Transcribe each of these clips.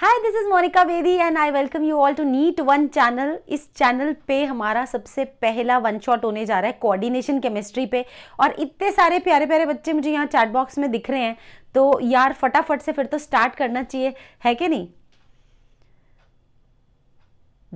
Hi this is Monika Bedi and I welcome you all to NEET one channel इस channel पे हमारा सबसे पहला वन शॉट होने जा रहा है कोऑर्डिनेशन केमिस्ट्री पे और इतने सारे प्यारे प्यारे बच्चे मुझे यहाँ चैट बॉक्स में दिख रहे हैं तो यार फटाफट से फिर तो स्टार्ट करना चाहिए है कि नहीं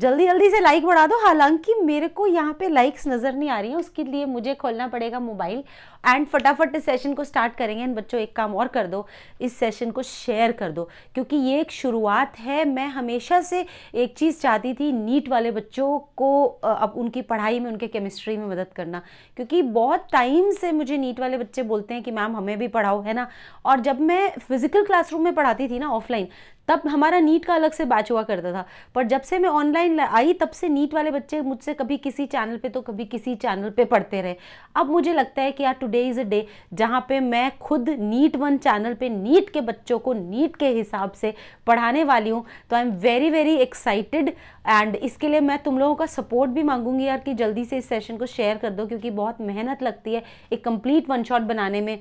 जल्दी जल्दी से लाइक बढ़ा दो हालांकि मेरे को यहाँ पे लाइक्स नज़र नहीं आ रही हैं उसके लिए मुझे खोलना पड़ेगा मोबाइल एंड फटाफट इस सेशन को स्टार्ट करेंगे एंड बच्चों एक काम और कर दो इस सेशन को शेयर कर दो क्योंकि ये एक शुरुआत है मैं हमेशा से एक चीज़ चाहती थी नीट वाले बच्चों को अब उनकी पढ़ाई में उनके केमिस्ट्री में मदद करना क्योंकि बहुत टाइम से मुझे नीट वाले बच्चे बोलते हैं कि मैम हमें भी पढ़ाओ है ना और जब मैं फिज़िकल क्लासरूम में पढ़ाती थी ना ऑफलाइन तब हमारा नीट का अलग से बैच हुआ करता था पर जब से मैं ऑनलाइन आई तब से नीट वाले बच्चे मुझसे कभी किसी चैनल पे तो कभी किसी चैनल पे पढ़ते रहे अब मुझे लगता है कि यार टुडे इज़ अ डे जहाँ पे मैं खुद नीट वन चैनल पे नीट के बच्चों को नीट के हिसाब से पढ़ाने वाली हूँ तो I am very very excited and इसके लिए मैं तुम लोगों का सपोर्ट भी मांगूंगी यार कि जल्दी से इस सेशन को शेयर कर दो क्योंकि बहुत मेहनत लगती है एक कंप्लीट वन शॉट बनाने में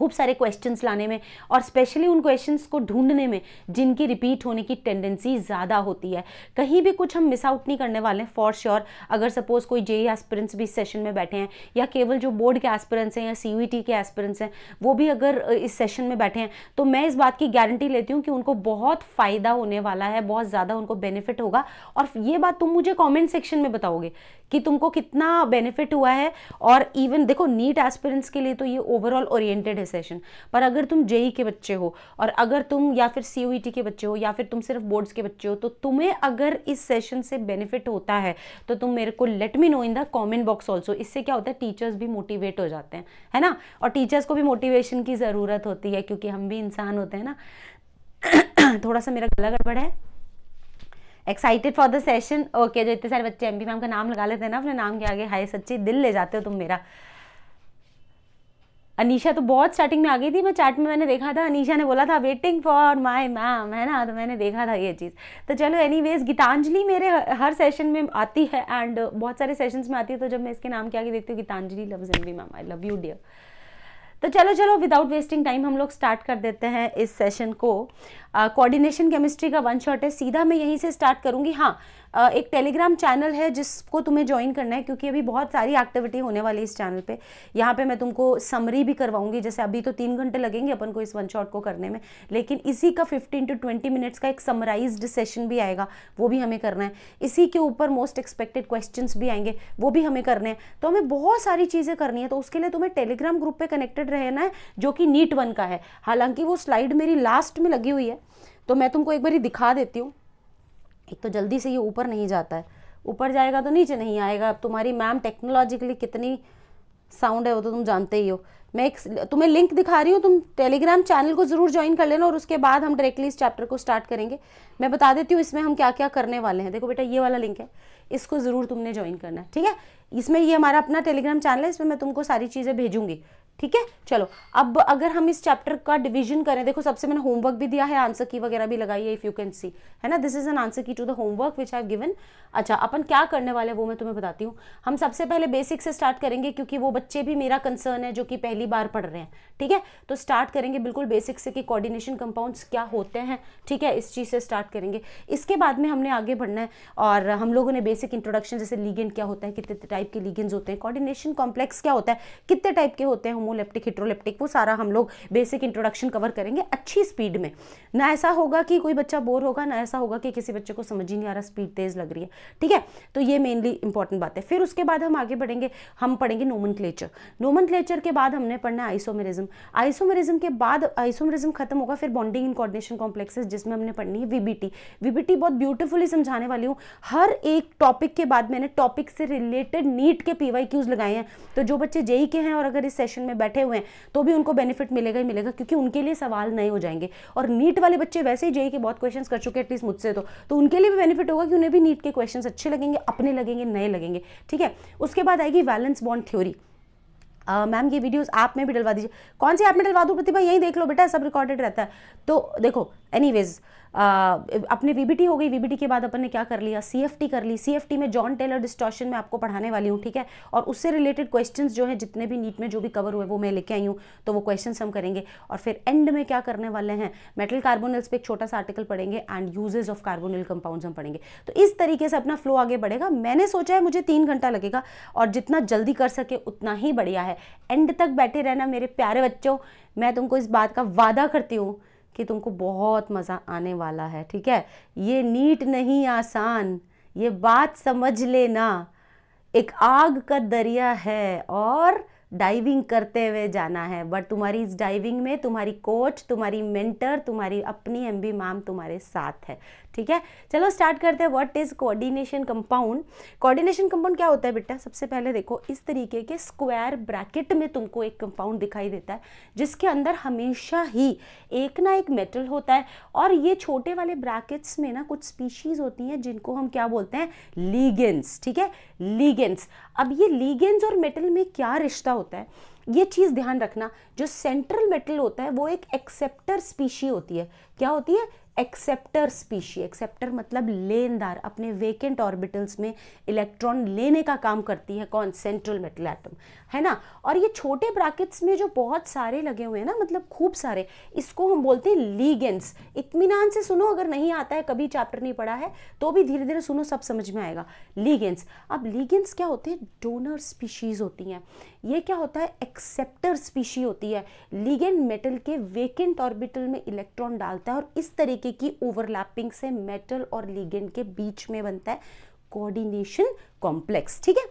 खूब सारे क्वेश्चंस लाने में और स्पेशली उन क्वेश्चंस को ढूंढने में जिनकी रिपीट होने की टेंडेंसी ज़्यादा होती है कहीं भी कुछ हम मिस आउट नहीं करने वाले हैं फॉर श्योर अगर सपोज़ कोई जे एस्पिरेंट्स e भी सेशन में बैठे हैं या केवल जो बोर्ड के एस्पिरेंट्स हैं या सी e के एस्पिरेंट्स हैं वो भी अगर इस सेशन में बैठे हैं तो मैं इस बात की गारंटी लेती हूँ कि उनको बहुत फ़ायदा होने वाला है बहुत ज़्यादा उनको बेनिफिट होगा और ये बात तुम मुझे कॉमेंट सेक्शन में बताओगे कि तुमको कितना बेनिफिट हुआ है और इवन देखो नीट एस्पिरेंट्स के लिए तो ये ओवरऑल ओरिएंटेड है सेशन पर अगर तुम जेई के बच्चे हो और अगर तुम या फिर सी e के बच्चे हो या फिर तुम सिर्फ बोर्ड्स के बच्चे हो तो तुम्हें अगर इस सेशन से बेनिफिट होता है तो तुम मेरे को let me know in the comment box also इससे क्या होता है टीचर्स भी मोटिवेट हो जाते हैं है ना और टीचर्स को भी मोटिवेशन की ज़रूरत होती है क्योंकि हम भी इंसान होते हैं ना थोड़ा सा मेरा गला गड़बड़ है excited for the session okay जो इतने सारे बच्चे एम मैम का नाम लगा लेते हैं ना अपने नाम के आगे हाय सच्ची दिल ले जाते हो तुम मेरा अनीशा तो बहुत स्टार्टिंग में आ गई थी मैं चैट में मैंने देखा था अनीशा ने बोला था वेटिंग फॉर माय मैम है ना तो मैंने देखा था ये चीज़ तो चलो एनीवेज गीतांजलि मेरे हर सेशन में आती है एंड बहुत सारे सेशंस में आती है तो जब मैं इसके नाम के आगे देखती हूँ Geetanjali love N B ma'am I love you dear तो चलो चलो विदाउट वेस्टिंग टाइम हम लोग स्टार्ट कर देते हैं इस सेशन को कोऑर्डिनेशन केमिस्ट्री का वन शॉट है सीधा मैं यहीं से स्टार्ट करूँगी हाँ आ, एक टेलीग्राम चैनल है जिसको तुम्हें ज्वाइन करना है क्योंकि अभी बहुत सारी एक्टिविटी होने वाली है इस चैनल पे यहाँ पे मैं तुमको समरी भी करवाऊंगी जैसे अभी तो तीन घंटे लगेंगे अपन को इस वन शॉट को करने में लेकिन इसी का फिफ्टीन टू ट्वेंटी मिनट्स का एक समराइज सेशन भी आएगा वो भी हमें करना है इसी के ऊपर मोस्ट एक्सपेक्टेड क्वेश्चन भी आएंगे वो भी हमें करने हैं तो हमें बहुत सारी चीज़ें करनी है तो उसके लिए तुम्हें टेलीग्राम ग्रुप पर कनेक्टेड रहना है जो कि नीट वन का है हालांकि वो स्लाइड मेरी लास्ट में लगी हुई है तो मैं तुमको एक बार ही दिखा देती हूँ एक तो जल्दी से ये ऊपर नहीं जाता है ऊपर जाएगा तो नीचे नहीं आएगा अब तुम्हारी मैम टेक्नोलॉजिकली कितनी साउंड है वो तो तुम जानते ही हो मैं एक तुम्हें लिंक दिखा रही हूँ तुम टेलीग्राम चैनल को ज़रूर ज्वाइन कर लेना और उसके बाद हम डायरेक्टली इस चैप्टर को स्टार्ट करेंगे मैं बता देती हूँ इसमें हम क्या क्या करने वाले हैं देखो बेटा ये वाला लिंक है इसको ज़रूर तुमने ज्वाइन करना है ठीक है इसमें ये हमारा अपना टेलीग्राम चैनल है इसमें मैं तुमको सारी चीज़ें भेजूंगी ठीक है चलो अब अगर हम इस चैप्टर का डिवीजन करें देखो सबसे मैंने होमवर्क भी दिया है आंसर की वगैरह भी लगाई है इफ़ यू कैन सी है ना this is an answer key to the homework which I given अच्छा अपन क्या करने वाले वो मैं तुम्हें बताती हूँ हम सबसे पहले बेसिक से स्टार्ट करेंगे क्योंकि वो बच्चे भी मेरा कंसर्न है जो कि पहली बार पढ़ रहे हैं ठीक है तो स्टार्ट करेंगे बिल्कुल बेसिक से कि कॉर्डिनेशन कंपाउंड्स क्या होते हैं ठीक है इस चीज़ से स्टार्ट करेंगे इसके बाद में हमने आगे बढ़ना है और हम लोगों ने बेसिक इंट्रोडक्शन जैसे लीगेंट क्या होता है कितने टाइप के लीगेंड्स होते हैं कॉर्डिनेशन कॉम्प्लेक्स क्या होता है कितने टाइप के होते हैं होमोलेप्टिक हिट्रोलेप्टिक वो सारा हम लोग बेसिक इंट्रोडक्शन कवर करेंगे अच्छी स्पीड में ना ऐसा होगा कि कोई बच्चा बोर होगा ना ऐसा होगा कि किसी बच्चे को समझ ही नहीं आ रहा स्पीड तेज़ लग रही है ठीक है तो ये मेनली इंपॉर्टेंट बात है फिर उसके बाद हम आगे बढ़ेंगे हम पढ़ेंगे नोमन क्लेचर के बाद हमने पढ़ना है आइसोमेरिज्म आइसोमेरिज्म के बाद आइसोमेरिज्म खत्म होगा फिर बॉन्डिंग इन कोऑर्डिनेशन कॉम्प्लेक्सेस जिसमें हमने पढ़नी है वीबीटी वीबीटी बहुत ब्यूटीफुली समझाने वाली हूँ हर एक टॉपिक के बाद मैंने टॉपिक से रिलेटेड नीट के पीवाई लगाए हैं तो जो बच्चे जेई के e हैं और अगर इस सेशन में बैठे हुए हैं तो भी उनको बेनिफिट मिलेगा ही मिलेगा क्योंकि उनके लिए सवाल नए हो जाएंगे और नीट वाले बच्चे वैसे ही जेई के बहुत क्वेश्चन कर चुके हैं एटलीस्ट मुझसे तो तो उनके लिए भी बेनिफिट होगा कि उन्हें भी नीट के क्वेश्चन अच्छे लगेंगे अपने लगेंगे नए लगेंगे ठीक है उसके बाद आएगी वैलेंस बॉन्ड थ्योरी मैम ये वीडियोस आप में भी डलवा दीजिए कौन सी आप में डलवा दूँ प्रतिभा यहीं देख लो बेटा सब रिकॉर्डेड रहता है तो देखो एनीवेज अपने वी हो गई वी के बाद अपन ने क्या कर लिया सी कर ली सी में जॉन टेलर डिस्टॉशन में आपको पढ़ाने वाली हूँ ठीक है और उससे रिलेटेड क्वेश्चन जो है जितने भी नीट में जो भी कवर हुए वो मैं लेके आई हूँ तो वो क्वेश्चन हम करेंगे और फिर एंड में क्या करने वाले हैं मेटल कार्बोनल्स पर एक छोटा सा आर्टिकल पढ़ेंगे and uses of carbonyl compound हम पढ़ेंगे तो इस तरीके से अपना फ्लो आगे बढ़ेगा मैंने सोचा है मुझे तीन घंटा लगेगा और जितना जल्दी कर सके उतना ही बढ़िया है एंड तक बैठे रहना मेरे प्यारे बच्चों मैं तुमको इस बात का वादा करती हूँ कि तुमको बहुत मज़ा आने वाला है ठीक है ये नीट नहीं आसान ये बात समझ लेना एक आग का दरिया है और डाइविंग करते हुए जाना है बट तुम्हारी इस डाइविंग में तुम्हारी कोच तुम्हारी मेंटर तुम्हारी अपनी एम मैम तुम्हारे साथ है ठीक है चलो स्टार्ट करते हैं what is coordination compound coordination compound क्या होता है बेटा सबसे पहले देखो इस तरीके के स्क्वायर ब्रैकेट में तुमको एक कंपाउंड दिखाई देता है जिसके अंदर हमेशा ही एक ना एक मेटल होता है और ये छोटे वाले ब्रैकेट्स में ना कुछ स्पीशीज़ होती हैं जिनको हम क्या बोलते हैं लीगेंस ठीक है लीगेंस अब ये लीगेंस और मेटल में क्या रिश्ता होता है ये चीज़ ध्यान रखना जो सेंट्रल मेटल होता है वो एक एक्सेप्टर स्पीशी होती है क्या होती है एक्सेप्टर स्पीशी एक्सेप्टर मतलब लेनदार अपने वेकेंट ऑर्बिटल्स में इलेक्ट्रॉन लेने का काम करती है कौन सेंट्रल मेटल एटम है ना और ये छोटे ब्रैकेट्स में जो बहुत सारे लगे हुए हैं ना मतलब खूब सारे इसको हम बोलते हैं लीगेंस इतमान से सुनो अगर नहीं आता है कभी चैप्टर नहीं पढ़ा है तो भी धीरे धीरे सुनो सब समझ में आएगा लीगेंस अब लीगेंस क्या होते हैं डोनर स्पीशीज़ होती हैं ये क्या होता है एक्सेप्टर स्पीशी होती है लीगेंट मेटल के वेकेंट ऑर्बिटल में इलेक्ट्रॉन डालता है और इस तरीके तरीके की ओवरलैपिंग से मेटल और लिगेंड के बीच में बनता है कोऑर्डिनेशन कॉम्प्लेक्स ठीक है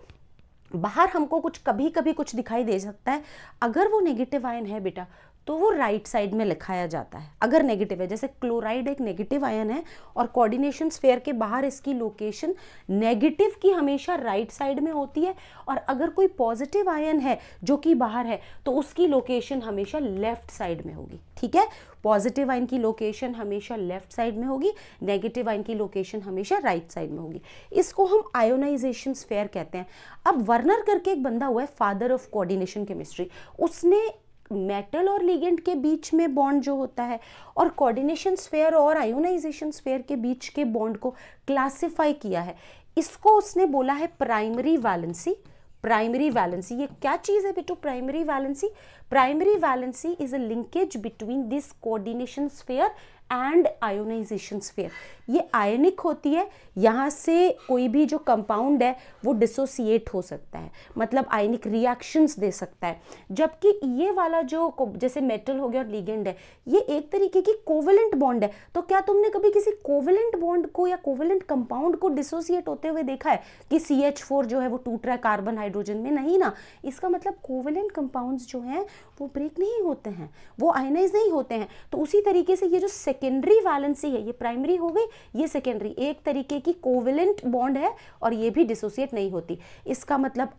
बाहर हमको कुछ कभी कभी कुछ दिखाई दे सकता है अगर वो नेगेटिव आयन है बेटा तो वो राइट right साइड में लिखाया जाता है अगर नेगेटिव है जैसे क्लोराइड एक नेगेटिव आयन है और कोऑर्डिनेशन स्फेयर के बाहर इसकी लोकेशन नेगेटिव की हमेशा राइट right साइड में होती है और अगर कोई पॉजिटिव आयन है जो कि बाहर है तो उसकी लोकेशन हमेशा लेफ्ट साइड में होगी ठीक है पॉजिटिव आइन की लोकेशन हमेशा लेफ्ट साइड में होगी नेगेटिव आइन की लोकेशन हमेशा राइट right साइड में होगी इसको हम आयोनाइजेशन स्फेयर कहते हैं अब वर्नर करके एक बंदा हुआ है फादर ऑफ कोऑर्डिनेशन केमिस्ट्री उसने मेटल और लिगेंड के बीच में बॉन्ड जो होता है और कोऑर्डिनेशन स्फेयर और आयोनाइजेशन स्फेयर के बीच के बॉन्ड को क्लासिफाई किया है इसको उसने बोला है प्राइमरी वैलेंसी प्राइमरी वैलेंसी ये क्या चीज़ है बेटू primary valency primary valency is a linkage between this coordination sphere and ionisation sphere ये आयनिक होती है यहाँ से कोई भी जो कंपाउंड है वो डिसोसिएट हो सकता है मतलब आयनिक रिएक्शंस दे सकता है जबकि ये वाला जो जैसे मेटल हो गया और लीगेंड है ये एक तरीके की कोवलेंट बॉन्ड है तो क्या तुमने कभी किसी कोवेलेंट बॉन्ड को या कोवेलेंट कंपाउंड को डिसोसिएट होते हुए देखा है कि सी एच फोर जो है वो टूट रहा है कार्बन हाइड्रोजन में नहीं ना इसका मतलब कोवेलेंट कंपाउंड जो हैं वो ब्रेक नहीं होते हैं वो आयनाइज नहीं होते हैं तो उसी तरीके से ये जो सेक सेकेंडरी वैलेंसी है ये प्राइमरी हो गई ये सेकेंडरी एक तरीके की कोविलेंट बॉन्ड है और ये भी डिसोसिएट नहीं होती इसका मतलब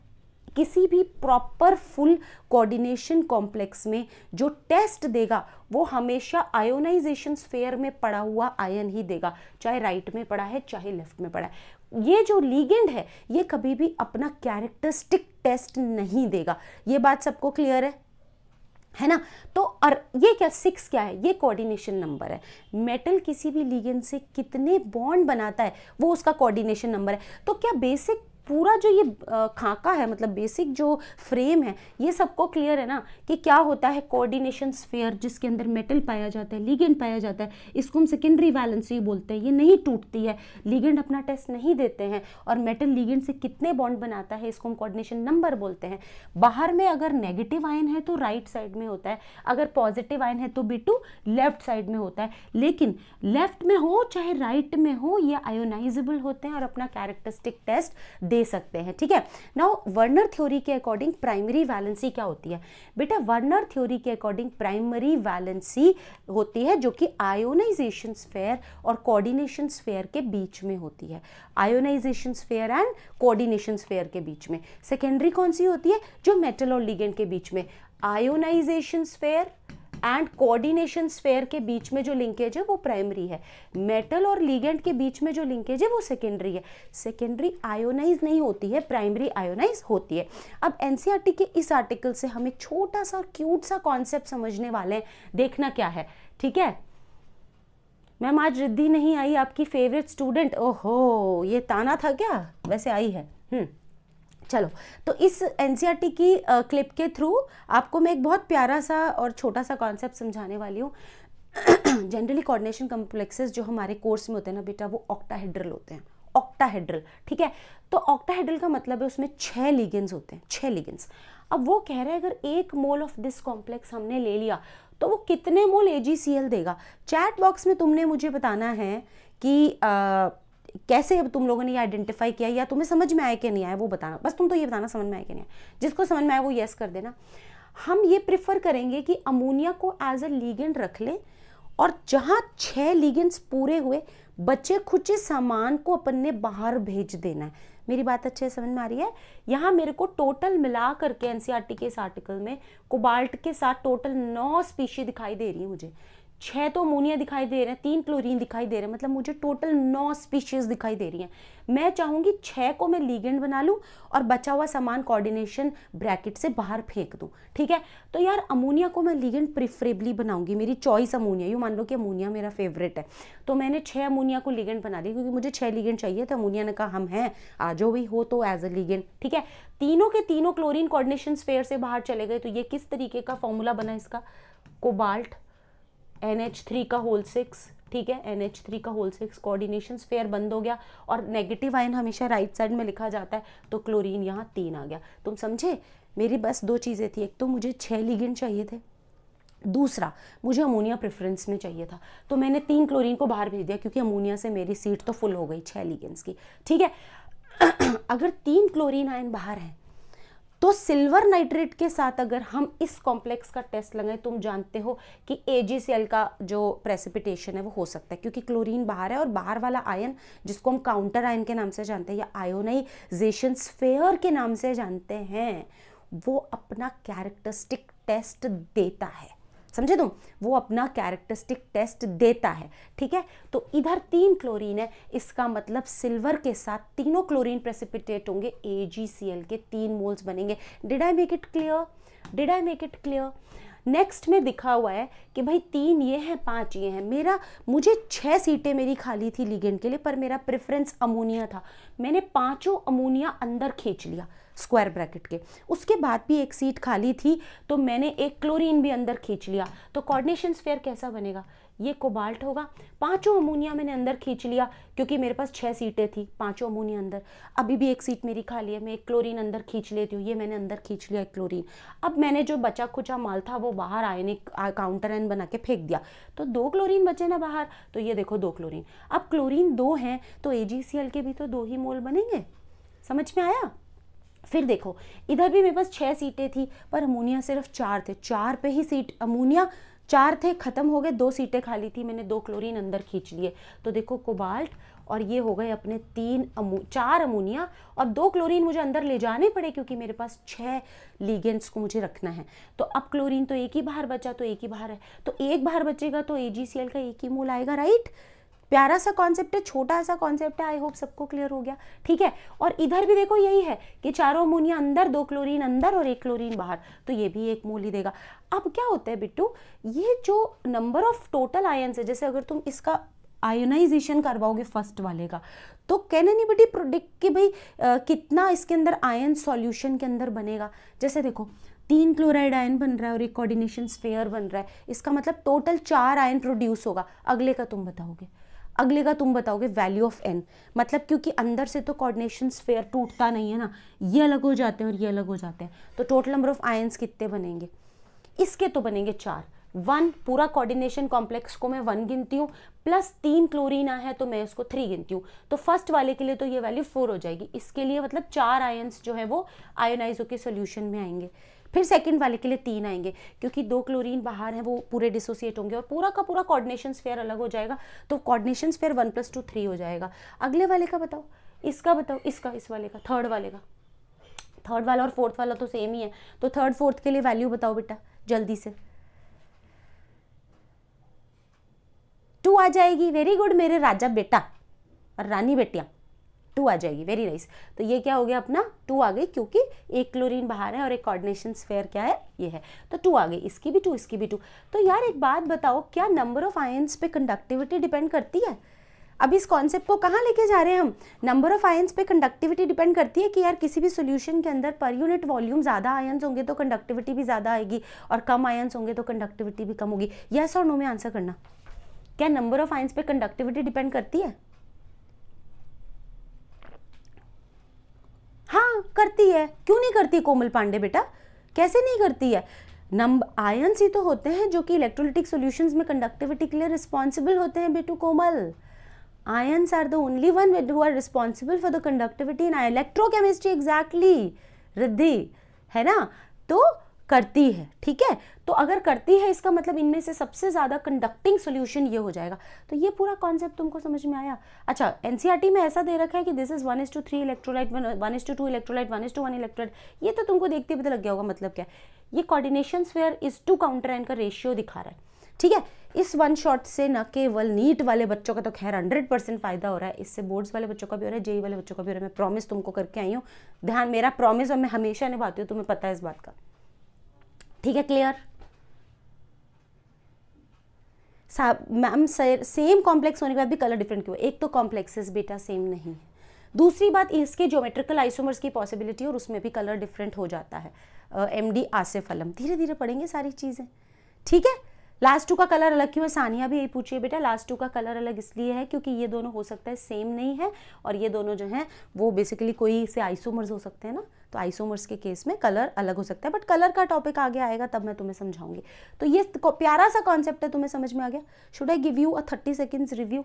किसी भी प्रॉपर फुल कोऑर्डिनेशन कॉम्प्लेक्स में जो टेस्ट देगा वो हमेशा आयोनाइजेशन स्फेयर में पड़ा हुआ आयन ही देगा चाहे राइट right में पड़ा है चाहे लेफ्ट में पड़ा है ये जो लीगेंड है ये कभी भी अपना कैरेक्टरिस्टिक टेस्ट नहीं देगा ये बात सबको क्लियर है है ना तो और ये क्या सिक्स क्या है ये कोऑर्डिनेशन नंबर है मेटल किसी भी लीगेंड से कितने बॉन्ड बनाता है वो उसका कोऑर्डिनेशन नंबर है तो क्या बेसिक पूरा जो ये खाका है मतलब बेसिक जो फ्रेम है ये सबको क्लियर है ना कि क्या होता है कोऑर्डिनेशन स्फेयर जिसके अंदर मेटल पाया जाता है लीगेंड पाया जाता है इसको हम सेकेंडरी वैलेंसी बोलते हैं ये नहीं टूटती है लीगेंड अपना टेस्ट नहीं देते हैं और मेटल लीगेंड से कितने बॉन्ड बनाता है इसको हम कोऑर्डिनेशन नंबर बोलते हैं बाहर में अगर नेगेटिव आयन है तो राइट right साइड में होता है अगर पॉजिटिव आयन है तो बी टू लेफ्ट साइड में होता है लेकिन लेफ्ट में हो चाहे राइट right में हो ये आयोनाइजेबल होते हैं और अपना कैरेक्टरिस्टिक टेस्ट दे ले सकते हैं ठीक है नाउ वर्नर थ्योरी के अकॉर्डिंग प्राइमरी वैलेंसी क्या होती है बेटा वर्नर थ्योरी के अकॉर्डिंग प्राइमरी वैलेंसी होती है जो कि आयोनाइजेशन स्फेयर और कोऑर्डिनेशन स्फेयर के बीच में होती है ionisation sphere and coordination sphere के बीच में सेकेंडरी कौन सी होती है जो मेटल और लिगेंड के बीच में ionisation sphere and coordination sphere के बीच में जो लिंकेज है वो प्राइमरी है मेटल और लीगेंड के बीच में जो लिंकेज है वो सेकेंडरी है सेकेंडरी आयोनाइज नहीं होती है प्राइमरी आयोनाइज होती है अब एन e के इस आर्टिकल से हम एक छोटा सा क्यूट सा कॉन्सेप्ट समझने वाले हैं देखना क्या है ठीक है मैम आज रिद्धि नहीं आई आपकी फेवरेट स्टूडेंट ओहो ये ताना था क्या वैसे आई है हम्म चलो तो इस एन e की क्लिप के थ्रू आपको मैं एक बहुत प्यारा सा और छोटा सा कॉन्सेप्ट समझाने वाली हूँ जनरली कोऑर्डिनेशन कम्प्लेक्सेस जो हमारे कोर्स में होते हैं ना बेटा वो ऑक्टाहेड्रल होते हैं ऑक्टाहेड्रल ठीक है तो ऑक्टाहेड्रल का मतलब है उसमें छः लीगेंस होते हैं छः लीगेंस अब वो कह रहे हैं अगर एक मोल ऑफ दिस कॉम्प्लेक्स हमने ले लिया तो वो कितने मोल ए देगा चैट बॉक्स में तुमने मुझे बताना है कि आ, कैसे अब तुम लोगों ने ये आइडेंटिफाई किया या तुम्हें समझ में आया कि नहीं आया वो बताना बस तुम तो ये बताना समझ में आया कि नहीं आया जिसको समझ में आया वो येस कर देना हम ये प्रिफर करेंगे कि अमोनिया को एज अ लीगेंट रख लें और जहाँ छः लीगेंट्स पूरे हुए बच्चे खुचे सामान को अपन ने बाहर भेज देना है मेरी बात अच्छे समझ में आ रही है यहाँ मेरे को टोटल मिला करके एन के इस आर्टिकल में कोबाल्ट के साथ टोटल नौ स्पीशी दिखाई दे रही है मुझे छः तो अमोनिया दिखाई दे रहे हैं तीन क्लोरीन दिखाई दे रहे हैं मतलब मुझे टोटल नौ स्पीशीज़ दिखाई दे रही हैं मैं चाहूँगी छः को मैं लीगेंड बना लूँ और बचा हुआ सामान कोऑर्डिनेशन ब्रैकेट से बाहर फेंक दूँ ठीक है तो यार अमोनिया को मैं लीगेंड प्रिफरेबली बनाऊँगी मेरी चॉइस अमोनिया यूँ मान लो कि अमोनिया मेरा फेवरेट है तो मैंने छः अमोनिया को लीगेंड बना लिया क्योंकि मुझे छः लीगेंड चाहिए तो अमोनिया ने कहा हम हैं आ जाओ भी हो तो एज अ लीगेंड ठीक है तीनों के तीनों क्लोरीन कोऑर्डिनेशन फेयर से बाहर चले गए तो ये किस तरीके का फॉर्मूला बना इसका कोबाल्ट एन एच थ्री का होल सिक्स ठीक है एन एच थ्री का होल सिक्स कोऑर्डिनेशन स्फेयर बंद हो गया और नेगेटिव आयन हमेशा राइट साइड में लिखा जाता है तो क्लोरीन यहाँ तीन आ गया तुम समझे मेरी बस दो चीज़ें थी एक तो मुझे छः लीगेंड चाहिए थे दूसरा मुझे अमोनिया प्रेफरेंस में चाहिए था तो मैंने तीन क्लोरीन को बाहर भेज दिया क्योंकि अमोनिया से मेरी सीट तो फुल हो गई छः लीगेंड्स की ठीक है अगर तीन क्लोरीन आयन बाहर हैं तो सिल्वर नाइट्रेट के साथ अगर हम इस कॉम्प्लेक्स का टेस्ट लगाएं तुम जानते हो कि ए का जो प्रेसिपिटेशन है वो हो सकता है क्योंकि क्लोरीन बाहर है और बाहर वाला आयन जिसको हम काउंटर आयन के नाम से जानते हैं या आयोनाइजेशन स्फेयर के नाम से जानते हैं वो अपना कैरेक्टरिस्टिक टेस्ट देता है समझे तुम वो अपना कैरेक्टरिस्टिक टेस्ट देता है ठीक है तो इधर तीन क्लोरीन है इसका मतलब सिल्वर के साथ तीनों क्लोरीन प्रेसिपिटेट होंगे ए के तीन मोल्स बनेंगे did I make it clear did I make it clear next में दिखा हुआ है कि भाई तीन ये हैं पांच ये हैं मेरा मुझे छह सीटें मेरी खाली थी लिगेंड के लिए पर मेरा प्रेफरेंस अमोनिया था मैंने पांचों अमोनिया अंदर खींच लिया स्क्वायर ब्रैकेट के उसके बाद भी एक सीट खाली थी तो मैंने एक क्लोरीन भी अंदर खींच लिया तो कॉर्डिनेशन स्फेयर कैसा बनेगा ये कोबाल्ट होगा पांचों अमोनिया मैंने अंदर खींच लिया क्योंकि मेरे पास छह सीटें थी पांचों अमोनिया अंदर अभी भी एक सीट मेरी खाली है मैं एक क्लोरीन अंदर खींच लेती हूँ ये मैंने अंदर खींच लिया एक क्लोरीन अब मैंने जो बचा खुचा माल था वो बाहर ने काउंटर एन बना के फेंक दिया तो दो क्लोरीन बचे ना बाहर तो ये देखो दो क्लोरीन अब क्लोरीन दो हैं तो ए के भी तो दो ही मोल बनेंगे समझ में आया फिर देखो इधर भी मेरे पास छः सीटें थी पर अमोनिया सिर्फ चार थे चार पे ही सीट अमोनिया चार थे ख़त्म हो गए दो सीटें खाली थी मैंने दो क्लोरीन अंदर खींच लिए तो देखो कोबाल्ट और ये हो गए अपने तीन अमो चार अमोनिया और दो क्लोरीन मुझे अंदर ले जाने पड़े क्योंकि मेरे पास छः लीगेंट्स को मुझे रखना है तो अब क्लोरीन तो एक ही बाहर बचा तो एक ही बाहर है तो एक बाहर बचेगा तो ए का एक ही मोल आएगा राइट प्यारा सा कॉन्सेप्ट है छोटा सा कॉन्सेप्ट है आई होप सबको क्लियर हो गया ठीक है और इधर भी देखो यही है कि चारों अमोनिया अंदर दो क्लोरीन अंदर और एक क्लोरीन बाहर तो ये भी एक मोल ही देगा अब क्या होता है बिट्टू ये जो नंबर ऑफ टोटल आयन्स है जैसे अगर तुम इसका आयोनाइजेशन करवाओगे फर्स्ट वाले का तो कैन बेटी प्रोडिक्ट कि भाई आ, कितना इसके अंदर आयन सॉल्यूशन के अंदर बनेगा जैसे देखो तीन क्लोराइड आयन बन रहा है और एक कोऑर्डिनेशन स्फेयर बन रहा है इसका मतलब टोटल चार आयन प्रोड्यूस होगा अगले का तुम बताओगे अगले का तुम बताओगे वैल्यू ऑफ एन मतलब क्योंकि अंदर से तो कॉर्डिनेशन स्फेयर टूटता नहीं है ना ये अलग हो जाते हैं और ये अलग हो जाते हैं तो टोटल नंबर ऑफ आयंस कितने बनेंगे इसके तो बनेंगे चार वन पूरा कोऑर्डिनेशन कॉम्प्लेक्स को मैं वन गिनती हूँ प्लस तीन क्लोरीन आ है तो मैं उसको थ्री गिनती हूँ तो फर्स्ट वाले के लिए तो ये वैल्यू फोर हो जाएगी इसके लिए मतलब चार आयन्स जो है वो आयोनाइजो के सोल्यूशन में आएंगे फिर सेकंड वाले के लिए तीन आएंगे क्योंकि दो क्लोरीन बाहर हैं वो पूरे डिसोसिएट होंगे और पूरा का पूरा कॉर्डिनेशन स्फेयर अलग हो जाएगा तो coordination sphere one plus two three हो जाएगा अगले वाले का बताओ इसका बताओ इसका इस वाले का थर्ड वाले का थर्ड वाला और फोर्थ वाला तो सेम ही है तो थर्ड फोर्थ के लिए वैल्यू बताओ बेटा जल्दी से टू आ जाएगी वेरी गुड मेरे राजा बेटा और रानी बेटिया टू आ जाएगी वेरी नाइस nice. तो ये क्या हो गया अपना टू आ गई क्योंकि एक क्लोरीन बाहर है और एक कॉर्डिनेशन स्फेयर क्या है ये है तो टू आ गई इसकी भी टू इसकी भी टू तो यार एक बात बताओ क्या नंबर ऑफ आयन्स पे कंडक्टिविटी डिपेंड करती है अब इस कॉन्सेप्ट को कहाँ लेके जा रहे हैं हम नंबर ऑफ आयन्स पे कंडक्टिविटी डिपेंड करती है कि यार किसी भी सॉल्यूशन के अंदर पर यूनिट वॉल्यूम ज़्यादा आयन्स होंगे तो कंडक्टिविटी भी ज़्यादा आएगी और कम आयन्स होंगे तो कंडक्टिविटी भी कम होगी यस और नो में आंसर करना क्या नंबर ऑफ आयन्स पे कंडक्टिविटी डिपेंड करती है हाँ करती है क्यों नहीं करती कोमल पांडे बेटा कैसे नहीं करती है नंबर आयन्स ही तो होते हैं जो कि इलेक्ट्रोलिटिक सॉल्यूशंस में कंडक्टिविटी के लिए रिस्पॉन्सिबल होते हैं बेटू Komal ions are the only one who are responsible for the conductivity in I electrochemistry exactly Riddhi है ना तो करती है ठीक है तो अगर करती है इसका मतलब इनमें से सबसे ज़्यादा कंडक्टिंग सोल्यूशन ये हो जाएगा तो ये पूरा कॉन्सेप्ट तुमको समझ में आया अच्छा एन e में ऐसा दे रखा है कि this is one is to three electrolyte one is to two electrolyte one is to one electrolyte ये तो तुमको देखते पता लग गया होगा मतलब क्या ये coordination sphere is to counter and का रेशियो दिखा रहा है ठीक है इस वन शॉट से न केवल नीट वाले बच्चों का तो खैर हंड्रेड परसेंट फायदा हो रहा है इससे बोर्ड्स वाले बच्चों का भी हो रहा है जेई वाले बच्चों का भी हो रहा है मैं प्रॉमिस तुमको करके आई हूँ ध्यान मेरा प्रॉमिस और मैं हमेशा निभाती हूँ तुम्हें पता है इस बात का ठीक है क्लियर मैम सेम कॉम्प्लेक्स होने के बाद भी कलर डिफरेंट क्यों एक तो कॉम्प्लेक्सेस बेटा सेम नहीं है दूसरी बात इसके ज्योमेट्रिकल आइसोमर्स की पॉसिबिलिटी और उसमें भी कलर डिफरेंट हो जाता है एम डी आसिफ अलम धीरे धीरे पढ़ेंगे सारी चीज़ें ठीक है लास्ट टू का कलर अलग क्यों है सानिया भी यही पूछिए बेटा लास्ट टू का कलर अलग इसलिए है क्योंकि ये दोनों हो सकता है सेम नहीं है और ये दोनों जो हैं वो बेसिकली कोई से आइसोमर्स हो सकते हैं ना तो आइसोमर्स के केस में कलर अलग हो सकता है बट कलर का टॉपिक आगे आएगा तब मैं तुम्हें समझाऊंगी तो ये प्यारा सा कॉन्सेप्ट है तुम्हें समझ में आ गया should I give you a thirty seconds review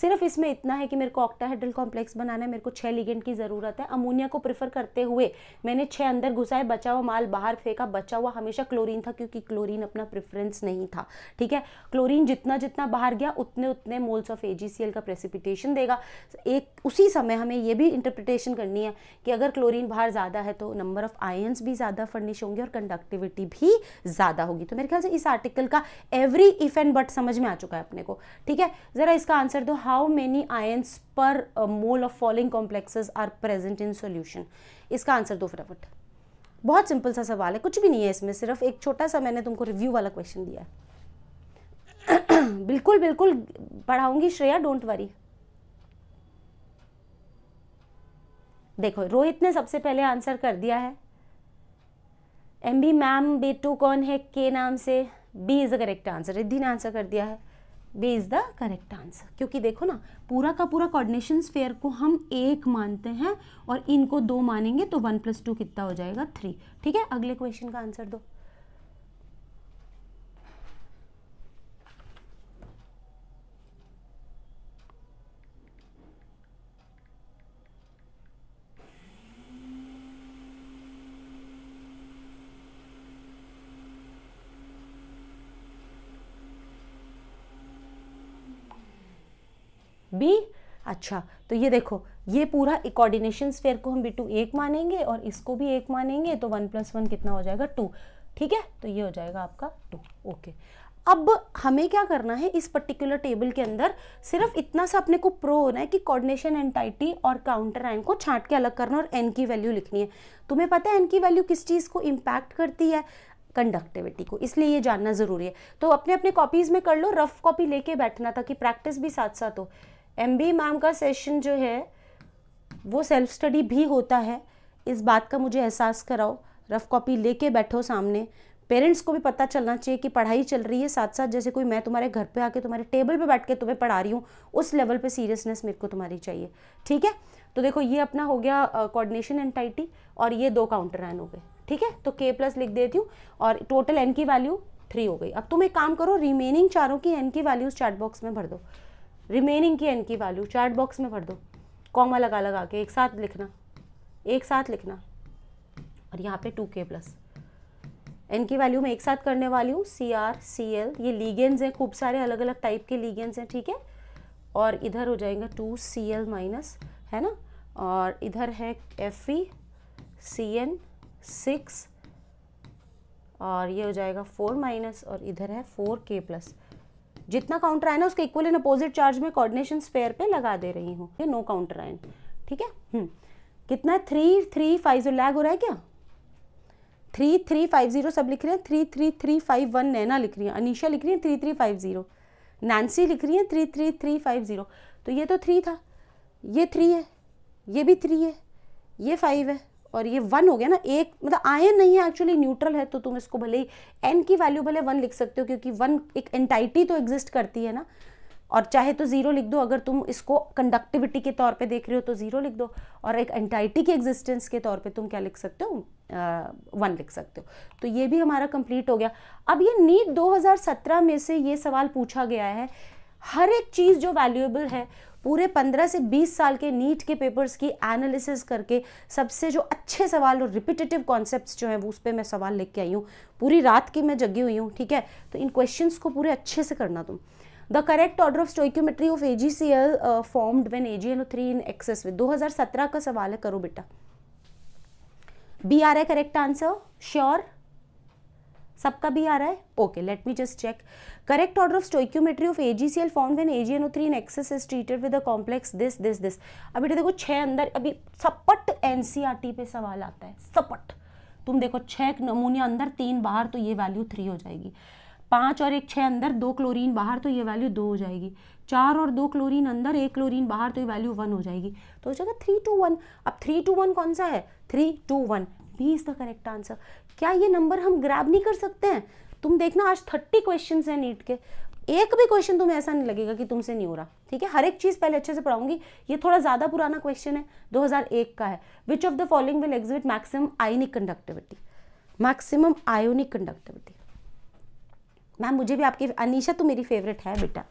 सिर्फ इसमें इतना है कि मेरे को ऑक्टाहेड्रल कॉम्प्लेक्स बनाना है मेरे को छः लिगेंट की ज़रूरत है अमोनिया को प्रीफर करते हुए मैंने छः अंदर घुसाए बचा हुआ माल बाहर फेंका बचा हुआ हमेशा क्लोरीन था क्योंकि क्लोरीन अपना प्रेफरेंस नहीं था ठीक है क्लोरीन जितना जितना बाहर गया उतने उतने मोल्स ऑफ एजीसीएल का प्रेसिपिटेशन देगा एक उसी समय हमें यह भी इंटरप्रिटेशन करनी है कि अगर क्लोरीन बाहर ज़्यादा है तो नंबर ऑफ आयंस भी ज़्यादा फर्निश होंगे और कंडक्टिविटी भी ज़्यादा होगी तो मेरे ख्याल से इस आर्टिकल का एवरी इफ एंड बट समझ में आ चुका है अपने को ठीक है ज़रा इसका आंसर दो how many ions per mole of following complexes are present in solution इसका आंसर दो फटाफट बहुत सिंपल सा सवाल है कुछ भी नहीं है इसमें सिर्फ एक छोटा सा मैंने तुमको रिव्यू वाला क्वेश्चन दिया है बिल्कुल बिल्कुल पढ़ाऊंगी श्रेया डोंट वरी देखो रोहित ने सबसे पहले आंसर कर दिया है M B ma'am B two कौन है के नाम से B is the correct answer Riddhi ने आंसर कर दिया है B is the correct answer क्योंकि देखो ना पूरा का पूरा कॉर्डिनेशन फेयर को हम एक मानते हैं और इनको दो मानेंगे तो वन प्लस टू कितना हो जाएगा थ्री ठीक है अगले क्वेश्चन का आंसर दो बी अच्छा तो ये देखो ये पूरा कोऑर्डिनेशन स्फेयर को हम बी टू एक मानेंगे और इसको भी एक मानेंगे तो वन प्लस वन कितना हो जाएगा टू ठीक है तो ये हो जाएगा आपका टू ओके अब हमें क्या करना है इस पर्टिकुलर टेबल के अंदर सिर्फ इतना सा अपने को प्रो होना है कि कोऑर्डिनेशन एंटाइटी और काउंटर एन को छांट के अलग करना और एन की वैल्यू लिखनी है तुम्हें पता है एन की वैल्यू किस चीज़ को इम्पैक्ट करती है कंडक्टिविटी को इसलिए ये जानना ज़रूरी है तो अपने अपने कॉपीज़ में कर लो रफ कॉपी लेके बैठना ताकि प्रैक्टिस भी साथ साथ हो एम बी मैम का सेशन जो है वो सेल्फ स्टडी भी होता है इस बात का मुझे एहसास कराओ रफ कॉपी लेके बैठो सामने पेरेंट्स को भी पता चलना चाहिए कि पढ़ाई चल रही है साथ साथ जैसे कोई मैं तुम्हारे घर पे आके तुम्हारे टेबल पे बैठ के तुम्हें पढ़ा रही हूँ उस लेवल पे सीरियसनेस मेरे को तुम्हारी चाहिए ठीक है तो देखो ये अपना हो गया कोऑर्डिनेशन एंड टाइटी और ये दो काउंटर एन हो गए ठीक है तो के प्लस लिख देती हूँ और टोटल एन की वैल्यू थ्री हो गई अब तुम एक काम करो रिमेनिंग चारों की एन की वैल्यूज चार्टॉक्स बॉक्स में भर दो रिमेनिंग की एन की वैल्यू चैट बॉक्स में भर दो कॉमा लगा लगा के एक साथ लिखना एक साथ लिखना और यहाँ पे टू के प्लस एन की वैल्यू मैं एक साथ करने वाली हूँ सी आर सी एल ये लीगेंस हैं खूब सारे अलग अलग टाइप के लीगेंस हैं ठीक है और इधर हो जाएगा टू सी एल माइनस है ना और इधर है F E C N six और ये हो जाएगा फोर माइनस और इधर है फोर के प्लस जितना काउंटर आयन है उसके इक्वल एंड अपोजिट चार्ज में कोऑर्डिनेशन स्पेयर पे लगा दे रही हूँ ये नो काउंटर आयन ठीक है हम्म। कितना three three five zero lag हो रहा है क्या थ्री थ्री फाइव जीरो सब लिख रहे हैं three three three five one Naina लिख रही है अनिशा लिख रही है three three five zero Nancy लिख रही है three three three five zero तो ये तो थ्री था ये थ्री है ये भी थ्री है ये फाइव है और ये वन हो गया ना एक मतलब आयन नहीं है एक्चुअली न्यूट्रल है तो तुम इसको भले ही एन की वैल्यू भले वन लिख सकते हो क्योंकि वन एक एंटाइटी तो एग्जिस्ट करती है ना और चाहे तो ज़ीरो लिख दो अगर तुम इसको कंडक्टिविटी के तौर पे देख रहे हो तो ज़ीरो लिख दो और एक एंटाइटी के एग्जिस्टेंस के तौर पे तुम क्या लिख सकते हो वन लिख सकते हो तो ये भी हमारा कंप्लीट हो गया अब ये नीट 2017 में से ये सवाल पूछा गया है हर एक चीज़ जो वैल्यूएबल है पूरे पंद्रह से बीस साल के नीट के पेपर्स की एनालिसिस करके सबसे जो अच्छे सवाल और रिपीटेटिव कॉन्सेप्ट्स जो हैं वो उस पर मैं सवाल लेके आई हूँ पूरी रात की मैं जगी हुई हूँ ठीक है तो इन क्वेश्चंस को पूरे अच्छे से करना तुम the correct order of stoichiometry of A G C L formed when A G L O three in excess with दो हज़ार सत्रह का सवाल है करो बेटा बी आर है करेक्ट आंसर श्योर सबका भी आ रहा है okay let me just check correct order of stoichiometry of AgCl form when AgNO three in excess is treated with a complex this this this अभी देखो छह अंदर अभी सपट एनसीईआरटी e पे सवाल आता है सपट तुम देखो छह नमूने अंदर तीन बाहर तो ये वैल्यू थ्री हो जाएगी पांच और एक छह अंदर दो क्लोरीन बाहर तो ये वैल्यू दो हो जाएगी चार और दो क्लोरीन अंदर एक क्लोरीन बाहर तो ये वैल्यू वन हो जाएगी तो हो जाएगा थ्री टू वन अब थ्री टू वन कौन सा है three two one B is the correct answer क्या ये नंबर हम ग्रैब नहीं कर सकते हैं तुम देखना आज थर्टी क्वेश्चन हैं नीट के एक भी क्वेश्चन तुम्हें ऐसा नहीं लगेगा कि तुमसे नहीं हो रहा ठीक है हर एक चीज़ पहले अच्छे से पढ़ाऊंगी ये थोड़ा ज़्यादा पुराना क्वेश्चन है 2001 का है which of the following will exhibit maximum ionic conductivity maximum ionic conductivity ma'am मुझे भी आपकी अनिशा तो मेरी फेवरेट है बेटा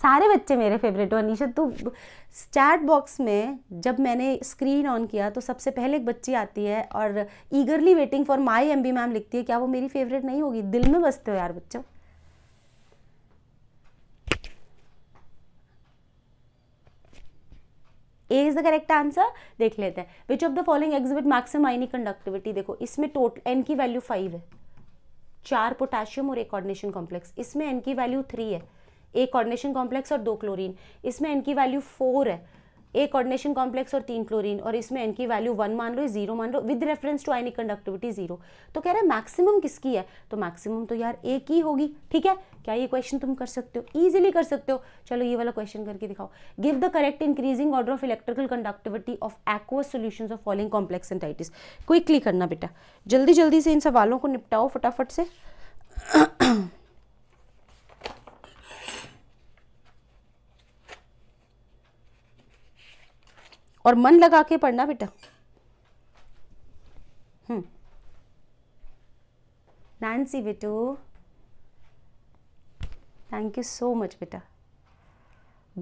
सारे बच्चे मेरे फेवरेट हो अनिशा तो चैट बॉक्स में जब मैंने स्क्रीन ऑन किया तो सबसे पहले एक बच्ची आती है और eagerly waiting for my M B ma'am लिखती है क्या वो मेरी फेवरेट नहीं होगी दिल में बसते हो यार बच्चों A is the correct answer देख लेते हैं which of the following exhibit ionic conductivity देखो इसमें टोटल एन की वैल्यू फाइव है चार पोटेशियम और एक कॉर्डिनेशन कॉम्प्लेक्स इसमें एन की वैल्यू थ्री है एक कॉर्डिनेशन कॉम्प्लेक्स और दो क्लोरीन इसमें एन की वैल्यू फोर है एक कॉर्डिनेशन कॉम्प्लेक्स और तीन क्लोरीन और इसमें एन की वैल्यू वन मान लो जीरो मान लो with reference to ionic conductivity zero तो कह रहे हैं मैक्सिमम किसकी है तो मैक्सिमम तो यार एक ही होगी ठीक है क्या ये क्वेश्चन तुम कर सकते हो ईजिली कर सकते हो चलो ये वाला क्वेश्चन करके दिखाओ give the correct increasing order of electrical conductivity of aqueous solution of following complex entities quickly करना बेटा जल्दी जल्दी से इन सवालों को निपटाओ फटाफट से और मन लगा के पढ़ना बेटा नैन्सी बेटू थैंक यू सो मच बेटा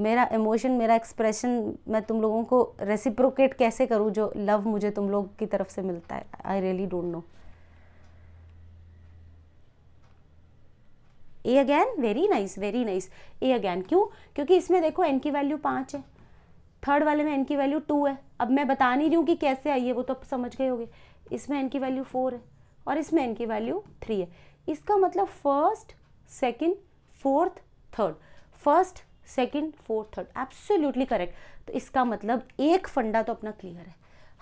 मेरा इमोशन मेरा एक्सप्रेशन मैं तुम लोगों को रेसिप्रोकेट कैसे करूं जो लव मुझे तुम लोग की तरफ से मिलता है I really don't know A again very nice very nice A again क्यों क्योंकि इसमें देखो एन की वैल्यू पाँच है थर्ड वाले में एन की वैल्यू टू है अब मैं बता नहीं रही हूँ कि कैसे आई है वो तो आप समझ गए होगे इसमें एन की वैल्यू फोर है और इसमें एन की वैल्यू थ्री है इसका मतलब first second fourth third first second fourth third absolutely correct तो इसका मतलब एक फंडा तो अपना क्लियर है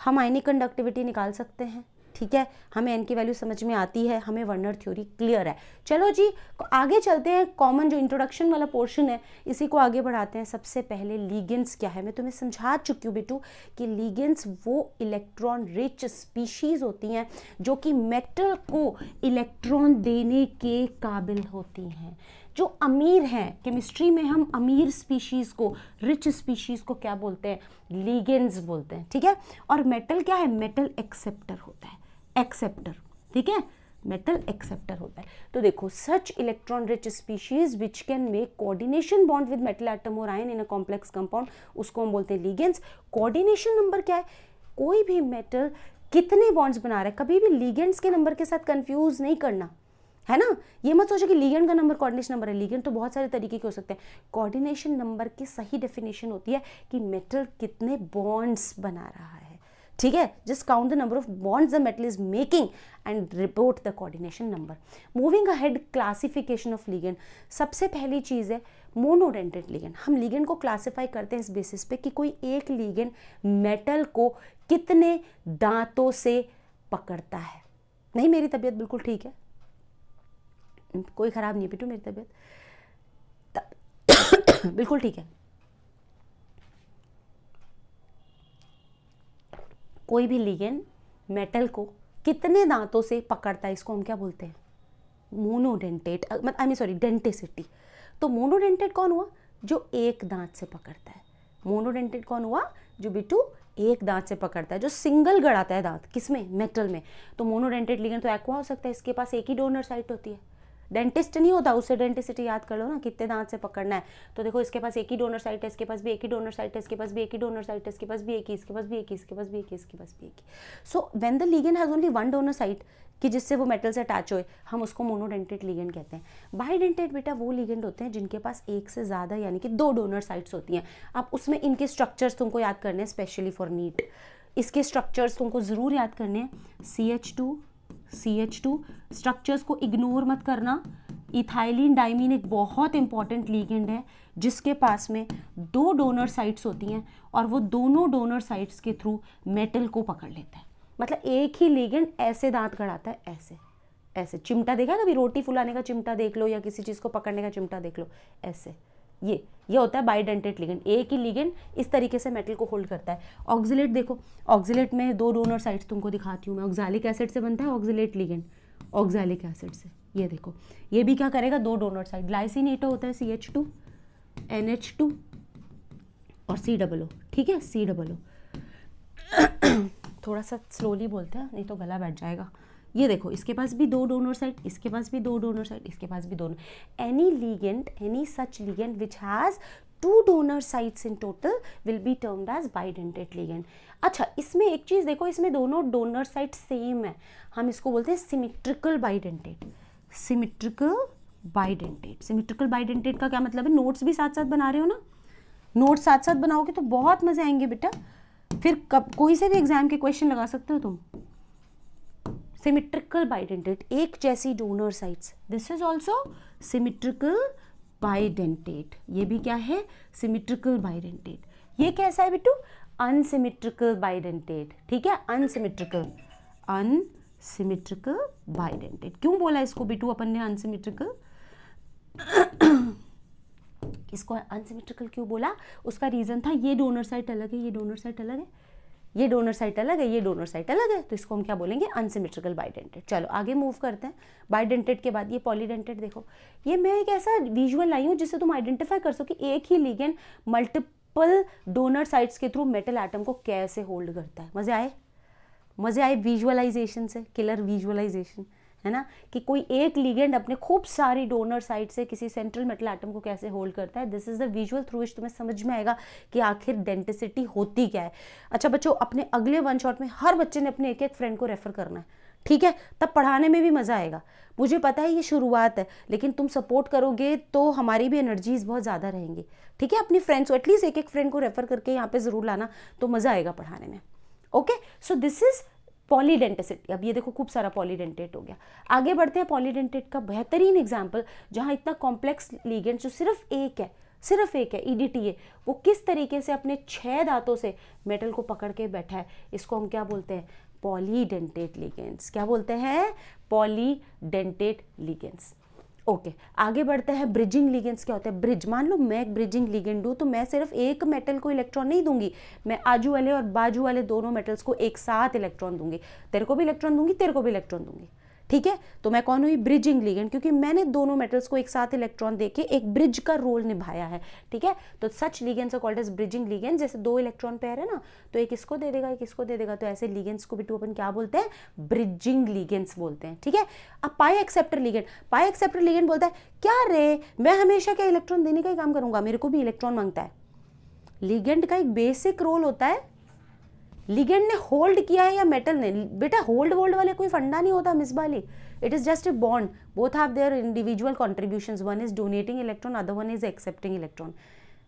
हम आइनी कंडक्टिविटी निकाल सकते हैं ठीक है हमें एन की वैल्यू समझ में आती है हमें वर्नर थ्योरी क्लियर है चलो जी आगे चलते हैं कॉमन जो इंट्रोडक्शन वाला पोर्शन है इसी को आगे बढ़ाते हैं सबसे पहले लीगेंस क्या है मैं तुम्हें समझा चुकी हूँ बेटू कि लीगेंस वो इलेक्ट्रॉन रिच स्पीशीज़ होती हैं जो कि मेटल को इलेक्ट्रॉन देने के काबिल होती हैं जो अमीर हैं केमिस्ट्री में हम अमीर स्पीशीज़ को रिच स्पीशीज़ को क्या बोलते हैं लीगेंस बोलते हैं ठीक है और मेटल क्या है मेटल एक्सेप्टर होता है एक्सेप्टर ठीक है मेटल एक्सेप्टर होता है तो देखो such electron rich species which can make coordination bond with metal atom और ion in a complex compound उसको हम बोलते हैं लीगेंस कोऑर्डिनेशन नंबर क्या है कोई भी मेटल कितने बॉन्ड्स बना रहा है कभी भी लीगेंट्स के नंबर के साथ कंफ्यूज नहीं करना है ना ये मत सोचो कि लीगेंट का नंबर कोऑर्डिनेशन नंबर है लीगेंट तो बहुत सारे तरीके के हो सकते हैं कोऑर्डिनेशन नंबर की सही डेफिनेशन होती है कि मेटल कितने बॉन्ड्स बना रहा है ठीक है just count the number of bonds the metal is making and report the coordination number moving ahead classification of ligand सबसे पहली चीज़ है मोनोडेंटेड लीगन हम लीगन को क्लासिफाई करते हैं इस बेसिस पे कि कोई एक लीगन मेटल को कितने दांतों से पकड़ता है नहीं मेरी तबीयत बिल्कुल ठीक है कोई ख़राब नहीं बिटू मेरी तबीयत बिल्कुल ठीक है कोई भी लिगेंड मेटल को कितने दांतों से पकड़ता है इसको हम क्या बोलते हैं monodentate I mean sorry denticity तो मोनोडेंटेट कौन हुआ जो एक दांत से पकड़ता है मोनोडेंटेट कौन हुआ जो बिटू एक दांत से पकड़ता है जो सिंगल गड़ाता है दांत किस में मेटल में तो मोनोडेंटेट लिगेंड तो एक्वा हो सकता है इसके पास एक ही डोनर साइट होती है डेंटिस्ट नहीं होता उससे डेंटिसिटी याद कर लो ना कितने दांत से पकड़ना है तो देखो इसके पास एक ही डोनर साइट है इसके पास भी एक ही डोनर साइट है इसके पास भी एक ही डोनर साइट है इसके पास भी एक ही इसके पास भी एक ही इसके पास भी एक ही इसके पास भी एक ही so when the ligand has only one donor site कि जिससे वो मेटल से अटैच होए हम उसको मोनोडेंटेड लीगेंड कहते हैं बाईडेंटेड बेटा वो लीगेंड होते हैं जिनके पास एक से ज़्यादा यानी कि दो डोनर साइट्स होती हैं अब उसमें इनके स्ट्रक्चर्स तुमको याद करने हैं स्पेशली फॉर नीट इसके स्ट्रक्चर्स तुमको ज़रूर याद करने हैं C H two C H two structures को इग्नोर मत करना इथाइलिन डायमीन एक बहुत इंपॉर्टेंट लीगेंड है जिसके पास में दो डोनर साइट्स होती हैं और वो दोनों डोनर साइट्स के थ्रू मेटल को पकड़ लेता है मतलब एक ही लीगेंड ऐसे दांत गढ़ाता है ऐसे ऐसे चिमटा देखा कभी रोटी फुलाने का चिमटा देख लो या किसी चीज़ को पकड़ने का चिमटा देख लो ऐसे ये ये होता है बाइडेंटेड लिगेंड एक ही लिगेंड इस तरीके से मेटल को होल्ड करता है ऑक्जिलेट देखो ऑक्जिलेट में दो डोनर साइड्स तुमको दिखाती हूँ मैं ऑक्जालिक एसिड से बनता है ऑक्जिलेट लिगेंड ऑक्जालिक एसिड से ये देखो ये भी क्या करेगा दो डोनर साइड एटो होता है C H two N H two और सी डबल ओ ठीक है सी डबल ओ थोड़ा सा स्लोली बोलते हैं नहीं तो गला बैठ जाएगा ये देखो इसके पास भी दो डोनर साइट इसके पास भी दो डोनर साइट इसके पास भी दोनों any ligand any such ligand which has two donor sites in total will be termed as bidentate ligand अच्छा इसमें एक चीज़ देखो इसमें दोनों डोनर साइट सेम है हम इसको बोलते हैं symmetrical bidentate symmetrical bidentate symmetrical bidentate का क्या मतलब है नोट्स भी साथ साथ बना रहे हो ना नोट्स साथ साथ बनाओगे तो बहुत मजे आएंगे बेटा फिर कब कोई से भी एग्जाम के क्वेश्चन लगा सकते हो तुम सिमिट्रिकल बाइडेंटेट एक जैसी donor sites this is also symmetrical bidentate ये भी क्या है सिमिट्रिकल बाइडेंटेट ये कैसा है बिट्टू अनसिमिट्रिकल बाइडेंटेट ठीक है अनसिमिट्रिकल अनसिमिट्रिकल बाइडेंटेट क्यों बोला इसको बिट्टू अपन ने अनसिमिट्रिकल इसको अनसिमिट्रिकल क्यों बोला उसका रीज़न था ये डोनर साइट अलग है ये डोनर साइट अलग है ये डोनर साइट अलग है ये डोनर साइट अलग है तो इसको हम क्या बोलेंगे अनसिमेट्रिकल बाइडेंटेड चलो आगे मूव करते हैं बाइडेंटेड के बाद ये पॉलीडेंटेड देखो ये मैं एक ऐसा विजुअल लाई हूँ जिससे तुम आइडेंटिफाई कर सको कि एक ही लीगेंड मल्टीपल डोनर साइट्स के थ्रू मेटल आइटम को कैसे होल्ड करता है मज़े आए मज़े आए विजुअलाइजेशन से किलर विजुअलाइजेशन है ना कि कोई एक लीगेंड अपने खूब सारी डोनर साइड से किसी सेंट्रल मेटल एटम को कैसे होल्ड करता है this is the visual through which तुम्हें समझ में आएगा कि आखिर डेंटिसिटी होती क्या है अच्छा बच्चों अपने अगले वन शॉट में हर बच्चे ने अपने एक एक फ्रेंड को रेफर करना है ठीक है तब पढ़ाने में भी मज़ा आएगा मुझे पता है ये शुरुआत है लेकिन तुम सपोर्ट करोगे तो हमारी भी एनर्जीज बहुत ज़्यादा रहेंगी ठीक है अपनी फ्रेंड्स को एटलीस्ट एक एक फ्रेंड को रेफर करके यहाँ पे ज़रूर लाना तो मज़ा आएगा पढ़ाने में okay so this is polydenticity अब ये देखो खूब सारा पॉलीडेंटेट हो गया आगे बढ़ते हैं पॉलीडेंटेट का बेहतरीन एग्जाम्पल जहाँ इतना कॉम्प्लेक्स लीगेंट जो सिर्फ एक है सिर्फ एक है ई e वो किस तरीके से अपने छह दांतों से मेटल को पकड़ के बैठा है इसको हम क्या बोलते हैं पॉलीडेंटेट लीगेंट्स क्या बोलते हैं पॉलीडेंटेट लीगेंट्स ओके okay, आगे बढ़ते हैं ब्रिजिंग लीगेंट्स क्या होते हैं ब्रिज मान लो मैं एक ब्रिजिंग लीगेंट हूँ तो मैं सिर्फ एक मेटल को इलेक्ट्रॉन नहीं दूंगी मैं आजू वाले और बाजू वाले दोनों मेटल्स को एक साथ इलेक्ट्रॉन दूंगी तेरे को भी इलेक्ट्रॉन दूंगी तेरे को भी इलेक्ट्रॉन दूंगी ठीक है तो मैं कौन हुई ब्रिजिंग लिगेंड क्योंकि मैंने दोनों मेटल्स को एक साथ इलेक्ट्रॉन देके एक ब्रिज का रोल निभाया है ठीक है तो such ligands called as bridging ligand जैसे दो इलेक्ट्रॉन पेयर है ना तो एक इसको दे देगा एक इसको दे देगा तो ऐसे लीगेंस को भी टू अपन क्या बोलते हैं ब्रिजिंग लीगेंस बोलते हैं ठीक है अब pi acceptor ligand pi acceptor ligand बोलता है क्या रे मैं हमेशा क्या इलेक्ट्रॉन देने का ही काम करूंगा मेरे को भी इलेक्ट्रॉन मांगता है लीगेंड का एक बेसिक रोल होता है लिगेंड ने होल्ड किया है या मेटल ने बेटा होल्ड वोल्ड वाले कोई फंडा नहीं होता बाली it is just a bond both have their individual contribution one is donating electron other one is accepting electron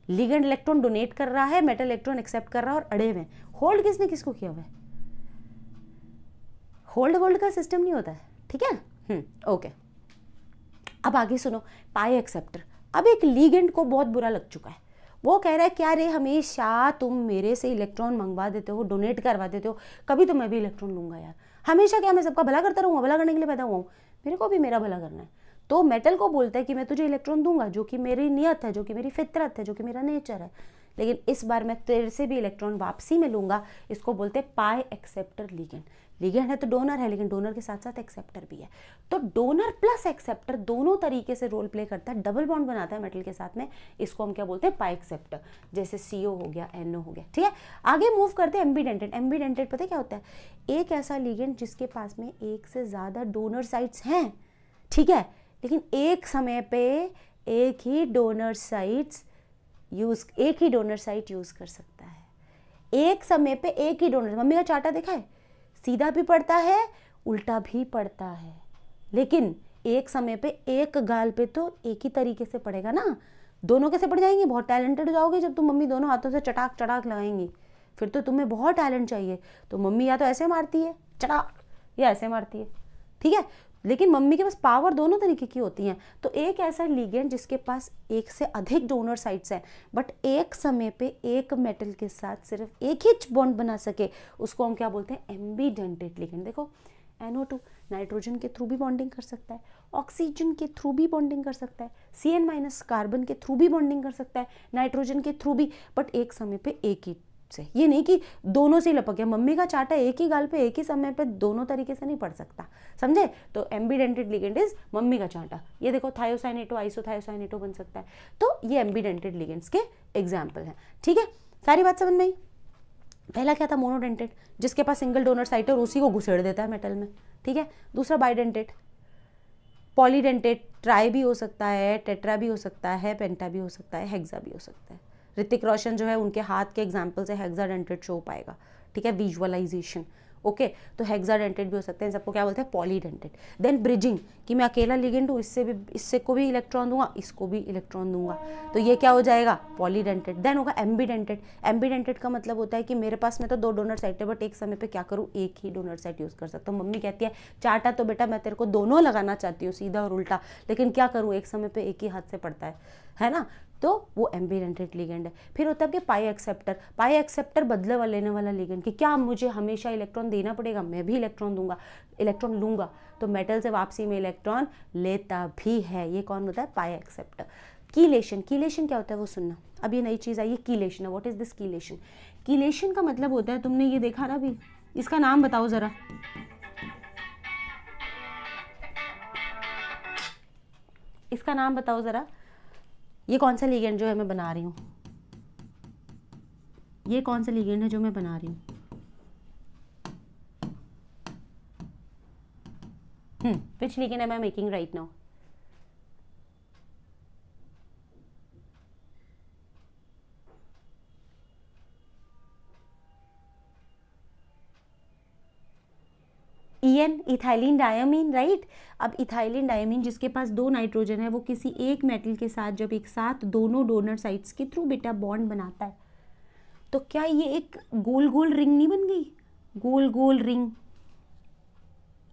ligand electron donate कर रहा है मेटल इलेक्ट्रॉन एक्सेप्ट कर रहा है और अड़े हुए होल्ड किसने किसको किया हुआ है होल्ड वोल्ड का सिस्टम नहीं होता है ठीक है ओके हम्म, अब आगे सुनो पाए एक्सेप्टर अब एक लीगेंड को बहुत बुरा लग चुका है वो कह रहा है क्या रे हमेशा तुम मेरे से इलेक्ट्रॉन मंगवा देते हो डोनेट करवा देते हो कभी तो मैं भी इलेक्ट्रॉन लूंगा यार हमेशा क्या मैं सबका भला करता रहूँगा भला करने के लिए पैदा हुआ हूँ मेरे को भी मेरा भला करना है तो मेटल को बोलता है कि मैं तुझे इलेक्ट्रॉन दूंगा जो कि मेरी नियत है जो कि मेरी फितरत है जो कि मेरा नेचर है लेकिन इस बार मैं तेरे से भी इलेक्ट्रॉन वापसी में लूंगा इसको बोलते हैं पाए एक्सेप्टर लीगेंड लिगेंड है तो डोनर है लेकिन डोनर के साथ साथ एक्सेप्टर भी है तो डोनर प्लस एक्सेप्टर दोनों तरीके से रोल प्ले करता है डबल बॉन्ड बनाता है मेटल के साथ में इसको हम क्या बोलते हैं पाई एक्सेप्टर जैसे सी हो गया एन हो गया ठीक है आगे मूव करते हैं एम्बीडेंटेड एम्बीडेंटेड पता क्या होता है एक ऐसा लिगेंड जिसके पास में एक से ज़्यादा डोनर साइट्स हैं ठीक है लेकिन एक समय पे एक ही डोनर साइट्स यूज़ एक ही डोनर साइट यूज़ कर सकता है एक समय पे एक ही डोनर मम्मी का चाटा देखा है सीधा भी पड़ता है उल्टा भी पड़ता है लेकिन एक समय पे एक गाल पे तो एक ही तरीके से पड़ेगा ना दोनों कैसे पड़ जाएंगे बहुत टैलेंटेड हो जाओगे जब तुम मम्मी दोनों हाथों से चटाक चटाक लगाएंगी फिर तो तुम्हें बहुत टैलेंट चाहिए तो मम्मी या तो ऐसे मारती है चटाक या ऐसे मारती है ठीक है लेकिन मम्मी के पास पावर दोनों तरीके की होती हैं तो एक ऐसा लीगेंड जिसके पास एक से अधिक डोनर साइट्स हैं बट एक समय पे एक मेटल के साथ सिर्फ एक ही बॉन्ड बना सके उसको हम क्या बोलते हैं एम्बीडेंटेड लीगेंड देखो एनओ टू नाइट्रोजन के थ्रू भी बॉन्डिंग कर सकता है ऑक्सीजन के थ्रू भी बॉन्डिंग कर सकता है सी एन माइनस कार्बन के थ्रू भी बॉन्डिंग कर सकता है नाइट्रोजन के थ्रू भी बट एक समय पे एक ही से ये नहीं कि दोनों से लपक गया मम्मी का चाटा एक ही गाल पे एक ही समय पे दोनों तरीके से नहीं पड़ सकता समझे तो एम्बीडेंटेड लिगेंड इज मम्मी का चाटा ये देखो थायोसाइनेटो आइसोथायोसाइनेटो बन सकता है तो ये एम्बीडेंटेड लिगेंड्स के एग्जाम्पल हैं ठीक है सारी बात समझ में आई पहला क्या था मोनोडेंटेड जिसके पास सिंगल डोनर साइट है और उसी को घुसेड़ देता है मेटल में ठीक है दूसरा बाइडेंटेड पॉलीडेंटेड ट्राई भी हो सकता है टेट्रा भी हो सकता है पेंटा भी हो सकता है हेक्सा भी हो सकता है ऋतिक रोशन जो है उनके हाथ के एग्जाम्पल से हेग्जा डेंटेड शो पाएगा ठीक है विजुअलाइजेशन ओके okay, तो हेक्सा डेंटेड भी हो सकते हैं सबको क्या बोलते हैं पॉलीडेंटेड देन ब्रिजिंग कि मैं अकेला लिगेंड हूँ इससे भी इससे को भी इलेक्ट्रॉन दूंगा इसको भी इलेक्ट्रॉन दूंगा तो ये क्या हो जाएगा पॉलीडेंटेड देन होगा एम्बीडेंटेड एम्बीडेंटेड का मतलब होता है कि मेरे पास में तो दो डोनर सेट है बट एक समय पर क्या करूँ एक ही डोनर सेट यूज़ कर सकता हूँ मम्मी कहती है चाटा तो बेटा मैं तेरे को दोनों लगाना चाहती हूँ सीधा और उल्टा लेकिन क्या करूँ एक समय पर एक ही हाथ से पड़ता है है ना तो वो एम्बीरेंटेड लिगेंड है फिर होता है कि पाई एक्सेप्टर पाई एक्सेप्टर बदले वाले लेने वाला लिगेंड कि क्या मुझे हमेशा इलेक्ट्रॉन देना पड़ेगा मैं भी इलेक्ट्रॉन दूंगा इलेक्ट्रॉन लूंगा तो मेटल से वापसी में इलेक्ट्रॉन लेता भी है ये कौन होता है पाई एक्सेप्टर कीलेशन कीलेशन क्या होता है वो सुनना अब ये नई चीज़ आई है कीलेशन है what is this chelation chelation का मतलब होता है तुमने ये देखा ना अभी इसका नाम बताओ ज़रा इसका नाम बताओ ज़रा ये कौन सा लीगेंड जो है मैं बना रही हूँ ये कौन सा लीगेंड है जो मैं बना रही हूँ which ligand am I making right now E ethylene diamine right अब इथाइलिन डायमिन जिसके पास दो नाइट्रोजन है वो किसी एक मेटल के साथ जब एक साथ दोनों डोनर साइट्स के थ्रू बेटा बॉन्ड बनाता है तो क्या ये एक गोल गोल रिंग नहीं बन गई गोल गोल रिंग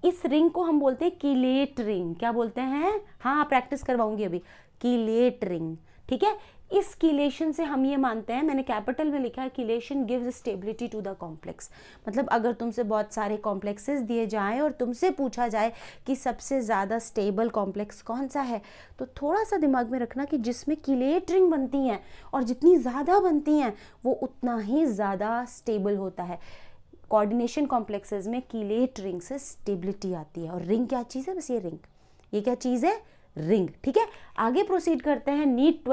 इस रिंग को हम बोलते हैं किलेट रिंग क्या बोलते हैं हाँ प्रैक्टिस करवाऊंगी अभी किलेट रिंग ठीक है इस किलेशन से हम ये मानते हैं मैंने कैपिटल में लिखा है chelation gives stability to the complex मतलब अगर तुमसे बहुत सारे कॉम्प्लेक्सेस दिए जाएं और तुमसे पूछा जाए कि सबसे ज़्यादा स्टेबल कॉम्प्लेक्स कौन सा है तो थोड़ा सा दिमाग में रखना कि जिसमें किलेटरिंग रिंग बनती हैं और जितनी ज़्यादा बनती हैं वो उतना ही ज़्यादा स्टेबल होता है कोऑर्डिनेशन कॉम्प्लेक्सेज में किलेट रिंग से स्टेबिलिटी आती है और रिंग क्या चीज़ है बस ये रिंग ये क्या चीज़ है रिंग ठीक है आगे प्रोसीड करते हैं नीट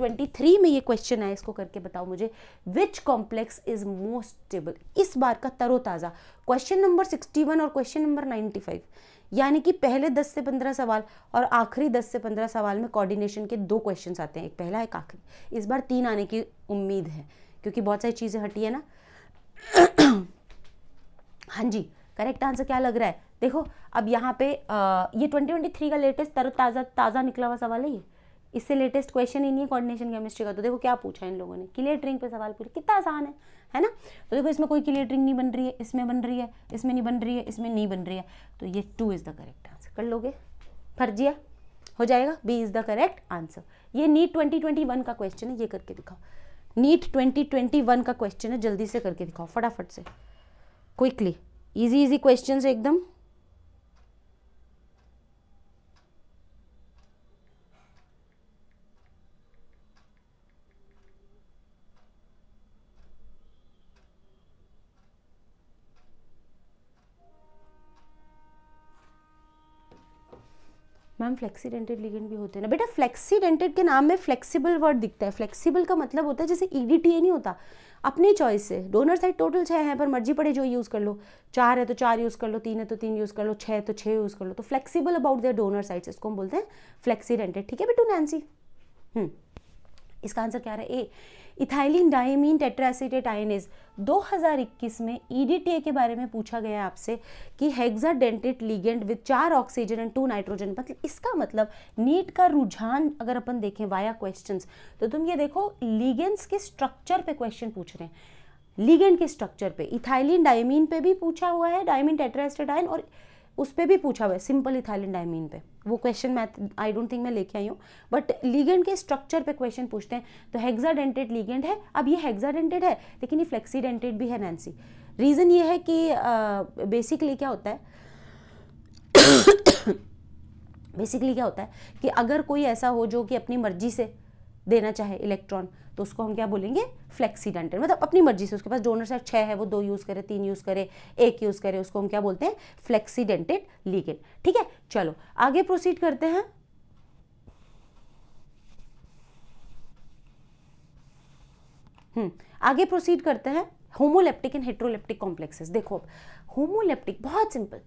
2023 में ये क्वेश्चन है इसको करके बताओ मुझे which complex is most stable इस बार का तरोताज़ा क्वेश्चन नंबर 61 और क्वेश्चन नंबर 95 यानी कि पहले 10 से 15 सवाल और आखिरी 10 से 15 सवाल में कोऑर्डिनेशन के दो क्वेश्चन आते हैं एक पहला एक आखिरी इस बार तीन आने की उम्मीद है क्योंकि बहुत सारी चीज़ें हटी है ना हाँ जी करेक्ट आंसर क्या लग रहा है देखो अब यहाँ पे आ, ये ट्वेंटी ट्वेंटी थ्री का लेटेस्ट तर ताज़ा ताज़ा निकला हुआ सवाल है ये इससे लेटेस्ट क्वेश्चन ही नहीं है कोऑर्डिनेशन केमिस्ट्री का तो देखो क्या पूछा इन लोगों ने ड्रिंक पे सवाल पूछा कितना आसान है है ना तो देखो इसमें कोई ड्रिंक नहीं बन रही है इसमें बन रही है इसमें नहीं बन रही है इसमें नहीं बन रही है तो ये two is the correct answer कर लोगे फर्जिया हो जाएगा B is the correct answer ये नीट ट्वेंटी ट्वेंटी वन का क्वेश्चन है ये करके दिखाओ नीट ट्वेंटी ट्वेंटी वन का क्वेश्चन है जल्दी से करके दिखाओ फटाफट से क्विकली इजी इजी क्वेश्चन एकदम मैम फ्लेक्सी डेंटेड लिगेंड भी होते हैं ना बेटा फ्लेक्सी डेंटेड के नाम में फ्लेक्सिबल वर्ड दिखता है फ्लेक्सिबल का मतलब होता है जैसे ईडीटीए e नहीं होता अपनी चॉइस से डोनर साइड टोटल छः हैं पर मर्जी पड़े जो यूज़ कर लो चार है तो चार यूज़ कर लो तीन है तो तीन यूज़ कर लो छः तो छः यूज़ कर लो तो flexible about their donor sites इसको हम बोलते हैं फ्लेक्सी रेंटेड ठीक है बेटू नैन्सी हम्म। इसका आंसर क्या रहा है A ethylene diamine tetraacetate ion is 2021 में ईडीटीए e के बारे में पूछा गया आपसे कि हेक्साडेंटेट लीगेंड विद चार ऑक्सीजन एंड टू नाइट्रोजन मतलब इसका मतलब नीट का रुझान अगर अपन देखें वाया क्वेश्चन तो तुम ये देखो लीगेंड्स के स्ट्रक्चर पे क्वेश्चन पूछ रहे हैं लीगेंड के स्ट्रक्चर पे इथाइलिन डायमीन पे भी पूछा हुआ है डायमीन टेट्रास्टेट आयन और उस पर भी पूछा हुआ है सिंपल इथाइलिन डायमीन पे वो क्वेश्चन मैं आई डोंट थिंक मैं लेके आई हूँ बट लीगेंड के स्ट्रक्चर पे क्वेश्चन पूछते हैं तो हेक्साडेंटेड लीगेंड है अब ये हेक्साडेंटेड है लेकिन ये फ्लेक्सीडेंटेड भी है नैन्सी रीज़न ये है कि बेसिकली क्या होता है बेसिकली क्या होता है कि अगर कोई ऐसा हो जो कि अपनी मर्जी से देना चाहे इलेक्ट्रॉन तो उसको हम क्या बोलेंगे डेंटर मतलब अपनी मर्जी से उसके पास डोनर सेट छः है वो दो यूज़ करे तीन यूज़ करे एक यूज़ करे उसको हम क्या बोलते हैं डेंटेड लीगेंड ठीक है चलो आगे प्रोसीड करते हैं हम्म, आगे प्रोसीड करते हैं होमोलेप्टिक एंड हेट्रोलेप्टिक कॉम्प्लेक्सेस देखो अब होमोलेप्टिक बहुत सिंपल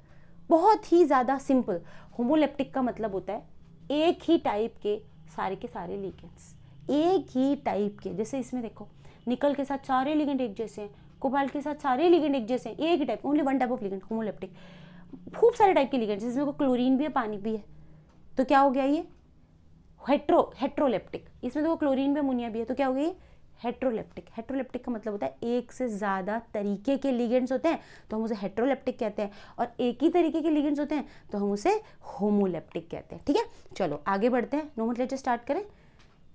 बहुत ही ज़्यादा सिंपल होमोलेप्टिक का मतलब होता है एक ही टाइप के सारे के सारे लीकेंस एक ही टाइप के जैसे इसमें देखो निकल के साथ सारे लिगेंड एक जैसे हैं कोबाल्ट के साथ सारे लिगेंड एक जैसे हैं एक ही type only one type of ligand homoleptic खूब सारे टाइप के लिगेंड जिसमें को क्लोरीन भी है पानी भी है तो क्या हो गया ये हेट्रो हेट्रोलेप्टिक इसमें देखो क्लोरीन भी अमोनिया भी है तो क्या हो गया ये हेट्रोलेप्टिक हेट्रोलेप्टिक का मतलब होता है एक से ज़्यादा तरीके के लिगेंड्स होते हैं तो हम उसे हेट्रोलेप्टिक कहते हैं और एक ही तरीके के लिगेंड्स होते हैं तो हम उसे होमोलेप्टिक कहते हैं ठीक है चलो आगे बढ़ते हैं नोमोक्लेचर स्टार्ट करें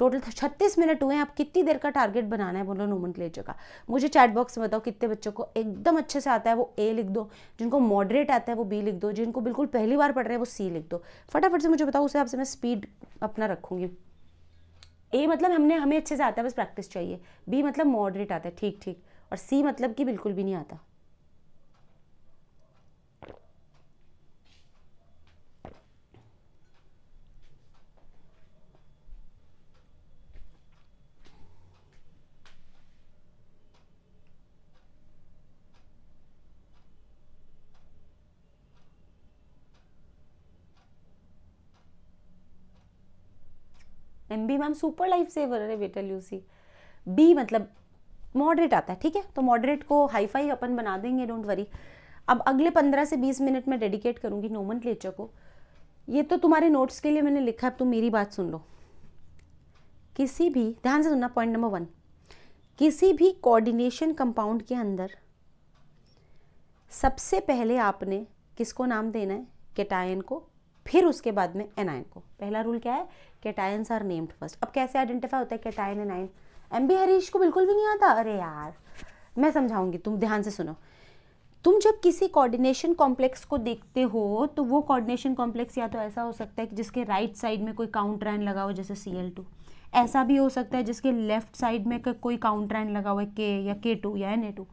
टोटल छत्तीस मिनट हुए हैं आप कितनी देर का टारगेट बनाना है बोलो नोमन का मुझे चैट बॉक्स में बताओ कितने बच्चों को एकदम अच्छे से आता है वो ए लिख दो जिनको मॉडरेट आता है वो बी लिख दो जिनको बिल्कुल पहली बार पढ़ रहे हैं वो सी लिख दो फटाफट से मुझे बताओ उस हिसाब से मैं स्पीड अपना रखूँगी ए मतलब हमने हमें अच्छे से आता है बस प्रैक्टिस चाहिए बी मतलब मॉडरेट आता है ठीक ठीक और सी मतलब कि बिल्कुल भी नहीं आता M B ma'am super life saver अरे बेटा ल्यूसी बी मतलब मॉडरेट आता है ठीक है तो मॉडरेट को हाई फाई अपन बना देंगे डोंट वरी अब अगले पंद्रह से बीस मिनट में डेडिकेट करूँगी नोमन लेचर को ये तो तुम्हारे नोट्स के लिए मैंने लिखा है तुम मेरी बात सुन लो किसी भी ध्यान से सुनना पॉइंट नंबर वन किसी भी कोऑर्डिनेशन कंपाउंड के अंदर सबसे पहले आपने किसको नाम देना है केटायन को फिर उसके बाद में एनायन को पहला रूल क्या है केटाइन्स आर नेम्ड फर्स्ट अब कैसे आइडेंटिफाई होता है cation and anion M B Harish को बिल्कुल भी नहीं आता अरे यार मैं समझाऊंगी तुम ध्यान से सुनो तुम जब किसी कोऑर्डिनेशन कॉम्प्लेक्स को देखते हो तो वो कोऑर्डिनेशन कॉम्प्लेक्स या तो ऐसा हो सकता है कि जिसके राइट right साइड में कोई काउंटर आयन लगा हो जैसे सी एल टू ऐसा भी हो सकता है जिसके लेफ्ट साइड में कोई काउंटर आयन लगा हुआ है के या के टू या एन ए टू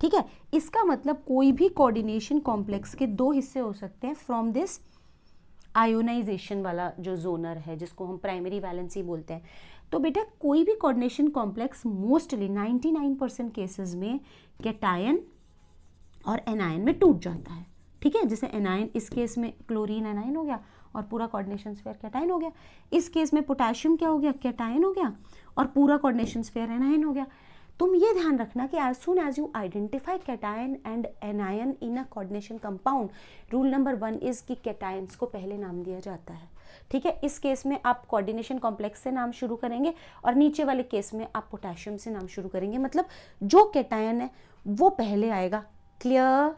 ठीक है इसका मतलब कोई भी कोऑर्डिनेशन कॉम्प्लेक्स के दो हिस्से हो सकते हैं फ्रॉम दिस आयोनाइजेशन वाला जो जोनर है जिसको हम प्राइमरी वैलेंसी बोलते हैं तो बेटा कोई भी coordination complex mostly 99 percent cases में कैटायन और एनायन में टूट जाता है ठीक है जैसे एनायन इस केस में क्लोरीन एनायन हो गया और पूरा कोऑर्डिनेशन स्फेयर कैटायन हो गया इस केस में पोटेशियम क्या हो गया कैटायन हो गया और पूरा कोऑर्डिनेशन स्फेयर एनायन हो गया तुम ये ध्यान रखना कि as soon as you identify cation and anion in a coordination compound rule number one is कि कैटायंस को पहले नाम दिया जाता है ठीक है इस केस में आप कोऑर्डिनेशन कॉम्प्लेक्स से नाम शुरू करेंगे और नीचे वाले केस में आप पोटेशियम से नाम शुरू करेंगे मतलब जो कैटायन है वो पहले आएगा क्लियर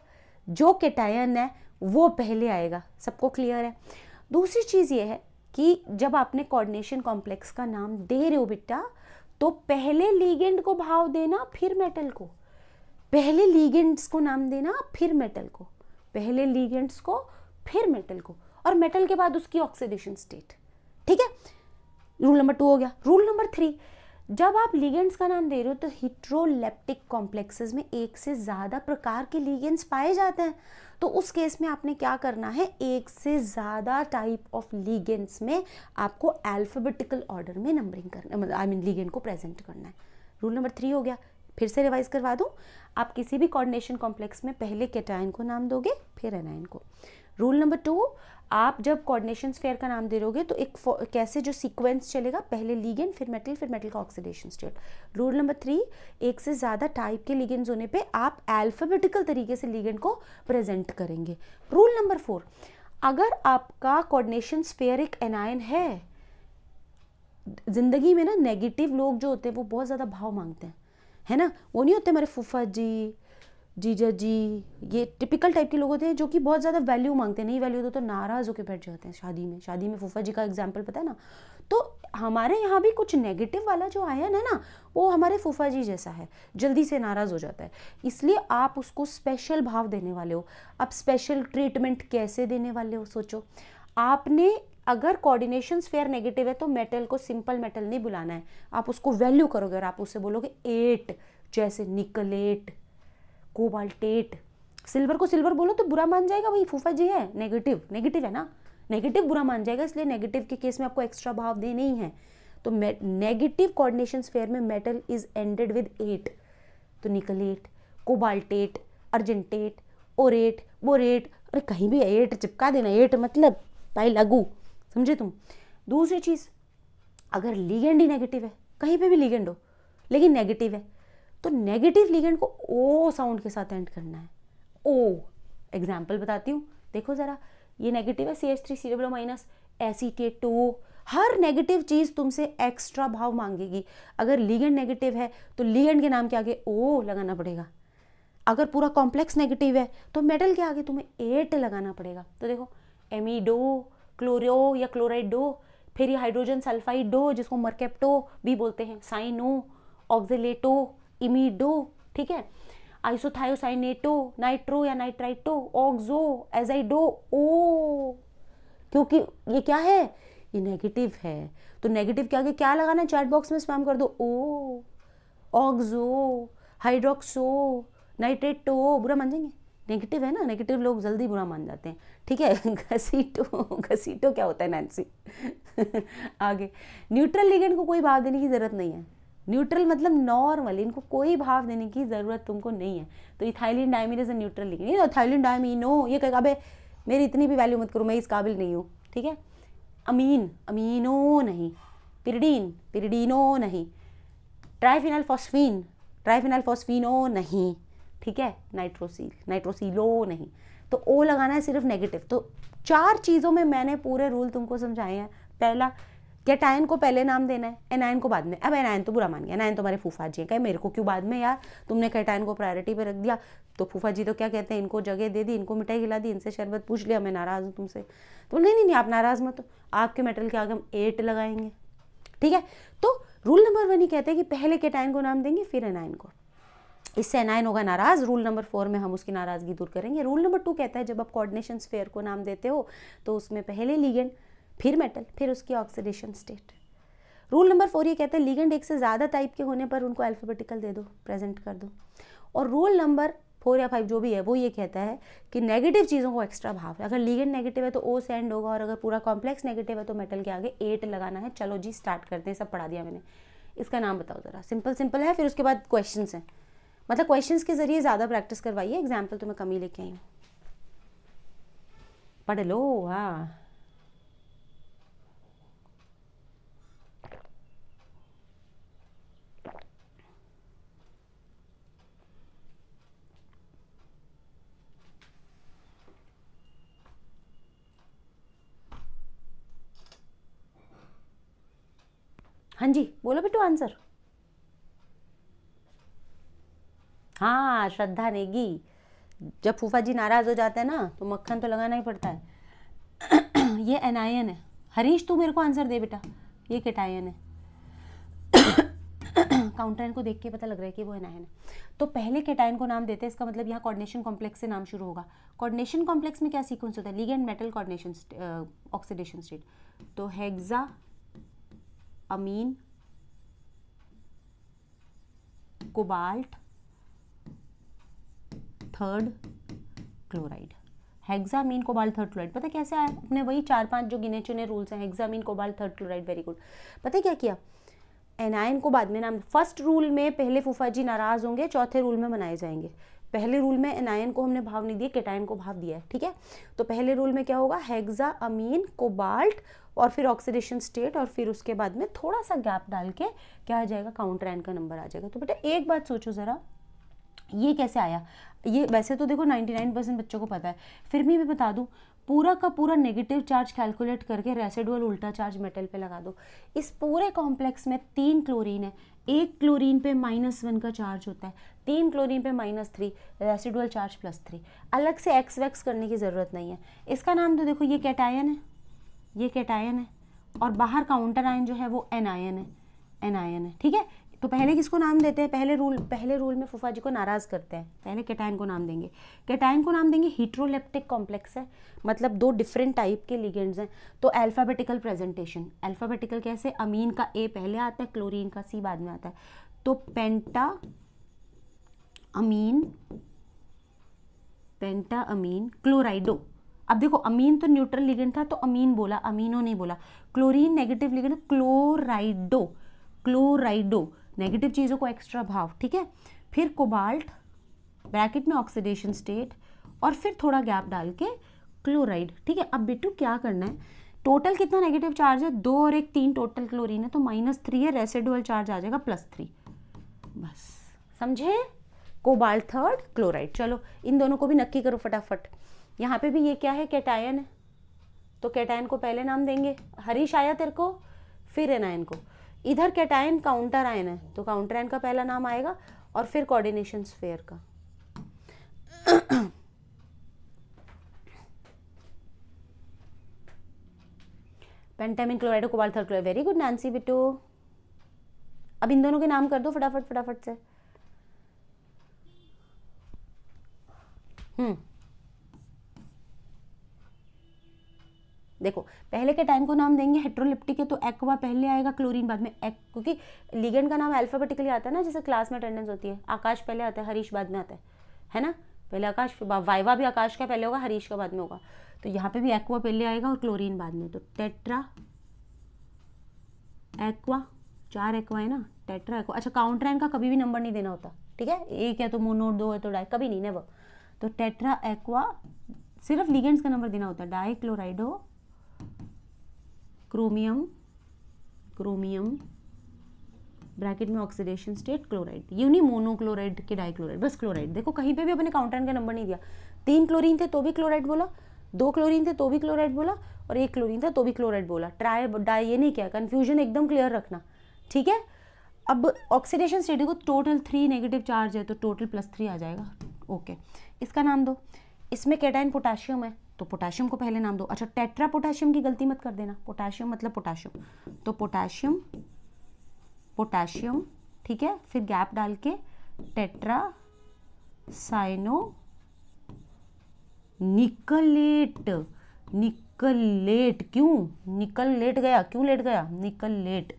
जो कैटायन है वो पहले आएगा सबको क्लियर है दूसरी चीज़ ये है कि जब आपने कोऑर्डिनेशन कॉम्प्लेक्स का नाम दे रहे हो बेटा तो पहले लीगेंड को भाव देना फिर मेटल को पहले लीगेंड्स को नाम देना फिर मेटल को पहले लीगेंड्स को फिर मेटल को और मेटल के बाद उसकी ऑक्सीडेशन स्टेट ठीक है रूल नंबर टू हो गया रूल नंबर थ्री जब आप लीगेंड्स का नाम दे रहे हो तो हिट्रोलेप्टिक कॉम्प्लेक्सेस में एक से ज़्यादा प्रकार के लीगेंड्स पाए जाते हैं तो उस केस में आपने क्या करना है एक से ज़्यादा टाइप ऑफ लीगेंट्स में आपको एल्फाबेटिकल ऑर्डर में नंबरिंग करना मतलब आई मीन लीगेंट को प्रेजेंट करना है रूल नंबर थ्री हो गया फिर से रिवाइज करवा दूँ आप किसी भी कॉर्डिनेशन कॉम्प्लेक्स में पहले केटाइन को नाम दोगे फिर एनाइन को रूल नंबर टू आप जब कोऑर्डिनेशन स्फेयर का नाम दे दोगे तो एक कैसे जो सीक्वेंस चलेगा पहले लीगेन फिर मेटल फिर मेटल का oxidation state rule number three एक से ज़्यादा टाइप के लीगेंस होने पे आप अल्फाबेटिकल तरीके से लीगेंट को प्रेजेंट करेंगे रूल नंबर फोर अगर आपका कोऑर्डिनेशन स्पेयर एक एनायन है ज़िंदगी में ना नेगेटिव लोग जो होते हैं वो बहुत ज़्यादा भाव मांगते हैं है ना वो नहीं होते हमारे फूफा जी जीजा जी ये टिपिकल टाइप के लोग होते हैं जो कि बहुत ज़्यादा वैल्यू मांगते हैं नहीं वैल्यू दो तो, तो नाराज़ होकर बैठ जाते हैं शादी में शादी में फूफा जी का एग्जाम्पल पता है ना तो हमारे यहाँ भी कुछ नेगेटिव वाला जो आया है ना वो हमारे फूफा जी जैसा है जल्दी से नाराज़ हो जाता है इसलिए आप उसको स्पेशल भाव देने वाले हो आप स्पेशल ट्रीटमेंट कैसे देने वाले हो सोचो आपने अगर कोऑर्डिनेशन फेयर नेगेटिव है तो मेटल को सिंपल मेटल नहीं बुलाना है आप उसको वैल्यू करोगे और आप उससे बोलोगे एट जैसे निकलेट कोबाल्टेट सिल्वर को सिल्वर बोलो तो बुरा मान जाएगा वही फूफा जी है नेगेटिव नेगेटिव है ना नेगेटिव बुरा मान जाएगा इसलिए नेगेटिव के केस में आपको एक्स्ट्रा भाव दे नहीं है तो नेगेटिव कोऑर्डिनेशन स्फेयर में metal is ended with ate तो nickelate cobaltate argentate aurate borate अरे कहीं भी एट चिपका देना एट मतलब भाई लगू समझे तुम दूसरी चीज़ अगर लीगेंड ही नेगेटिव है कहीं पे भी लीगेंड हो लेकिन नेगेटिव है तो नेगेटिव लिगेंड को ओ साउंड के साथ एंड करना है ओ एग्जाम्पल बताती हूँ देखो ज़रा ये नेगेटिव है C H three C W minus S के टू हर नेगेटिव चीज़ तुमसे एक्स्ट्रा भाव मांगेगी अगर लिगेंड नेगेटिव है तो लिगेंड के नाम के आगे ओ लगाना पड़ेगा अगर पूरा कॉम्प्लेक्स नेगेटिव है तो मेटल के आगे तुम्हें एट लगाना पड़ेगा तो देखो एमीडो क्लोरियो या क्लोराइडो फिर ये हाइड्रोजन सल्फाइडो जिसको मरकेप्टो भी बोलते हैं साइनो ऑक्जेलेटो इमीडो ठीक है आइसोथायोसाइनेटो नाइट्रो या नाइट्राइटो ऑक्सो एजाइडो ओ क्योंकि ये क्या है ये नेगेटिव है तो नेगेटिव क्या आगे क्या लगाना चैट बॉक्स में स्पैम कर दो ओ ऑक्सो हाइड्रोक्सो नाइट्रेटो बुरा मान जाएंगे नेगेटिव है ना नेगेटिव लोग जल्दी बुरा मान जाते हैं ठीक है घसीटो घसीटो क्या होता है नैन्सी आगे न्यूट्रल लिगेंड को कोई भाव देने की ज़रूरत नहीं है न्यूट्रल मतलब नॉर्मल इनको कोई भाव देने की ज़रूरत तुमको नहीं है तो ethylene diamine is a neutral लिखेंगे इथाइलिन डायमिन नो ये कह अबे मेरी इतनी भी वैल्यू मत करो मैं इस काबिल नहीं हूँ ठीक है अमीन अमीनो नहीं पिरडीन पिरडीनो नहीं ट्राइफिनल फॉस्फिन ट्राइफिनल फॉस्फिनो नहीं ठीक है नाइट्रोसील नाइट्रोसीलो नहीं तो ओ लगाना है सिर्फ नेगेटिव तो चार चीज़ों में मैंने पूरे रूल तुमको समझाए हैं पहला कैटाइन को पहले नाम देना है एनायन को बाद में अब एनायन तो बुरा मान गया एनायन तुम्हारे तो फूफा जी कहे मेरे को क्यों बाद में यार तुमने कैटायन को प्रायोरिटी पे रख दिया तो फूफा जी तो क्या कहते हैं इनको जगह दे दी इनको मिठाई खिला दी इनसे शरबत पूछ लिया मैं नाराज़ हूँ तुमसे तो नहीं नहीं नहीं आप नाराज़ मत हो आपके मेटल के आगे हम एट लगाएंगे ठीक है तो रूल नंबर वन ही कहते हैं कि पहले कैटायन को नाम देंगे फिर एनायन को इससे एनायन होगा नाराज रूल नंबर फोर में हम उसकी नाराज़गी दूर करेंगे रूल नंबर टू कहता है जब आप कोऑर्डिनेशन स्फेयर को नाम देते हो तो उसमें पहले लीगेंड फिर मेटल फिर उसकी oxidation state rule number four ये कहते हैं लीगेंड एक से ज़्यादा टाइप के होने पर उनको अल्फ़ाबेटिकल दे दो प्रेजेंट कर दो और रूल नंबर फोर या फाइव जो भी है वो ये कहता है कि नेगेटिव चीज़ों को एक्स्ट्रा भाव अगर लीगेंड नेगेटिव है तो ओ सेंड होगा और अगर पूरा कॉम्प्लेक्स नेगेटिव है तो मेटल के आगे एट लगाना है चलो जी स्टार्ट करते हैं सब पढ़ा दिया मैंने इसका नाम बताओ ज़रा सिंपल सिंपल है फिर उसके बाद क्वेश्चन हैं मतलब क्वेश्चन के ज़रिए ज़्यादा प्रैक्टिस करवाइए एग्जाम्पल तो मैं कमी लेके आई हूँ पढ़ लो हाँ हाँ जी बोलो बेटू आंसर हाँ श्रद्धा नेगी जब फूफा जी नाराज़ हो जाते हैं ना तो मक्खन तो लगाना ही पड़ता है ये एनायन है हरीश तू मेरे को आंसर दे बेटा ये केटायन है काउंटरन को देख के पता लग रहा है कि वो एनायन है तो पहले केटायन को नाम देते हैं इसका मतलब यहाँ कॉर्डिनेशन कॉम्प्लेक्स से नाम शुरू होगा कॉर्डिनेशन कॉम्प्लेक्स में क्या सीक्वेंस होता है ligand metal coordination oxidation state तो हेग्जा अमीन cobalt third chloride hexammine cobalt third chloride पता कैसे आया अपने वही चार पांच जो गिने चुने रूल्स हैं hexammine cobalt third chloride very good पता क्या किया एनायन को बाद में नाम फर्स्ट रूल में पहले फूफा जी नाराज़ होंगे चौथे रूल में मनाए जाएंगे पहले रूल में एनायन को हमने भाव नहीं दिया केटायन को भाव दिया है ठीक है तो पहले रूल में क्या होगा हेग्जा अमीन कोबाल्ट और फिर ऑक्सीडेशन स्टेट और फिर उसके बाद में थोड़ा सा गैप डाल के क्या आ जाएगा काउंटर एन का नंबर आ जाएगा तो बेटा एक बात सोचो ज़रा ये कैसे आया ये वैसे तो देखो 99 परसेंट बच्चों को पता है फिर भी मैं बता दूँ पूरा का पूरा नेगेटिव चार्ज कैलकुलेट करके रेसिडुअल उल्टा चार्ज मेटल पे लगा दो इस पूरे कॉम्प्लेक्स में तीन क्लोरीन है एक क्लोरीन पे माइनस वन का चार्ज होता है तीन क्लोरीन पे minus three residual charge plus three अलग से एक्स वैक्स करने की ज़रूरत नहीं है इसका नाम तो देखो ये कैटायन है ये कैटायन है और बाहर काउंटर आयन जो है वो एन आयन है एन आयन है ठीक है तो पहले किसको नाम देते हैं पहले रूल पहले रूल में फुफा जी को नाराज़ करते हैं पहले कैटाइन को नाम देंगे कैटाइन को नाम देंगे हीट्रोलेप्टिक कॉम्प्लेक्स है मतलब दो डिफरेंट टाइप के लिगेंड्स हैं तो अल्फ़ाबेटिकल प्रेजेंटेशन अल्फ़ाबेटिकल कैसे अमीन का ए पहले आता है क्लोरीन का सी बाद में आता है तो पेंटा अमीन पेंटा अमीन क्लोराइडो अब देखो अमीन तो न्यूट्रल लिगेंड था तो अमीन बोला अमीनो नहीं बोला chlorine negative ligand chlorido chlorido negative चीज़ों को एक्स्ट्रा भाव ठीक है फिर कोबाल्ट ब्रैकेट में ऑक्सीडेशन स्टेट और फिर थोड़ा गैप डाल के क्लोराइड ठीक है अब बिट्टू क्या करना है टोटल कितना नेगेटिव चार्ज है दो और एक तीन टोटल क्लोरीन है तो माइनस थ्री है रेसिडुअल चार्ज आ जाएगा प्लस थ्री बस समझे कोबाल्ट थर्ड क्लोराइड चलो इन दोनों को भी नक्की करो फटाफट यहाँ पे भी ये क्या है कैटायन है तो कैटायन को पहले नाम देंगे हरीश आया तेरे को फिर एनायन को इधर कैटायन काउंटर आयन है तो काउंटर आयन का पहला नाम आएगा और फिर कोऑर्डिनेशन स्फेयर का pentammine chloride cobalt third chloride very good Nancy Bittu अब इन दोनों के नाम कर दो फटाफट फटाफट से हम्म देखो पहले के टाइम को नाम देंगे हेट्रोलिप्टिक है तो एक्वा पहले आएगा क्लोरीन बाद में एक क्योंकि लिगेंड का नाम अल्फाबेटिकली आता है ना जैसे क्लास में अटेंडेंस होती है आकाश पहले आता है हरीश बाद में आता है है ना पहले आकाश वाइवा भी आकाश का पहले होगा हरीश का बाद में होगा तो यहाँ पे भी एक्वा पहले आएगा और क्लोरीन बाद में तो टेट्रा एक्वा चार एक्वा है ना टेट्रा एक्वा अच्छा काउंट्रैन का कभी भी नंबर नहीं देना होता ठीक है एक है तो मोनोड दो है तो डाई कभी नहीं नेवर तो टेट्रा एक्वा सिर्फ लिगेंड्स का नंबर देना होता है di chlorido chromium chromium bracket में ऑक्सीडेशन स्टेट क्लोराइड मोनोक्लोराइड के डाइक्लोराइड बस क्लोराइड देखो कहीं पे भी अपने काउंटर का नंबर नहीं दिया तीन क्लोरीन थे तो भी क्लोराइड बोला दो क्लोरीन थे तो भी क्लोराइड बोला और एक क्लोरीन था तो भी क्लोराइड बोला ट्राई डाई ये नहीं क्या कन्फ्यूजन एकदम क्लियर रखना ठीक है अब ऑक्सीडेशन स्टेट देखो टोटल थ्री नेगेटिव चार्ज है तो टोटल प्लस थ्री आ जाएगा ओके इसका नाम दो इसमें कैटाइन पोटेशियम है तो पोटाशियम को पहले नाम दो अच्छा टेट्रा पोटाशियम की गलती मत कर देना पोटाशियम मतलब पोटाशियम तो पोटाशियम पोटाशियम ठीक है फिर गैप डाल के टेट्रा साइनो निकलेट निकल लेट क्यों निकल लेट गया क्यों लेट गया निकल लेट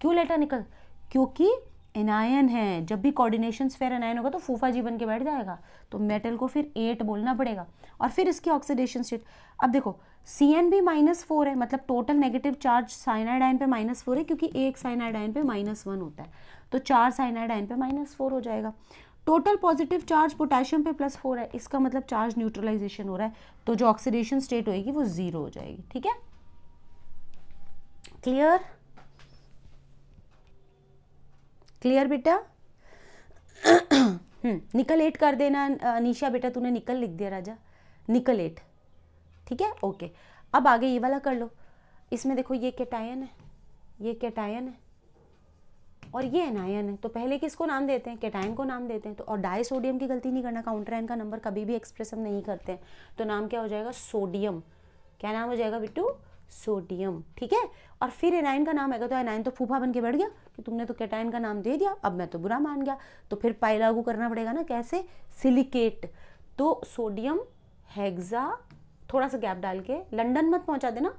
क्यों लेटा निकल क्योंकि एनायन है जब भी कोऑर्डिनेशन स्फेयर एनायन होगा तो फूफा जी बन के बैठ जाएगा तो मेटल को फिर एट बोलना पड़ेगा और फिर इसकी ऑक्सीडेशन स्टेट अब देखो सी एन भी माइनस फोर है मतलब total negative charge cyanide ion पे माइनस फोर है क्योंकि एक साइनाइड आयन पे माइनस वन होता है तो चार साइनाइड आयन पे माइनस फोर हो जाएगा टोटल पॉजिटिव चार्ज पोटेशियम पे प्लस फोर है इसका मतलब चार्ज न्यूट्रलाइजेशन हो रहा है तो जो ऑक्सीडेशन स्टेट होएगी वो जीरो हो जाएगी ठीक है क्लियर क्लियर बेटा हम्म, निकल एट कर देना निशा बेटा तूने निकल लिख दिया राजा निकल एट ठीक है ओके अब आगे ये वाला कर लो इसमें देखो ये कैटायन है ये कैटायन है और ये एनायन है तो पहले किसको नाम देते हैं कैटायन को नाम देते हैं तो और डाई सोडियम की गलती नहीं करना काउंटर एन का नंबर कभी भी एक्सप्रेस हम नहीं करते हैं तो नाम क्या हो जाएगा सोडियम क्या नाम हो जाएगा बिट्टू सोडियम ठीक है और फिर एनाइन का नाम आएगा तो एनाइन तो फूफा बन के बैठ गया कि तुमने तो कैटाइन का नाम दे दिया अब मैं तो बुरा मान गया तो फिर पाई लागू करना पड़ेगा ना कैसे सिलिकेट तो सोडियम हैग्जा थोड़ा सा गैप डाल के लंडन मत पहुंचा देना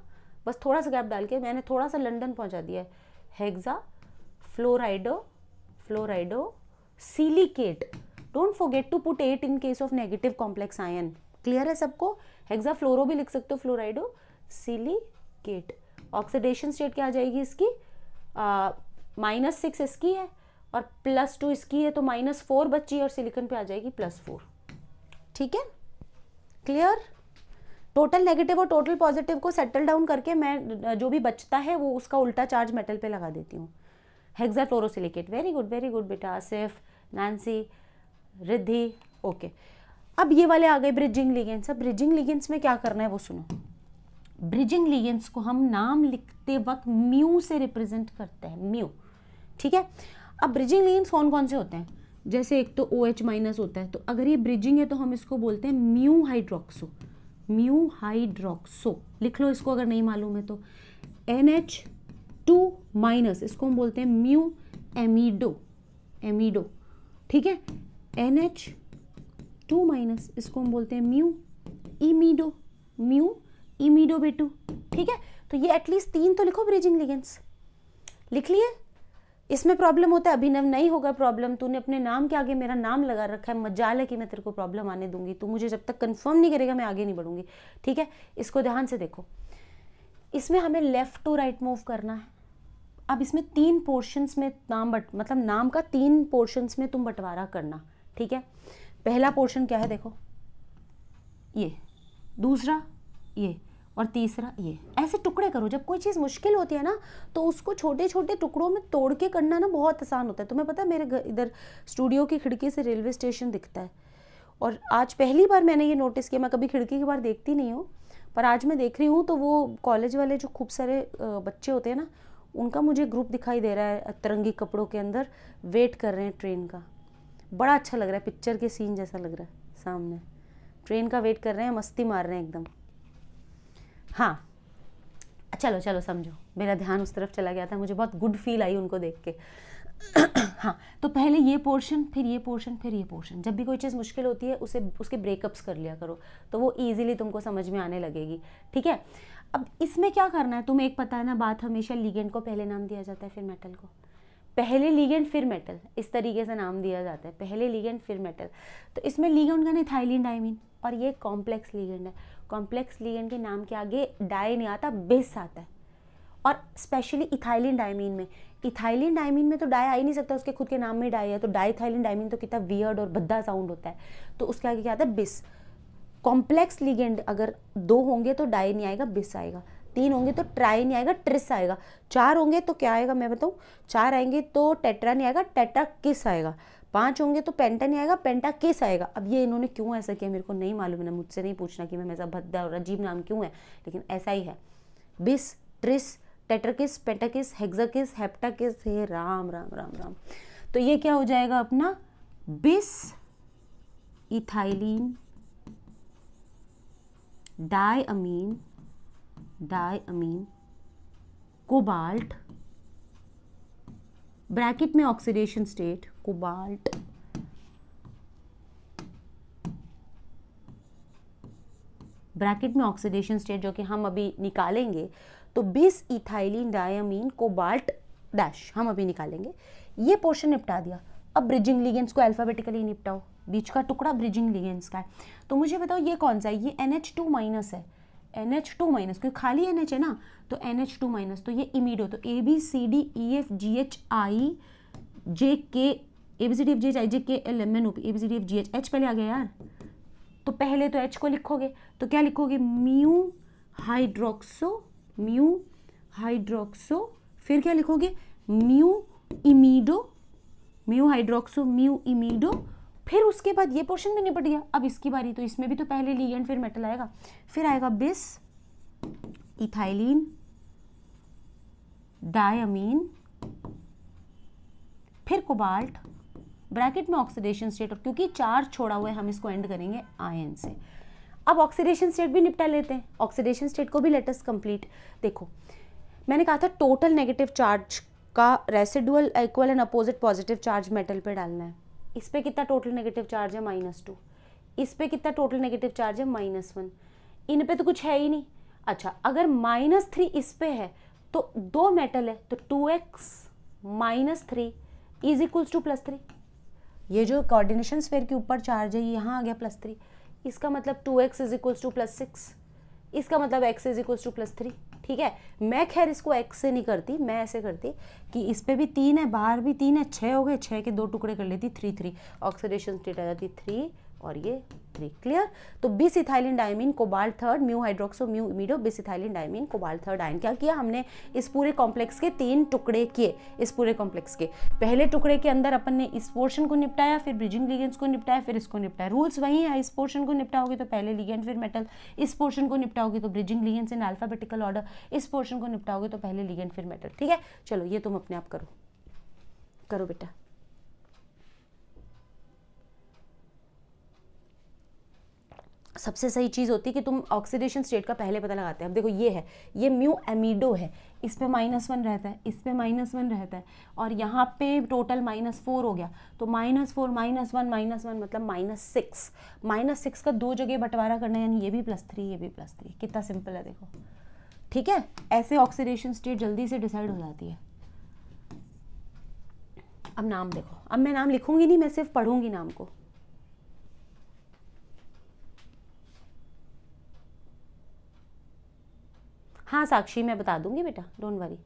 बस थोड़ा सा गैप डाल के मैंने थोड़ा सा लंडन पहुंचा दिया hexa fluorido fluorido silicate don't forget to put ate in case of negative complex ion clear है सबको हेग्जा फ्लोरो भी लिख सकते हो fluorido silicate oxidation state क्या आ जाएगी इसकी माइनस सिक्स इसकी है और प्लस टू इसकी है तो माइनस फोर बच्ची और सिलिकन पे आ जाएगी प्लस फोर ठीक है क्लियर टोटल नेगेटिव और टोटल पॉजिटिव को सेटल डाउन करके मैं जो भी बचता है वो उसका उल्टा चार्ज मेटल पे लगा देती हूँ hexafluorosilicate very good very good बेटा आसिफ नैन्सी रिद्धि ओके अब ये वाले आ गए ब्रिजिंग लिगेंस अब ब्रिजिंग लिगेंस में क्या करना है वो सुनो ब्रिजिंग लिगेंड्स को हम नाम लिखते वक्त म्यू से रिप्रेजेंट करते हैं म्यू ठीक है अब ब्रिजिंग लिगेंड्स कौन कौन से होते हैं जैसे एक तो ओ एच माइनस होता है तो अगर ये ब्रिजिंग है तो हम इसको बोलते हैं म्यू हाइड्रोक्सो म्यू हाइड्रोक्सो लिख लो इसको अगर नहीं मालूम है तो एन एच टू माइनस इसको हम बोलते हैं म्यू एमीडो एमीडो ठीक है एन एच टू माइनस इसको हम बोलते हैं म्यू इमीडो म्यू इमीडो बेटू ठीक है तो ये एटलीस्ट तीन तो लिखो ब्रिजिंग लिगेंस लिख लिए इसमें प्रॉब्लम होता है अभिनव नहीं होगा प्रॉब्लम तूने अपने नाम के आगे मेरा नाम लगा रखा है मजाल है कि मैं तेरे को प्रॉब्लम आने दूंगी तू मुझे जब तक कंफर्म नहीं करेगा मैं आगे नहीं बढ़ूंगी ठीक है इसको ध्यान से देखो इसमें हमें लेफ़्ट टू राइट मूव करना है अब इसमें तीन पोर्शंस में नाम बट मतलब नाम का तीन पोर्शंस में तुम बंटवारा करना ठीक है पहला पोर्शन क्या है देखो ये दूसरा ये और तीसरा ये ऐसे टुकड़े करो जब कोई चीज़ मुश्किल होती है ना तो उसको छोटे छोटे टुकड़ों में तोड़ के करना ना बहुत आसान होता है तुम्हें पता है मेरे घर इधर स्टूडियो की खिड़की से रेलवे स्टेशन दिखता है और आज पहली बार मैंने ये नोटिस किया मैं कभी खिड़की के बाहर देखती नहीं हूँ पर आज मैं देख रही हूँ तो वो कॉलेज वाले जो खूब सारे बच्चे होते हैं ना उनका मुझे ग्रुप दिखाई दे रहा है तरंगी कपड़ों के अंदर वेट कर रहे हैं ट्रेन का बड़ा अच्छा लग रहा है पिक्चर के सीन जैसा लग रहा है सामने ट्रेन का वेट कर रहे हैं मस्ती मार रहे हैं एकदम हाँ चलो चलो समझो मेरा ध्यान उस तरफ चला गया था मुझे बहुत गुड फील आई उनको देख के हाँ तो पहले ये पोर्शन फिर ये पोर्शन फिर ये पोर्शन जब भी कोई चीज़ मुश्किल होती है उसे उसके ब्रेकअप्स कर लिया करो तो वो ईजिली तुमको समझ में आने लगेगी ठीक है अब इसमें क्या करना है तुम्हें एक पता है ना बात हमेशा लीगेंट को पहले नाम दिया जाता है फिर मेटल को पहले लीगेंट फिर मेटल इस तरीके से नाम दिया जाता है पहले लीगेंट फिर मेटल तो इसमें लीगेंट का नहीं थाइलिन डायमिन और ये कॉम्प्लेक्स लीगेंड है कॉम्प्लेक्स लिगेंड के नाम के आगे डाई नहीं आता बेस आता है और स्पेशली इथाइलिन डायमीन में इथाइलिन डायमीन में तो डाई आ ही नहीं सकता उसके खुद के नाम में डाई है तो डाई इथाइलिन डायमीन तो कितना वियर्ड और भद्दा साउंड होता है तो उसके आगे क्या आता है बिस कॉम्प्लेक्स लिगेंड अगर दो होंगे तो डाई नहीं आएगा बिस आएगा तीन होंगे तो ट्राई नहीं आएगा ट्रिस आएगा चार होंगे तो क्या आएगा मैं बताऊँ चार आएंगे तो टेट्रा नहीं आएगा टेट्रा किस आएगा पांच होंगे तो पेंटा नहीं आएगा पेंटा किस आएगा अब ये इन्होंने क्यों ऐसा किया मेरे को नहीं मालूम है मुझसे नहीं पूछना कि मैं ऐसा भद्दा और अजीब नाम क्यों है लेकिन ऐसा ही है bis tris tetrakis pentakis hexakis heptakis हे राम राम राम राम तो ये क्या हो जाएगा अपना bis ethylene di amine di amine cobalt bracket में ऑक्सीडेशन स्टेट कोबाल्ट ब्रैकेट में ऑक्सीडेशन स्टेट जो कि हम अभी निकालेंगे तो बिस इथाइलिन डायमीन कोबाल्ट डैश हम अभी निकालेंगे ये पोर्शन निपटा दिया अब ब्रिजिंग लिगेंड्स को अल्फ़ाबेटिकली निपटाओ बीच का टुकड़ा ब्रिजिंग लिगेंड्स का है तो मुझे बताओ ये कौन सा है ये एन एच टू माइनस है एन एच टू माइनस क्योंकि खाली एन एच है ना तो एन एच टू माइनस तो ये इमीडियो तो A B C D E F G H I J K A B C D F G H I J K L M N O P A B C D F G H H पहले आ गया यार तो पहले तो H को लिखोगे तो क्या लिखोगे म्यू हाइड्रोक्सो म्यू हाइड्रोक्सो फिर क्या लिखोगे mu imido mu hydroxo mu imido फिर उसके बाद ये पोर्शन भी निपट गया अब इसकी बारी तो इसमें भी तो पहले ली एंड फिर मेटल आएगा फिर आएगा बिस इथाइलिन डायमीन फिर कोबाल्ट ब्रैकेट में ऑक्सीडेशन स्टेट और क्योंकि चार्ज छोड़ा हुआ है हम इसको एंड करेंगे आयन से अब ऑक्सीडेशन स्टेट भी निपटा लेते हैं ऑक्सीडेशन स्टेट को भी लेटेस्ट कंप्लीट देखो मैंने कहा था टोटल नेगेटिव चार्ज का residual equal and opposite positive charge metal पे डालना है इस पर कितना टोटल नेगेटिव चार्ज है माइनस टू इस पर कितना टोटल नेगेटिव चार्ज है माइनस वन इन पर तो कुछ है ही नहीं अच्छा अगर माइनस थ्री इस पर है तो दो मेटल है तो two X minus three is equals to plus three ये जो कोऑर्डिनेशन स्फेयर के ऊपर चार्ज है यहाँ आ गया प्लस थ्री इसका मतलब two X is equals to plus six इसका मतलब X is equals to plus three ठीक है मैं खैर इसको एक्स से नहीं करती मैं ऐसे करती कि इस पर भी तीन है बाहर भी तीन है छः हो गए छः के दो टुकड़े कर लेती थ्री थ्री ऑक्सीडेशन स्टेट आ जाती थ्री और ये थ्री क्लियर तो bis ethylene diamine cobalt third mu hydroxo mu imido bis ethylene diamine cobalt third ion क्या किया हमने इस पूरे कॉम्प्लेक्स के तीन टुकड़े किए इस पूरे कॉम्प्लेक्स के पहले टुकड़े के अंदर अपन ने इस पोर्शन को निपटाया फिर ब्रिजिंग लिगेंड्स को निपटाया फिर इसको निपटाया रूल्स वही है इस पोर्शन को निपटाओगे तो पहले लिगेंड फिर मेटल इस पोर्शन को निपटाओगे तो bridging ligands in alphabetical order इस पोर्शन को निपटाओगे तो पहले लिगेंड फिर मेटल ठीक है चलो ये तुम अपने आप करो करो बेटा सबसे सही चीज़ होती है कि तुम ऑक्सीडेशन स्टेट का पहले पता लगाते हैं अब देखो ये है ये म्यू एमिडो है इस पर माइनस वन रहता है इस पर माइनस वन रहता है और यहाँ पे टोटल माइनस फोर हो गया तो minus four minus one minus one मतलब माइनस सिक्स माइनस सिक्स का दो जगह बंटवारा करना यानी ये भी प्लस थ्री ये भी प्लस थ्री कितना सिंपल है देखो ठीक है ऐसे ऑक्सीडेशन स्टेट जल्दी से डिसाइड हो जाती है अब नाम देखो अब मैं नाम लिखूंगी नहीं मैं सिर्फ पढ़ूंगी नाम को हाँ साक्षी मैं बता दूंगी बेटा डोंट वरी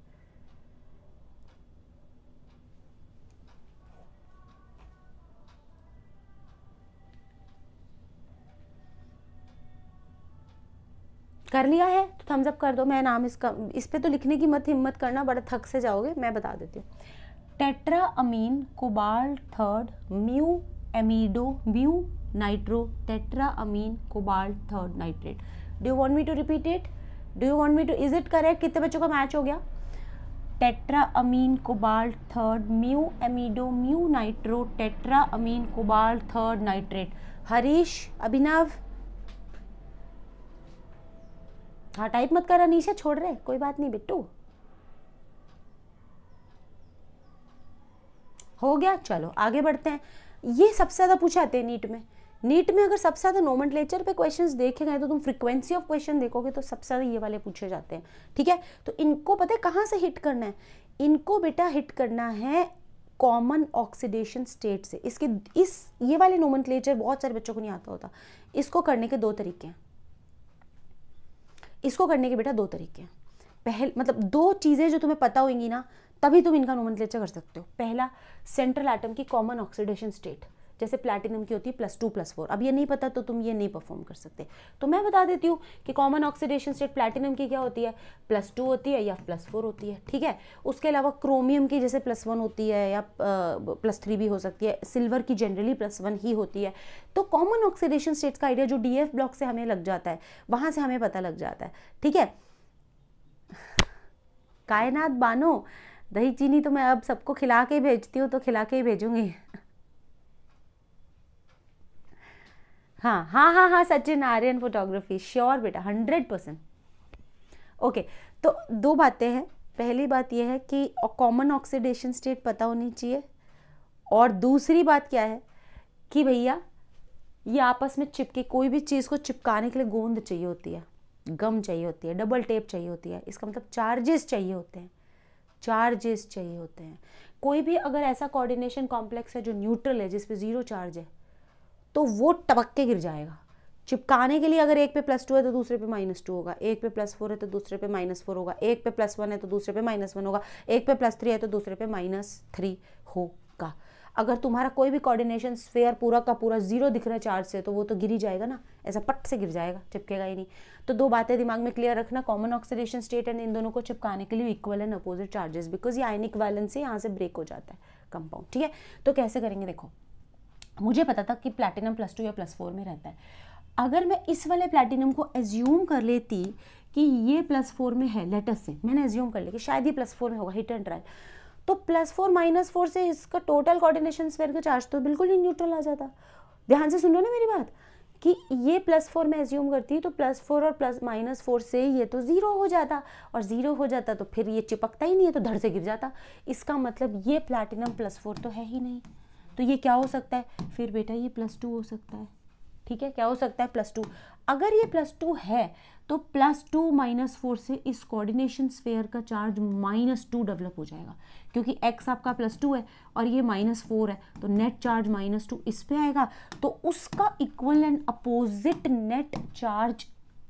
कर लिया है तो थम्स अप कर दो मैं नाम इसका इस पे तो लिखने की मत हिम्मत करना बड़ा थक से जाओगे मैं बता देती हूँ tetra amine cobalt third mu amido mu nitro tetra amine cobalt third nitrate do want me to repeat it do you want me to is it correct कितने बच्चों का मैच हो गया tetra amine cobalt third mu amido mu nitro tetra amine cobalt third nitrate Harish Abhinav हाँ type मत कर अनिशा छोड़ रहे कोई बात नहीं बिट्टू हो गया चलो आगे बढ़ते हैं ये सबसे ज़्यादा पूछा जाते हैं नीट में नीट में अगर सबसे ज़्यादा नोमेंट लेचर पर क्वेश्चन देखे गए तो तुम फ्रिक्वेंसी ऑफ क्वेश्चन देखोगे तो सबसे ज़्यादा ये वाले पूछे जाते हैं ठीक है तो इनको पता है कहाँ से हिट करना है इनको बेटा हिट करना है कॉमन ऑक्सीडेशन स्टेट से इसके इस ये वाले नोमन बहुत सारे बच्चों को नहीं आता होता इसको करने के दो तरीके हैं इसको करने के बेटा दो तरीके हैं पहल मतलब दो चीज़ें जो तुम्हें पता होंगी ना तभी तुम इनका नोमन कर सकते हो पहला सेंट्रल एटम की कॉमन ऑक्सीडेशन स्टेट जैसे प्लैटिनम की होती है प्लस टू प्लस फोर अब ये नहीं पता तो तुम ये नहीं परफॉर्म कर सकते तो मैं बता देती हूँ कि कॉमन ऑक्सीडेशन स्टेट प्लैटिनम की क्या होती है प्लस टू होती है या प्लस फोर होती है ठीक है उसके अलावा क्रोमियम की जैसे प्लस वन होती है या प्लस थ्री भी हो सकती है सिल्वर की जनरली प्लस वन ही होती है तो कॉमन ऑक्सीडेशन स्टेट्स का आइडिया जो डी ब्लॉक से हमें लग जाता है वहाँ से हमें पता लग जाता है ठीक है कायनात बानो दही चीनी तो मैं अब सबको खिला के भेजती हूँ तो खिला के ही भेजूंगी हाँ हाँ हाँ हाँ सचिन आर्यन फोटोग्राफी श्योर बेटा हंड्रेड परसेंट ओके तो दो बातें हैं पहली बात यह है कि कॉमन ऑक्सीडेशन स्टेट पता होनी चाहिए और दूसरी बात क्या है कि भैया ये आपस में चिपके कोई भी चीज़ को चिपकाने के लिए गोंद चाहिए होती है गम चाहिए होती है डबल टेप चाहिए होती है इसका मतलब चार्जेस चाहिए होते हैं चार्जेस चाहिए होते हैं कोई भी अगर ऐसा कोऑर्डिनेशन कॉम्प्लेक्स है जो न्यूट्रल है जिसपे ज़ीरो चार्ज है तो वो टपक के गिर जाएगा चिपकाने के लिए अगर एक पे प्लस टू है तो दूसरे पे माइनस टू होगा एक पे प्लस फोर है तो दूसरे पे माइनस फोर होगा एक पे प्लस वन है तो दूसरे पे माइनस वन होगा एक पे प्लस थ्री है तो दूसरे पे माइनस थ्री होगा अगर तुम्हारा कोई भी कोऑर्डिनेशन स्फेयर पूरा का पूरा जीरो दिख रहा है चार्ज से तो वो तो गिर ही जाएगा ना ऐसा पट से गिर जाएगा चिपकेगा ही नहीं तो दो बातें दिमाग में क्लियर रखना कॉमन ऑक्सीडेशन स्टेट एंड इन दोनों को चिपकाने के लिए equal and opposite charges because ये आइनिक वैलेंस से यहाँ से ब्रेक हो जाता है कंपाउंड ठीक है तो कैसे करेंगे देखो मुझे पता था कि प्लैटिनम प्लस टू या प्लस फोर में रहता है अगर मैं इस वाले प्लैटिनम को एज्यूम कर लेती कि ये प्लस फोर में है लेटस से मैंने एज्यूम कर लिया कि शायद ये प्लस फोर में होगा हिट एंड ट्रायल तो प्लस फोर माइनस फोर से इसका टोटल कोऑर्डिनेशन स्क्वायर का चार्ज तो बिल्कुल ही न्यूट्रल आ जाता ध्यान से सुन लो ना मेरी बात कि ये प्लस फोर में एज्यूम करती तो प्लस फोर और प्लस माइनस फोर से ये तो ज़ीरो हो जाता और ज़ीरो हो जाता तो फिर ये चिपकता ही नहीं है तो धड़ से गिर जाता इसका मतलब ये प्लैटिनम प्लस फोर तो है ही नहीं तो ये क्या हो सकता है फिर बेटा ये प्लस टू हो सकता है ठीक है क्या हो सकता है प्लस टू अगर ये प्लस टू है तो प्लस टू माइनस फोर से इस कोऑर्डिनेशन स्फेयर का चार्ज माइनस टू डेवलप हो जाएगा क्योंकि एक्स आपका प्लस टू है और ये माइनस फोर है तो नेट चार्ज माइनस टू इस पर आएगा तो उसका equal and opposite net charge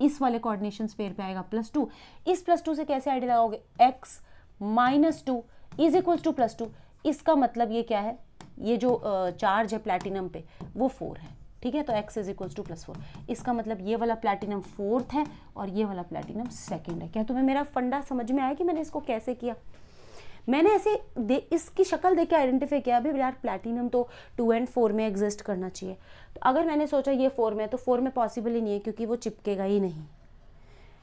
इस वाले कोऑर्डिनेशन स्फेयर पे आएगा प्लस टू इस प्लस टू से कैसे आइडिया लगाओगे X minus two is equals to plus two इसका मतलब ये क्या है ये जो चार्ज है प्लैटिनम पे वो फोर है ठीक है तो X is equals to plus four इसका मतलब ये वाला प्लैटिनम फोर्थ है और ये वाला प्लैटिनम सेकेंड है क्या तुम्हें मेरा फंडा समझ में आया कि मैंने इसको कैसे किया मैंने ऐसे दे इसकी शक्ल देख के आइडेंटिफाई किया अभी यार प्लैटिनम तो टू एंड फोर में एग्जिस्ट करना चाहिए तो अगर मैंने सोचा ये फोर में तो फोर में पॉसिबल ही नहीं है क्योंकि वो चिपकेगा ही नहीं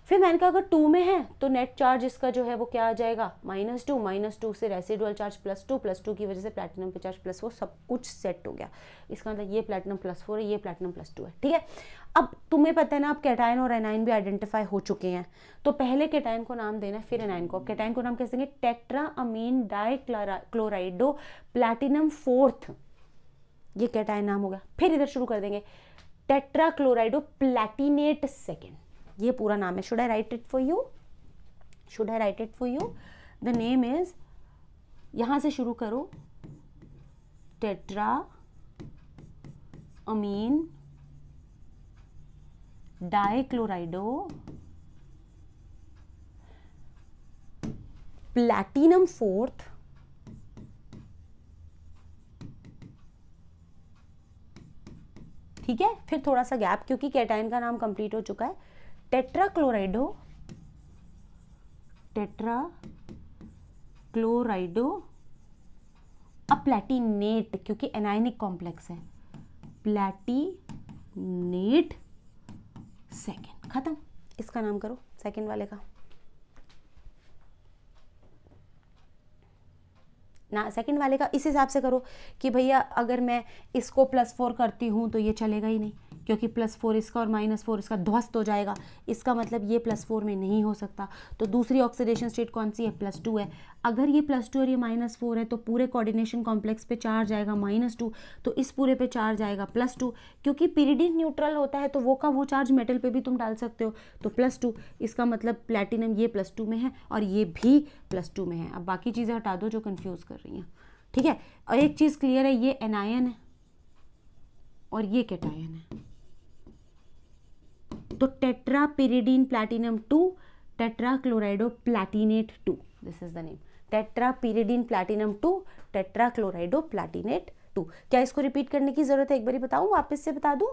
फिर मैंने कहा अगर टू में है तो नेट चार्ज इसका जो है वो क्या आ जाएगा माइनस टू माइनस टू से residual charge plus two plus two की वजह से प्लेटिनम का चार्ज प्लस फोर सब कुछ सेट हो गया इसका मतलब ये प्लेटिनम प्लस फोर है ये प्लेटिनम प्लस टू है ठीक है अब तुम्हें पता है ना आप कैटाइन और एनाइन भी आइडेंटिफाई हो चुके हैं तो पहले कैटाइन को नाम देना है फिर एनाइन को कैटाइन को नाम कैसे देंगे टेट्रा अमीन डाई क्लोराइडो प्लेटिनम फोर्थ ये कैटाइन नाम होगा फिर इधर शुरू कर देंगे टेट्रा क्लोराइडो प्लेटिनेट सेकेंड ये पूरा नाम है should I write it for you should I write it for you the name is यहां से शुरू करो tetra amine dichlorido platinum fourth ठीक है फिर थोड़ा सा गैप क्योंकि कैटाइन का नाम कंप्लीट हो चुका है टेट्राक्लोराइडो टेट्रा क्लोराइडो अप्लैटीनेट क्योंकि एनायनिक कॉम्प्लेक्स है प्लैटीनेट सेकेंड खत्म इसका नाम करो सेकेंड वाले का ना सेकेंड वाले का इस हिसाब से करो कि भैया अगर मैं इसको प्लस फोर करती हूं तो ये चलेगा ही नहीं क्योंकि प्लस फोर इसका और माइनस फोर इसका ध्वस्त हो जाएगा इसका मतलब ये प्लस फोर में नहीं हो सकता तो दूसरी ऑक्सीडेशन स्टेट कौन सी है प्लस टू है अगर ये प्लस टू और ये माइनस फोर है तो पूरे कोऑर्डिनेशन कॉम्प्लेक्स पे चार्ज आएगा माइनस टू तो इस पूरे पे चार्ज आएगा प्लस टू क्योंकि पीरिडिन न्यूट्रल होता है तो वो का वो चार्ज मेटल पे भी तुम डाल सकते हो तो प्लस टू इसका मतलब प्लेटिनम ये प्लस टू में है और ये भी प्लस टू में है अब बाकी चीज़ें हटा दो जो कन्फ्यूज़ कर रही हैं ठीक है और एक चीज़ क्लियर है ये एनायन है और ये कैटायन है तो tetrapyridine platinum two tetrachlorido platinate two this is the name tetrapyridine platinum two tetrachlorido platinate two क्या इसको रिपीट करने की जरूरत है एक बार बताऊँ वापस से बता दूँ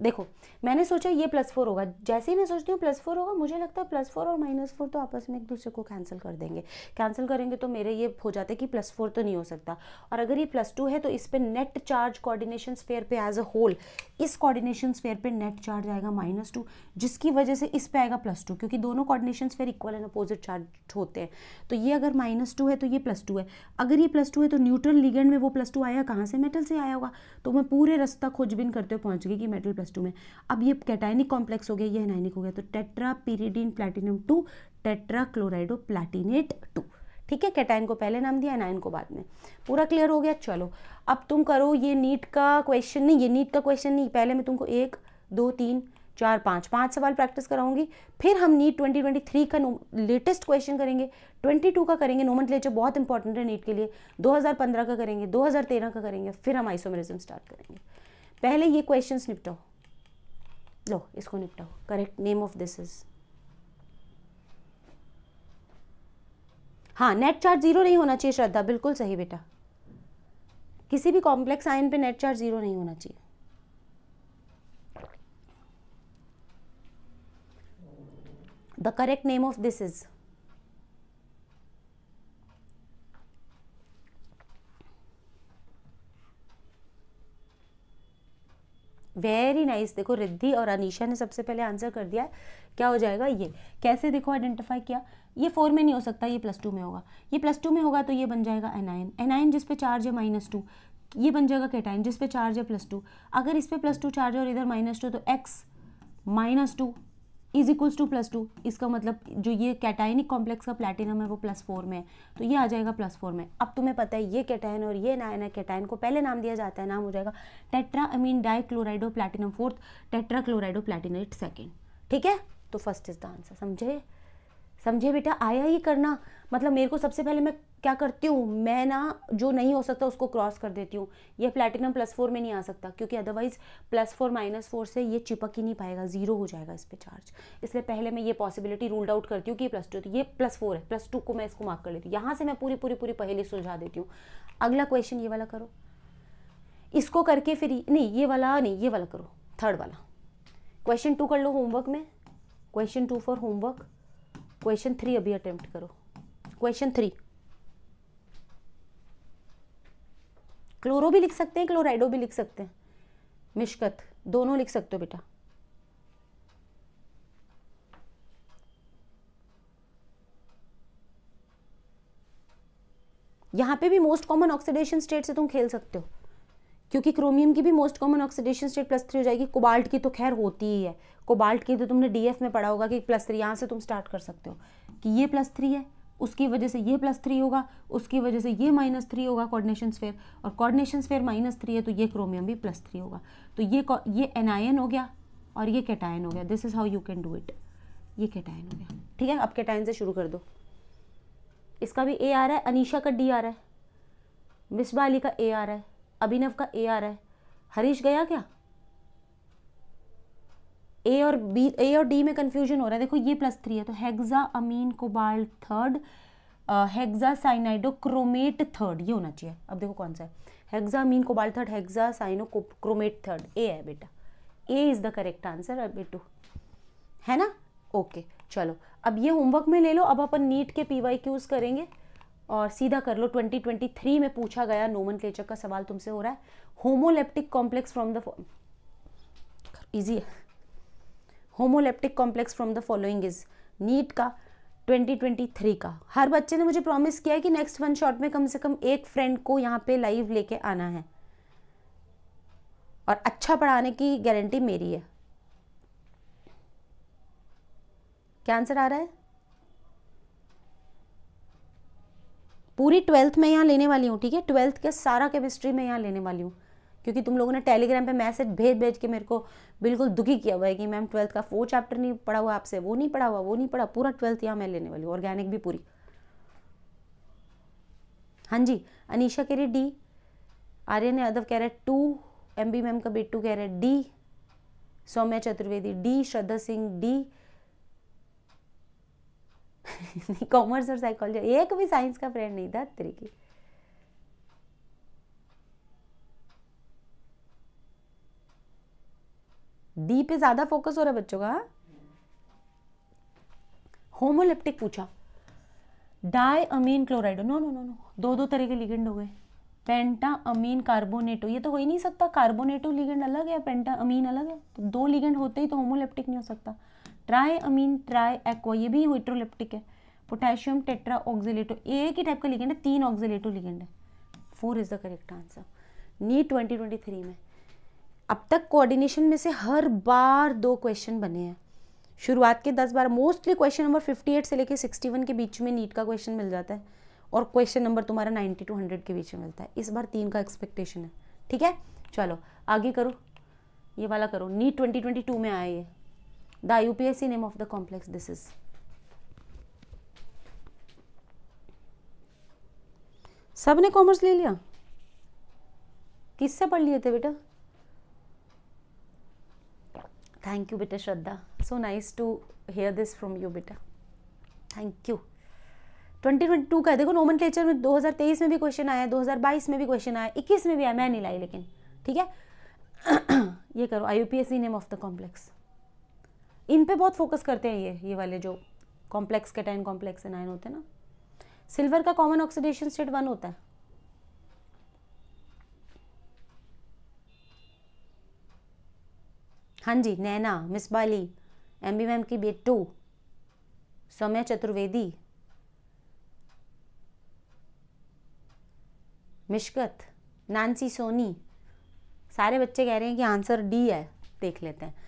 देखो मैंने सोचा ये प्लस फोर होगा जैसे ही मैं सोचती हूँ प्लस फोर होगा मुझे लगता है प्लस फोर और माइनस फोर तो आपस में एक दूसरे को कैंसिल कर देंगे कैंसिल करेंगे तो मेरे ये हो जाते कि प्लस फोर तो नहीं हो सकता और अगर ये प्लस टू है तो इस पर नेट चार्ज कोऑर्डिनेशन स्फेयर पे एज अ होल इस कोऑर्डिनेशन स्फेयर पे नेट चार्ज आएगा माइनस टू जिसकी वजह से इस पर आएगा प्लस टू क्योंकि दोनों coordination sphere equal and opposite charge होते हैं तो ये अगर माइनस टू है तो ये प्लस टू है अगर ये प्लस टू है तो न्यूट्रल लीगेंड में वो प्लस टू आया कहाँ से मेटल से आया होगा तो मैं पूरे रास्ता खोजबीन करते हुए पहुँच गई कि मेटल प्लस टू में अब ये कैटाइनिक कॉम्प्लेक्स हो गया ये नाइनिक हो गया तो tetra pyridine platinum two tetra chlorido platinate two ठीक है कैटाइन को पहले नाम दिया एनाइन को बाद में पूरा क्लियर हो गया चलो अब तुम करो ये नीट का क्वेश्चन नहीं ये नीट का क्वेश्चन नहीं पहले मैं तुमको एक दो तीन चार पाँच पाँच सवाल प्रैक्टिस कराऊंगी फिर हम नीट 2023 का लेटेस्ट क्वेश्चन करेंगे 22 का करेंगे नोमन लेचर बहुत इंपॉर्टेंट है नीट के लिए 2015 का करेंगे 2013 का करेंगे फिर हम आइसोमेरिज्म स्टार्ट करेंगे पहले ये क्वेश्चन निपटाओ लो इसको निपटाओ correct name of this is हाँ नेट चार्ज जीरो नहीं होना चाहिए श्रद्धा बिल्कुल सही बेटा किसी भी कॉम्प्लेक्स आयन पे नेट चार्ज जीरो नहीं होना चाहिए the correct name of this is very nice nice. देखो रिद्धि और अनिशा ने सबसे पहले आंसर कर दिया है क्या हो जाएगा ये कैसे देखो आइडेंटिफाई किया ये फोर में नहीं हो सकता ये प्लस टू में होगा ये प्लस टू में होगा तो ये बन जाएगा एनायन एनायन जिस पे चार्ज है माइनस टू ये बन जाएगा केटाइन जिस पे चार्ज है प्लस टू अगर इस पे प्लस टू चार्ज है और इधर माइनस टू तो x minus two is equals to plus two इसका मतलब जो ये कैटाइनिक कॉम्प्लेक्स का प्लेटिनम है वो प्लस फोर में है तो ये आ जाएगा प्लस फोर में अब तुम्हें पता है ये कैटाइन और ये नायना कैटाइन को पहले नाम दिया जाता है नाम हो जाएगा टेट्रा अमीन di chlorido platinum fourth tetra chlorido platinate second ठीक है तो फर्स्ट इज द आंसर समझे समझे बेटा आया ही करना मतलब मेरे को सबसे पहले मैं क्या करती हूँ मैं ना जो नहीं हो सकता उसको क्रॉस कर देती हूँ ये प्लेटिनम प्लस फोर में नहीं आ सकता क्योंकि otherwise plus four minus four से ये चिपक ही नहीं पाएगा जीरो हो जाएगा इस पर चार्ज इसलिए पहले मैं ये पॉसिबिलिटी रूल्ड आउट करती हूँ कि ये प्लस टू तो ये प्लस फोर है प्लस टू को मैं इसको मार्क कर लेती हूँ यहाँ से मैं पूरी पूरी पूरी पहली सुलझा देती हूँ अगला क्वेश्चन ये वाला करो इसको करके फिर नहीं ये वाला नहीं ये वाला करो थर्ड वाला क्वेश्चन टू कर लो होमवर्क में question two for homework question three अभी अटेम्प्ट करो क्वेश्चन थ्री क्लोरो भी लिख सकते हैं क्लोराइडो भी लिख सकते हैं मिशकत दोनों लिख सकते हो बेटा यहां पे भी मोस्ट कॉमन ऑक्सीडेशन स्टेट से तुम खेल सकते हो क्योंकि क्रोमियम की भी most common oxidation state plus three हो जाएगी कोबाल्ट की तो खैर होती ही है कोबाल्ट की तो तुमने डीएफ में पढ़ा होगा कि प्लस थ्री यहाँ से तुम स्टार्ट कर सकते हो कि ये प्लस थ्री है उसकी वजह से ये प्लस थ्री होगा उसकी वजह से ये माइनस थ्री होगा कोऑर्डिनेशन स्फेयर और कोऑर्डिनेशन स्फेयर माइनस थ्री है तो ये क्रोमियम भी प्लस थ्री होगा तो ये ये एनायन हो गया और ये कैटायन हो गया this is how you can do it ये कैटायन हो गया ठीक है अब कैटायन से शुरू कर दो इसका भी ए आ रहा है अनिशा का डी आ रहा है मिसबा अली का ए आ रहा है अभिनव का ए आ रहा है हरीश गया क्या ए और बी ए और डी में कंफ्यूजन हो रहा है देखो ये प्लस थ्री है तो हेग्जा अमीन cobalt third hexa cyanido chromate third ये होना चाहिए अब देखो कौन सा है hexa Amin cobalt third hexa cyano chromate third A है बेटा A is the correct answer अब बेटू है ना ओके चलो अब ये होमवर्क में ले लो अब अपन नीट के पी वाई क्यूज़ करेंगे और सीधा कर लो 2023 में पूछा गया नोमन क्लेचर का सवाल तुमसे हो रहा है homoleptic complex from the easy है homoleptic complex from the following is NEET का 2023 का हर बच्चे ने मुझे प्रॉमिस किया है कि नेक्स्ट वन शॉट में कम से कम एक फ्रेंड को यहाँ पे लाइव लेके आना है और अच्छा पढ़ाने की गारंटी मेरी है क्या आंसर आ रहा है पूरी ट्वेल्थ में यहाँ लेने वाली हूँ ठीक है ट्वेल्थ के सारा केमिस्ट्री में यहाँ लेने वाली हूँ क्योंकि तुम लोगों ने टेलीग्राम पे मैसेज भेज भेज के मेरे को बिल्कुल दुखी किया हुआ है कि मैम ट्वेल्थ का फोर चैप्टर नहीं पढ़ा हुआ आपसे वो नहीं पढ़ा हुआ वो नहीं पढ़ा पूरा ट्वेल्थ यहाँ मैं लेने वाली हूँ ऑर्गेनिक भी पूरी हाँ जी अनिशा कह रहे डी आर्यन यादव कह रहे टू एम बी मैम का बिट्टू कह रहे D Saumya Chaturvedi D Shraddha Singh D commerce और साइकोलॉजी एक भी साइंस का फ्रेंड नहीं था तेरे की डी पे ज्यादा फोकस हो रहा है बच्चों का होमोलिप्टिक हाँ? पूछा di ammine chloride no no no no दो दो तरह के लिगेंड हो गए पेंटा अमीन कार्बोनेटो ये तो हो ही नहीं सकता कार्बोनेटो लिगेंड अलग है पेंटा अमीन अलग है तो दो लिगेंड होते ही तो होमोलिप्टिक नहीं हो सकता ट्राई अमीन ट्राई एक्वा ये भी हिट्रोलेप्टिक है पोटेशियम टेट्रा ऑक्जिलेटो एक ही टाइप का लिगेंड है तीन ऑक्जिलेटो लिगेंड है four is the correct answer NEET twenty twenty three में अब तक कोऑर्डिनेशन में से हर बार दो क्वेश्चन बने हैं शुरुआत के दस बार mostly question number fifty eight से लेकर सिक्सटी वन के बीच में नीट का क्वेश्चन मिल जाता है और क्वेश्चन नंबर तुम्हारा नाइन्टी टू हंड्रेड के बीच में मिलता है इस बार तीन का एक्सपेक्टेशन है ठीक है चलो आगे करो ये वाला करो नीट ट्वेंटी ट्वेंटी टू में आया ये the U P S C name of the complex this is सब ने कॉमर्स ले लिया किससे पढ़ लिए थे बेटा थैंक यू बेटा Shraddha so nice to hear this from you बेटा थैंक यू 2022 का देखो नोमन में 2023 में भी क्वेश्चन आया 2022 में भी क्वेश्चन आया 21 में भी आया मैं नहीं लाई लेकिन ठीक है ये करो I U P S name of the complex इन पे बहुत फोकस करते हैं ये ये वाले जो कॉम्प्लेक्स के टाइम कॉम्प्लेक्स नाइन होते हैं ना सिल्वर का कॉमन ऑक्सीडेशन स्टेट वन होता है हाँ जी Naina miss Bali M B ma'am की बेटू सौम्या चतुर्वेदी मिशकत नानसी सोनी सारे बच्चे कह रहे हैं कि आंसर डी है देख लेते हैं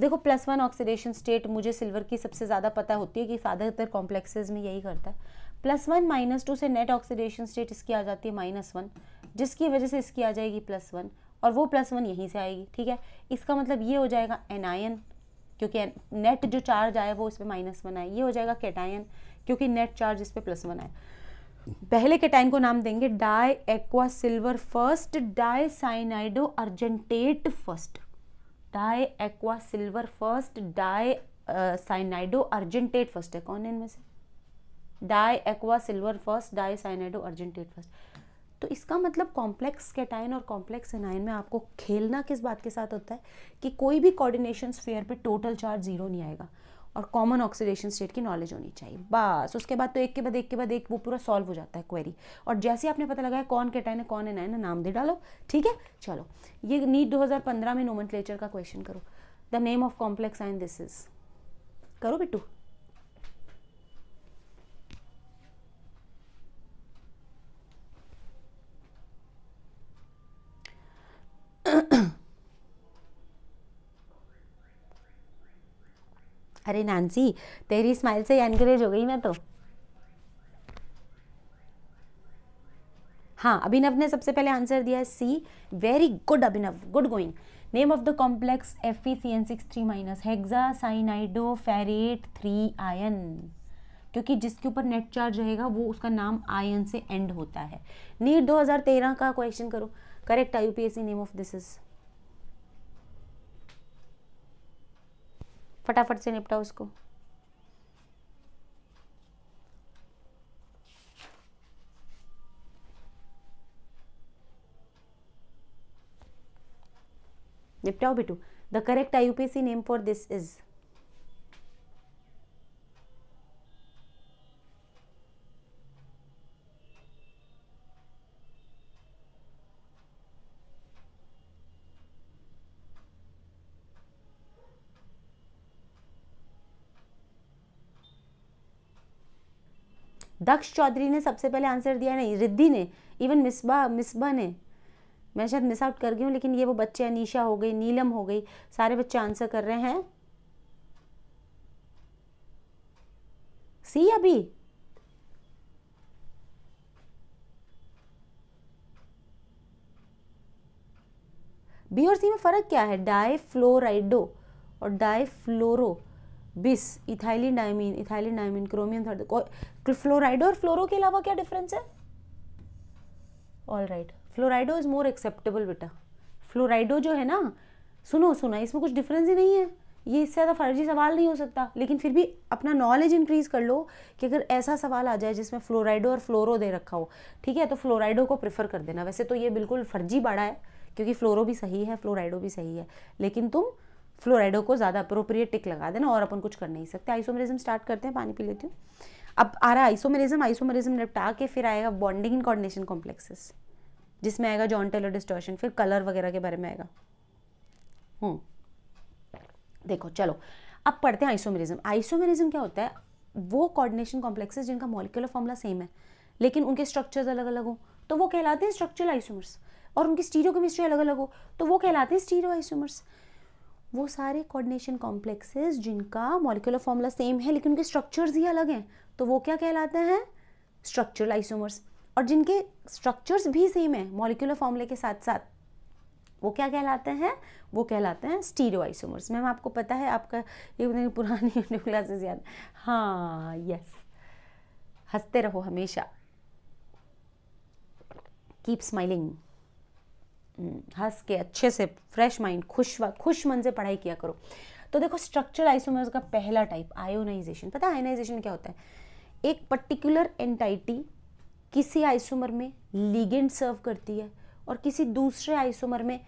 देखो प्लस वन ऑक्सीडेशन स्टेट मुझे सिल्वर की सबसे ज़्यादा पता होती है कि ज़्यादातर कॉम्प्लेक्सेस में यही करता है प्लस वन माइनस टू से नेट ऑक्सीडेशन स्टेट इसकी आ जाती है माइनस वन जिसकी वजह से इसकी आ जाएगी प्लस वन और वो प्लस वन यहीं से आएगी ठीक है इसका मतलब ये हो जाएगा एनायन क्योंकि नेट जो चार्ज आया वो इस पर माइनस वन आए ये हो जाएगा कैटायन क्योंकि नेट चार्ज इस पर प्लस वन आए पहले केटाइन को नाम देंगे di aqua silver first di cyanido argentate first di aqua silver first di cyanido argentate first है कौन है इनमें से di aqua silver first di cyanido argentate first तो इसका मतलब कॉम्प्लेक्स कैटाइन और कॉम्प्लेक्स एनाइन में आपको खेलना किस बात के साथ होता है कि कोई भी कोऑर्डिनेशन स्फीयर पे टोटल चार्ज जीरो नहीं आएगा और कॉमन ऑक्सीडेशन स्टेट की नॉलेज होनी चाहिए बस उसके बाद तो एक के बाद एक के बाद एक वो पूरा सॉल्व हो जाता है क्वेरी और जैसे आपने पता लगाया कौन कैटाइन है कौन एनाइन है नाम दे डालो ठीक है चलो ये नीट 2015 में नोमन का क्वेश्चन करो the name of complex ion this is करो बिट्टू अरे नानसी तेरी स्माइल से एनकरेज हो गई मैं तो हाँ अभिनव ने सबसे पहले आंसर दिया है C very good Abhinav good going name of the complex F E C N six three minus hexa cyanido ferrate three ion क्योंकि जिसके ऊपर नेट चार्ज रहेगा वो उसका नाम आयन से एंड होता है नीट 2013 का क्वेश्चन करो correct IUPAC name of this is फटाफट से निपटा उसको निपटाओ बेटू the correct UPSC name for this is Daksh Chaudhary ने सबसे पहले आंसर दिया नहीं रिद्धि ने इवन मिसबा मिसबा ने मैं शायद मिस आउट कर गई हूँ लेकिन ये वो बच्चे अनिशा हो गई नीलम हो गई सारे बच्चे आंसर कर रहे हैं सी अभी बी और सी में फ़र्क क्या है डाई फ्लोराइडो और di fluoro bis ethylene diamine ethylene diamine chromium third fluorido और फ्लोरो के अलावा क्या डिफरेंस है all right fluorido is more acceptable बेटा फ्लोराइडो जो है ना सुनो सुना इसमें कुछ डिफरेंस ही नहीं है ये इससे ज़्यादा फर्जी सवाल नहीं हो सकता लेकिन फिर भी अपना नॉलेज इंक्रीज कर लो कि अगर ऐसा सवाल आ जाए जिसमें फ्लोराइडो और फ्लोरो दे रखा हो ठीक है तो फ्लोराइडो को प्रेफर कर देना वैसे तो ये बिल्कुल फर्जी बड़ा है क्योंकि फ्लोरो भी सही है फ्लोराइडो भी सही है लेकिन तुम फ्लोराइडो को ज़्यादा अप्रोप्रिएट टिक लगा देना और अपन कुछ कर नहीं सकते आइसोमेरिज्म स्टार्ट करते हैं पानी पी लेती हूँ अब आ रहा है आइसोमेरिज्म आइसोमेरिज्म निपटा के फिर आएगा बॉन्डिंग इन कॉर्डिनेशन कॉम्प्लेक्सेस जिसमें आएगा जॉन टेलर डिस्टॉर्शन फिर कलर वगैरह के बारे में आएगा हम्म देखो चलो अब पढ़ते हैं आइसोमेरिज्म आइसोमेरिज्म क्या होता है वो कॉर्डिनेशन कॉम्प्लेक्सेस जिनका मॉलिकुलर फॉर्मूला सेम है लेकिन उनके स्ट्रक्चर्स अलग अलग हो तो वो कहलाते हैं स्ट्रक्चरल आइसोमर्स और उनकी स्टीरियो केमिस्ट्री अलग अलग हो तो वो कहलाते हैं स्टीरियो आइसोमर्स वो सारे कोऑर्डिनेशन कॉम्प्लेक्सेस जिनका मॉलिकुलर फॉर्मूला सेम है लेकिन उनके स्ट्रक्चर्स ही अलग हैं तो वो क्या कहलाते हैं स्ट्रक्चरल आइसोमर्स और जिनके स्ट्रक्चर्स भी सेम है मॉलिकुलर फॉर्मूले के साथ साथ वो क्या कहलाते हैं वो कहलाते हैं स्टीरियो आइसोमर्स मैम आपको पता है आपका ये पुरानी से याद हाँ यस हंसते रहो हमेशा कीप स्माइलिंग हम्म, हंस के अच्छे से फ्रेश माइंड खुश खुश मन से पढ़ाई किया करो तो देखो स्ट्रक्चर आइसोमर्स का पहला टाइप आयोनाइजेशन पता है आयोनाइजेशन क्या होता है एक पर्टिकुलर एंटाइटी किसी आइसोमर में लीगेंड सर्व करती है और किसी दूसरे आइसोमर में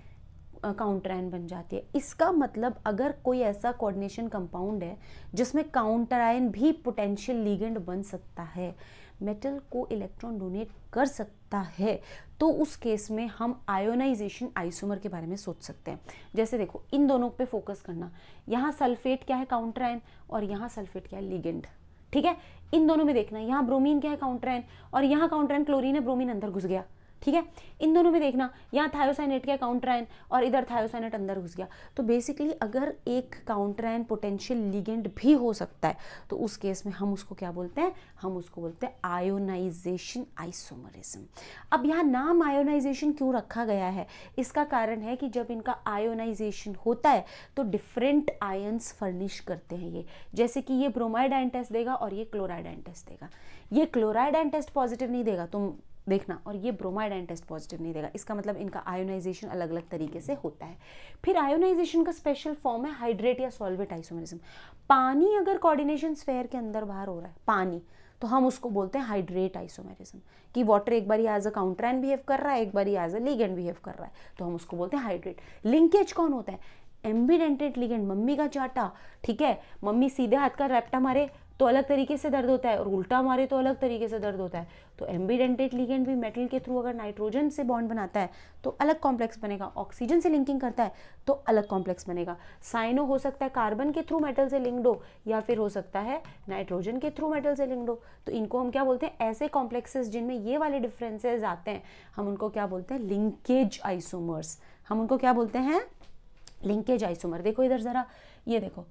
काउंटर आयन बन जाती है इसका मतलब अगर कोई ऐसा कोऑर्डिनेशन कंपाउंड है जिसमें काउंटर आयन भी पोटेंशियल लीगेंड बन सकता है मेटल को इलेक्ट्रॉन डोनेट कर सकता है तो उस केस में हम आयोनाइजेशन आइसोमर के बारे में सोच सकते हैं जैसे देखो इन दोनों पे फोकस करना यहाँ सल्फेट क्या है काउंटर आयन और यहाँ सल्फेट क्या है लिगेंड ठीक है इन दोनों में देखना यहाँ ब्रोमीन क्या है काउंटर आयन और यहाँ काउंटर आयन क्लोरीन है ब्रोमीन अंदर घुस गया ठीक है इन दोनों में देखना यहाँ थायोसाइनेट क्या काउंटर आयन और इधर थायोसाइनेट अंदर घुस गया तो बेसिकली अगर एक काउंटर आयन पोटेंशियल लिगेंड भी हो सकता है तो उस केस में हम उसको क्या बोलते हैं हम उसको बोलते हैं आयोनाइजेशन आइसोमरिज्म अब यहाँ नाम आयोनाइजेशन क्यों रखा गया है इसका कारण है कि जब इनका आयोनाइजेशन होता है तो डिफरेंट आयन्स फर्निश करते हैं ये जैसे कि ये ब्रोमाइड आयन टेस्ट देगा और ये क्लोराइड आयन टेस्ट देगा ये क्लोराइड आयन टेस्ट पॉजिटिव नहीं देगा तुम तो देखना और ये ब्रोमाइड एंड टेस्ट पॉजिटिव नहीं देगा इसका मतलब इनका आयोनाइजेशन अलग अलग तरीके से होता है फिर आयोनाइजेशन का स्पेशल फॉर्म है हाइड्रेट या सॉल्वेट आइसोमेरिज्म पानी अगर कोऑर्डिनेशन स्फेयर के अंदर बाहर हो रहा है पानी तो हम उसको बोलते हैं हाइड्रेट आइसोमेरिज्म कि वाटर एक बार as a counter and behave कर रहा है एक बार एज अ लिगेंड बिहेव कर रहा है तो हम उसको बोलते हैं हाइड्रेट लिंकेज कौन होता है एम्बिडेंटेड लिगेंड मम्मी का चाटा ठीक है मम्मी सीधे हाथ का रैप्टा मारे तो अलग तरीके से दर्द होता है और उल्टा मारे तो अलग तरीके से दर्द होता है तो एम्बीडेंटेड लिगेंड भी मेटल के थ्रू अगर नाइट्रोजन से बॉन्ड बनाता है तो अलग कॉम्प्लेक्स बनेगा ऑक्सीजन से लिंकिंग करता है तो अलग कॉम्प्लेक्स बनेगा साइनो हो सकता है कार्बन के थ्रू मेटल से लिंक्ड हो या फिर हो सकता है नाइट्रोजन के थ्रू मेटल से लिंक्ड हो तो इनको हम क्या बोलते हैं ऐसे कॉम्प्लेक्सेस जिनमें ये वाले डिफरेंसेज आते हैं हम उनको क्या बोलते हैं लिंकेज आइसोमर्स हम उनको क्या बोलते हैं लिंकेज आइसोमर देखो इधर ज़रा ये देखो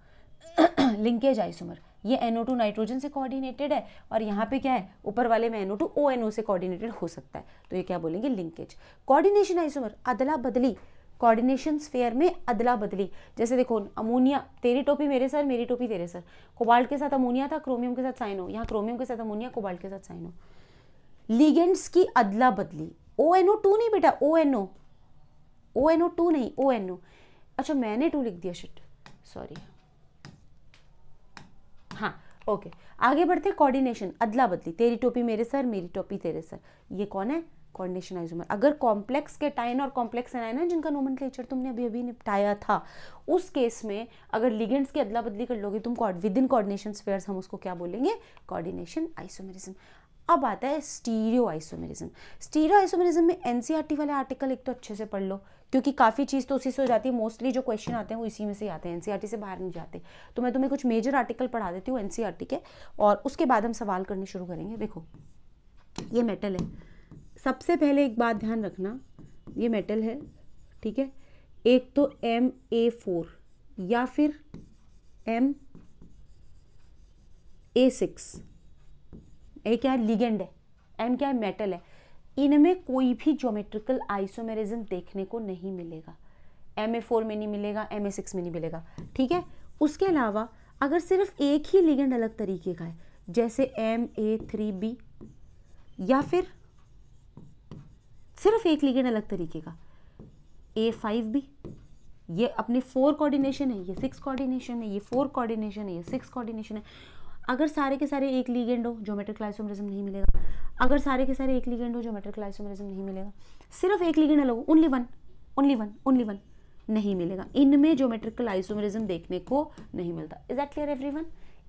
लिंकेज आइसोमर ये NO2 नाइट्रोजन से कोऑर्डिनेटेड है और यहाँ पे क्या है ऊपर वाले में NO2 ONO से कोऑर्डिनेटेड हो सकता है तो ये क्या बोलेंगे लिंकेज कोऑर्डिनेशन आइसोमर अदला बदली कोऑर्डिनेशन स्फेयर में अदला बदली जैसे देखो अमोनिया तेरी टोपी मेरे सर मेरी टोपी तेरे सर कोबाल्ट के साथ अमोनिया था क्रोमियम के साथ साइनो यहाँ क्रोमियम के साथ अमोनिया कोबाल्ट के साथ साइनो लीगेंट्स की अदला बदली ओ एन ओ टू नहीं बेटा O N O O N O two नहीं ओ एन ओ अच्छा मैंने टू लिख दिया शिट सॉरी हाँ ओके आगे बढ़ते कोऑर्डिनेशन अदला बदली तेरी टोपी मेरे सर मेरी टोपी तेरे सर ये कौन है कोऑर्डिनेशन आइसोमर अगर कॉम्प्लेक्स के टाइन और कॉम्प्लेक्स एनाइन है जिनका नोमन तुमने अभी अभी निपटाया था उस केस में अगर लिगेंड्स की अदला बदली कर लोगे तुम विद इन कॉर्डिनेशन स्पेयर्स हम उसको क्या बोलेंगे कॉर्डिनेशन आइसोमेरिज्म अब आता है स्टीरियो आइसोमेरिज्म स्टीरियो आइसोमेरिज्म में एनसीईआरटी e वाले आर्टिकल एक तो अच्छे से पढ़ लो क्योंकि काफ़ी चीज़ तो उसी से हो जाती है मोस्टली जो क्वेश्चन आते हैं वो इसी में से आते हैं एनसीईआरटी e से बाहर नहीं जाते तो मैं तुम्हें कुछ मेजर आर्टिकल पढ़ा देती हूँ एनसीईआरटी e के और उसके बाद हम सवाल करने शुरू करेंगे देखो ये मेटल है सबसे पहले एक बात ध्यान रखना ये मेटल है ठीक है एक तो एम ए फोर या फिर एम ए सिक्स ए क्या है लिगेंड है एम क्या है मेटल है इनमें कोई भी ज्योमेट्रिकल आइसोमेरिज्म देखने को नहीं मिलेगा एम ए फोर में नहीं मिलेगा एम ए सिक्स में नहीं मिलेगा ठीक है उसके अलावा अगर सिर्फ एक ही लिगेंड अलग तरीके का है जैसे एम ए थ्री बी या फिर सिर्फ एक लिगेंड अलग तरीके का ए फाइव बी ये अपने फोर कोऑर्डिनेशन है ये सिक्स कोऑर्डिनेशन है ये फोर कोऑर्डिनेशन है ये सिक्स कोऑर्डिनेशन है अगर सारे के सारे एक लीगेंड हो जोमेट्रिक क्लाइसोमरिज्म नहीं मिलेगा अगर सारे के सारे एक लीगेंड हो जोमेट्रिक क्लाइसोमरिज्म नहीं मिलेगा सिर्फ एक लीगेंड अलग हो only one only one only one नहीं मिलेगा इनमें जोमेट्रिकल आइसोमरिज्म देखने को नहीं मिलता इज दैट क्लियर एवरीवन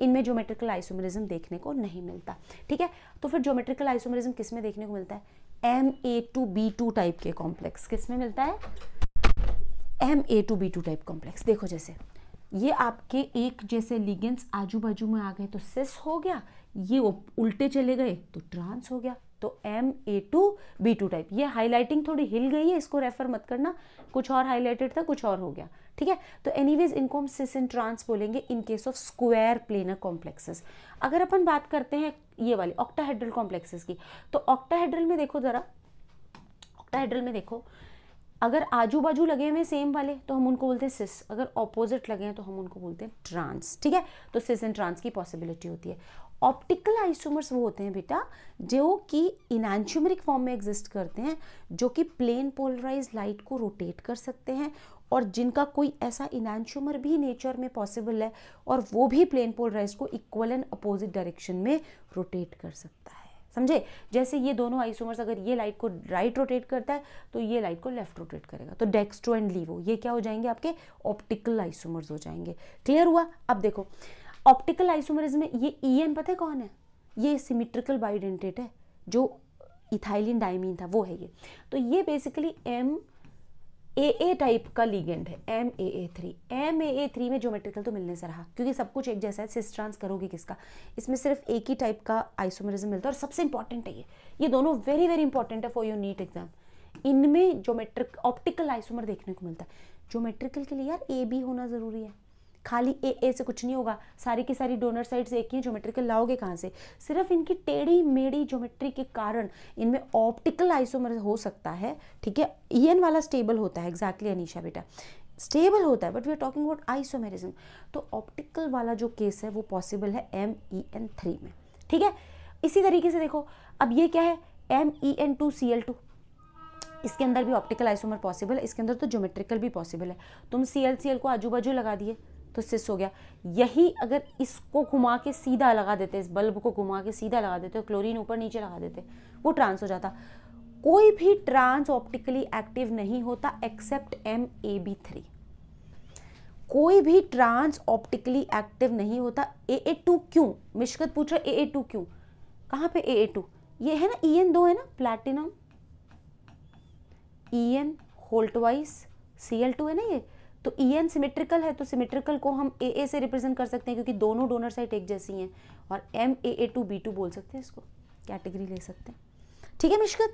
इनमें जोमेट्रिकल आइसोमरिज्म देखने को नहीं मिलता ठीक है तो फिर जोमेट्रिकल आइसोमरिज्म किस में देखने को मिलता है M A two B two type के कॉम्प्लेक्स किस में मिलता है M A two B two type complex देखो जैसे ये आपके एक जैसे लिगेंस आजू बाजू में आ गए तो सिस हो गया ये उल्टे चले गए तो ट्रांस हो गया तो M A two B two type ये हाईलाइटिंग थोड़ी हिल गई है इसको रेफर मत करना कुछ और हाईलाइटेड था कुछ और हो गया ठीक है तो एनीवेज इनको हम सिस एंड ट्रांस बोलेंगे in case of square planar complexes अगर अपन बात करते हैं ये वाली ऑक्टाहेड्रल कॉम्प्लेक्सेस की तो ऑक्टाहेड्रल में देखो ज़रा ऑक्टाहेड्रल में देखो अगर आजू बाजू लगे हुए सेम वाले तो हम उनको बोलते हैं सिस अगर ऑपोजिट लगे हैं तो हम उनको बोलते हैं ट्रांस ठीक है तो सिस एंड ट्रांस की पॉसिबिलिटी होती है ऑप्टिकल आइसोमर्स वो होते हैं बेटा जो कि इनान्शुमरिक फॉर्म में एग्जिस्ट करते हैं जो कि प्लेन पोलराइज लाइट को रोटेट कर सकते हैं और जिनका कोई ऐसा इनान्शुमर भी नेचर में पॉसिबल है और वो भी प्लेन पोलराइज को इक्वल एंड अपोजिट डायरेक्शन में रोटेट कर सकता है समझे जैसे ये दोनों आइसोमर्स अगर ये लाइट को राइट रोटेट करता है तो ये लाइट को लेफ्ट रोटेट करेगा तो डेक्स्ट्रो एंड लीवो ये क्या हो जाएंगे आपके ऑप्टिकल आइसोमर्स हो जाएंगे क्लियर हुआ अब देखो ऑप्टिकल आइसोमर्स में ये ई पता है कौन है ये सिमिट्रिकल बाइडेंटेट है जो इथाइलिन डायमीन था वो है ये तो ये basically M A A type का लीगेंड है M A A three M A A three में ज्योमेट्रिकल तो मिलने से रहा क्योंकि सब कुछ एक जैसा है सिस्ट्रांस करोगे किसका इसमें सिर्फ एक ही टाइप का आइसोमरिज्म मिलता है और सबसे इंपॉर्टेंट है ये ये दोनों वेरी वेरी इंपॉर्टेंट है फॉर योर नीट एग्जाम इनमें ज्योमेट्रिक ऑप्टिकल आइसोमर देखने को मिलता है ज्योमेट्रिकल के लिए यार ए बी होना ज़रूरी है खाली ए ए से कुछ नहीं होगा सारी की सारी डोनर साइड्स एक ही हैं के लाओगे कहाँ से सिर्फ इनकी टेढ़ी मेढ़ी ज्योमेट्री के कारण इनमें ऑप्टिकल आइसोमर हो सकता है ठीक है ईएन वाला स्टेबल होता है एग्जैक्टली exactly, अनिशा बेटा स्टेबल होता है but we are talking about isomerism तो ऑप्टिकल वाला जो केस है वो पॉसिबल है एम ई एन थ्री में ठीक है इसी तरीके से देखो अब ये क्या है M E N two C L two इसके अंदर भी ऑप्टिकल आइसोमर पॉसिबल है इसके अंदर तो ज्योमेट्रिकल भी पॉसिबल है तुम सी एल सी एल को आजू बाजू लगा दिए तो सिस हो गया यही अगर इसको घुमा के सीधा लगा देते इस बल्ब को घुमा के सीधा लगा देते क्लोरीन ऊपर नीचे लगा देते वो ट्रांस हो जाता कोई भी ट्रांस ऑप्टिकली एक्टिव नहीं होता except M A B three कोई भी ट्रांस ऑप्टिकली एक्टिव नहीं होता ए ए टू क्यों मिशकत पूछ रहा ए ए टू क्यों कहां पे ए ए टू ये है ना ई e एन दो है ना प्लैटिनम ई एन होल्टवाइस सी एल टू है ना ये तो ई एन सिमेट्रिकल है तो सिमेट्रिकल को हम ए ए से रिप्रेजेंट कर सकते हैं क्योंकि दोनों डोनर साइट एक जैसी हैं और M A A two B two बोल सकते हैं इसको कैटेगरी ले सकते हैं ठीक है मिशकत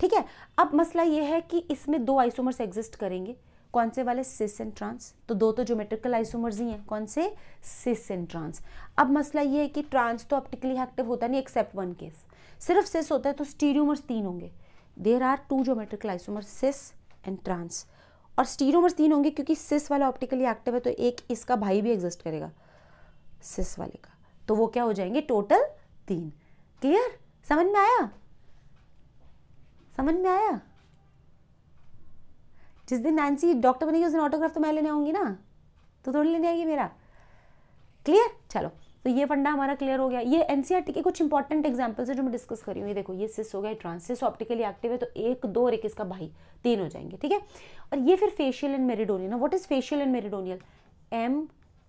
ठीक है अब मसला ये है कि इसमें दो आइसोमर्स एग्जिस्ट करेंगे कौन से वाले सिस एंड ट्रांस तो दो तो जोमेट्रिकल आइसोमर्स ही हैं कौन से सिस एंड ट्रांस अब मसला ये है कि ट्रांस तो ऑप्टिकली एक्टिव होता नहीं एक्सेप्ट वन केस सिर्फ सिस होता है तो स्टीरियोमर्स तीन होंगे there are two geometrical isomers cis and trans और स्टीरोमर्स तीन होंगे क्योंकि सिस वाला ऑप्टिकली एक्टिव है तो एक इसका भाई भी एग्जिस्ट करेगा सिस वाले का तो वो क्या हो जाएंगे टोटल तीन क्लियर समझ में आया समझ में आया जिस दिन नैन्सी डॉक्टर बनेगी उस दिन ऑटोग्राफ तो मैं लेने आऊंगी ना तो थोड़ी लेने आएगी मेरा क्लियर चलो तो ये फंडा हमारा क्लियर हो गया ये एन e के कुछ इंपॉर्टेंट एग्जाम्पल्स है जो मैं डिस्कस रही हूँ ये देखो ये सिस हो गया ट्रांसिस ऑप्टिकली एक्टिव है तो एक दो और एक इसका भाई तीन हो जाएंगे ठीक है और ये फिर facial and meridional what is facial and meridional M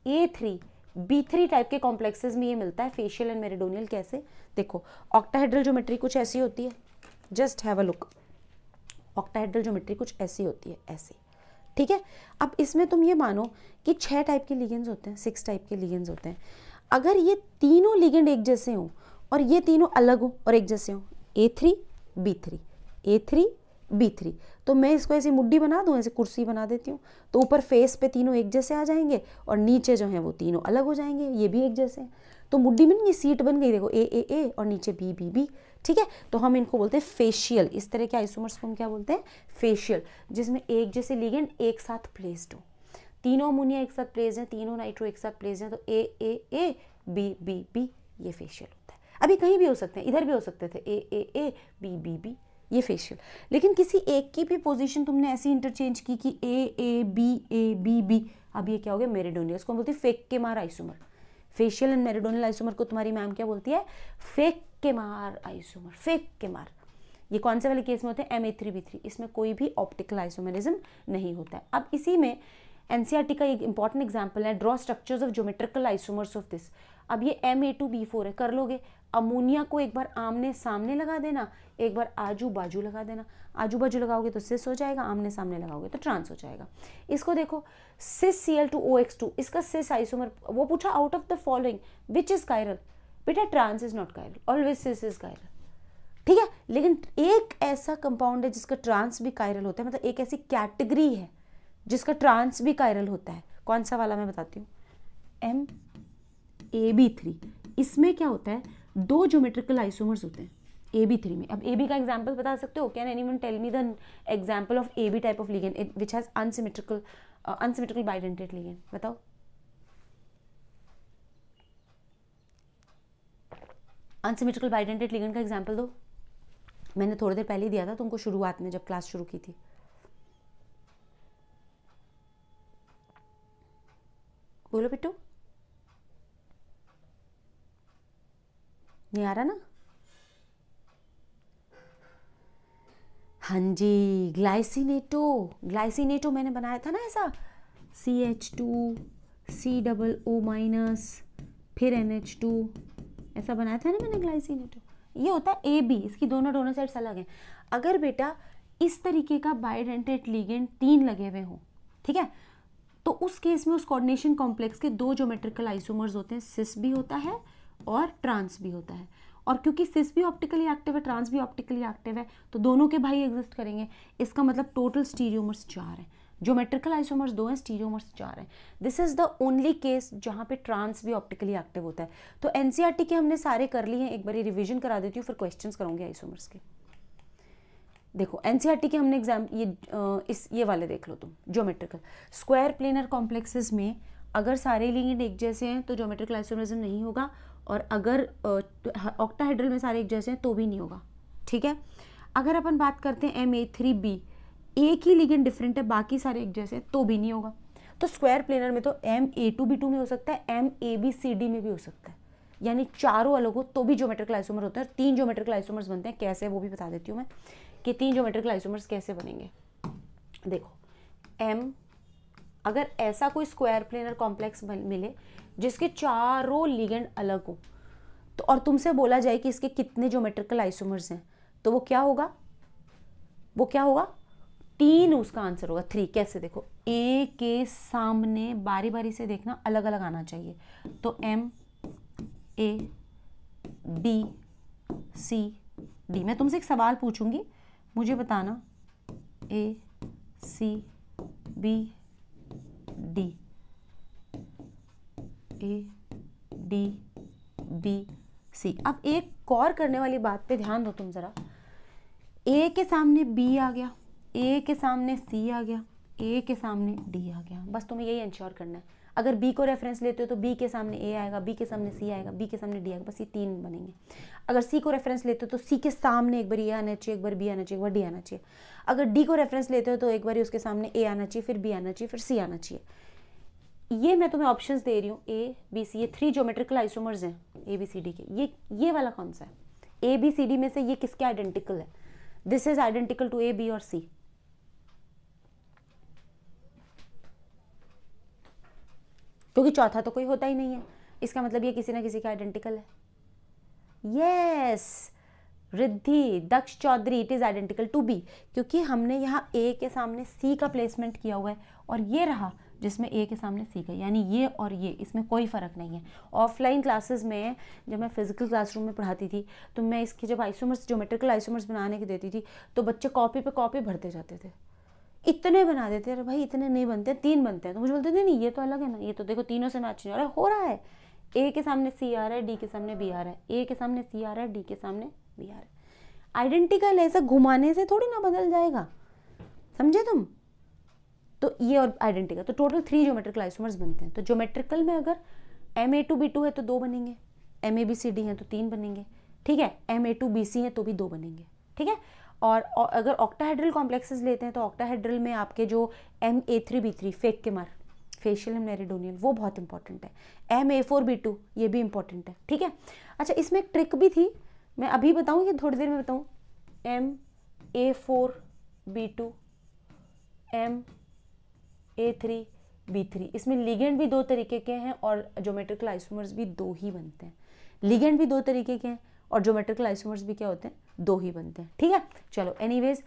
A three B three type के कॉम्प्लेक्सेज में ये मिलता है फेशियल एंड मेरिडोनियल कैसे देखो ऑक्टाहेड्रल ज्योमेट्री कुछ ऐसी होती है just have a look octahedral geometry कुछ ऐसी होती है ऐसी ठीक है अब इसमें तुम ये मानो कि छः टाइप के लिगेंस होते हैं सिक्स टाइप के लिगेंस होते हैं अगर ये तीनों लिगेंड एक जैसे हों और ये तीनों अलग हों और एक जैसे हों A three B three A three B three तो मैं इसको ऐसी मुड्डी बना दूँ ऐसे कुर्सी बना देती हूँ तो ऊपर फेस पे तीनों एक जैसे आ जाएंगे और नीचे जो हैं वो तीनों अलग हो जाएंगे ये भी एक जैसे हैं तो मुड्डी में ये सीट बन गई देखो ए ए ए और नीचे बी बी बी ठीक है तो हम इनको बोलते हैं फेशियल इस तरह के आइसोमर्स को हम क्या बोलते हैं फेशियल जिसमें एक जैसे लिगेंड एक साथ प्लेस्ड हो तीनों अमोनिया एक साथ प्लेज हैं तीनों नाइट्रो एक साथ प्लेज हैं तो A A A B B B ये फेशियल होता है अभी कहीं भी हो सकते हैं इधर भी हो सकते थे A A A B B B ये फेशियल लेकिन किसी एक की भी पोजीशन तुमने ऐसी इंटरचेंज की कि A A B A B B अब ये क्या हो गया मेरेडोनियल इसको बोलती है फेक के mer isomer facial and meridional isomer को तुम्हारी मैम क्या बोलती है फेक के मार आइसोमर फेक के मार ये कौन से वाले केस में होते हैं M A three B three इसमें कोई भी ऑप्टिकल आइसोमेरिज्म नहीं होता है अब इसी में एनसीईआरटी e का एक इंपॉर्टेंट एग्जाम्पल है draw structures of geometrical isomers of this अब ये M A two B four है कर लोगे अमोनिया को एक बार आमने सामने लगा देना एक बार आजू बाजू लगा देना आजू बाजू लगाओगे तो सिस हो जाएगा आमने सामने लगाओगे तो ट्रांस हो जाएगा इसको देखो cis C L two O X two इसका सिस आइसोमर वो पूछा out of the following which is chiral बेटा trans is not chiral always cis is chiral ठीक है लेकिन एक ऐसा कंपाउंड है जिसका ट्रांस भी कायरल होता है मतलब एक ऐसी कैटेगरी है जिसका ट्रांस भी कायरल होता है कौन सा वाला मैं बताती हूँ एम ए बी थ्री इसमें क्या होता है दो जोमेट्रिकल आइसोमर्स होते हैं ए बी थ्री में अब ए बी का एग्जाम्पल बता सकते हो can anyone tell me the example of a B type of ligand which has unsymmetrical unsymmetrical bidentate ligand बताओ अनसिमेट्रिकल बाइडेंटेड लीगन का एग्जाम्पल दो मैंने थोड़ी देर पहले ही दिया था तुमको शुरुआत में जब क्लास शुरू की थी बोलो बिट्टू नहीं आ रहा ना हाँ जी ग्लाइसिनेटो ग्लाइसिनेटो मैंने बनाया था ना ऐसा C H two C double O minus फिर एन एच टू ऐसा बनाया था ना मैंने ग्लाइसिनेटो ये होता है ए बी इसकी दोनों दोनों साइड्स अलग हैं अगर बेटा इस तरीके का बायोडेंटेड लीगेंड तीन लगे हुए हो ठीक है तो उस केस में उस कोऑर्डिनेशन कॉम्प्लेक्स के दो जोमेट्रिकल आइसोमर्स होते हैं सिस भी होता है और ट्रांस भी होता है और क्योंकि सिस भी ऑप्टिकली एक्टिव है ट्रांस भी ऑप्टिकली एक्टिव है तो दोनों के भाई एग्जिस्ट करेंगे इसका मतलब टोटल स्टीरियोमर्स चार हैं जोमेट्रिकल आइसोमर्स दो हैं स्टीरियोमर्स चार हैं this is the only case जहाँ पे ट्रांस भी ऑप्टिकली एक्टिव होता है तो एनसीआरटी e के हमने सारे कर लिए हैं एक बार रिविजन करा देती हूँ फिर क्वेश्चन करूँगी आइसोमर्स के देखो एन e के हमने एग्जाम ये इस ये वाले देख लो तुम ज्योमेट्रिकल स्क्वायर प्लेनर कॉम्प्लेक्सेस में अगर सारे लिंगड एक जैसे हैं तो ज्योमेट्रिकल आइसोमेरिज्म नहीं होगा और अगर ऑक्टाहाइड्रल में सारे एक जैसे हैं तो भी नहीं होगा ठीक है अगर अपन बात करते हैं एम ए थ्री बी एक ही लिगेंड डिफरेंट है बाकी सारे एक जैसे हैं तो भी नहीं होगा तो स्क्वायर प्लेनर में तो M A two B two में हो सकता है M A B C D में भी हो सकता है यानी चारों अलग हो तो भी ज्योमेट्रिकल आइसोमर होता है तीन ज्योमेट्रिकल आइसोमर्स बनते हैं कैसे वो भी बता देती हूँ मैं कि तीन ज्योमेट्रिक आइसोमर्स कैसे बनेंगे देखो एम अगर ऐसा कोई स्क्वायर प्लेनर कॉम्प्लेक्स मिले जिसके चारों लिगेंड अलग हो तो और तुमसे बोला जाए कि इसके कितने ज्योमेट्रिकल आइसोमर्स हैं तो वो क्या होगा वो क्या होगा तीन उसका आंसर होगा थ्री कैसे देखो ए के सामने बारी बारी से देखना अलग अलग आना चाहिए तो M A B C D मैं तुमसे एक सवाल पूछूंगी मुझे बताना A C B D A D B C अब एक गौर करने वाली बात पे ध्यान दो तुम ज़रा ए के सामने बी आ गया ए के सामने सी आ गया ए के सामने डी आ गया बस तुम्हें यही इंश्योर करना है अगर बी को रेफरेंस लेते हो तो बी के सामने ए आएगा बी के सामने सी आएगा बी के सामने डी आएगा बस ये तीन बनेंगे अगर सी को रेफरेंस लेते हो तो सी के सामने एक बार ए आना चाहिए एक बार बी आना चाहिए एक बार डी आना चाहिए अगर डी को रेफरेंस लेते हो तो एक बार उसके सामने ए आना चाहिए फिर बी आना चाहिए फिर सी आना चाहिए ये मैं तुम्हें ऑप्शन दे रही हूँ ए बी सी ये थ्री जोमेट्रिकल आइसोमर्स हैं ए बी सी डी के ये ये वाला कौन सा है ए बी सी डी में से ये किसके आइडेंटिकल है this is identical to A B और सी क्योंकि चौथा तो कोई होता ही नहीं है इसका मतलब ये किसी ना किसी का आइडेंटिकल है yes Riddhi Daksh Chaudhary it is identical to B क्योंकि हमने यहाँ ए के सामने सी का प्लेसमेंट किया हुआ है और ये रहा जिसमें ए के सामने सी का यानी ये और ये इसमें कोई फ़र्क नहीं है ऑफलाइन क्लासेस में जब मैं फिजिकल क्लासरूम में पढ़ाती थी तो मैं इसकी जब आइसोमर्स जोमेट्रिकल आइसोमर्स बनाने की देती थी तो बच्चे कॉपी पे कॉपी भरते जाते थे इतने बना देते अरे भाई इतने नहीं बनते तीन बनते हैं तो मुझे बोलते नहीं नहीं ये तो अलग है ना ये तो देखो तीनों से मैच नहीं हो रहा है हो रहा है ए के सामने सी आ रहा है डी के सामने बी आ रहा है ए के सामने सी आ रहा है डी के सामने बी आ रहा है आइडेंटिकल ऐसा घुमाने से थोड़ी ना बदल जाएगा समझे तुम तो ये और आइडेंटिकल तो टोटल थ्री ज्योमेट्रिकल आइसोमर्स बनते हैं तो ज्योमेट्रिकल में अगर M A two B two है तो दो बनेंगे M A B C D है तो तीन बनेंगे ठीक है M A two B C है तो भी दो बनेंगे ठीक है और अगर ऑक्टाहाइड्रल कॉम्प्लेक्सेस लेते हैं तो ऑक्टाहाइड्रल में आपके जो M A three B three fac के मार फेशियल एंड मेरिडोनियल वो बहुत इंपॉर्टेंट है M A four B two ये भी इंपॉर्टेंट है ठीक है अच्छा इसमें एक ट्रिक भी थी मैं अभी बताऊँ या थोड़ी देर में बताऊँ M A four B two M A three B three इसमें लिगेंड भी दो तरीके के हैं और जोमेट्रिकल आइसोमर्स भी दो ही बनते हैं लिगेंड भी दो तरीके के हैं और जोमेट्रिकल आइसोमर्स भी क्या होते हैं दो ही बनते हैं ठीक है चलो एनीवेज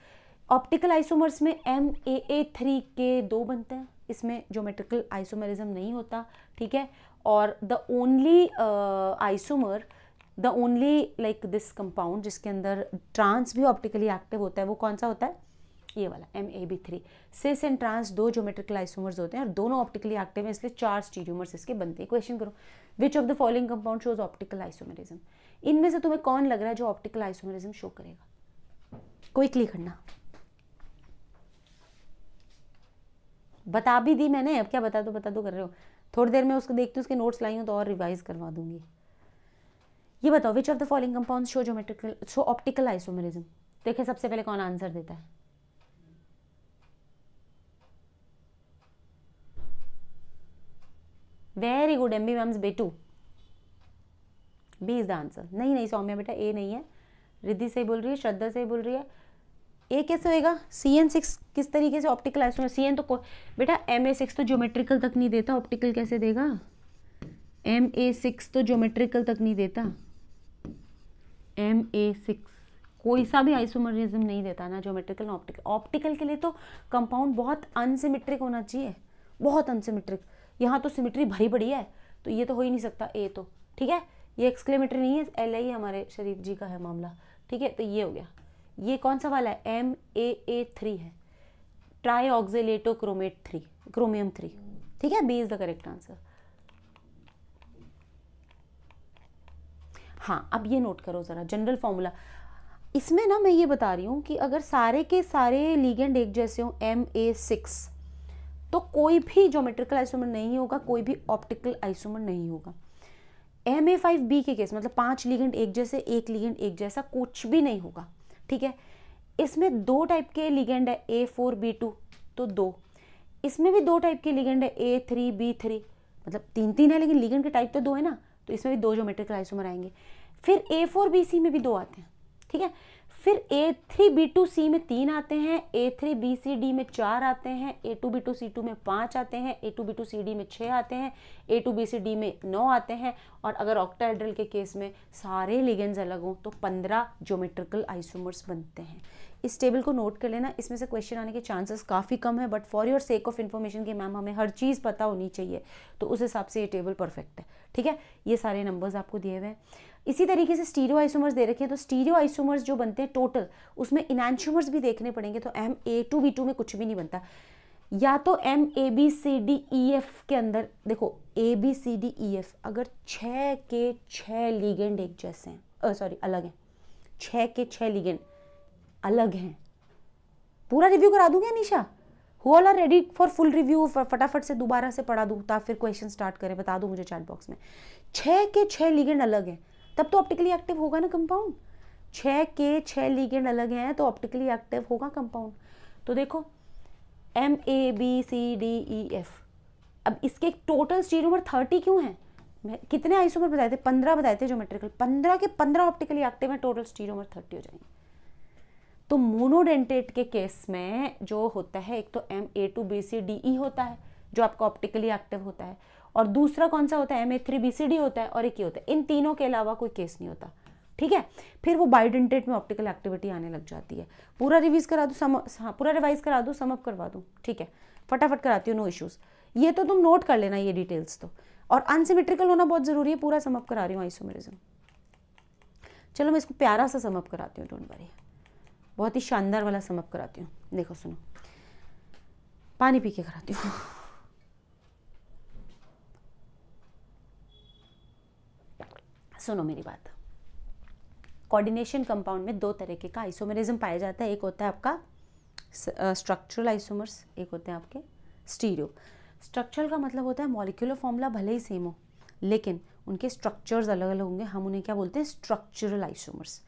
ऑप्टिकल आइसोमर्स में एम ए ए थ्री के दो बनते हैं इसमें जोमेट्रिकल आइसोमेरिज्म नहीं होता ठीक है और the only isomer the only like this compound जिसके अंदर ट्रांस भी ऑप्टिकली एक्टिव होता है वो कौन सा होता है ये वाला M A B three cis and trans दो जोमेट्रिकल आइसोमर्स होते हैं और दोनों ऑप्टिकली एक्टिव हैं इसलिए चार स्टीरियोमर्स इसके बनते हैं क्वेश्चन करो which of the following compound shows optical isomerism इनमें से तुम्हें कौन लग रहा है जो ऑप्टिकल आइसोमेरिज्म शो करेगा क्विकली करना बता भी दी मैंने अब क्या बता दो बता दो कर रहे हो थोड़ी देर में उसको देखती हूँ उसके नोट्स लाई हूँ तो और रिवाइज करवा दूंगी ये बताओ which of the following compound show geometrical show optical isomerism देखे सबसे पहले कौन आंसर देता है very good M B ma'am's बेटू बी इज़ द आंसर नहीं नहीं सौम्या बेटा ए नहीं है रिद्धि से बोल रही है श्रद्धा से बोल रही है ए कैसे होएगा सी एन सिक्स किस तरीके से ऑप्टिकल आइसोमर सी एन तो बेटा एम ए सिक्स तो ज्योमेट्रिकल तक नहीं देता ऑप्टिकल कैसे देगा एम ए सिक्स तो ज्योमेट्रिकल तक नहीं देता एम ए सिक्स कोई सा भी आइसोमरिज्म नहीं देता ना ज्योमेट्रिकल ना ऑप्टिकल ऑप्टिकल के लिए तो कंपाउंड बहुत अनसिमेट्रिक होना चाहिए बहुत अनसिमेट्रिक यहाँ तो सिमेट्री भरी पड़ी है तो ये तो हो ही नहीं सकता ए तो ठीक है ये एक्सक्लेमेटरी नहीं है एल आई हमारे शरीफ जी का है मामला ठीक है तो ये हो गया ये कौन सा वाला है एम ए ए थ्री है tri chromate three chromium three ठीक है B is the correct answer हाँ अब ये नोट करो ज़रा जनरल फॉर्मूला इसमें ना मैं ये बता रही हूँ कि अगर सारे के सारे लीगेंड एक जैसे हों एम ए सिक्स तो कोई भी जोमेट्रिकल आइसोमर नहीं होगा कोई भी ऑप्टिकल आइसोमर नहीं होगा एम ए फाइव बी के केस मतलब पांच लिगेंड एक जैसे एक लीगेंट एक जैसा कुछ भी नहीं होगा ठीक है इसमें दो टाइप के लिगेंड है ए फोर बी टू तो दो इसमें भी दो टाइप के लिगेंड है ए थ्री बी थ्री मतलब तीन तीन है लेकिन लिगेंड के टाइप तो दो है ना तो इसमें भी दो जोमेट्रिक आइसोमर आएंगे फिर ए फोर बी सी में भी दो आते हैं ठीक है फिर A three B two C में तीन आते हैं A three B C D में चार आते हैं A two B two C two में पाँच आते हैं A two B two C D में छः आते हैं A two B C D में नौ आते हैं और अगर ऑक्टाइड्रल के केस में सारे लिगेंस अलग हों तो पंद्रह जोमेट्रिकल आइसोमर्स बनते हैं इस टेबल को नोट कर लेना इसमें से क्वेश्चन आने के चांसेस काफ़ी कम है but for your sake of information की मैम हमें हर चीज़ पता होनी चाहिए तो उस हिसाब से ये टेबल परफेक्ट है ठीक है ये सारे नंबर्स आपको दिए हुए हैं इसी तरीके से स्टीरियो आइसोमर्स दे रखे हैं तो स्टीरियो आइसोमर्स जो बनते हैं टोटल उसमें इनैंशोमर्स भी देखने पड़ेंगे तो M A two B two में कुछ भी नहीं बनता या तो M A B C D E F के अंदर देखो A B C D E F अगर छ के छ लीगेंड एक जैसे हैं सॉरी अलग हैं छ के छ लीगेंड अलग हैं पूरा रिव्यू करा दूंगी Anisha Nisha who all are ready for full review फटाफट से दोबारा से पढ़ा दूँ ताकि फिर क्वेश्चन स्टार्ट करें बता दूँ मुझे चैट बॉक्स में छः के छः लीगेंड अलग हैं तब तो ऑप्टिकली एक्टिव होगा ना कंपाउंड छ के छ लीगेंड अलग हैं तो ऑप्टिकली एक्टिव होगा कंपाउंड तो देखो M A B C D E F अब इसके टोटल स्टीरियोमर थर्टी क्यों है कितने आइसोमर बताए थे पंद्रह बताए थे जोमेट्रिकल पंद्रह के पंद्रह ऑप्टिकली एक्टिव हैं टोटल स्टीरियोमर थर्टी हो जाएंगे तो मोनोडेंटेट के केस में जो होता है एक तो M A two B C D E होता है जो आपका ऑप्टिकली एक्टिव होता है और दूसरा कौन सा होता है M A three B C D होता है और एक ये होता है इन तीनों के अलावा कोई केस नहीं होता ठीक है फिर वो बायोडेंटेट में ऑप्टिकल एक्टिविटी आने लग जाती है पूरा रिवीज करा दो सम हाँ पूरा रिवाइज करा दूँ समअप करवा दूँ ठीक है फटाफट कराती हूँ नो इशूज़ ये तो तुम नोट कर लेना ये डिटेल्स तो और अनसिमेट्रिकल होना बहुत ज़रूरी है पूरा समअप करा रही हूँ आइसोमेरिज्म चलो मैं इसको प्यारा सा समअप कराती हूँ डोंट वरी बहुत ही शानदार वाला समअप कराती हूँ देखो सुनो पानी पी के कराती हूँ सुनो मेरी बात कोऑर्डिनेशन कंपाउंड में दो तरीके का आइसोमेरिज्म पाया जाता है एक होता है आपका स्ट्रक्चरल आइसोमर्स एक होते हैं आपके स्टीरियो स्ट्रक्चरल का मतलब होता है मॉलिक्यूलर फॉर्मूला भले ही सेम हो लेकिन उनके स्ट्रक्चर्स अलग अलग होंगे हम उन्हें क्या बोलते हैं स्ट्रक्चरल आइसोमर्स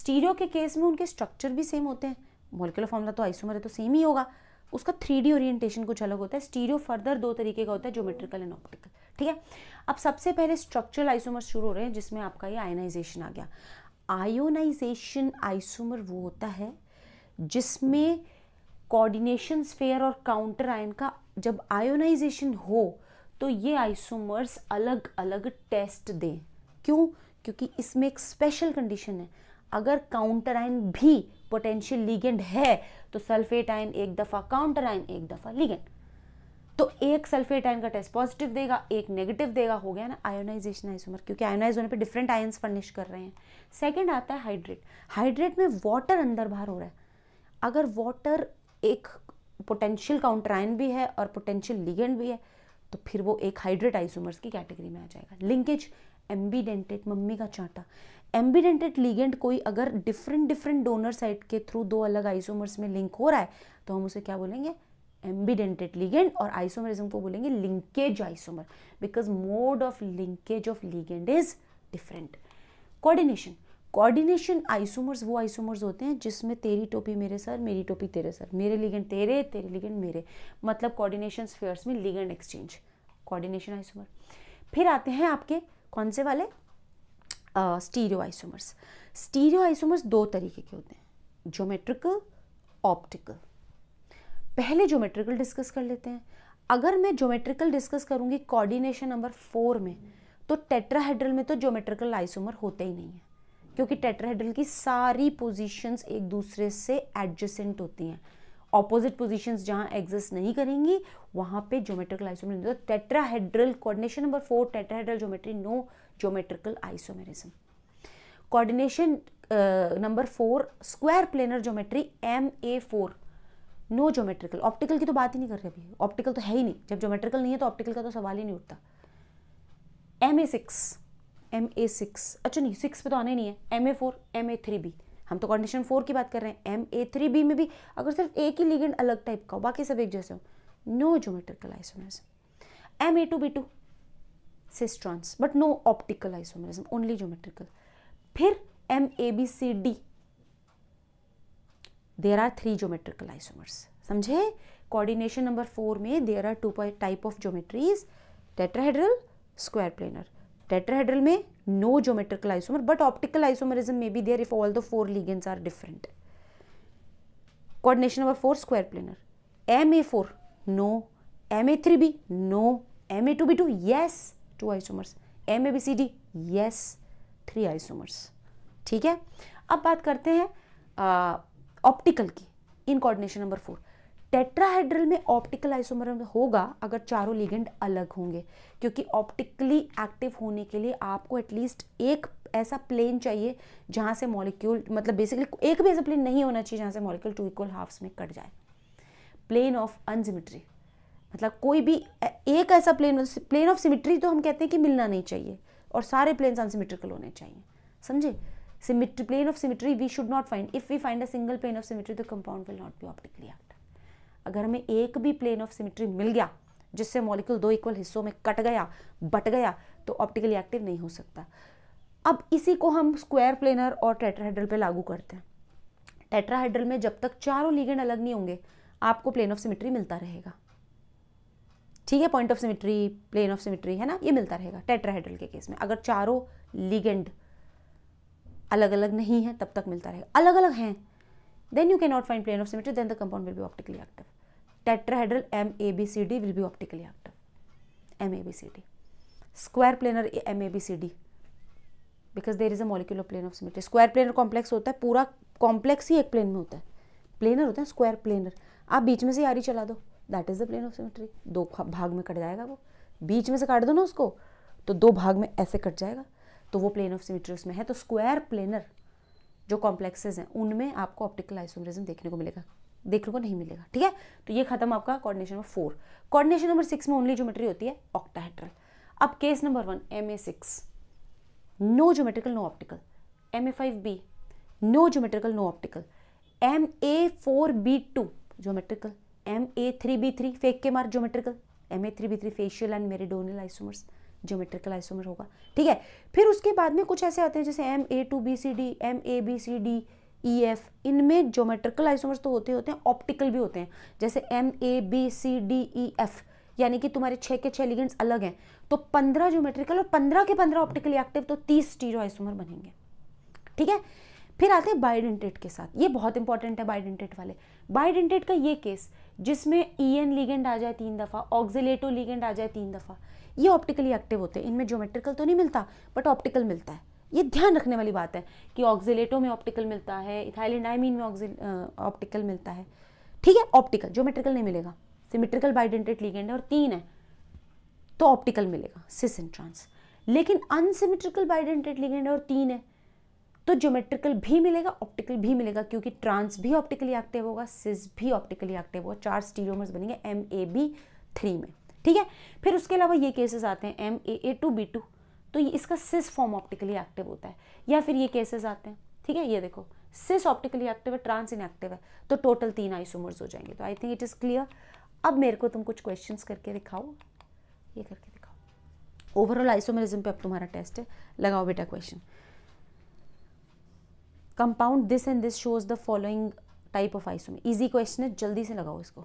स्टीरियो के केस में उनके स्ट्रक्चर भी सेम होते हैं मॉलिक्यूलर फॉर्मूला तो आइसोमर है तो सेम ही होगा उसका थ्री डी ओरिएंटेशन कुछ अलग होता है स्टीरियो फर्दर दो तरीके का होता है जोमेट्रिकल एंड ऑप्टिकल ठीक है अब सबसे पहले स्ट्रक्चरल आइसोमर शुरू हो रहे हैं जिसमें आपका ये आयोनाइजेशन आ गया आयोनाइजेशन आइसोमर वो होता है जिसमें कोऑर्डिनेशन स्फेयर और काउंटर आयन का जब आयोनाइजेशन हो तो ये आइसोमर्स अलग अलग टेस्ट दें क्यों क्योंकि इसमें एक स्पेशल कंडीशन है अगर काउंटर आयन भी पोटेंशियल लीगेंड है तो सल्फेट आयन एक दफ़ा काउंटर आयन एक दफ़ा लीगेंड तो एक सल्फेट आयन का टेस्ट पॉजिटिव देगा एक नेगेटिव देगा हो गया ना आयोनाइजेशन आइसोमर क्योंकि आयोनाइज होने पे डिफरेंट आयन्स फर्निश कर रहे हैं सेकंड आता है हाइड्रेट हाइड्रेट में वाटर अंदर बाहर हो रहा है अगर वाटर एक पोटेंशियल काउंटर आयन भी है और पोटेंशियल लिगेंड भी है तो फिर वो एक हाइड्रेट आइसोमर्स की कैटेगरी में आ जाएगा लिंकेज एम्बीडेंटेड मम्मी का चाटा एम्बीडेंटेड लिगेंड कोई अगर डिफरेंट डिफरेंट डोनर साइट के थ्रू दो अलग आइसोमर्स में लिंक हो रहा है तो हम उसे क्या बोलेंगे एम्बीडेंटेड लीगेंड और आइसोमरिज्म को बोलेंगे linkage isomer because mode of linkage of ligand is different coordination coordination isomers वो आइसोमर्स होते हैं जिसमें तेरी टोपी मेरे सर मेरी टोपी तेरे सर मेरे लिगेंड तेरे तेरे लिगेंड मेरे मतलब कोऑर्डिनेशन स्फेयर्स में लिगेंड एक्सचेंज कोऑर्डिनेशन आइसोमर फिर आते हैं आपके कौन से वाले स्टीरियो आइसोमर्स स्टीरियो आइसोमर्स दो तरीके के होते हैं ज्योमेट्रिकल ऑप्टिकल पहले ज्योमेट्रिकल डिस्कस कर लेते हैं अगर मैं ज्योमेट्रिकल डिस्कस करूँगी कोऑर्डिनेशन नंबर फोर में तो टेट्राहेड्रल में तो ज्योमेट्रिकल आइसोमर होते ही नहीं है क्योंकि टेट्राहेड्रल की सारी पोजीशंस एक दूसरे से एडजसेंट होती हैं ऑपोजिट पोजीशंस जहाँ एग्जिस्ट नहीं करेंगी वहाँ पे ज्योमेट्रिकल आइसोमर नहीं तो tetrahedral coordination number four tetrahedral geometry no geometrical isomerism coordination number four square planar geometry M A four no geometrical optical की तो बात ही नहीं कर रहे अभी ऑप्टिकल तो है ही नहीं जब जोमेट्रिकल नहीं है तो ऑप्टिकल का तो सवाल ही नहीं उठता M A six M A six अच्छा नहीं सिक्स पे तो आना ही नहीं है M A four M A three B हम तो कंडीशन फोर की बात कर रहे हैं एम ए थ्री बी में भी अगर सिर्फ एक ही लिगेंड अलग टाइप का हो बाकी सब एक जैसे हो no geometrical isomerism M A two B two cis trans but no optical isomerism only geometrical फिर M A B C D there are three geometrical isomers समझे कोऑर्डिनेशन नंबर फोर में there are two type of geometries tetrahedral square planar tetrahedral में no geometrical isomer but optical isomerism में be there if all the four ligands are different coordination number four square planar M A four no M A three B no M A two B two yes two isomers M A B C D yes three isomers ठीक है अब बात करते हैं optical की इन coordination number four tetrahedral में optical isomer होगा अगर चारों लिगेंड अलग होंगे क्योंकि ऑप्टिकली एक्टिव होने के लिए आपको एटलीस्ट एक ऐसा प्लेन चाहिए जहां से मॉलिक्यूल मतलब बेसिकली एक भी ऐसा प्लेन नहीं होना चाहिए जहां से मॉलिक्यूल टू इक्वल हाफ्स में कट जाए प्लेन ऑफ अनसिमिट्री मतलब कोई भी एक ऐसा प्लेन प्लेन ऑफ सिमिट्री तो हम कहते हैं कि मिलना नहीं चाहिए और सारे प्लेन्स अनसिमिट्रिकल होने चाहिए समझे symmetry plane of symmetry we should not find if we find a single plane of symmetry the compound will not be optically active अगर हमें एक भी plane of symmetry मिल गया जिससे मॉलिक्यूल दो इक्वल हिस्सों में कट गया बट गया तो ऑप्टिकली एक्टिव नहीं हो सकता अब इसी को हम स्क्वायर प्लेनर और टेट्राहेड्रल पे लागू करते हैं टेट्राहेड्रल में जब तक चारों लीगेंड अलग नहीं होंगे आपको प्लेन ऑफ सिमिट्री मिलता रहेगा ठीक है point of symmetry plane of symmetry है ना ये मिलता रहेगा टेट्राहेड्रल के केस में अगर चारों लीगेंड अलग अलग नहीं है तब तक मिलता रहेगा अलग अलग हैं then you cannot find plane of symmetry then the compound will be optically active M A B C D square planar M A B C D because there is a molecular plane of symmetry square planar complex होता है पूरा complex ही एक plane में होता है planar होता है square planar आप बीच में से यारी चला दो that is the plane of symmetry दो भाग में कट जाएगा वो बीच में से काट दो ना उसको तो दो भाग में ऐसे कट जाएगा तो वो प्लेन ऑफ सिमेट्री उसमें है तो स्क्वायर प्लेनर जो कॉम्प्लेक्सेज हैं उनमें आपको ऑप्टिकल आइसोमरिज्म देखने को मिलेगा देखने को नहीं मिलेगा ठीक है तो ये खत्म आपका coordination number four coordination number six में ओनली ज्योमेट्री होती है ऑक्टाहेड्रल अब case number one M A six no geometrical no optical M A five B no geometrical no optical M A four B two geometrical M A three B three fac के mer geometrical M A three B three facial and meridional isomers geometrical isomer होगा ठीक है फिर उसके बाद में कुछ ऐसे आते हैं जैसे M A two B C D M A B C D E F इनमें ज्योमेट्रिकल आइसोमर्स तो होते होते हैं ऑप्टिकल भी होते हैं जैसे M A B C D E F यानी कि तुम्हारे छः के छः लिगेंड्स अलग हैं तो पंद्रह ज्योमेट्रिकल और पंद्रह के पंद्रह ऑप्टिकली एक्टिव तो तीस स्टीरो आइसोमर बनेंगे ठीक है फिर आते हैं बाइडेंटेट के साथ ये बहुत इंपॉर्टेंट है बाइडेंटेट वाले बाइडेंटेट का ये केस जिसमें ई एन लीगेंड आ जाए तीन दफ़ा ऑक्जिलेटो लीगेंड आ जाए तीन दफ़ा ये ऑप्टिकली एक्टिव होते हैं इनमें ज्योमेट्रिकल तो नहीं मिलता बट ऑप्टिकल मिलता है ये ध्यान रखने वाली बात है कि ऑक्जिलेटो में ऑप्टिकल मिलता है इथाइलिनाइमिन में ऑप्टिकल मिलता है ठीक है ऑप्टिकल ज्योमेट्रिकल नहीं मिलेगा सिमेट्रिकल बाइडेंटेड लीगेंड है और तीन है तो ऑप्टिकल मिलेगा सिस इंट्रांस ट्रांस लेकिन अनसिमेट्रिकल बाइडेंटेड लिगेंड है और तीन है तो ज्योमेट्रिकल भी मिलेगा ऑप्टिकल भी मिलेगा क्योंकि ट्रांस भी ऑप्टिकली एक्टिव होगा सिस भी ऑप्टिकली एक्टिव होगा चार स्टीरियोमर्स बनेंगे एम ए बी थ्री में ठीक है फिर उसके अलावा ये केसेस आते हैं M A A two B two तो ये इसका सिस फॉर्म ऑप्टिकली एक्टिव होता है या फिर ये केसेस आते हैं ठीक है ये देखो सिस ऑप्टिकली एक्टिव है ट्रांस इनएक्टिव है तो टोटल तीन आइसोमर्स हो जाएंगे तो I think it is clear अब मेरे को तुम कुछ क्वेश्चन करके दिखाओ ये करके दिखाओ ओवरऑल आइसोमरिज्म पे अब तुम्हारा टेस्ट है लगाओ बेटा question compound this and this shows the following type of isomer easy question है जल्दी से लगाओ इसको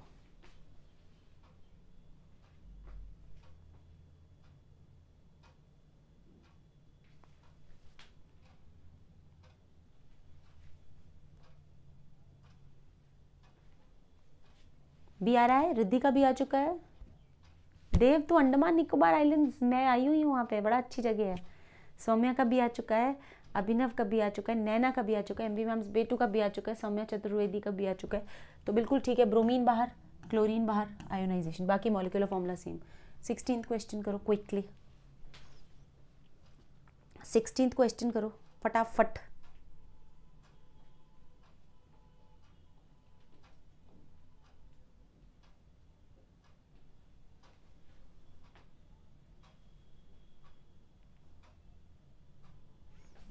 भी आ रहा है रिद्धि का भी आ चुका है देव तो अंडमान निकोबार आइलैंड मैं आई हुई हूँ वहाँ पे बड़ा अच्छी जगह है सौम्या का भी आ चुका है अभिनव का भी आ चुका है नैना का भी आ चुका है एम मैम्स बेटू का भी आ चुका है सौम्या चतुर्वेदी का भी आ चुका है तो बिल्कुल ठीक है ब्रोमीन बाहर क्लोरीन बाहर आयोनाइजेशन बाकी molecular formula same sixteen question करो क्विकली सिक्सटीन क्वेश्चन करो फटाफट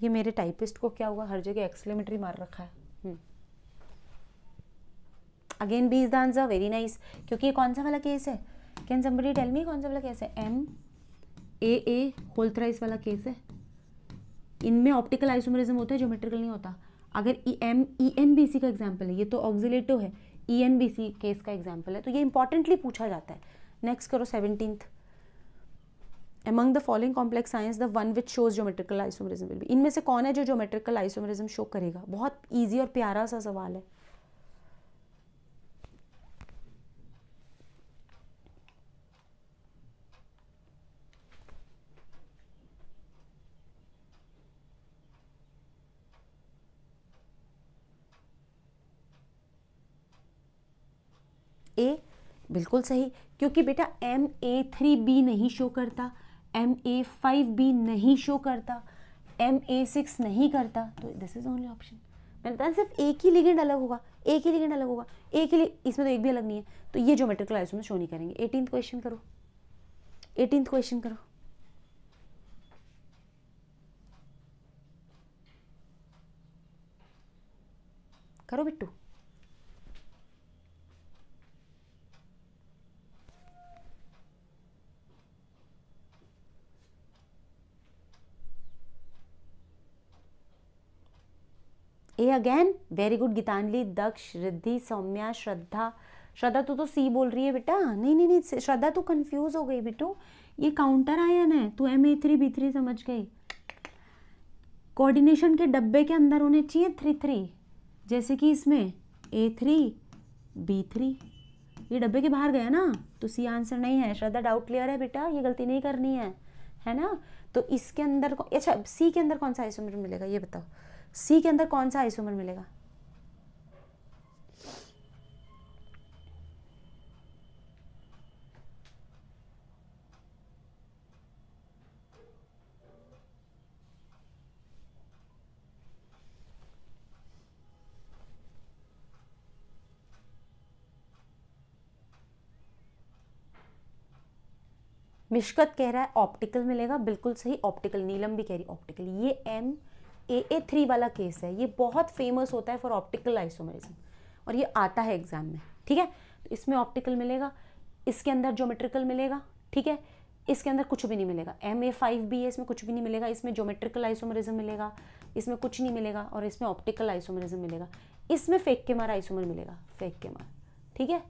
ये मेरे टाइपिस्ट को क्या हुआ हर जगह एक्सलेमेटरी मार रखा है again B is the answer very nice क्योंकि ये कौन सा वाला केस है कैन समबडी टेल मी कौन सा वाला केस है एम ए ए होल्थराइज वाला केस है इनमें ऑप्टिकल आइसोमरिज्म होता है ज्योमेट्रिकल नहीं होता अगर E M E N B C का एग्जाम्पल है ये तो ऑक्जिलेटिव है E N B C case का एग्जाम्पल है तो ये इंपॉर्टेंटली पूछा जाता है नेक्स्ट करो seventeenth among the following complex science the one which shows geometrical isomerism will be इनमें से कौन है जो geometrical isomerism show करेगा बहुत easy और प्यारा सा सवाल है ए बिल्कुल सही क्योंकि बेटा एम ए थ्री बी नहीं शो करता एम ए फाइव बी नहीं शो करता एम ए सिक्स नहीं करता तो दिस इज़ ओनली ऑप्शन मैंने बताया सिर्फ एक ही लिगेंड अलग होगा एक ही लिगेंड अलग होगा एक ही इसमें तो एक भी अलग नहीं है तो ये जोमेट्रिकल में शो नहीं करेंगे एटीन क्वेश्चन करो एटीन क्वेश्चन करो करो Bittu A again very good Geetanjali Daksh Riddhi Saumya Shraddha Shraddha तू तो सी तो बोल रही है बेटा नहीं नहीं नहीं श्रद्धा तू कंफ्यूज हो गई बेटो ये काउंटर आया ना तू M A three B three समझ गई कोऑर्डिनेशन के डब्बे के अंदर होने चाहिए थ्री थ्री जैसे कि इसमें ए थ्री बी थ्री ये डब्बे के बाहर गया ना तो सी आंसर नहीं है श्रद्धा डाउट क्लियर है बेटा ये गलती नहीं करनी है है ना तो इसके अंदर अच्छा सी के अंदर कौन सा आइसोमीटर मिलेगा ये बताओ सी के अंदर कौन सा आइसोमर मिलेगा मिशकत कह रहा है ऑप्टिकल मिलेगा बिल्कुल सही ऑप्टिकल नीलम भी कह रही ऑप्टिकल ये एम ए ए थ्री वाला केस है ये बहुत फेमस होता है फॉर ऑप्टिकल आइसोमेरिज्म और ये आता है एग्जाम में ठीक है तो इसमें ऑप्टिकल मिलेगा इसके अंदर ज्योमेट्रिकल मिलेगा ठीक है इसके अंदर कुछ भी नहीं मिलेगा एम ए फाइव बी है इसमें कुछ भी नहीं मिलेगा इसमें ज्योमेट्रिकल आइसोमरिज्म मिलेगा इसमें कुछ नहीं मिलेगा और इसमें ऑप्टिकल आइसोमरिज्म मिलेगा इसमें फेक के मार आइसोमर मिलेगा फेक के मार ठीक है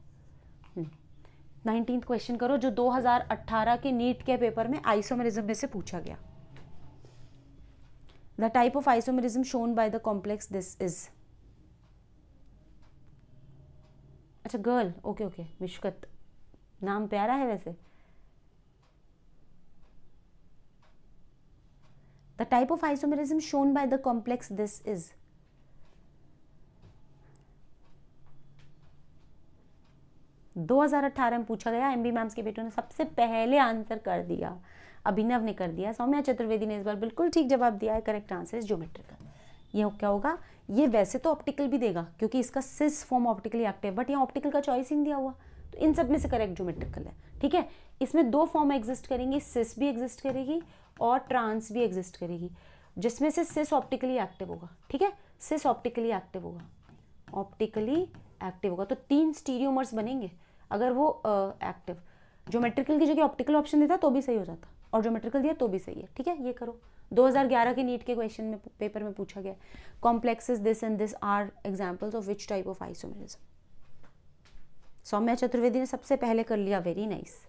नाइनटीन हम्म। क्वेश्चन करो जो 2018 के नीट के पेपर में आइसोमरिज्म में से पूछा गया the type of isomerism shown by the complex this is अच्छा गर्ल ओके ओके मिशकत नाम प्यारा है वैसे the type of isomerism shown by the complex this is दो हजार अट्ठारह में पूछा गया एमबी मैम्स के बेटों ने सबसे पहले आंसर कर दिया अभिनव ने कर दिया सौम्या चतुर्वेदी ने इस बार बिल्कुल ठीक जवाब दिया है करेक्ट आंसर इज ज्योमेट्रिकल ये क्या होगा ये वैसे तो ऑप्टिकल भी देगा क्योंकि इसका cis form optically active but यहाँ ऑप्टिकल का चॉइस ही नहीं दिया हुआ तो इन सब में से करेक्ट ज्योमेट्रिकल है ठीक है इसमें दो फॉर्म एग्जिस्ट करेंगी सिस भी एग्जिस्ट करेगी और ट्रांस भी एग्जिस्ट करेगी जिसमें से सिस ऑप्टिकली एक्टिव होगा ठीक है सिस ऑप्टिकली एक्टिव होगा ऑप्टिकली एक्टिव होगा तो तीन स्टीरियोमर्स बनेंगे अगर वो एक्टिव uh, ज्योमेट्रिकल की जगह ऑप्टिकल ऑप्शन देता तो भी सही हो जाता और ज्योमेट्रिकल दिया तो भी सही है ठीक है ये करो 2011 के नीट के क्वेश्चन में पेपर में पूछा गया complexes this and this are examples of which type of isomerism Saumya Chaturvedi ने सबसे पहले कर लिया वेरी नाइस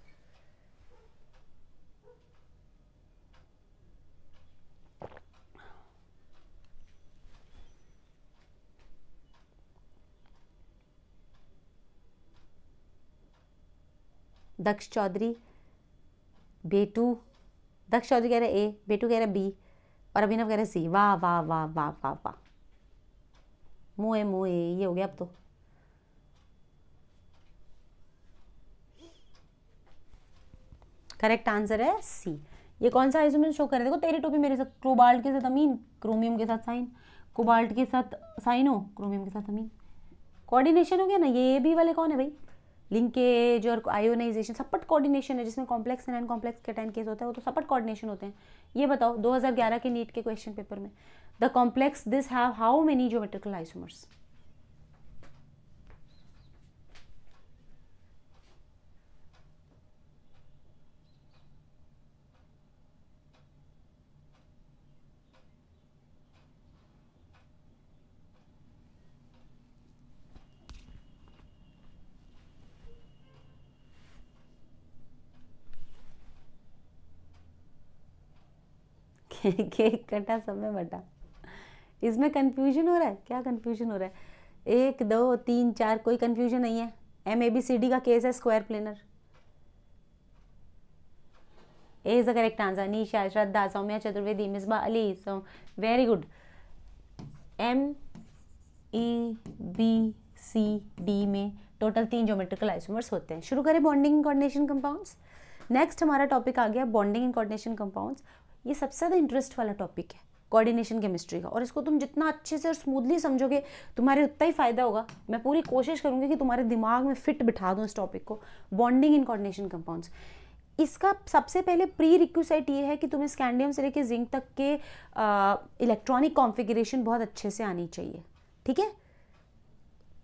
दक्ष चौधरी बेटू दक्ष चौधरी कह रहे ए बेटू कह रहे बी और अभिनव कह रहे सी वाह वाह वाह वाह वाह वाह मुँह मुँह ये हो गया अब तो करेक्ट आंसर है सी ये कौन सा आइसोमर शो कर रहे देखो तेरी टोपी मेरे साथ क्रोबाल्ट के साथ अमीन क्रोमियम के साथ साइन कोबाल्ट के साथ साइन हो क्रोमियम के साथ अमीन कोऑर्डिनेशन हो गया ना ये ए बी वाले कौन है भाई लिंकेज और आयोनाइजेशन सपट कोऑर्डिनेशन है जिसमें कॉम्प्लेक्स एंड कॉम्प्लेक्स के टाइम केस होता है वो तो सपट कोऑर्डिनेशन होते हैं ये बताओ 2011 के नीट के क्वेश्चन पेपर में the complex this have how many geometrical isomers cake कटा सब में बटा इसमें कन्फ्यूजन हो रहा है क्या कन्फ्यूजन हो रहा है एक दो तीन चार कोई कन्फ्यूजन नहीं है M A B C D का केस है square planar A is the correct answer Nisha Shraddha Saumya Chaturvedi Misba Ali so very good M A B C D में टोटल तीन ज्योमेट्रिकल आइसोमर्स होते हैं शुरू करें बॉन्डिंग कोऑर्डिनेशन कंपाउंड्स नेक्स्ट हमारा टॉपिक आ गया बॉन्डिंग एंड कोऑर्डिनेशन कंपाउंड्स ये सबसे ज़्यादा इंटरेस्ट वाला टॉपिक है कोऑर्डिनेशन केमिस्ट्री का और इसको तुम जितना अच्छे से और स्मूथली समझोगे तुम्हारे उतना ही फ़ायदा होगा मैं पूरी कोशिश करूँगी कि तुम्हारे दिमाग में फिट बिठा दूँ इस टॉपिक को बॉन्डिंग इन कोऑर्डिनेशन कंपाउंड्स इसका सबसे पहले प्री रिक्यूसाइट ये है कि तुम्हें स्कैंडियम से लेकर जिंक तक के इलेक्ट्रॉनिक कॉन्फिग्रेशन बहुत अच्छे से आनी चाहिए ठीक है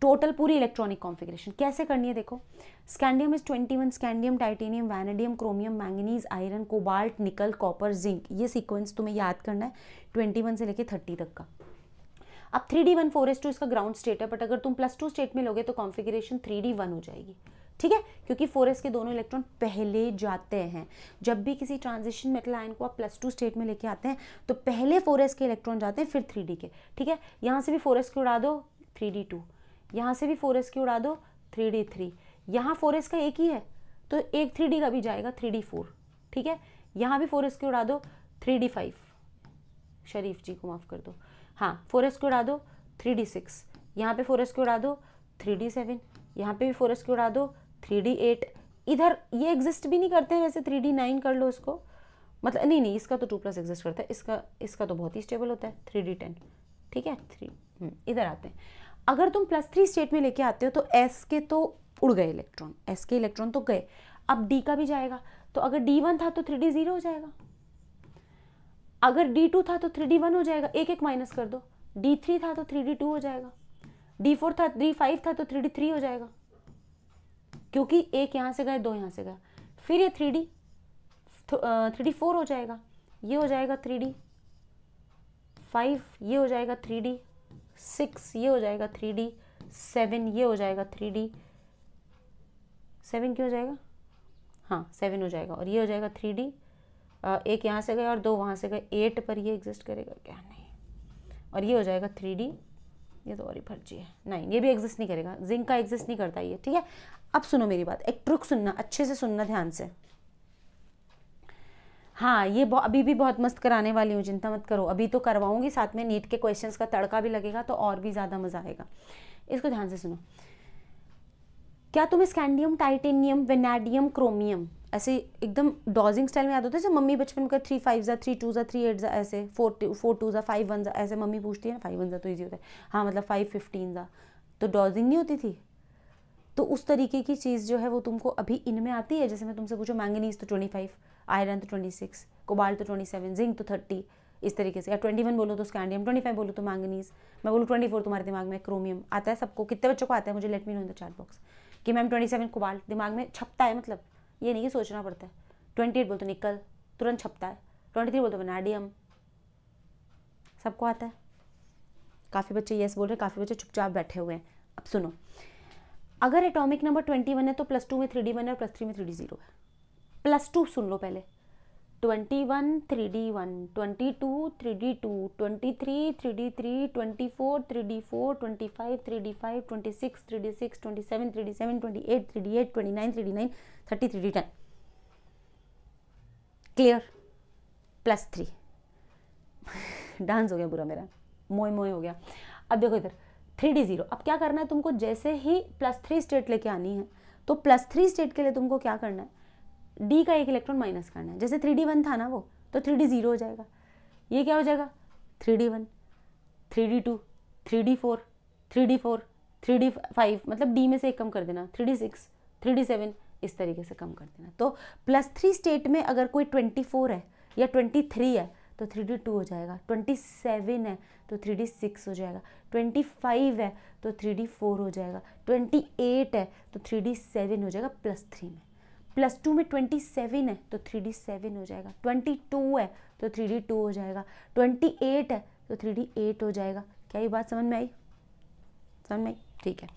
टोटल पूरी इलेक्ट्रॉनिक कॉन्फिग्रेशन कैसे करनी है देखो scandium is twenty one scandium titanium vanadium chromium manganese iron cobalt nickel copper zinc ये सीक्वेंस तुम्हें याद करना है ट्वेंटी वन से लेके थर्टी तक का अब three D one four S two इसका ग्राउंड स्टेट है बट अगर तुम प्लस टू स्टेट में लोगे तो कॉन्फिग्रेशन थ्री डी वन हो जाएगी ठीक है क्योंकि फोर के दोनों इलेक्ट्रॉन पहले जाते हैं जब भी किसी ट्रांजिशन मेटल आयन को आप प्लस टू स्टेट में लेके आते हैं तो पहले फोर के इलेक्ट्रॉन जाते हैं फिर थ्री के ठीक है यहाँ से भी फोर के उड़ा दो थ्री डी टू यहाँ से भी फोर एस की उड़ा दो थ्री डी थ्री यहाँ फोर एस का एक ही है तो एक थ्री डी का भी जाएगा थ्री डी फोर ठीक है यहाँ भी फोर एस की उड़ा दो three D five Sharif ji को माफ़ कर दो हाँ फोर एस की उड़ा दो थ्री डी सिक्स यहाँ पर फोर एस की उड़ा दो थ्री डी सेवन यहाँ पर भी फोर एस की उड़ा दो थ्री डी एट इधर ये एग्जिस्ट भी नहीं करते हैं वैसे थ्री डी नाइन कर लो उसको मतलब नहीं नहीं इसका तो टू प्लस एग्जिस्ट करता है इसका इसका तो बहुत ही स्टेबल होता है थ्री डी टेन ठीक है थ्री हम्म, इधर आते हैं अगर तुम प्लस थ्री स्टेट में लेके आते हो तो एस के तो उड़ गए इलेक्ट्रॉन एस के इलेक्ट्रॉन तो गए अब डी का भी जाएगा तो अगर डी वन था तो थ्री डी ज़ीरो हो जाएगा अगर डी टू था तो थ्री डी वन हो जाएगा एक एक माइनस कर दो डी थ्री था तो थ्री डी टू हो जाएगा डी फोर था डी फाइव था तो थ्री डी थ्री हो जाएगा क्योंकि एक यहाँ से गए दो यहाँ से गए फिर ये three D three D four हो जाएगा ये हो जाएगा थ्री डी फाइव ये हो जाएगा थ्री डी सिक्स ये हो जाएगा थ्री डी सेवन ये हो जाएगा थ्री डी सेवन क्यों हो जाएगा हाँ सेवन हो जाएगा और ये हो जाएगा थ्री डी एक यहाँ से गए और दो वहाँ से गए एट पर ये एग्जिस्ट करेगा क्या नहीं और ये हो जाएगा थ्री डी ये तो और ही फर्जी है नाइन ये भी एग्जिस्ट नहीं करेगा जिंक का एग्जिस्ट नहीं करता ये ठीक है अब सुनो मेरी बात एक ट्रुक सुनना अच्छे से सुनना ध्यान से हाँ ये अभी भी बहुत मस्त कराने वाली हूँ चिंता मत करो अभी तो करवाऊँगी साथ में नीट के क्वेश्चंस का तड़का भी लगेगा तो और भी ज़्यादा मज़ा आएगा इसको ध्यान से सुनो क्या तुम स्कैंडियम टाइटेनियम वेनाडियम क्रोमियम ऐसे एकदम डॉजिंग स्टाइल में याद होता है जैसे मम्मी बचपन का थ्री फाइव ज़ा थ्री टू ज़ा थ्री एट ज़ा ऐसे फोर फोर टू ज़ा फाइव वन ज़ा ऐसे मम्मी पूछती है ना फाइव वन ज़ा तो ईजी होता है हाँ मतलब फाइव फिफ्टीन ज़ा तो डॉजिंग नहीं होती थी तो उस तरीके की चीज़ जो है वो तुमको अभी इनमें आती है जैसे मैं तुमसे पूछूँ मैंगनीज तो ट्वेंटी फाइव आयरन तो ट्वेंटी सिक्स कोबाल तो ट्वेंटी सेवन जिंक तो थर्टी इस तरीके से या ट्वेंटी वन बोलो तो स्कैंडियम ट्वेंटी फाइव बोलो तो मैंगनीज मैं बोलूँ ट्वेंटी फोर तुम्हारे दिमाग में क्रोमियम आता है सबको कितने बच्चों को आता है मुझे let me know in the chat box कि मैम ट्वेंटी सेवन कोबाल दिमाग में छपता है मतलब ये नहीं सोचना पड़ता है ट्वेंटी एट बोल तो निकल तुरंत छपता है ट्वेंटी थ्री बोल तो वनाडियम सबको आता है काफ़ी बच्चे येस बोल रहे हैं काफ़ी बच्चे चुपचाप बैठे हुए हैं अब सुनो अगर एटॉमिक नंबर ट्वेंटी वन है तो प्लस टू में थ्री डी वन है और प्लस थ्री में थ्री डी जीरो है प्लस टू सुन लो पहले twenty one three D one twenty two three D two twenty three three D three twenty four three D four twenty five three D five twenty six three D six twenty seven three D seven twenty eight three D eight twenty nine three D nine thirty three D ten clear plus three dance हो गया बुरा मेरा मोए मोए हो गया अब देखो इधर थ्री डी ज़ीरो अब क्या करना है तुमको जैसे ही प्लस थ्री स्टेट लेके आनी है तो प्लस थ्री स्टेट के लिए तुमको क्या करना है डी का एक इलेक्ट्रॉन माइनस करना है जैसे थ्री डी वन था ना वो तो थ्री डी ज़ीरो हो जाएगा ये क्या हो जाएगा three D one three D two three D four three D four three D five मतलब डी में से एक कम कर देना three D six three D seven इस तरीके से कम कर देना तो प्लस थ्री स्टेट में अगर कोई ट्वेंटी फोर है या ट्वेंटी थ्री है तो थ्री डी टू हो जाएगा ट्वेंटी सेवन है तो थ्री डी सिक्स हो जाएगा ट्वेंटी फाइव है तो थ्री डी फोर हो जाएगा ट्वेंटी एट है तो थ्री डी सेवन हो जाएगा प्लस थ्री में प्लस टू में ट्वेंटी सेवन है तो थ्री डी सेवन हो जाएगा ट्वेंटी टू है तो थ्री डी टू हो जाएगा ट्वेंटी एट है तो थ्री डी एट हो जाएगा क्या ये बात समझ में आई समझ में आई ठीक है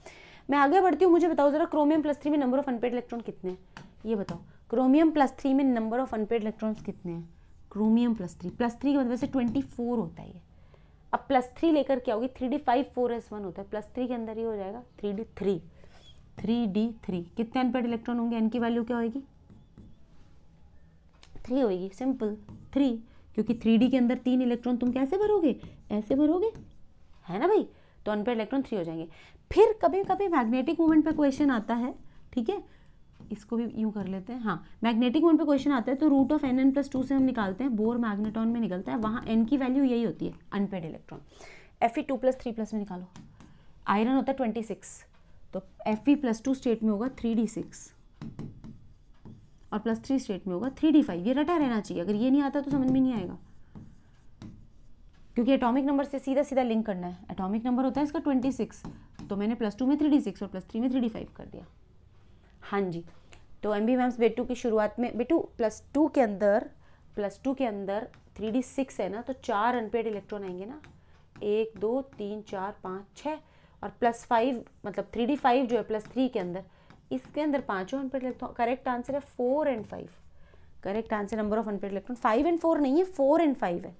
मैं आगे बढ़ती हूँ मुझे बताओ जरा क्रोमियम प्लस थ्री में नंबर ऑफ अनपेड इलेक्ट्रॉन कितने हैं ये बताओ क्रोमियम प्लस थ्री में नंबर ऑफ अनपेड इलेक्ट्रॉन्स कितने हैं chromium plus three plus three की मतलब से ट्वेंटी फोर होता है ये अब प्लस थ्री लेकर क्या होगी three D five four S one होता है प्लस थ्री के अंदर ही हो जाएगा three D three three D three कितने अनपेड इलेक्ट्रॉन होंगे एन की वैल्यू क्या होगी थ्री होगी सिंपल थ्री क्योंकि थ्री डी के अंदर तीन इलेक्ट्रॉन तुम कैसे भरोगे ऐसे भरोगे है ना भाई तो अनपेड इलेक्ट्रॉन थ्री हो जाएंगे फिर कभी कभी मैग्नेटिक मूवमेंट पर क्वेश्चन आता है ठीक है इसको भी यूँ कर लेते हैं हाँ मैग्नेटिक मोमेंट पे क्वेश्चन आता है तो root of N N plus two से हम निकालते हैं बोर मैग्नेटॉन में निकलता है वहाँ एन की वैल्यू यही होती है unpaired electron F E two plus three plus में निकालो आयरन होता है ट्वेंटी सिक्स तो F V plus two state में होगा थ्री डी सिक्स और प्लस थ्री स्टेट में होगा थ्री डी फाइव ये रटा रहना चाहिए अगर ये नहीं आता तो समझ में नहीं आएगा क्योंकि एटॉमिक नंबर से सीधा सीधा लिंक करना है एटॉमिक नंबर होता है इसका ट्वेंटी सिक्स तो मैंने प्लस टू में थ्री डी सिक्स और प्लस थ्री में थ्री डी फाइव कर दिया हाँ जी तो एम बी मैम्स बेटू की शुरुआत में बेटू प्लस टू के अंदर प्लस टू के अंदर थ्री डी सिक्स है ना तो चार अनपेड इलेक्ट्रॉन आएंगे ना एक दो तीन चार पाँच छः और प्लस फाइव मतलब थ्री डी फाइव जो है प्लस थ्री के अंदर इसके अंदर पाँचों अनपेड इलेक्ट्रॉन करेक्ट आंसर है four and five correct answer number of unpaired electron five and four नहीं है फोर एंड फाइव है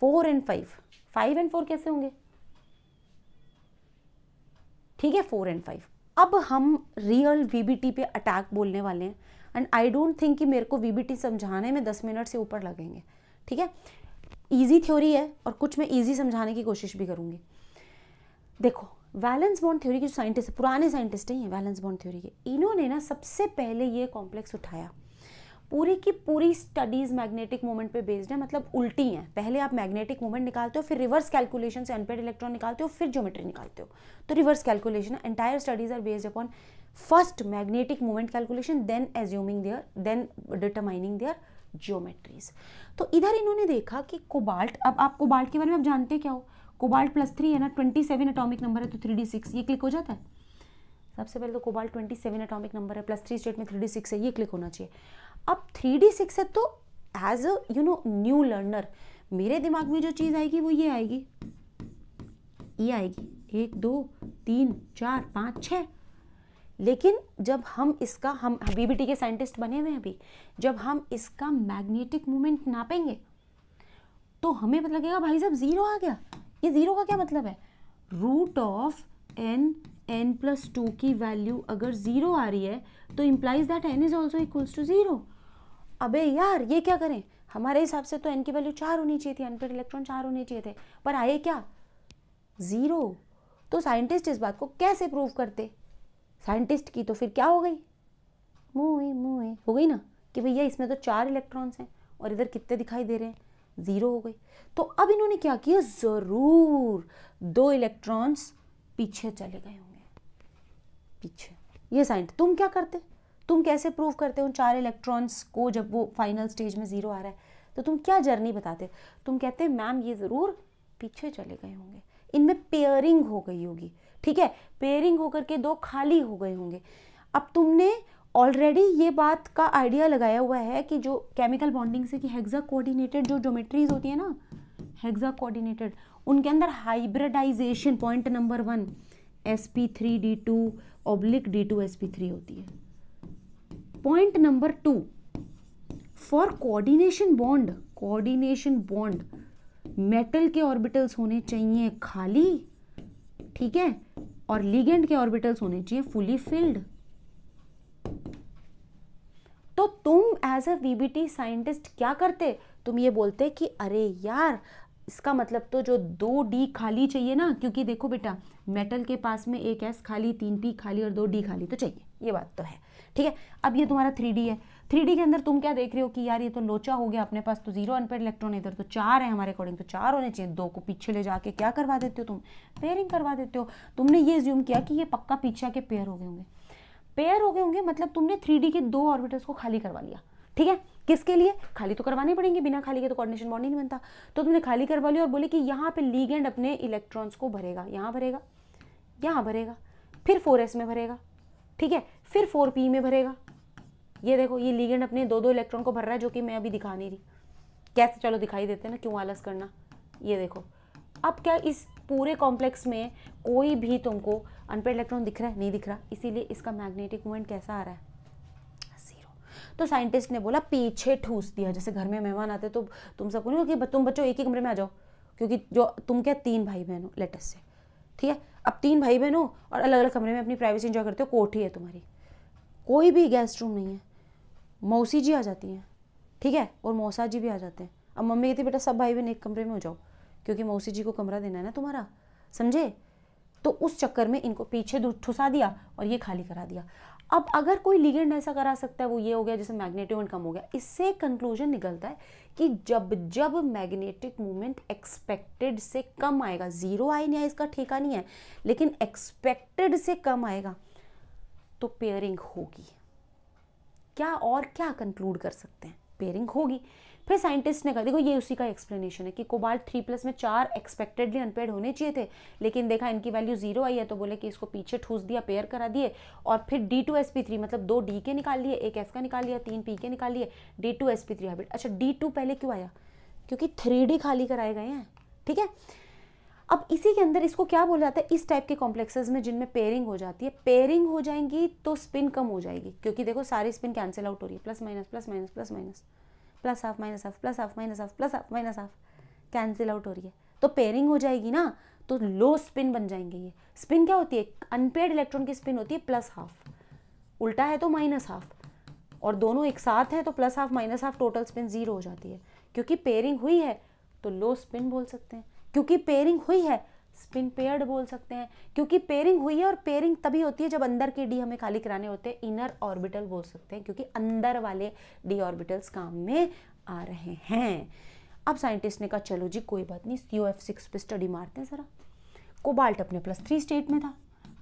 four and five five and four कैसे होंगे ठीक है फोर एंड फाइव अब हम रियल वीबीटी पे अटैक बोलने वाले हैं एंड आई डोंट थिंक कि मेरे को वीबीटी समझाने में दस मिनट से ऊपर लगेंगे ठीक है ईजी थ्योरी है और कुछ मैं ईजी समझाने की कोशिश भी करूँगी देखो वैलेंस बॉन्ड थ्योरी के जो साइंटिस्ट पुराने साइंटिस्ट हैं वैलेंस बॉन्ड थ्योरी के इन्होंने ना सबसे पहले ये कॉम्प्लेक्स उठाया पूरी की पूरी स्टडीज़ मैग्नेटिक मोमेंट पे बेस्ड है मतलब उल्टी हैं पहले आप मैग्नेटिक मोमेंट निकालते हो फिर रिवर्स कैलकुलेशन से अनपेड इलेक्ट्रॉन निकालते हो फिर ज्योमेट्री निकालते हो तो reverse calculation entire studies are based upon first magnetic moment calculation then assuming their then determining their geometries तो इधर इन्होंने देखा कि कोबाल्ट अब आप कोबाल्ट के बारे में आप जानते क्या हो कोबाल्ट प्लस थ्री है ना ट्वेंटी सेवन अटोमिक नंबर है तो थ्री डी सिक्स ये क्लिक हो जाता है सबसे पहले तो cobalt twenty seven atomic number है प्लस थ्री स्टेट में थ्री डी सिक्स है ये क्लिक होना चाहिए अब थ्री डी सिक्स है तो as a you know new learner मेरे दिमाग में जो चीज़ आएगी वो ये आएगी ये आएगी एक दो तीन चार पाँच छः लेकिन जब हम इसका हम बीबीटी के साइंटिस्ट बने हुए हैं अभी जब हम इसका मैग्नेटिक मोमेंट नापेंगे तो हमें पता लगेगा भाई साहब ज़ीरो आ गया ये ज़ीरो का क्या मतलब है root of N N plus two की वैल्यू अगर ज़ीरो आ रही है तो implies that N is also equals to zero अबे यार ये क्या करें हमारे हिसाब से तो एन की वैल्यू चार होनी चाहिए थी अनपेड इलेक्ट्रॉन चार होने चाहिए थे पर आए क्या ज़ीरो तो साइंटिस्ट इस बात को कैसे प्रूव करते साइंटिस्ट की तो फिर क्या हो गई मुँह मुँह हो गई ना कि भैया इसमें तो चार इलेक्ट्रॉन्स हैं और इधर कितने दिखाई दे रहे हैं ज़ीरो हो गई तो अब इन्होंने क्या किया ज़रूर दो इलेक्ट्रॉन्स पीछे चले गए होंगे पीछे ये साइंट तुम क्या करते तुम कैसे प्रूव करते हो चार इलेक्ट्रॉन्स को जब वो फाइनल स्टेज में ज़ीरो आ रहा है तो तुम क्या जर्नी बताते तुम कहते मैम ये ज़रूर पीछे चले गए होंगे इनमें पेयरिंग हो गई होगी ठीक है पेयरिंग होकर के दो खाली हो गए होंगे अब तुमने ऑलरेडी ये बात का आइडिया लगाया हुआ है कि जो केमिकल बॉन्डिंग से कि हेक्सा कोऑर्डिनेटेड जो जोमेट्रीज होती है ना हेक्सा कोऑर्डिनेटेड उनके अंदर hybridisation point number one S P three D two oblique D two S P three होती है point number two for coordination bond coordination bond metal के ऑर्बिटल्स होने चाहिए खाली ठीक है और लिगेंड के ऑर्बिटल्स होने चाहिए फुली फिल्ड तो तुम एज अ टी साइंटिस्ट क्या करते तुम ये बोलते कि अरे यार इसका मतलब तो जो दो डी खाली चाहिए ना क्योंकि देखो बेटा मेटल के पास में एक एस खाली तीन पी खाली और दो डी खाली तो चाहिए ये बात तो है ठीक है अब ये तुम्हारा थ्री डी है थ्री डी के अंदर तुम क्या देख रहे हो कि यार ये तो लोचा हो गया अपने पास तो जीरो अनपेड इलेक्ट्रॉन इधर तो चार है हमारे अकॉर्डिंग तो चार होने चाहिए दो को पीछे ले जाके क्या करवा देते हो तुम पेयरिंग करवा देते हो तुमने ये ज्यूम किया कि ये पक्का पीछे के पेयर हो गए होंगे पेयर हो गए होंगे मतलब तुमने थ्री के दो ऑर्बिटल्स को खाली करवा लिया ठीक है किसके लिए खाली तो करवाने पड़ेंगे बिना खाली के तो कोऑर्डिनेशन बॉन्ड नहीं बनता तो तुमने खाली करवा लिया और बोले कि यहाँ पे लीगेंड अपने इलेक्ट्रॉन्स को भरेगा यहाँ भरेगा यहाँ भरेगा फिर फोर में भरेगा ठीक है फिर फोर में भरेगा ये देखो ये लीगेंड अपने दो दो इलेक्ट्रॉन को भर रहा है जो कि मैं अभी दिखा नहीं रही कैसे चलो दिखाई देते ना क्यों आलस करना ये देखो अब क्या इस पूरे कॉम्प्लेक्स में कोई भी तुमको अनपेड इलेक्ट्रॉन दिख रहा है नहीं दिख रहा इसीलिए इसका मैग्नेटिक मोमेंट कैसा आ रहा है तो साइंटिस्ट ने बोला पीछे ठूस दिया जैसे घर में मेहमान आते तो तुम सबको नहीं कि तुम बच्चों एक ही कमरे में आ जाओ क्योंकि जो तुम क्या तीन भाई बहन हो लेटेस्ट से ठीक है अब तीन भाई बहन हो और अलग अलग कमरे में अपनी प्राइवेसी इंजॉय करते हो कोठी है तुम्हारी कोई भी गेस्ट रूम नहीं है मौसी जी आ जाती हैं ठीक है और मौसा जी भी आ जाते हैं अब मम्मी कहती बेटा सब भाई बहन एक कमरे में हो जाओ क्योंकि मौसी जी को कमरा देना है ना तुम्हारा समझे तो उस चक्कर में इनको पीछे ठुसा दिया और ये खाली करा दिया अब अगर कोई लीगेंड ऐसा करा सकता है वो ये हो गया जैसे मैग्नेटिक कम हो गया इससे कंक्लूजन निकलता है कि जब जब मैग्नेटिक मूवमेंट एक्सपेक्टेड से कम आएगा जीरो आए नहीं आए इसका ठेका नहीं है लेकिन एक्सपेक्टेड से कम आएगा तो पेयरिंग होगी क्या और क्या कंक्लूड कर सकते हैं पेयरिंग होगी फिर साइंटिस्ट ने कहा देखो ये उसी का एक्सप्लेनेशन है कि कोबाल्ट थ्री प्लस में चार एक्सपेक्टेडली अनपेड होने चाहिए थे लेकिन देखा इनकी वैल्यू जीरो आई है तो बोले कि इसको पीछे ठूस दिया पेयर करा दिए और फिर D two S P three मतलब दो डी के निकाल लिए एक एस का निकाल लिया तीन पी के निकाल लिए D two S P three hybrid अच्छा डी टू पहले क्यों आया क्योंकि थ्री डी खाली कराए गए हैं ठीक है अब इसी के अंदर इसको क्या बोला जाता है इस टाइप के कॉम्प्लेक्सेस में जिनमें पेयरिंग हो जाती है पेयरिंग हो जाएंगी तो स्पिन कम हो जाएगी क्योंकि देखो सारी स्पिन कैंसिल आउट हो रही है plus minus plus minus plus minus plus half minus half plus half minus half plus half minus half cancel out हो रही है तो पेयरिंग हो जाएगी ना तो लो स्पिन बन जाएंगे ये स्पिन क्या होती है अनपेड इलेक्ट्रॉन की स्पिन होती है प्लस हाफ उल्टा है तो माइनस हाफ और दोनों एक साथ हैं तो plus half minus half total spin zero हो जाती है क्योंकि पेयरिंग हुई है तो लो स्पिन बोल सकते हैं क्योंकि पेयरिंग हुई है स्पिन पेयर्ड बोल सकते हैं क्योंकि पेयरिंग हुई है और पेयरिंग तभी होती है जब अंदर के डी हमें खाली कराने होते हैं इनर ऑर्बिटल बोल सकते हैं क्योंकि अंदर वाले डी ऑर्बिटल्स काम में आ रहे हैं अब साइंटिस्ट ने कहा चलो जी कोई बात नहीं सी ओ एफ सिक्स पे स्टडी मारते हैं ज़रा कोबाल्ट अपने प्लस थ्री स्टेट में था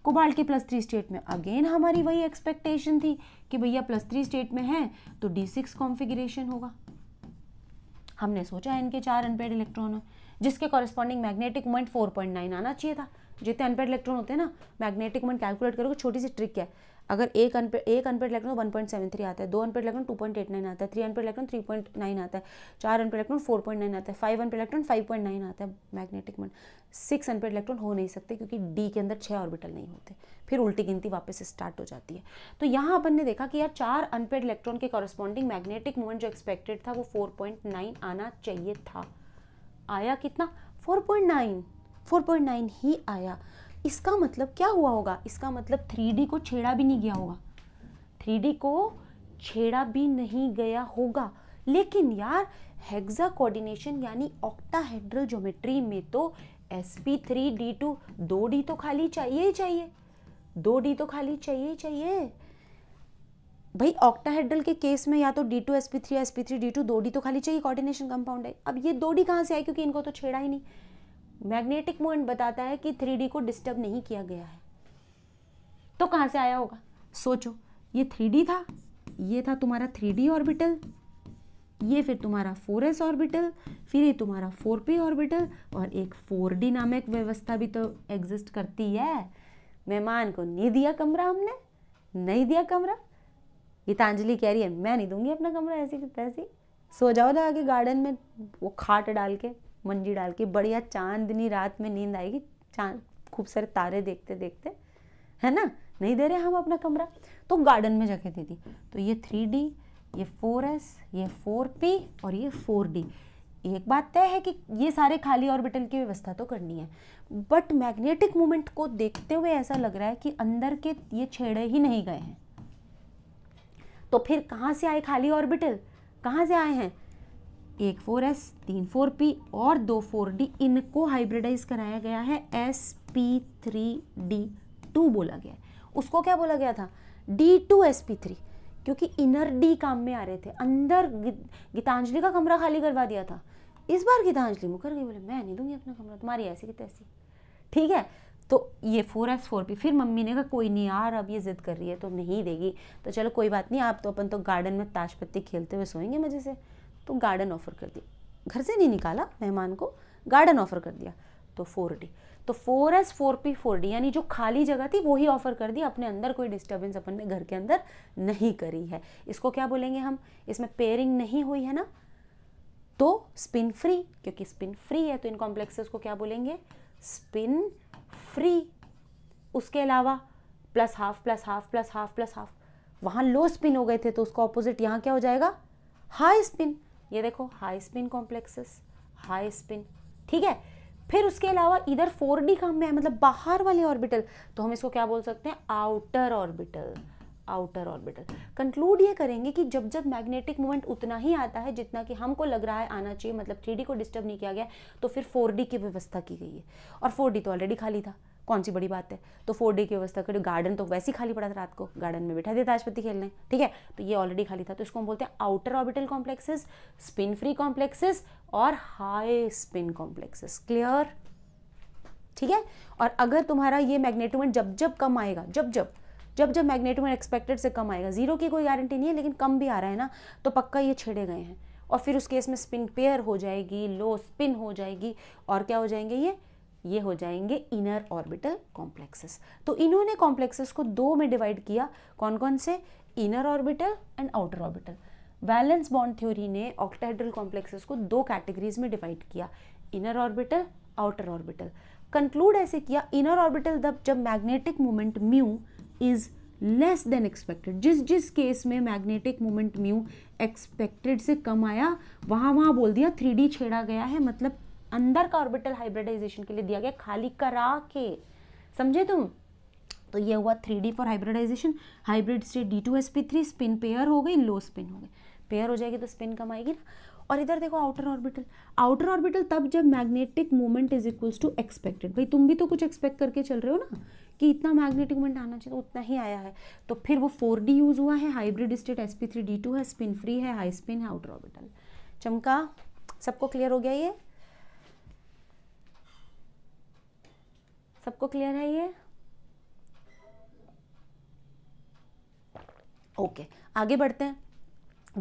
कोबाल्ट के प्लस थ्री स्टेट में अगेन हमारी वही एक्सपेक्टेशन थी कि भैया प्लस थ्री स्टेट में है तो डी सिक्स कॉन्फिग्रेशन होगा हमने सोचा इनके चार अनपेड इलेक्ट्रॉन है जिसके कॉरेस्पॉन्डिंग मैग्नेटिक मोमेंट 4.9 आना चाहिए था जितने अनपेड इलेक्ट्रॉन होते हैं ना मैग्नेटिक मोमेंट कैलकुलेट करोगे छोटी सी ट्रिक है अगर एक अनपेड एक unpaired electron one point seven three आता है दो unpaired electron two point eight nine आता है थ्री unpaired electron three point nine आता है चार unpaired electron four point nine आता है फाइव unpaired electron five point nine आता है magnetic moment six unpaired electron हो नहीं सकते क्योंकि डी के अंदर छः ऑर्बिटल नहीं होते फिर उल्टी गिनती वापस स्टार्ट हो जाती है तो यहाँ अपन ने देखा कि यार चार अनपेड इलेक्ट्रॉन के कॉरस्पॉन्डिंग मैग्नेटिक मोमेंट जो एक्सपेक्टेड था वो फोर पॉइंट नाइन आना चाहिए था आया कितना 4.9 4.9 ही आया इसका मतलब क्या हुआ होगा इसका मतलब 3D को छेड़ा भी नहीं गया होगा 3D को छेड़ा भी नहीं गया होगा लेकिन यार हेक्सा कोऑर्डिनेशन यानी ऑक्टाहेड्रल ज्योमेट्री में तो S P three D two दो डी तो खाली चाहिए ही चाहिए दो डी तो खाली चाहिए ही चाहिए भाई ऑक्टाहेड्रल के केस में या तो D two S P three S P three D two दो डी तो खाली चाहिए कोऑर्डिनेशन कंपाउंड है अब ये दो डी कहाँ से आए क्योंकि इनको तो छेड़ा ही नहीं मैग्नेटिक मोमेंट बताता है कि थ्री डी को डिस्टर्ब नहीं किया गया है तो कहाँ से आया होगा सोचो ये थ्री डी था ये था तुम्हारा थ्री डी ऑर्बिटल ये फिर तुम्हारा फोर एस ऑर्बिटल फिर ये तुम्हारा फोर पी ऑर्बिटल और एक फोर डी नामक व्यवस्था भी तो एग्जिस्ट करती है मेहमान को नहीं दिया कमरा हमने नहीं दिया कमरा गीतांजलि कह रही है मैं नहीं दूंगी अपना कमरा ऐसी तैसी सो जाओ आगे गार्डन में वो खाट डाल के मंजी डाल के बढ़िया चांदनी रात में नींद आएगी चांद खूब सारे तारे देखते देखते है ना नहीं दे रहे हम अपना कमरा तो गार्डन में जाके दे दी तो ये थ्री डी ये फोर एस ये फोर पी और ये फोर डी एक बात तय है कि ये सारे खाली ऑर्बिटल की व्यवस्था तो करनी है बट मैग्नेटिक मोमेंट को देखते हुए ऐसा लग रहा है कि अंदर के ये छेड़े ही नहीं गए हैं तो फिर कहाँ से आए खाली ऑर्बिटल कहाँ से आए हैं एक फोर एस तीन फोर पी और दो फोर डी इनको हाइब्रिडाइज कराया गया है S P three D two बोला गया है उसको क्या बोला गया था D two S P three क्योंकि इनर डी काम में आ रहे थे अंदर गीतांजलि का कमरा खाली करवा दिया था इस बार गीतांजलि मुकर गई बोले मैं नहीं दूंगी अपना कमरा तुम्हारी ऐसी की तैसी ठीक है तो ये फोर एक्स फोर पी फिर मम्मी ने कहा कोई नहीं यार अब ये ज़िद कर रही है तो नहीं देगी तो चलो कोई बात नहीं आप तो अपन तो गार्डन में ताश पत्ती खेलते हुए सोएंगे मज़े से तो गार्डन ऑफ़र कर दिया घर से नहीं निकाला मेहमान को गार्डन ऑफ़र कर दिया तो फोर डी तो four S four P four D यानी जो खाली जगह थी वही ऑफ़र कर दी अपने अंदर कोई डिस्टर्बेंस अपन ने घर के अंदर नहीं करी है इसको क्या बोलेंगे हम इसमें पेयरिंग नहीं हुई है ना तो स्पिन फ्री क्योंकि स्पिन फ्री है तो इन कॉम्प्लेक्सेस को क्या बोलेंगे स्पिन फ्री उसके अलावा plus half plus half plus half plus half वहाँ लो स्पिन हो गए थे तो उसका ऑपोजिट यहाँ क्या हो जाएगा हाई स्पिन ये देखो high spin complexes high spin ठीक है फिर उसके अलावा इधर फोर डी काम में है मतलब बाहर वाले ऑर्बिटल तो हम इसको क्या बोल सकते हैं outer orbital outer orbital conclude ये करेंगे कि जब जब मैग्नेटिक मूवमेंट उतना ही आता है जितना कि हमको लग रहा है आना चाहिए मतलब थ्री को डिस्टर्ब नहीं किया गया तो फिर फोर की व्यवस्था की गई है और फोर तो ऑलरेडी खाली था कौन सी बड़ी बात है तो फोर डी की व्यवस्था करो गार्डन तो वैसे ही खाली पड़ा था रात को गार्डन में बैठा देता ताशपति खेलने ठीक है तो ये ऑलरेडी खाली था तो इसको हम बोलते हैं outer orbital complexes spin free complexes और हाई स्पिन कॉम्प्लेक्सेस क्लियर ठीक है और अगर तुम्हारा ये मैग्नेटोमेंट जब जब कम आएगा जब जब जब जब मैग्नेटोमीटर एक्सपेक्टेड से कम आएगा जीरो की कोई गारंटी नहीं है लेकिन कम भी आ रहा है ना तो पक्का ये छेड़े गए हैं और फिर उस केस में स्पिन पेयर हो जाएगी लो स्पिन हो जाएगी और क्या हो जाएंगे ये ये हो जाएंगे इनर ऑर्बिटल कॉम्प्लेक्सेस तो इन्होंने कॉम्प्लेक्सेस को दो में डिवाइड किया कौन कौन से inner orbital and outer orbital valence bond theory ने ऑक्टाहेड्रल कॉम्प्लेक्सेस को दो कैटेगरीज में डिवाइड किया inner orbital outer orbital conclude ऐसे किया इनर ऑर्बिटल जब जब magnetic moment mu is less than expected जिस जिस केस में मैग्नेटिक मोमेंट म्यू एक्सपेक्टेड से कम आया वहाँ वहाँ बोल दिया थ्री छेड़ा गया है मतलब अंदर का ऑर्बिटल हाइब्रिडाइजेशन के लिए दिया गया खाली करा के समझे तुम तो ये हुआ three D four hybridisation hybrid से D two S P three spin pair हो गई लो स्पिन हो गई पेयर हो जाएगी तो स्पिन कम आएगी ना और इधर देखो आउटर ऑर्बिटल आउटर ऑर्बिटल तब जब magnetic moment is equals to expected भाई तुम भी तो कुछ एक्सपेक्ट करके चल रहे हो ना कि इतना मैग्नेटिक मोमेंट आना चाहिए तो उतना ही आया है तो फिर वो फोर डी यूज़ हुआ है hybrid state S P three D two है स्पिन फ्री है हाई स्पिन है आउटर ऑर्बिटल चमका सबको क्लियर हो गया ये सबको क्लियर है ये ओके okay, आगे बढ़ते हैं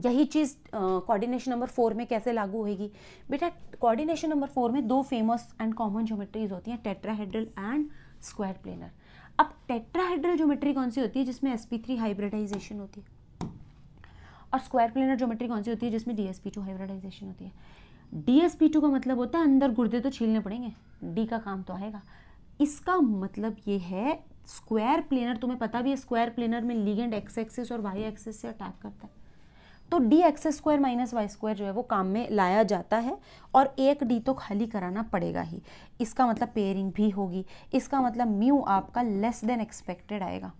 यही चीज़ कोऑर्डिनेशन नंबर फोर में कैसे लागू होगी बेटा कोऑर्डिनेशन नंबर फोर में दो फेमस एंड कॉमन ज्योमेट्रीज होती हैं टेट्राहेड्रल एंड स्क्वायर प्लेनर अब टेट्राहाइड्रल ज्योमेट्री कौन सी होती है जिसमें एस थ्री हाइब्रिडाइजेशन होती है और स्क्वायर प्लेनर ज्योमेट्री कौन सी होती है जिसमें D S P two hybridisation होती है डी एस पी टू का मतलब होता है अंदर गुर्दे तो छीलने पड़ेंगे डी का काम तो आएगा इसका मतलब ये है स्क्वायर प्लेनर तुम्हें पता भी है स्क्वायर प्लेनर में लीगेंड एक्स एक्सिस और वाई एक्सिस से अटैक करता है तो D x square minus Y square जो है वो काम में लाया जाता है और एक डी तो खाली कराना पड़ेगा ही इसका मतलब पेयरिंग भी होगी इसका मतलब म्यू आपका लेस देन एक्सपेक्टेड आएगा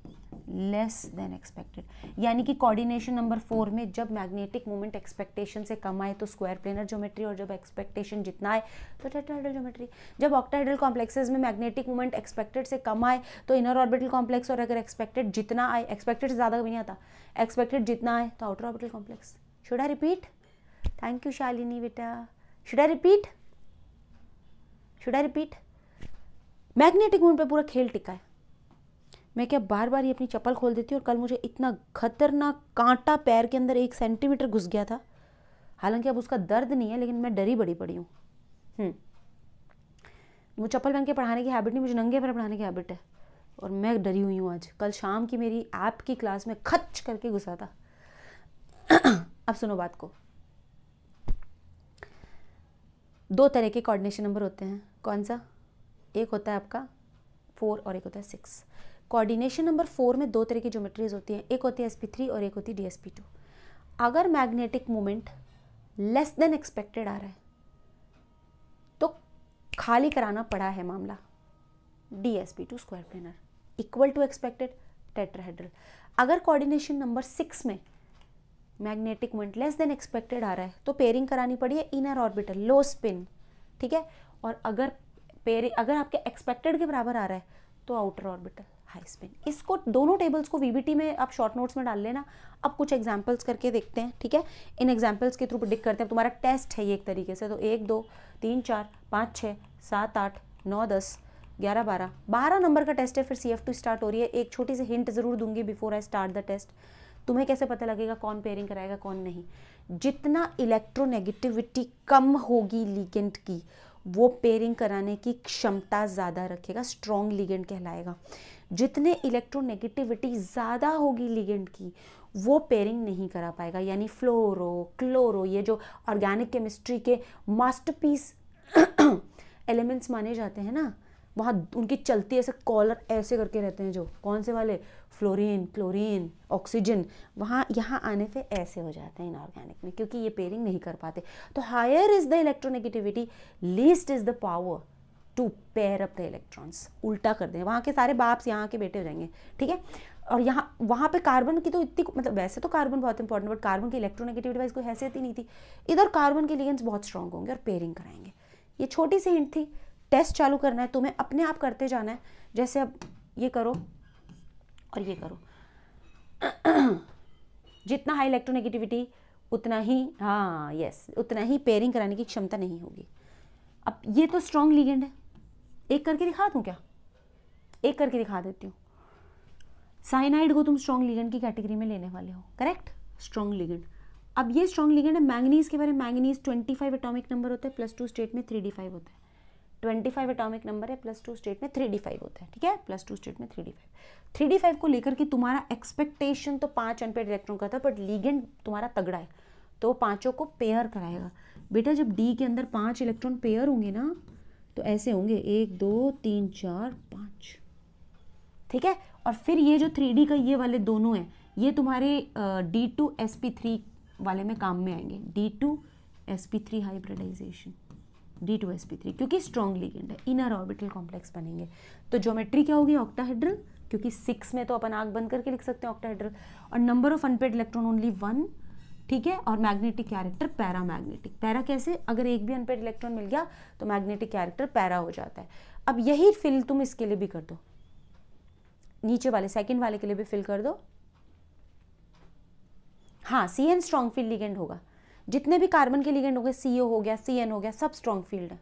लेस देन एक्सपेक्टेड यानी कि कोऑर्डिनेशन नंबर फोर में जब मैग्नेटिक मोमेंट एक्सपेक्टेशन से कम आए तो स्क्वायर प्लेनर ज्योमेट्री और जब एक्सपेक्टेशन जितना आए तो टेट्राहेड्रल ज्योमेट्री जब ऑक्टाहेड्रल कॉम्प्लेक्सेस में मैग्नेटिक मोमेंट एक्सपेक्टेड से कम आए तो इनर ऑर्बिटल कॉम्प्लेक्स और अगर एक्सपेक्टेड जितना आए एक्सपेक्टेड से ज़्यादा भी नहीं आता एक्सपेक्टेड जितना आए तो outer orbital complex should I repeat thank you Shalini बेटा should I repeat should I repeat magnetic moment पे पूरा खेल टिका है मैं क्या बार बार ये अपनी चप्पल खोल देती हूँ और कल मुझे इतना खतरनाक कांटा पैर के अंदर एक सेंटीमीटर घुस गया था हालांकि अब उसका दर्द नहीं है लेकिन मैं डरी बड़ी पड़ी हूँ हम्म। वो चप्पल पहन के पढ़ाने की हैबिट नहीं मुझे नंगे पर पढ़ाने की हैबिट है और मैं डरी हुई हूँ आज कल शाम की मेरी ऐप की क्लास में खच करके घुसा था अब सुनो बात को दो तरह के कोऑर्डिनेशन नंबर होते हैं कौन सा एक होता है आपका फोर और एक होता है सिक्स कोऑर्डिनेशन नंबर फोर में दो तरह की ज्योमेट्रीज होती हैं एक होती है एस और एक होती है डी अगर magnetic moment less than expected आ रहा है तो खाली कराना पड़ा है मामला D S P two square planar equal to expected tetrahedral अगर कोऑर्डिनेशन नंबर सिक्स में magnetic moment less than expected आ रहा है तो पेयरिंग करानी पड़ी है इनर ऑर्बिटल लो स्पिन ठीक है और अगर पेयरिंग अगर आपके एक्सपेक्टेड के बराबर आ रहा है तो आउटर ऑर्बिटल हाई स्पिन इसको दोनों टेबल्स को वीबीटी में आप शॉर्ट नोट्स में डाल लेना अब कुछ एग्जाम्पल्स करके देखते हैं ठीक है इन एग्जाम्पल्स के थ्रू प्रिडिक्ट करते हैं तुम्हारा टेस्ट है ये एक तरीके से तो एक दो तीन चार पाँच छः सात आठ नौ दस ग्यारह बारह बारह नंबर का टेस्ट है फिर सी एफ टू स्टार्ट हो रही है एक छोटी सी हिंट ज़रूर दूंगी before I start the test तुम्हें कैसे पता लगेगा कौन पेयरिंग कराएगा कौन नहीं जितना इलेक्ट्रोनेगेटिविटी कम होगी लीगेंट की वो पेयरिंग कराने की क्षमता ज़्यादा रखेगा स्ट्रॉन्ग लीगेंट कहलाएगा जितने इलेक्ट्रोनेगेटिविटी ज़्यादा होगी लिगेंड की वो पेयरिंग नहीं करा पाएगा यानी फ्लोरो क्लोरो ये जो ऑर्गेनिक केमिस्ट्री के मास्टरपीस एलिमेंट्स माने जाते हैं ना वहाँ उनकी चलती ऐसे कॉलर ऐसे करके रहते हैं जो कौन से वाले फ्लोरीन क्लोरीन ऑक्सीजन वहाँ यहाँ आने पे ऐसे हो जाते हैं इनऑर्गेनिक में क्योंकि ये पेयरिंग नहीं कर पाते तो higher is the electronegativity least is the power to pair up the electrons उल्टा कर दें वहाँ के सारे बाप्स यहाँ के बेटे हो जाएंगे ठीक है और यहाँ वहाँ पे कार्बन की तो इतनी मतलब वैसे तो कार्बन बहुत इंपॉर्टेंट बट कार्बन की इलेक्ट्रोनेगेटिविटी वाइज कोई हैसियत ही नहीं थी इधर कार्बन के लिगेंड्स बहुत स्ट्रॉन्ग होंगे और पेयरिंग कराएंगे ये छोटी सी हिंट थी टेस्ट चालू करना है तुम्हें अपने आप करते जाना है जैसे अब ये करो और ये करो जितना हाई इलेक्ट्रोनेगेटिविटी उतना ही हाँ यस उतना ही पेयरिंग कराने की क्षमता नहीं होगी अब ये तो स्ट्रॉन्ग लीगेंड है एक करके दिखा दूँ क्या एक करके दिखा देती हूँ साइनाइड को तुम स्ट्रॉन्ग लिगेंड की कैटेगरी में लेने वाले हो करेक्ट स्ट्रॉन्ग लिगेंड अब ये स्ट्रॉन्ग लिगेंड है मैंगनीज के बारे में manganese twenty five atomic number होता है प्लस टू स्टेट में थ्री डी फाइव होता है ट्वेंटी फाइव अटोमिक नंबर है प्लस टू स्टेट में थ्री डी फाइव होता है ठीक है प्लस टू स्टेट में three D five three D five को लेकर के तुम्हारा एक्सपेक्टेशन तो पाँच अनपेड इलेक्ट्रॉन का था बट लीगेंड तुम्हारा तगड़ा है तो पाँचों को पेयर कराएगा बेटा जब डी के अंदर पाँच इलेक्ट्रॉन पेयर होंगे ना तो ऐसे होंगे एक दो तीन चार पाँच ठीक है और फिर ये जो थ्री का ये वाले दोनों हैं ये तुम्हारे D two S P three वाले में काम में आएंगे D two S P three hybridisation D two S P three क्योंकि स्ट्रॉन्ग लिगेंड है इनर ऑर्बिटल कॉम्प्लेक्स बनेंगे तो ज्योमेट्री क्या होगी ऑक्टाहाइड्रल क्योंकि सिक्स में तो अपन आग बंद करके लिख सकते हैं ऑक्टाहाइड्रल और number of unpaired electron only one ठीक है और magnetic character paramagnetic para कैसे अगर एक भी अनपेड इलेक्ट्रॉन मिल गया तो मैग्नेटिक कैरेक्टर पैरा हो जाता है अब यही फिल तुम इसके लिए भी कर दो नीचे वाले सेकेंड वाले के लिए भी फिल कर दो हाँ C N strong field ligand होगा जितने भी कार्बन के लिगेंड हो गए सी हो गया सी हो गया सब स्ट्रॉन्ग फील्ड है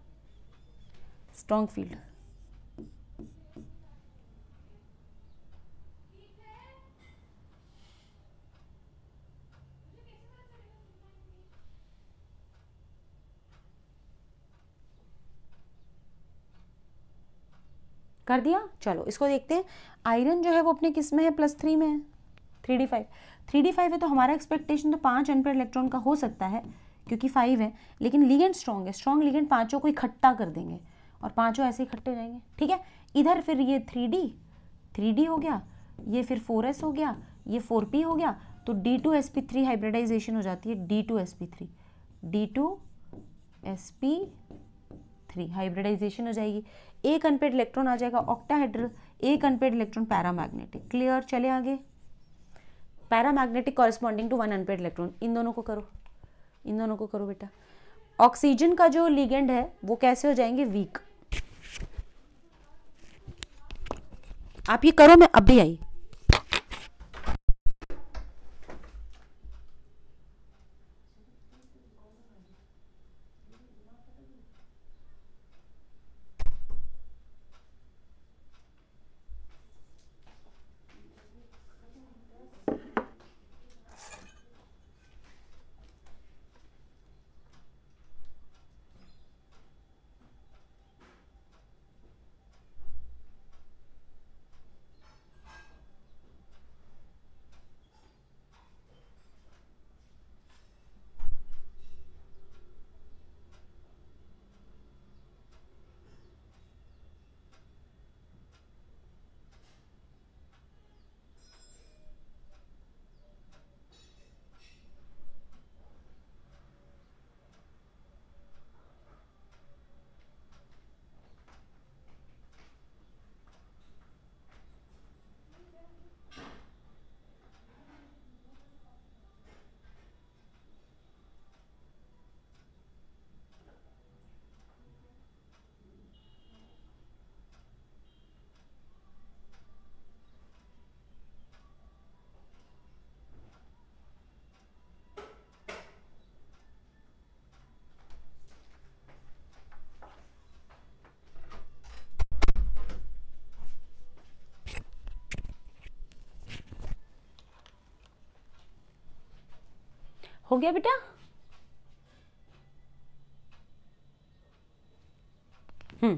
स्ट्रॉन्ग फील्ड है कर दिया चलो इसको देखते हैं आयरन जो है वो अपने किस में है प्लस थ्री में है three D five three D five है तो हमारा एक्सपेक्टेशन तो पाँच अनपेड इलेक्ट्रॉन का हो सकता है क्योंकि फाइव है लेकिन लीगेंड स्ट्रॉन्ग है स्ट्रॉन्ग लीगेंड पाँचों को इकट्ठा कर देंगे और पाँचों ऐसे इकट्ठे जाएंगे ठीक है इधर फिर ये थ्री डी थ्री डी हो गया ये फिर फोर एस हो गया ये फोर पी हो गया तो D two S P three hybridisation हो जाती है D two S P three D two S P three hybridisation हो जाएगी एक अनपेड इलेक्ट्रॉन आ जाएगा ऑक्टाहाइड्रल एक अनपेड इलेक्ट्रॉन पैरामैग्नेटिक क्लियर चले आगे paramagnetic corresponding to one unpaired electron इन दोनों को करो इन दोनों को करो बेटा ऑक्सीजन का जो लीगेंड है वो कैसे हो जाएंगे वीक आप ये करो मैं अभी आई हो गया बेटा हम्म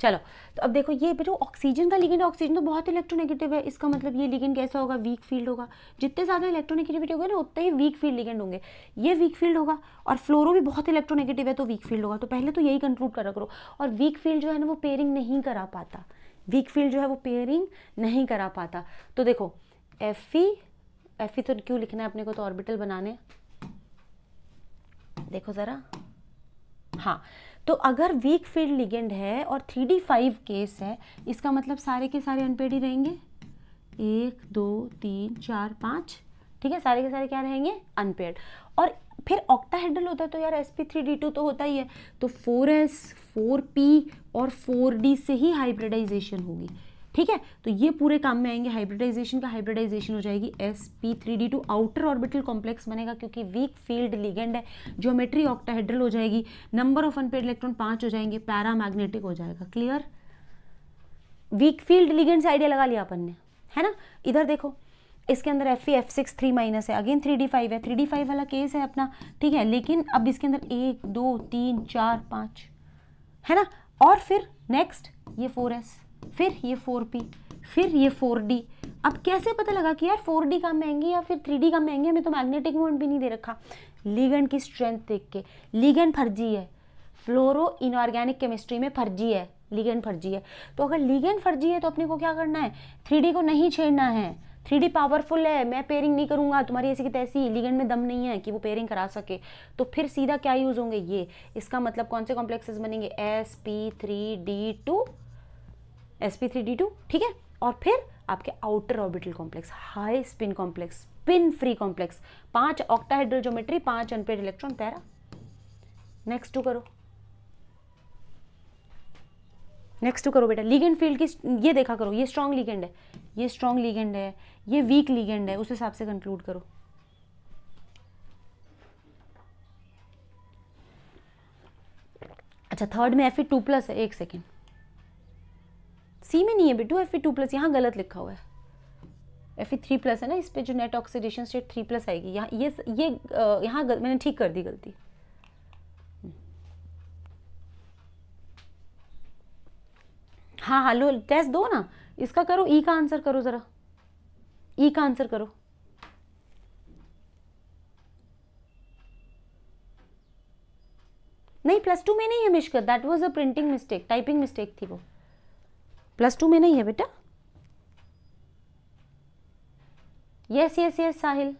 चलो तो अब देखो ये बेटो ऑक्सीजन का लिगेंड ऑक्सीजन तो बहुत इलेक्ट्रोनेगेटिव है इसका मतलब ये लिगेंड कैसा होगा वीक फील्ड होगा जितने ज़्यादा इलेक्ट्रोनेगेटिविटी होगा ना उतने ही वीक फील्ड लिगेंड होंगे ये वीक फील्ड होगा और फ्लोरो भी बहुत इलेक्ट्रोनेगेटिव है तो वीक फील्ड होगा तो पहले तो यही कंक्लूड करा करो और वीक फील्ड जो है ना वो पेयरिंग नहीं करा पाता वीक फील्ड जो है वो पेयरिंग नहीं करा पाता तो देखो एफ ई एफ ई तो क्यों लिखना है अपने को तो ऑर्बिटल बनाने देखो ज़रा हाँ तो अगर वीक फील्ड लिगेंड है और थ्री डी फाइव केस है इसका मतलब सारे के सारे अनपेड ही रहेंगे एक दो तीन चार पाँच ठीक है सारे के सारे क्या रहेंगे अनपेड और फिर ऑक्टा हेडल होता है तो यार S P three D two तो होता ही है तो फोर एस फोर पी और फोर डी से ही हाइब्रिडाइजेशन होगी ठीक है तो ये पूरे काम में आएंगे हाइब्रिडाइजेशन का हाइब्रिडाइजेशन हो जाएगी S P three D two outer orbital complex बनेगा क्योंकि वीक फील्ड लिगेंड है ज्योमेट्री ऑक्टाहेड्रल हो जाएगी नंबर ऑफ अनपेड इलेक्ट्रॉन पाँच हो जाएंगे मैग्नेटिक हो जाएगा क्लियर वीक फील्ड लिगेंड से आइडिया लगा लिया अपन ने है ना इधर देखो इसके अंदर F E F six three minus है अगेन थ्री डी फाइव है थ्री डी फाइव वाला केस है अपना ठीक है लेकिन अब इसके अंदर एक दो तीन चार पाँच है ना और फिर नेक्स्ट ये फोर एस फिर ये फोर पी फिर ये फोर डी अब कैसे पता लगा कि यार फोर डी कम महंगी या फिर थ्री डी कम महंगी हमें तो मैग्नेटिक मोमेंट भी नहीं दे रखा लीगन की स्ट्रेंथ देख के लीगन फर्जी है फ्लोरो इनऑर्गेनिक केमिस्ट्री में फर्जी है लीगन फर्जी है तो अगर लीगन फर्जी है तो अपने को क्या करना है थ्री को नहीं छेड़ना है थ्री डी पावरफुल है मैं पेयरिंग नहीं करूँगा तुम्हारी ऐसी की तैसी लीगन में दम नहीं है कि वो पेयरिंग करा सके तो फिर सीधा क्या यूज़ होंगे ये इसका मतलब कौन से कॉम्प्लेक्सेस बनेंगे S P three D two sp3 d2 three D two ठीक है और फिर आपके outer orbital complex high spin complex spin free complex पांच ऑक्टाहाइड्रल ज्योमेट्री पांच unpaired electron para next two करो नेक्स्ट टू करो बेटा लीगेंड फील्ड की ये देखा करो ये स्ट्रॉन्ग लीगेंड है ये स्ट्रॉन्ग लीगेंड है ये वीक लीगेंड है उस हिसाब से कंक्लूड करो अच्छा थर्ड में एफ टू प्लस है एक सेकेंड सी में नहीं है बेटू एफ टू प्लस यहाँ गलत लिखा हुआ है एफ थ्री प्लस है ना इस पर जो net oxidation state three plus आएगी यहाँ ये ये यहाँ गल, मैंने ठीक कर दी गलती हाँ, हाँ लो टेस्ट दो ना इसका करो ई e का आंसर करो ज़रा ई e का आंसर करो नहीं प्लस टू में नहीं है मिश्कर that was a printing mistake typing mistake थी वो प्लस टू में नहीं है बेटा yes yes yes Sahil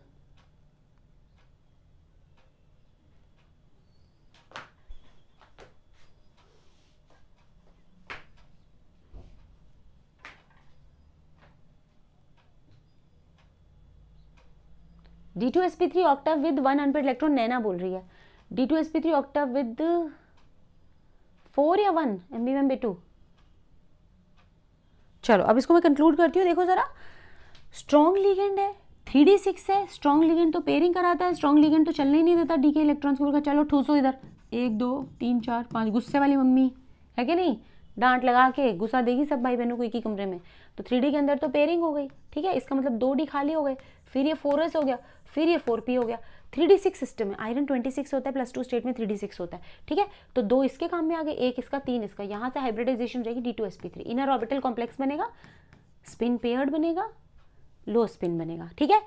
D two S P three octa with one hundred electron Naina बोल रही है D two S P three octa with four या one M B M B two चलो अब इसको मैं कंक्लूड करती हूँ देखो ज़रा स्ट्रॉन्ग लीगेंड है थ्री डी सिक्स है स्ट्रॉन्ग लीगेंड तो पेयरिंग कराता है स्ट्रॉन्ग लीगेंड तो चलने ही नहीं देता डीके इलेक्ट्रॉन्स को चलो ठूसो इधर एक दो तीन चार पाँच गुस्से वाली मम्मी है कि नहीं डांट लगा के गुस्सा देगी सब भाई बहनों को एक ही कमरे में तो थ्री के अंदर तो पेयरिंग हो गई ठीक है इसका मतलब दो डी खाली हो गए फिर ये फोर हो गया फिर ये फोर हो गया थ्री डी सिक्स सिस्टम है आयरन ट्वेंटी सिक्स होता है प्लस टू स्टेट में थ्री डी सिक्स होता है ठीक है तो दो इसके काम में आ गए एक इसका तीन इसका यहाँ से हाइब्रिडाइजेशन रहेगी D two S P three inner orbital complex बनेगा स्पिन पेयर्ड बनेगा लो स्पिन बनेगा ठीक है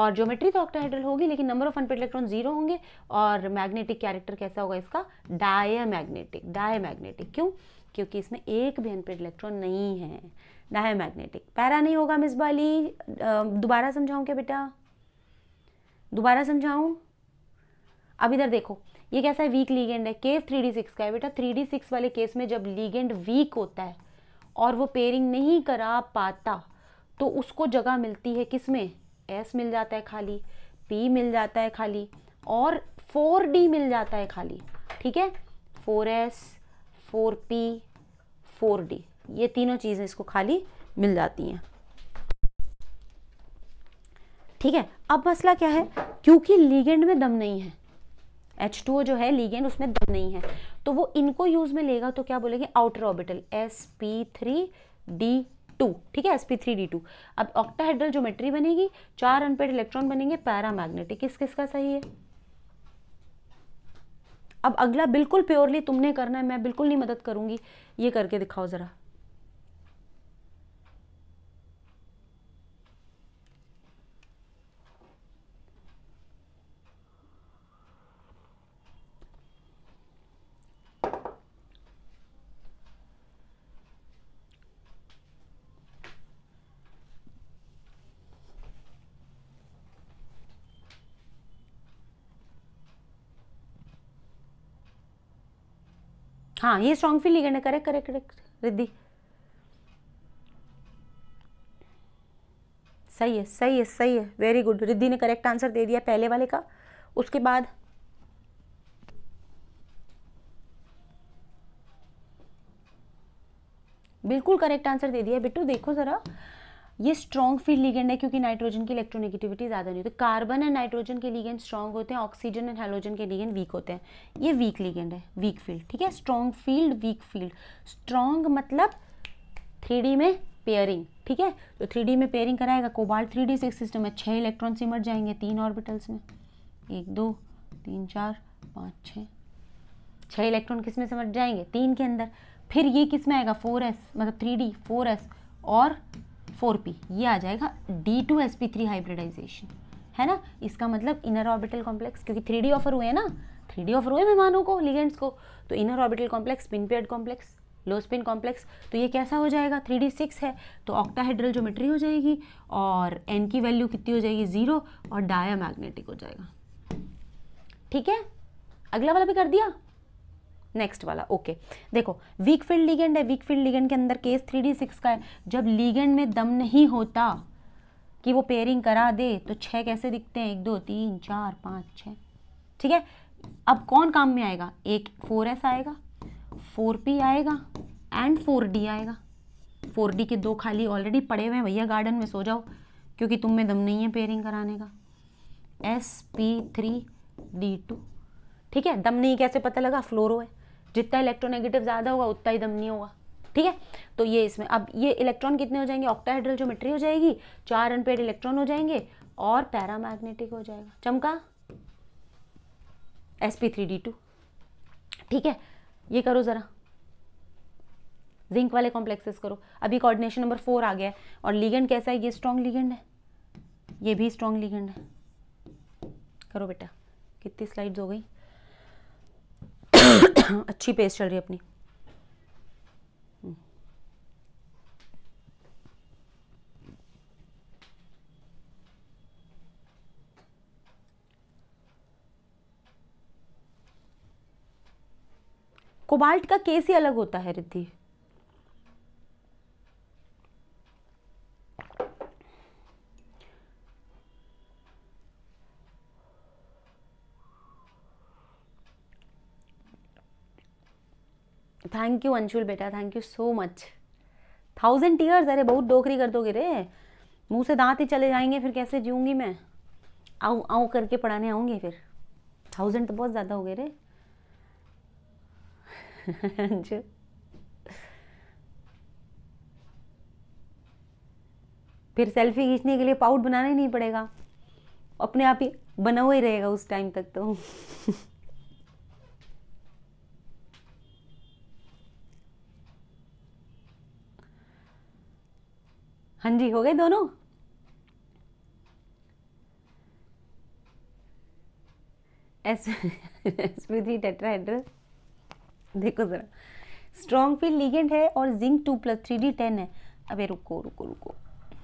और ज्योमेट्री तो ऑक्टाहाइड्रल होगी लेकिन number of unpaired electron zero होंगे और मैग्नेटिक कैरेक्टर कैसा होगा इसका डायमैग्नेटिक डायमैग्नेटिक क्यों क्योंकि इसमें एक भी अनपेड इलेक्ट्रॉन नहीं है डायमैग्नेटिक पैरा नहीं होगा मिस बाली दोबारा समझाऊं क्या बेटा दोबारा समझाऊँ अब इधर देखो ये कैसा है वीक लीगेंड है केस थ्री डी सिक्स का है बेटा थ्री डी सिक्स वाले केस में जब लीगेंड वीक होता है और वो पेयरिंग नहीं करा पाता तो उसको जगह मिलती है किस में एस मिल जाता है खाली पी मिल जाता है खाली और फोर डी मिल जाता है खाली ठीक है four S four P four D ये तीनों चीज़ें इसको खाली मिल जाती हैं ठीक है अब मसला क्या है क्योंकि लीगेंड में दम नहीं है एच टू जो है लीगेंड उसमें दम नहीं है तो वो इनको यूज में लेगा तो क्या बोलेंगे outer orbital S P three D two ठीक है S P three D two अब ऑक्टाहेड्रल ज्योमेट्री बनेगी चार अनपेड इलेक्ट्रॉन बनेंगे पैरामैग्नेटिक किस किस का सही है अब अगला बिल्कुल प्योरली तुमने करना है मैं बिल्कुल नहीं मदद करूंगी ये करके दिखाओ ज़रा हाँ ये स्ट्रॉन्ग फीलिंग है ना करेक्ट करेक्ट करेक्ट रिद्धि सही है सही है सही है वेरी गुड रिद्धि ने करेक्ट आंसर दे दिया पहले वाले का उसके बाद बिल्कुल करेक्ट आंसर दे दिया बिट्टू देखो ज़रा ये स्ट्रॉन्ग फीड लीगेंड है क्योंकि नाइट्रोजन की इलेक्ट्रोनेगेटिविटी ज़्यादा नहीं होती कार्बन एंड नाइट्रोजन के लीगेंड स्ट्रॉन्ग होते हैं ऑक्सीजन एंड हाइड्रोजन के लीगेंड वीक होते हैं ये वीक लीगेंड है वीक फील्ड ठीक है strong field weak field strong मतलब थ्री में पेयरिंग ठीक है तो थ्री में पेयरिंग कराएगा cobalt three D six system है छः इलेक्ट्रॉन सिमट जाएंगे तीन ऑर्बिटल्स में एक दो तीन चार पाँच छः छः इलेक्ट्रॉन किस में समझ जाएंगे तीन के अंदर फिर ये किस में आएगा फोर एस मतलब थ्री डी फोर एस और फोर पी ये आ जाएगा D two S P three hybridisation है ना इसका मतलब इनर ऑर्बिटल कॉम्प्लेक्स क्योंकि थ्री डी ऑफर हुए हैं ना थ्री डी ऑफर हुए मेहमानों को लिगेंड्स को तो inner orbital complex spin paired complex low spin complex तो ये कैसा हो जाएगा थ्री डी सिक्स है तो ऑक्टाहेड्रल ज्योमेट्री हो जाएगी और एन की वैल्यू कितनी हो जाएगी ज़ीरो और डाया मैग्नेटिक हो जाएगा ठीक है अगला वाला भी कर दिया नेक्स्ट वाला ओके देखो वीक फील्ड लीगेंड है वीक फील्ड लीगेंड के अंदर केस थ्री डी सिक्स का है जब लीगेंड में दम नहीं होता कि वो पेयरिंग करा दे तो छः कैसे दिखते हैं एक दो तीन चार पाँच छः ठीक है अब कौन काम में आएगा एक फोर एस आएगा फोर पी आएगा एंड फोर डी आएगा फोर डी के दो खाली ऑलरेडी पड़े हुए हैं भैया गार्डन में सो जाओ क्योंकि तुम में दम नहीं है पेयरिंग कराने का S P three D two ठीक है दम नहीं कैसे पता लगा फ्लोरो है जितना इलेक्ट्रोनेगेटिव ज़्यादा होगा उतना ही दम नहीं होगा ठीक है तो ये इसमें अब ये इलेक्ट्रॉन कितने हो जाएंगे जो ज्योमेट्री हो जाएगी चार अनपेड इलेक्ट्रॉन हो जाएंगे और पैरामैग्नेटिक हो जाएगा चमका S P three D two ठीक है ये करो ज़रा जिंक वाले कॉम्प्लेक्सेस करो अभी कोऑर्डिनेशन नंबर फोर आ गया है और लीगेंड कैसा है ये स्ट्रॉन्ग लीगेंड है ये भी स्ट्रॉन्ग लीगेंड है करो बेटा कितनी स्लाइड्स हो गई अच्छी पेस्ट चल रही है अपनी कोबाल्ट का केस ही अलग होता है रिद्धि थैंक यू अंशुल बेटा thank you so much thousand tears अरे बहुत डोकरी कर दोगे रे मुंह से दांत ही चले जाएंगे फिर कैसे जीऊँगी मैं आऊँ आऊँ करके पढ़ाने आऊँगी फिर थाउजेंड तो बहुत ज़्यादा हो गए रे अंशु फिर सेल्फी खींचने के लिए पाउट बनाना ही नहीं पड़ेगा अपने आप ही बना हुआ ही रहेगा उस टाइम तक तो हाँ जी हो गए दोनों एस एसपी थ्री टेट्राहेड्रल देखो ज़रा स्ट्रॉन्ग फील लिगेंड है और zinc two plus three D ten है अबे रुको रुको रुको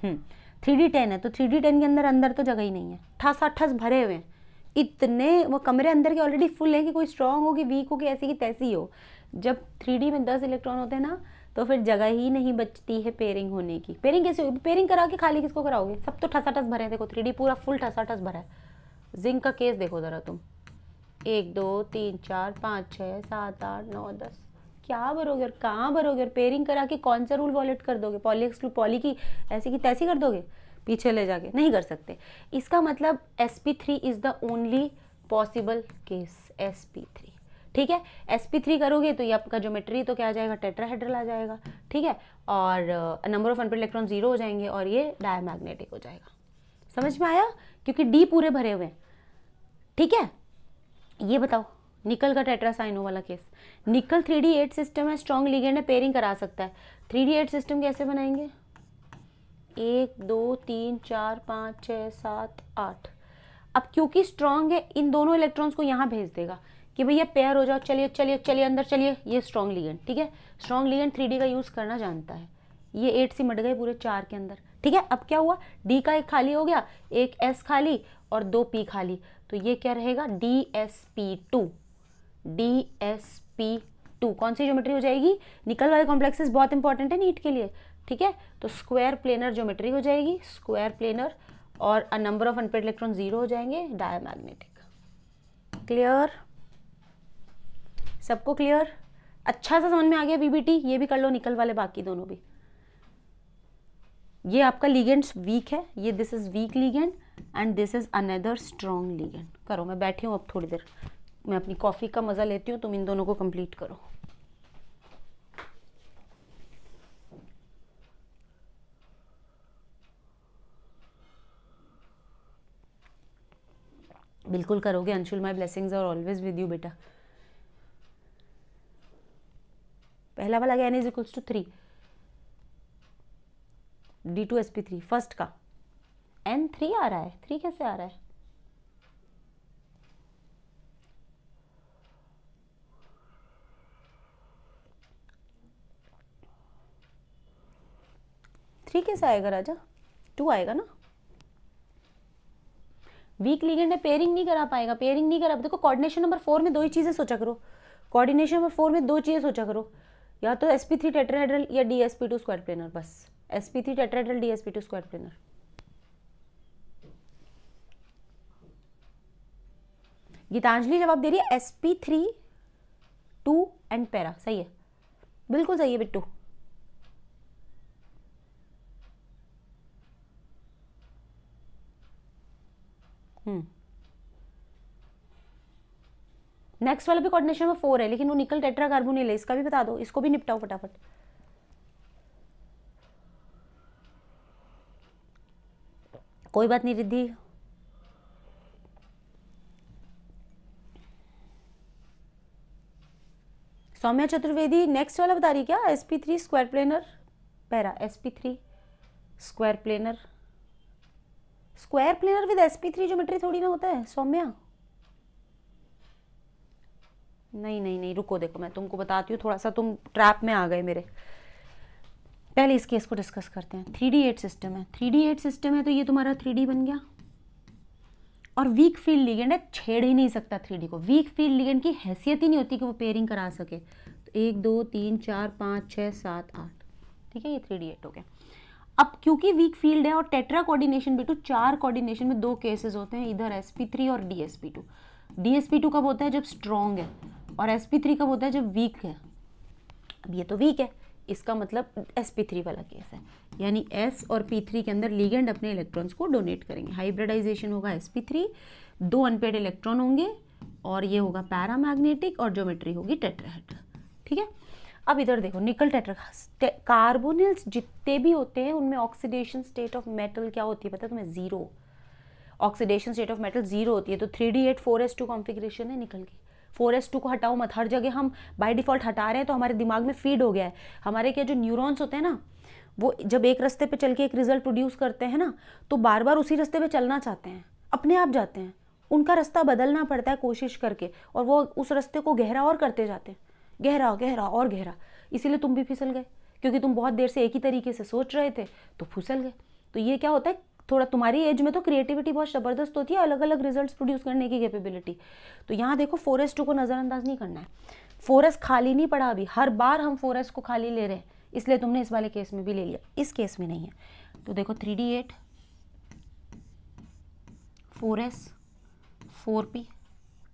हम्म, थ्री डी टेन है तो थ्री डी टेन के अंदर अंदर तो जगह ही नहीं है ठसा ठस भरे हुए हैं इतने वो कमरे अंदर के ऑलरेडी फुल हैं कि कोई स्ट्रॉन्ग हो कि वीक हो कि ऐसी की तैसी हो जब थ्री में दस इलेक्ट्रॉन होते हैं ना तो फिर जगह ही नहीं बचती है पेयरिंग होने की पेयरिंग कैसे होगी पेयरिंग करा के खाली किसको कराओगे सब तो ठसा ठस भरे हैं देखो थ्री पूरा फुल ठसा ठस भरा है जिंक का केस देखो ज़रा तुम एक दो तीन चार पाँच छः सात आठ नौ दस क्या भरोगे और कहाँ भरोगे और पेयरिंग करा के कौन सा रूल वॉलेट कर दोगे एक्सक्लू पॉली की ऐसी की तैसी कर दोगे पीछे ले जाके नहीं कर सकते इसका मतलब s P three is the only possible case s P three ठीक है एस पी थ्री करोगे तो ये आपका ज्योमेट्री तो क्या आ जाएगा टेट्राहेड्रल आ जाएगा ठीक है और number of unpaired electron zero हो जाएंगे और ये डायमैग्नेटिक हो जाएगा समझ में आया क्योंकि डी पूरे भरे हुए हैं ठीक है ये बताओ निकल का टेट्रासाइनो वाला case nickel three D eight system है स्ट्रॉन्ग लीगेंड है पेयरिंग करा सकता है थ्री डी एट सिस्टम कैसे बनाएंगे एक दो तीन चार पाँच छः सात आठ अब क्योंकि स्ट्रॉन्ग है इन दोनों इलेक्ट्रॉन्स को यहाँ भेज देगा कि भैया पेयर हो जाओ चलिए चलिए चलिए अंदर चलिए ये स्ट्रॉन्ग लिगेंड ठीक है स्ट्रॉन्ग लिगेंड थ्री का यूज़ करना जानता है ये एट सी मट गए पूरे चार के अंदर ठीक है अब क्या हुआ डी का एक खाली हो गया एक एस खाली और दो पी खाली तो ये क्या रहेगा d S P two d S P two कौन सी ज्योमेट्री हो जाएगी निकल वाले कॉम्प्लेक्सेस बहुत इंपॉर्टेंट है नीट के लिए ठीक है तो स्क्वायर प्लेनर ज्योमेट्री हो जाएगी स्क्वायर प्लेनर और uh number of unpaired electron zero हो जाएंगे डायमैग्नेटिक क्लियर सबको क्लियर अच्छा सा समझ में आ गया वीबीटी ये भी कर लो निकल वाले बाकी दोनों भी ये आपका लीगेंड्स वीक है ये this is weak ligand and this is another strong ligand करो मैं बैठी हूँ अब थोड़ी देर मैं अपनी कॉफ़ी का मज़ा लेती हूँ तुम इन दोनों को कंप्लीट करो बिल्कुल करोगे Anshul my blessings are always with you बेटा पहला वाला गया n is equals to three D two S P three first का एन थ्री आ रहा है थ्री कैसे आ रहा है थ्री कैसे आएगा राजा टू आएगा ना वीक लीगेंड है पेयरिंग नहीं करा पाएगा पेयरिंग नहीं करा देखो कोऑर्डिनेशन नंबर फोर में दो ही चीज़ें सोचा करो कोऑर्डिनेशन नंबर फोर में दो चीज़ें सोचा करो या तो एस पी थ्री टेट्राहेड्रल या d S P two square planar बस s P three tetrahedral d S P two square planar Gitanjali जवाब दे रही है S P three two and para सही है बिल्कुल सही है बिट्टू हम्म नेक्स्ट वाला भी कॉर्डिनेशन में फोर है लेकिन वो निकल टेट्रा कार्बोनिल है इसका भी बता दो इसको भी निपटाओ फटाफट कोई बात नहीं रिद्धि सौम्या चतुर्वेदी नेक्स्ट वाला बता रही क्या s P three square planar para s P three square planar square planar with s P three geometry थोड़ी ना होता है सौम्या नहीं नहीं नहीं रुको देखो मैं तुमको बताती हूँ थोड़ा सा तुम ट्रैप में आ गए मेरे पहले इस केस को डिस्कस करते हैं थ्री डी एट सिस्टम है थ्री डी एट सिस्टम है तो ये तुम्हारा थ्री डी बन गया और वीक फील्ड लिगेंड है छेड़ ही नहीं सकता थ्री डी को वीक फील्ड लिगेंड की हैसियत ही नहीं होती कि वो पेयरिंग करा सके तो एक दो तीन चार पाँच छः सात आठ ठीक है ये थ्री डी एट हो गया अब क्योंकि वीक फील्ड है और टेट्रा कोऑर्डिनेशन भी टू चार कोऑर्डिनेशन में दो केसेस होते हैं इधर एस पी थ्री और d S P two d S P two कब होता है जब स्ट्रॉन्ग है और एस पी थ्री कब होता है जब वीक है अब ये तो वीक है इसका मतलब एस पी थ्री वाला केस है यानी एस और पी थ्री के अंदर लीगेंड अपने इलेक्ट्रॉन्स को डोनेट करेंगे हाइब्रिडाइजेशन होगा एस पी थ्री दो अनपेड इलेक्ट्रॉन होंगे और ये होगा पैरामैग्नेटिक और ज्योमेट्री होगी टेट्राहेड्रल ठीक है अब इधर देखो निकल टेट्रा कार्बोनिल्स जितने भी होते हैं उनमें ऑक्सीडेशन स्टेट ऑफ मेटल क्या होती है पता है तुम्हें zero oxidation state of metal zero होती है तो three D eight four S two configuration है निकल की फोर एस टू को हटाओ मत हर जगह हम बाई डिफ़ॉल्ट हटा रहे हैं तो हमारे दिमाग में फीड हो गया है हमारे क्या जो न्यूरॉन्स होते हैं ना वो जब एक रास्ते पे चल के एक रिजल्ट प्रोड्यूस करते हैं ना तो बार बार उसी रास्ते पे चलना चाहते हैं अपने आप जाते हैं उनका रास्ता बदलना पड़ता है कोशिश करके और वो उस रास्ते को गहरा और करते जाते हैं गहरा गहरा और गहरा इसीलिए तुम भी फिसल गए क्योंकि तुम बहुत देर से एक ही तरीके से सोच रहे थे तो फिसल गए तो ये क्या होता है थोड़ा तुम्हारी एज में तो क्रिएटिविटी बहुत ज़बरदस्त होती है अलग अलग रिजल्ट प्रोड्यूस करने की कैपेबिलिटी तो यहाँ देखो फोरेस्ट टू को नज़रअंदाज नहीं करना है फोरेस्ट खाली नहीं पड़ा अभी हर बार हम फोरेस्ट को खाली ले रहे हैं इसलिए तुमने इस वाले केस में भी ले लिया इस केस में नहीं है तो देखो three D eight four S four p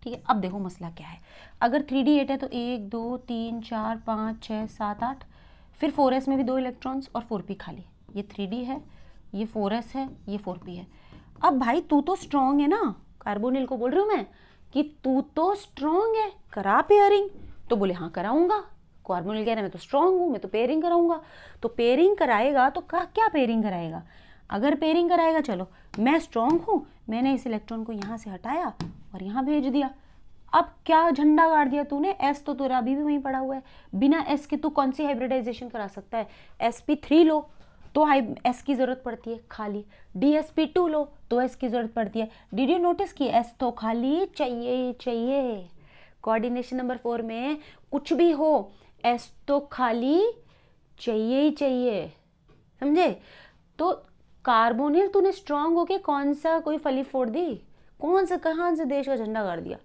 ठीक है अब देखो मसला क्या है अगर थ्री डी एट है तो एक दो तीन चार पाँच छः सात आठ फिर फोर एस में भी दो इलेक्ट्रॉन्स और फोर पी खाली ये थ्री डी है ये फोर एस है ये फोर पी है अब भाई तू तो स्ट्रांग है ना कार्बोनिल को बोल रही हूँ मैं कि तू तो स्ट्रांग है करा पेयरिंग तो बोले हाँ कराऊंगा कार्बोनिल कह रहे मैं तो स्ट्रांग हूँ मैं तो पेयरिंग कराऊंगा तो पेयरिंग कराएगा तो का, क्या पेयरिंग कराएगा अगर पेयरिंग कराएगा चलो मैं स्ट्रांग हूँ मैंने इस इलेक्ट्रॉन को यहाँ से हटाया और यहाँ भेज दिया अब क्या झंडा गाड़ दिया तूने एस तो तेरा अभी भी वहीं पड़ा हुआ है बिना एस के तू कौन सी हाइब्रिडाइजेशन करा सकता है एस पी थ्री लो तो हाई एस की ज़रूरत पड़ती है खाली डी एस पी टू लो तो एस की ज़रूरत पड़ती है डिड यू नोटिस की एस तो खाली चाहिए चाहिए कोऑर्डिनेशन नंबर फोर में कुछ भी हो एस तो खाली चाहिए ही चाहिए समझे तो कार्बोनिल तूने स्ट्रांग होके कौन सा कोई फली फोड़ दी कौन सा कहाँ से देश का झंडा गाड़ दिया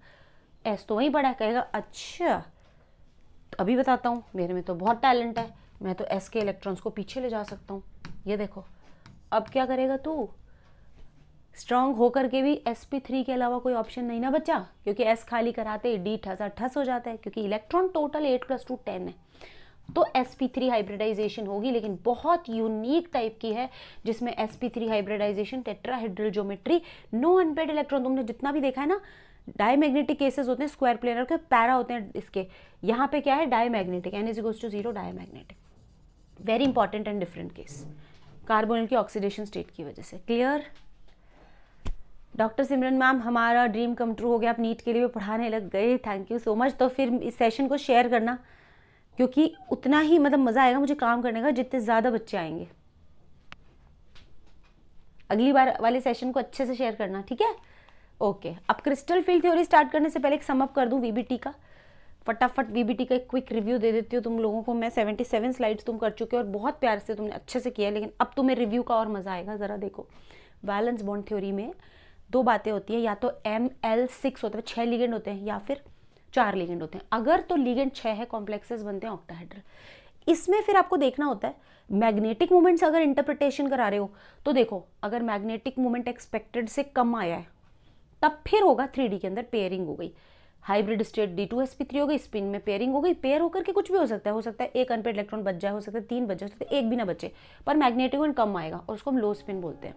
एस तो वहीं पड़ा कहेगा अच्छा तो अभी बताता हूँ मेरे में तो बहुत टैलेंट है मैं तो एस के इलेक्ट्रॉन्स को पीछे ले जा सकता हूँ ये देखो अब क्या करेगा तू स्ट्रांग होकर के भी एस पी थ्री के अलावा कोई ऑप्शन नहीं ना बच्चा क्योंकि एस खाली कराते डी ठसा ठस हो जाता है क्योंकि electron total eight plus two ten है तो एस पी थ्री हाइब्रिडाइजेशन होगी लेकिन बहुत यूनिक टाइप की है जिसमें s P three hybridization tetrahedral geometry no unpaired electron तुमने जितना भी देखा है ना डायमैग्नेटिक केसेस होते हैं स्क्वायर प्लेनर के पैरा होते हैं इसके यहाँ पे क्या है diamagnetic n is equals to zero diamagnetic very important and different case carbonyl की ऑक्सीडेशन स्टेट की वजह से क्लियर डॉक्टर सिमरन मैम हमारा ड्रीम कम ट्रू हो गया आप नीट के लिए पढ़ाने लग गए थैंक यू सो मच तो फिर इस सेशन को शेयर करना क्योंकि उतना ही मतलब मज़ा आएगा मुझे काम करने का जितने ज़्यादा बच्चे आएंगे अगली बार वाले सेशन को अच्छे से शेयर करना ठीक है ओके अब क्रिस्टल फील्ड थ्योरी स्टार्ट करने से पहले एक समअप कर दूँ वीबीटी का फटाफट वीबीटी का एक क्विक रिव्यू दे देती हूँ तुम लोगों को मैं 77 स्लाइड्स तुम कर चुके हो और बहुत प्यार से तुमने अच्छे से किया लेकिन अब तुम्हें रिव्यू का और मज़ा आएगा ज़रा देखो बैलेंस बॉन्ड थ्योरी में दो बातें होती हैं या तो एम एल सिक्स होते हैं छः लीगेंड होते हैं या फिर चार लीगेंड होते हैं अगर तो लीगेंड छः है कॉम्प्लेक्सेस बनते हैं ऑक्टाहाइड्रल इसमें फिर आपको देखना होता है मैग्नेटिक मोमेंट्स अगर इंटरप्रिटेशन करा रहे हो तो देखो अगर मैग्नेटिक मोमेंट एक्सपेक्टेड से कम आया है तब फिर होगा थ्री के अंदर पेयरिंग हो गई hybrid state d two S P three हो गई स्पिन में पेयरिंग हो गई पेयर होकर के कुछ भी हो सकता है हो सकता है एक अनपेड इलेक्ट्रॉन बच जाए हो सकता है तीन बच जाए हो सकता है एक भी ना बचे पर मैग्नेटिक मोमेंट कम आएगा और उसको हम लो स्पिन बोलते हैं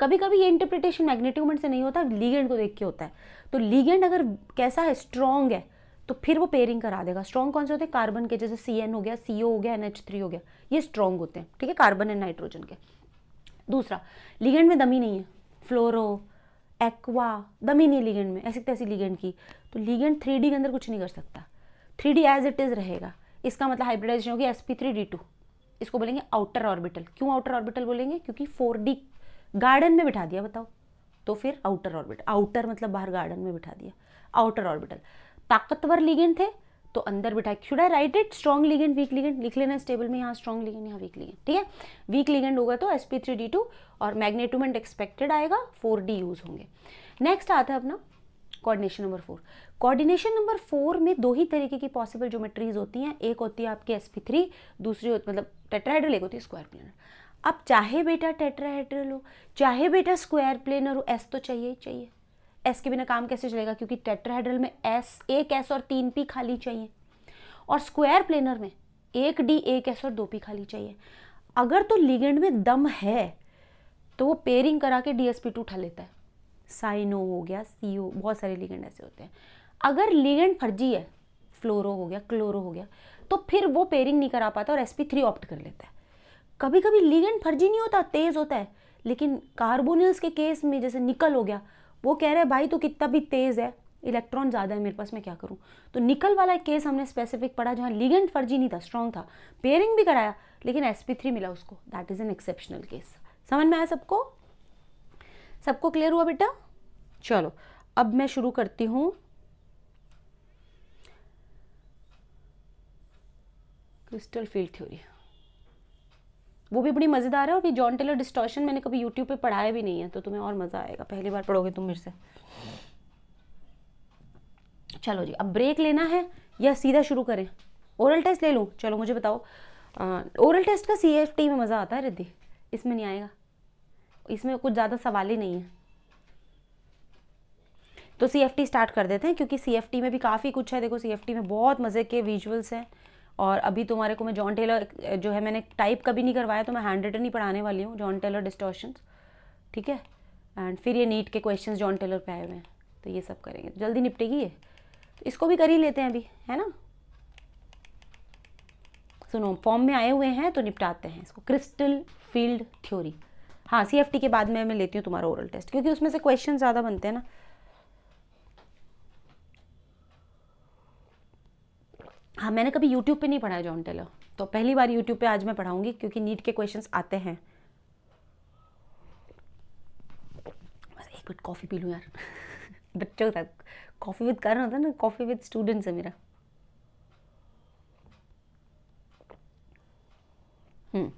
कभी कभी ये इंटरप्रिटेशन मैग्नेटिक मोमेंट से नहीं होता लीगेंड को देख के होता है तो लीगेंड अगर कैसा है स्ट्रॉन्ग है तो फिर वो पेयरिंग करा देगा स्ट्रॉन्ग कौन से होते हैं कार्बन के जैसे सी हो गया सी हो गया एन हो गया ये स्ट्रॉन्ग होते हैं ठीक है कार्बन एंड नाइट्रोजन के दूसरा लीगेंड में दमी नहीं है फ्लोरो एक्वा दमीनी लीगेंड में ऐसी तैसी लीगेंड की तो लीगेंड थ्री के अंदर कुछ नहीं कर सकता three d as it is रहेगा इसका मतलब हाइब्रिडाइजेशन होगी s P three D two इसको बोलेंगे आउटर ऑर्बिटल क्यों आउटर ऑर्बिटल बोलेंगे क्योंकि फोर डी गार्डन में बिठा दिया बताओ तो फिर आउटर ऑर्बिटल आउटर मतलब बाहर गार्डन में बिठा दिया आउटर ऑर्बिटल ताकतवर लीगेंड थे तो अंदर बिठाए should I write it strong ligand weak ligand लिख लेना इस टेबल में यहाँ स्ट्रॉन्ग लिगेंड यहाँ वीक लिगेंड ठीक है वीक लिगेंड होगा तो एस और मैग्नेटम एक्सपेक्टेड आएगा फोर यूज होंगे नेक्स्ट आता है अपना coordination number four coordination number four में दो ही तरीके की पॉसिबल ज्योमेट्रीज होती हैं एक होती है आपकी एस पी थ्री दूसरी मतलब टेट्राहेड्रल एक होती है स्क्वायर प्लेनर अब चाहे बेटा टेट्राहेड्रल हो चाहे बेटा स्क्वायर प्लेनर हो एस तो चाहिए ही चाहिए एस के बिना काम कैसे चलेगा क्योंकि टेट्राहेड्रल में एस एक एस और तीन पी खाली चाहिए और स्क्वायर प्लेनर में एक डी एक एस और दो पी खाली चाहिए अगर तो लिगेंड में दम है तो वो पेयरिंग करा के डी एस पी टू उठा लेता है साइनो हो गया सी ओ बहुत सारे लिगेंड ऐसे होते हैं अगर लिगेंड फर्जी है फ्लोरो हो गया क्लोरो हो गया तो फिर वो पेयरिंग नहीं करा पाता और एस पी थ्री ऑप्ट कर लेता है कभी कभी लिगेंड फर्जी नहीं होता तेज़ होता है लेकिन कार्बोनिल्स के केस में जैसे निकल हो गया वो कह रहा है भाई तो कितना भी तेज़ है इलेक्ट्रॉन ज़्यादा है मेरे पास मैं क्या करूँ तो निकल वाला केस हमने स्पेसिफिक पढ़ा जहाँ लीगेंट फर्जी नहीं था स्ट्रॉन्ग था पेयरिंग भी कराया लेकिन एस मिला उसको that is an exceptional case समझ में आया सबको सबको क्लियर हुआ बेटा चलो अब मैं शुरू करती हूँ क्रिस्टल फील्ड थ्योरी वो भी बड़ी मज़ेदार है और जॉन टेलर डिस्टॉर्शन मैंने कभी यूट्यूब पे पढ़ाया भी नहीं है तो तुम्हें और मज़ा आएगा पहली बार पढ़ोगे तुम मेरे से चलो जी अब ब्रेक लेना है या सीधा शुरू करें ओरल टेस्ट ले लूँ चलो मुझे बताओ ओरल टेस्ट का सी में मज़ा आता है रिद्धि इसमें नहीं आएगा इसमें कुछ ज़्यादा सवाल ही नहीं है तो सी स्टार्ट कर देते हैं क्योंकि सी में भी काफ़ी कुछ है देखो सी में बहुत मज़े के विजुअल्स हैं और अभी तुम्हारे को मैं जॉन टेलर जो है मैंने टाइप कभी नहीं करवाया तो मैं हैंड रिटन ही पढ़ाने वाली हूँ जॉन टेलर डिस्टोशन ठीक है एंड फिर ये नीट के क्वेश्चन जॉन टेलर पे आए हुए हैं तो ये सब करेंगे जल्दी निपटेगी ये तो इसको भी कर ही लेते हैं अभी है ना सुनो फॉर्म में आए हुए हैं तो निपटाते हैं इसको क्रिस्टल फील्ड थ्योरी हाँ सी के बाद में मैं लेती हूँ तुम्हारा ओरल टेस्ट क्योंकि उसमें से क्वेश्चन ज़्यादा बनते हैं ना हाँ मैंने कभी यूट्यूब पे नहीं पढ़ाया जॉन टेलर तो पहली बार यूट्यूब पे आज मैं पढ़ाऊंगी क्योंकि नीट के क्वेश्चन आते हैं बस एक मिनट कॉफ़ी पी लूँ यार बच्चों का कॉफ़ी विद कारण होता है ना कॉफ़ी विद स्टूडेंट्स है मेरा हम्म,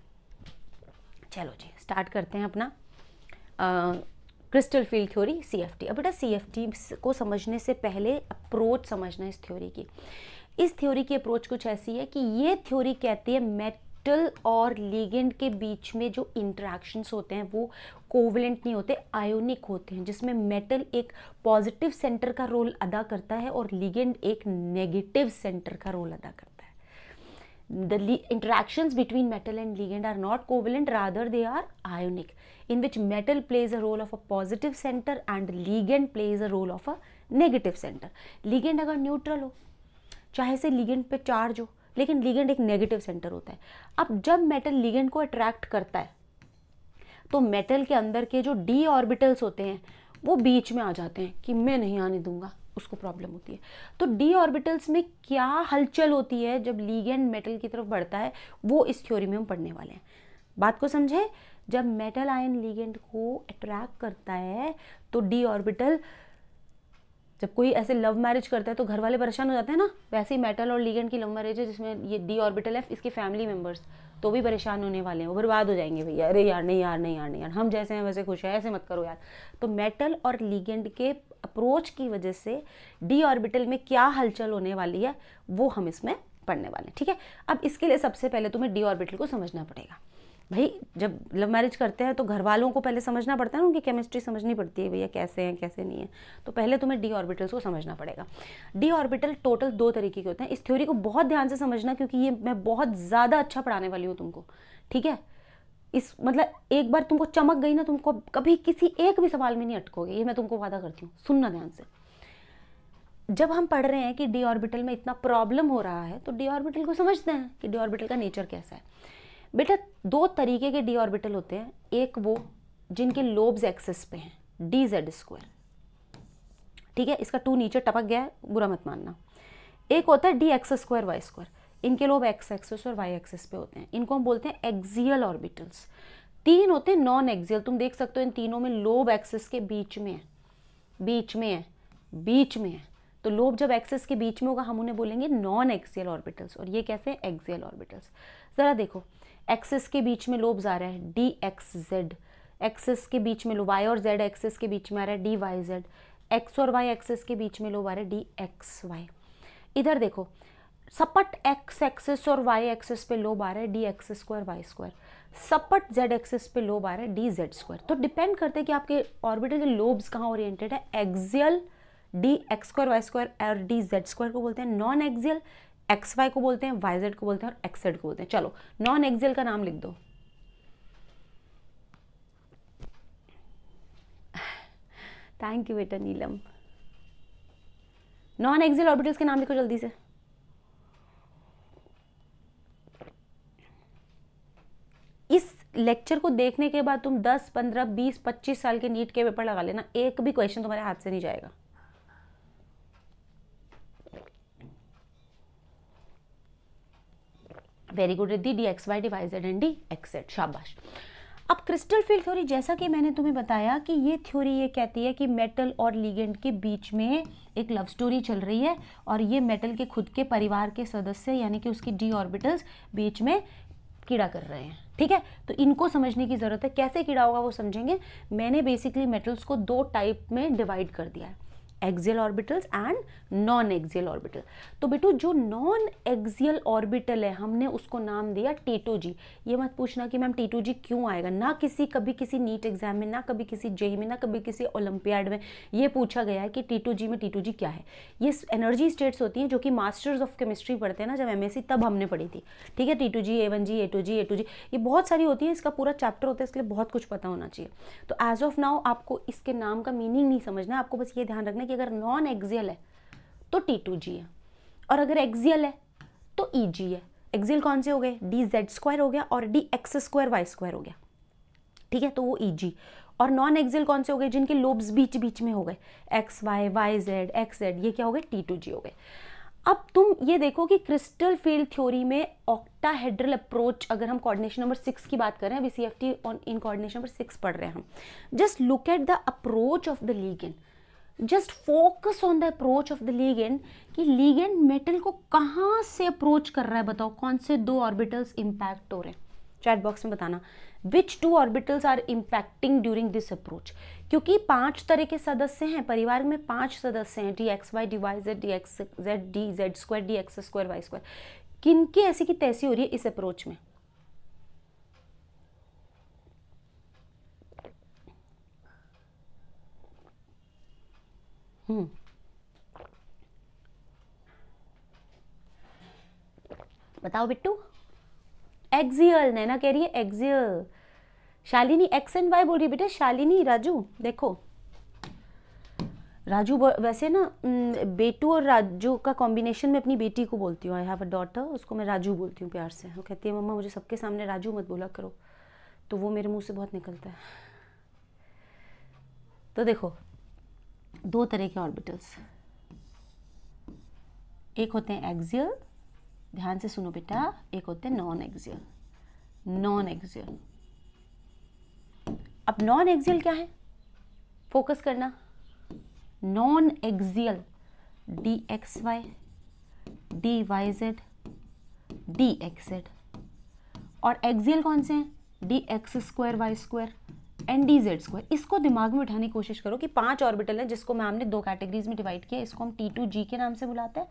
चलो जी स्टार्ट करते हैं अपना crystal field theory C F T अब बेटा सी एफ टी को समझने से पहले अप्रोच समझना इस थ्योरी की इस थ्योरी की अप्रोच कुछ ऐसी है कि ये थ्योरी कहती है मेटल और लीगेंड के बीच में जो इंट्रैक्शंस होते हैं वो कोवलेंट नहीं होते आयोनिक होते हैं जिसमें मेटल एक पॉजिटिव सेंटर का रोल अदा करता है और लीगेंड एक नेगेटिव सेंटर का रोल अदा करता है the interactions between metal and ligand are not covalent rather they are ionic in which metal plays a role of a positive center and ligand plays a role of a negative center ligand agar neutral ho चाहे से ligand पे charge हो लेकिन ligand एक negative centre होता है अब जब मेटल लिगेंड को अट्रैक्ट करता है तो मेटल के अंदर के जो डी ऑर्बिटल्स होते हैं वो बीच में आ जाते हैं कि मैं नहीं आने दूंगा उसको प्रॉब्लम होती है तो डी ऑर्बिटल्स में क्या हलचल होती है जब लीगेंड मेटल की तरफ बढ़ता है वो इस थ्योरी में हम पढ़ने वाले हैं बात को समझे जब मेटल आयन लीगेंड को अट्रैक्ट करता है तो डी ऑर्बिटल जब कोई ऐसे लव मैरिज करता है तो घर वाले परेशान हो जाते हैं ना वैसे ही मेटल और लीगेंड की लव मैरिज है जिसमें ये डी ऑर्बिटल है इसके फैमिली मेम्बर्स तो भी परेशान होने वाले हैं वो बर्बाद हो जाएंगे भैया अरे यार नहीं यार नहीं यार नहीं यार हम जैसे हैं वैसे खुश हैं ऐसे मत करो यार तो मेटल और लीगेंड के अप्रोच की वजह से डी ऑर्बिटल में क्या हलचल होने वाली है वो हम इसमें पढ़ने वाले हैं ठीक है अब इसके लिए सबसे पहले तुम्हें डी ऑर्बिटल को समझना पड़ेगा भाई जब लव मैरिज करते हैं तो घर वालों को पहले समझना पड़ता है ना उनकी केमिस्ट्री समझनी पड़ती है भैया कैसे हैं कैसे नहीं है तो पहले तुम्हें डी ऑर्बिटल्स को समझना पड़ेगा डी ऑर्बिटल टोटल दो तरीके के होते हैं इस थ्योरी को बहुत ध्यान से समझना क्योंकि ये मैं बहुत ज़्यादा अच्छा पढ़ाने वाली हूँ तुमको ठीक है इस मतलब एक बार तुमको चमक गई ना तुमको कभी किसी एक भी सवाल में नहीं अटकोगे ये मैं तुमको वादा करती हूँ सुनना ध्यान से जब हम पढ़ रहे हैं कि डी ऑर्बिटल में इतना प्रॉब्लम हो रहा है तो डी ऑर्बिटल को समझते हैं कि डी ऑर्बिटल का नेचर कैसा है बेटा दो तरीके के डी ऑर्बिटल होते हैं एक वो जिनके लोब्स एक्सेस पे हैं डी जेड स्क्वायर ठीक है इसका टू नीचे टपक गया है बुरा मत मानना एक होता है d x square Y square इनके लोब एक्स एक्सेस और वाई एक्सेस पे होते हैं इनको हम बोलते हैं एक्जियल ऑर्बिटल्स तीन होते हैं नॉन एक्सियल तुम देख सकते हो इन तीनों में लोब एक्सेस के बीच में है बीच में है बीच में है तो लोब जब एक्सेस के बीच में होगा हम उन्हें बोलेंगे नॉन एक्सियल ऑर्बिटल्स और ये कैसे हैं एक्सियल ऑर्बिटल्स ज़रा देखो एक्सेस के बीच में लोब्स आ रहा है डी एक्स जेड एक्सेस के बीच में लोब वाई और जेड एक्सेस के बीच में आ रहा है डी वाई जेड एक्स और वाई एक्सेस के बीच में लोब आ रहा है डी एक्स वाई इधर देखो सपट एक्स एक्सेस और वाई एक्सेस पे लोब आ रहा है d x square Y square सपट जेड एक्सेस पे लोब आ रहा है डी जेड स्क्वायर तो डिपेंड करते हैं कि आपके ऑर्बिटल के लोब्स कहाँ ओरिएंटेड है axial d x square Y square और डी जेड स्क्वायर को बोलते हैं नॉन एक्सियल एक्स वाई को बोलते हैं वाई जेड को बोलते हैं और एक्स जेड को बोलते हैं चलो नॉन एक्सियल का नाम लिख दो थैंक यू बेटा नीलम नॉन एक्सियल ऑर्बिटल्स के नाम लिखो जल्दी से इस लेक्चर को देखने के बाद तुम 10, 15, 20, 25 साल के नीट के पेपर लगा लेना एक भी क्वेश्चन तुम्हारे हाथ से नहीं जाएगा very good Riddhi d x y d y z and d x z शाबाश अब क्रिस्टल फील्ड थ्योरी जैसा कि मैंने तुम्हें बताया कि ये थ्योरी ये कहती है कि मेटल और लीगेंड के बीच में एक लव स्टोरी चल रही है और ये मेटल के खुद के परिवार के सदस्य यानी कि उसकी डी ऑर्बिटल्स बीच में कीड़ा कर रहे हैं ठीक है तो इनको समझने की ज़रूरत है कैसे कीड़ा होगा वो समझेंगे मैंने बेसिकली मेटल्स को दो टाइप में डिवाइड कर दिया है axial orbitals and non axial orbital तो बेटू जो नॉन एक्सियल ऑर्बिटल है हमने उसको नाम दिया टू जी ये मत पूछना कि मैम टीटू जी क्यों आएगा ना किसी कभी किसी नीट एग्जाम में ना कभी किसी जे में ना कभी किसी ओलंपियाड में ये पूछा गया है कि टीटू जी में टीटू जी क्या है ये एनर्जी स्टेट्स होती हैं जो कि मास्टर्स ऑफ केमिस्ट्री पढ़ते हैं ना जब एम तब हमने पढ़ी थी ठीक है T two g a one g a two g a two g ये बहुत सारी होती है इसका पूरा चैप्टर होता है इसके लिए बहुत कुछ पता होना चाहिए तो एज ऑफ नाउ आपको इसके नाम का मीनिंग नहीं समझना आपको बस ये ध्यान रखना कि अगर नॉन एक्जियल है तो टी टू जी है और अगर एक्जियल है तो ई e जी है एक्जियल कौन से हो गए डी जेड स्क्वायर हो गया और d x square Y square हो गया ठीक है तो वो ई e जी और नॉन एक्जियल कौन से हो गए जिनके लोब्स बीच बीच में हो गए x y y z x z ये क्या हो गए टी टू जी हो गए अब तुम ये देखो कि क्रिस्टल फील्ड थ्योरी में ऑक्टाहेड्रल अप्रोच अगर हम कोऑर्डिनेशन नंबर सिक्स की बात करें अभी सी एफ टी ऑन इन कोऑर्डिनेशन नंबर सिक्स पढ़ रहे हैं हम just look at the approach of the ligand just focus on the approach of the ligand कि लीगेंड मेटल को कहाँ से अप्रोच कर रहा है बताओ कौन से दो ऑर्बिटल्स इम्पैक्ट हो रहे हैं चैट बॉक्स में बताना which two orbitals are impacting during this approach क्योंकि पांच तरह के सदस्य हैं परिवार में पांच सदस्य हैं d x y d y z d x z d z square d x square Y square किन की ऐसी की तैसी हो रही है इस अप्रोच में हम्म बताओ बिट्टू एक्सियल नैना कह रही है axial Shalini x and y बोल रही बेटा शालिनी राजू देखो राजू वैसे ना बेटू और राजू का कॉम्बिनेशन में अपनी बेटी को बोलती हूँ आई हैव अ डॉटर उसको मैं राजू बोलती हूँ प्यार से वो कहती है मम्मा मुझे सबके सामने राजू मत बोला करो तो वो मेरे मुंह से बहुत निकलता है तो देखो दो तरह के ऑर्बिटल्स एक होते हैं एक्सियल ध्यान से सुनो बेटा एक होते हैं नॉन एक्सियल नॉन एक्सियल अब नॉन एक्सियल क्या है फोकस करना non axial d x y d y z d x z और एक्सियल कौन से हैं d x square Y square and d z square इसको दिमाग में उठाने की कोशिश करो कि पांच ऑर्बिटल है जिसको मैम ने दो कैटेगरीज में डिवाइड किया इसको हम टी टू जी के नाम से बुलाते हैं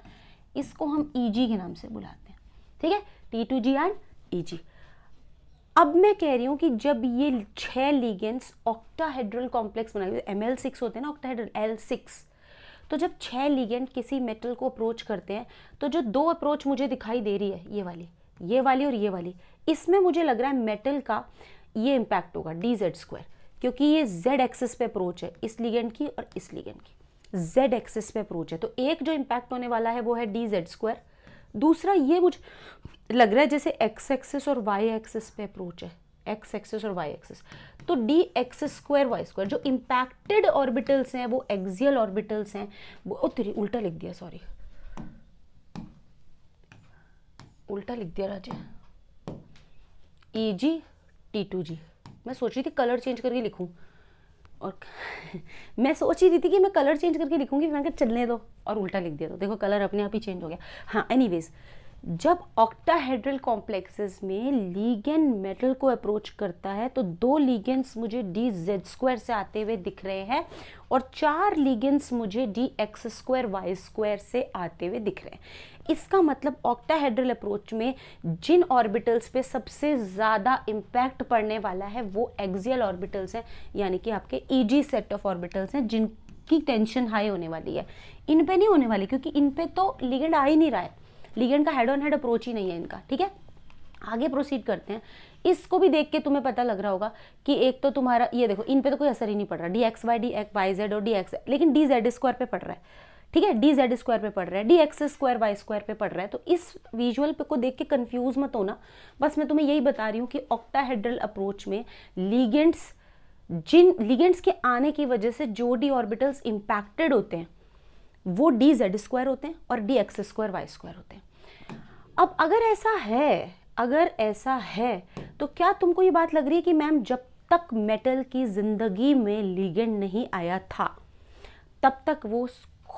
इसको हम ई e जी के नाम से बुलाते हैं ठीक है T two g and e g अब मैं कह रही हूँ कि जब ये छह ligands octahedral complex M L एल सिक्स होते हैं ना ऑक्टाहेड्रल एल सिक्स तो जब छह लीगेंट किसी मेटल को अप्रोच करते हैं तो जो दो अप्रोच मुझे दिखाई दे रही है ये वाली ये वाली और ये वाली इसमें मुझे लग रहा है मेटल का ये इम्पैक्ट होगा डी जेड स्क्वायर क्योंकि ये जेड एक्सेस पे अप्रोच है इस लिगेंड की और इस लिगेंड की जेड एक्सेस पे अप्रोच है तो एक जो इम्पैक्ट होने वाला है वो है डी जेड स्क्वायर दूसरा ये मुझे लग रहा है जैसे एक्स एक्सेस और वाई एक्सेस पे अप्रोच है एक्स एक्सेस और वाई एक्सेस तो D x square Y square जो इम्पैक्टेड ऑर्बिटल्स हैं वो एक्सियल ऑर्बिटल्स हैं वो ओ, तेरी उल्टा लिख दिया सॉरी उल्टा लिख दिया Raje e e g t two g मैं सोच रही थी कलर चेंज करके लिखूँ और मैं सोच ही रही थी कि मैं कलर चेंज करके लिखूँगी मैं कहा चलने दो और उल्टा लिख दिया दो तो। देखो कलर अपने आप ही चेंज हो गया हाँ एनी जब ऑक्टाहेड्रल कॉम्प्लेक्सेस में लीगन मेटल को अप्रोच करता है तो दो लीगेंस मुझे डी जेड स्क्वायर से आते हुए दिख रहे हैं और चार लीगेंस मुझे d x square Y square से आते हुए दिख रहे हैं इसका मतलब ऑक्टाहेड्रल अप्रोच में जिन ऑर्बिटल्स पे सबसे ज़्यादा इम्पैक्ट पड़ने वाला है वो एक्सियल ऑर्बिटल्स हैं यानी कि आपके ईजी सेट ऑफ ऑर्बिटल्स हैं जिनकी टेंशन हाई होने वाली है इन पे नहीं होने वाली क्योंकि इन पे तो लिगेंड आ ही नहीं रहा है लिगेंड का हेड ऑन हेड अप्रोच ही नहीं है इनका ठीक है आगे प्रोसीड करते हैं इसको भी देख के तुम्हें पता लग रहा होगा कि एक तो तुम्हारा ये देखो इन पे तो कोई असर ही नहीं पड़ रहा d x y d x y z और डी एक्स लेकिन डी जेड स्क्वायर पे पड़ रहा है ठीक है डी जेड स्क्वायर पर पढ़ रहा है d x square Y square पर पढ़ रहा है तो इस विजुअल पे को देख के कन्फ्यूज मत होना बस मैं तुम्हें यही बता रही हूँ कि ऑक्टाहेड्रल अप्रोच में लीगेंट्स जिन लीगेंट्स के आने की वजह से जो डी ऑर्बिटल्स इम्पैक्टेड होते हैं वो डी जेड स्क्वायर होते हैं और d x square Y square होते हैं अब अगर ऐसा है अगर ऐसा है तो क्या तुमको ये बात लग रही है कि मैम जब तक मेटल की ज़िंदगी में लीगेंट नहीं आया था तब तक वो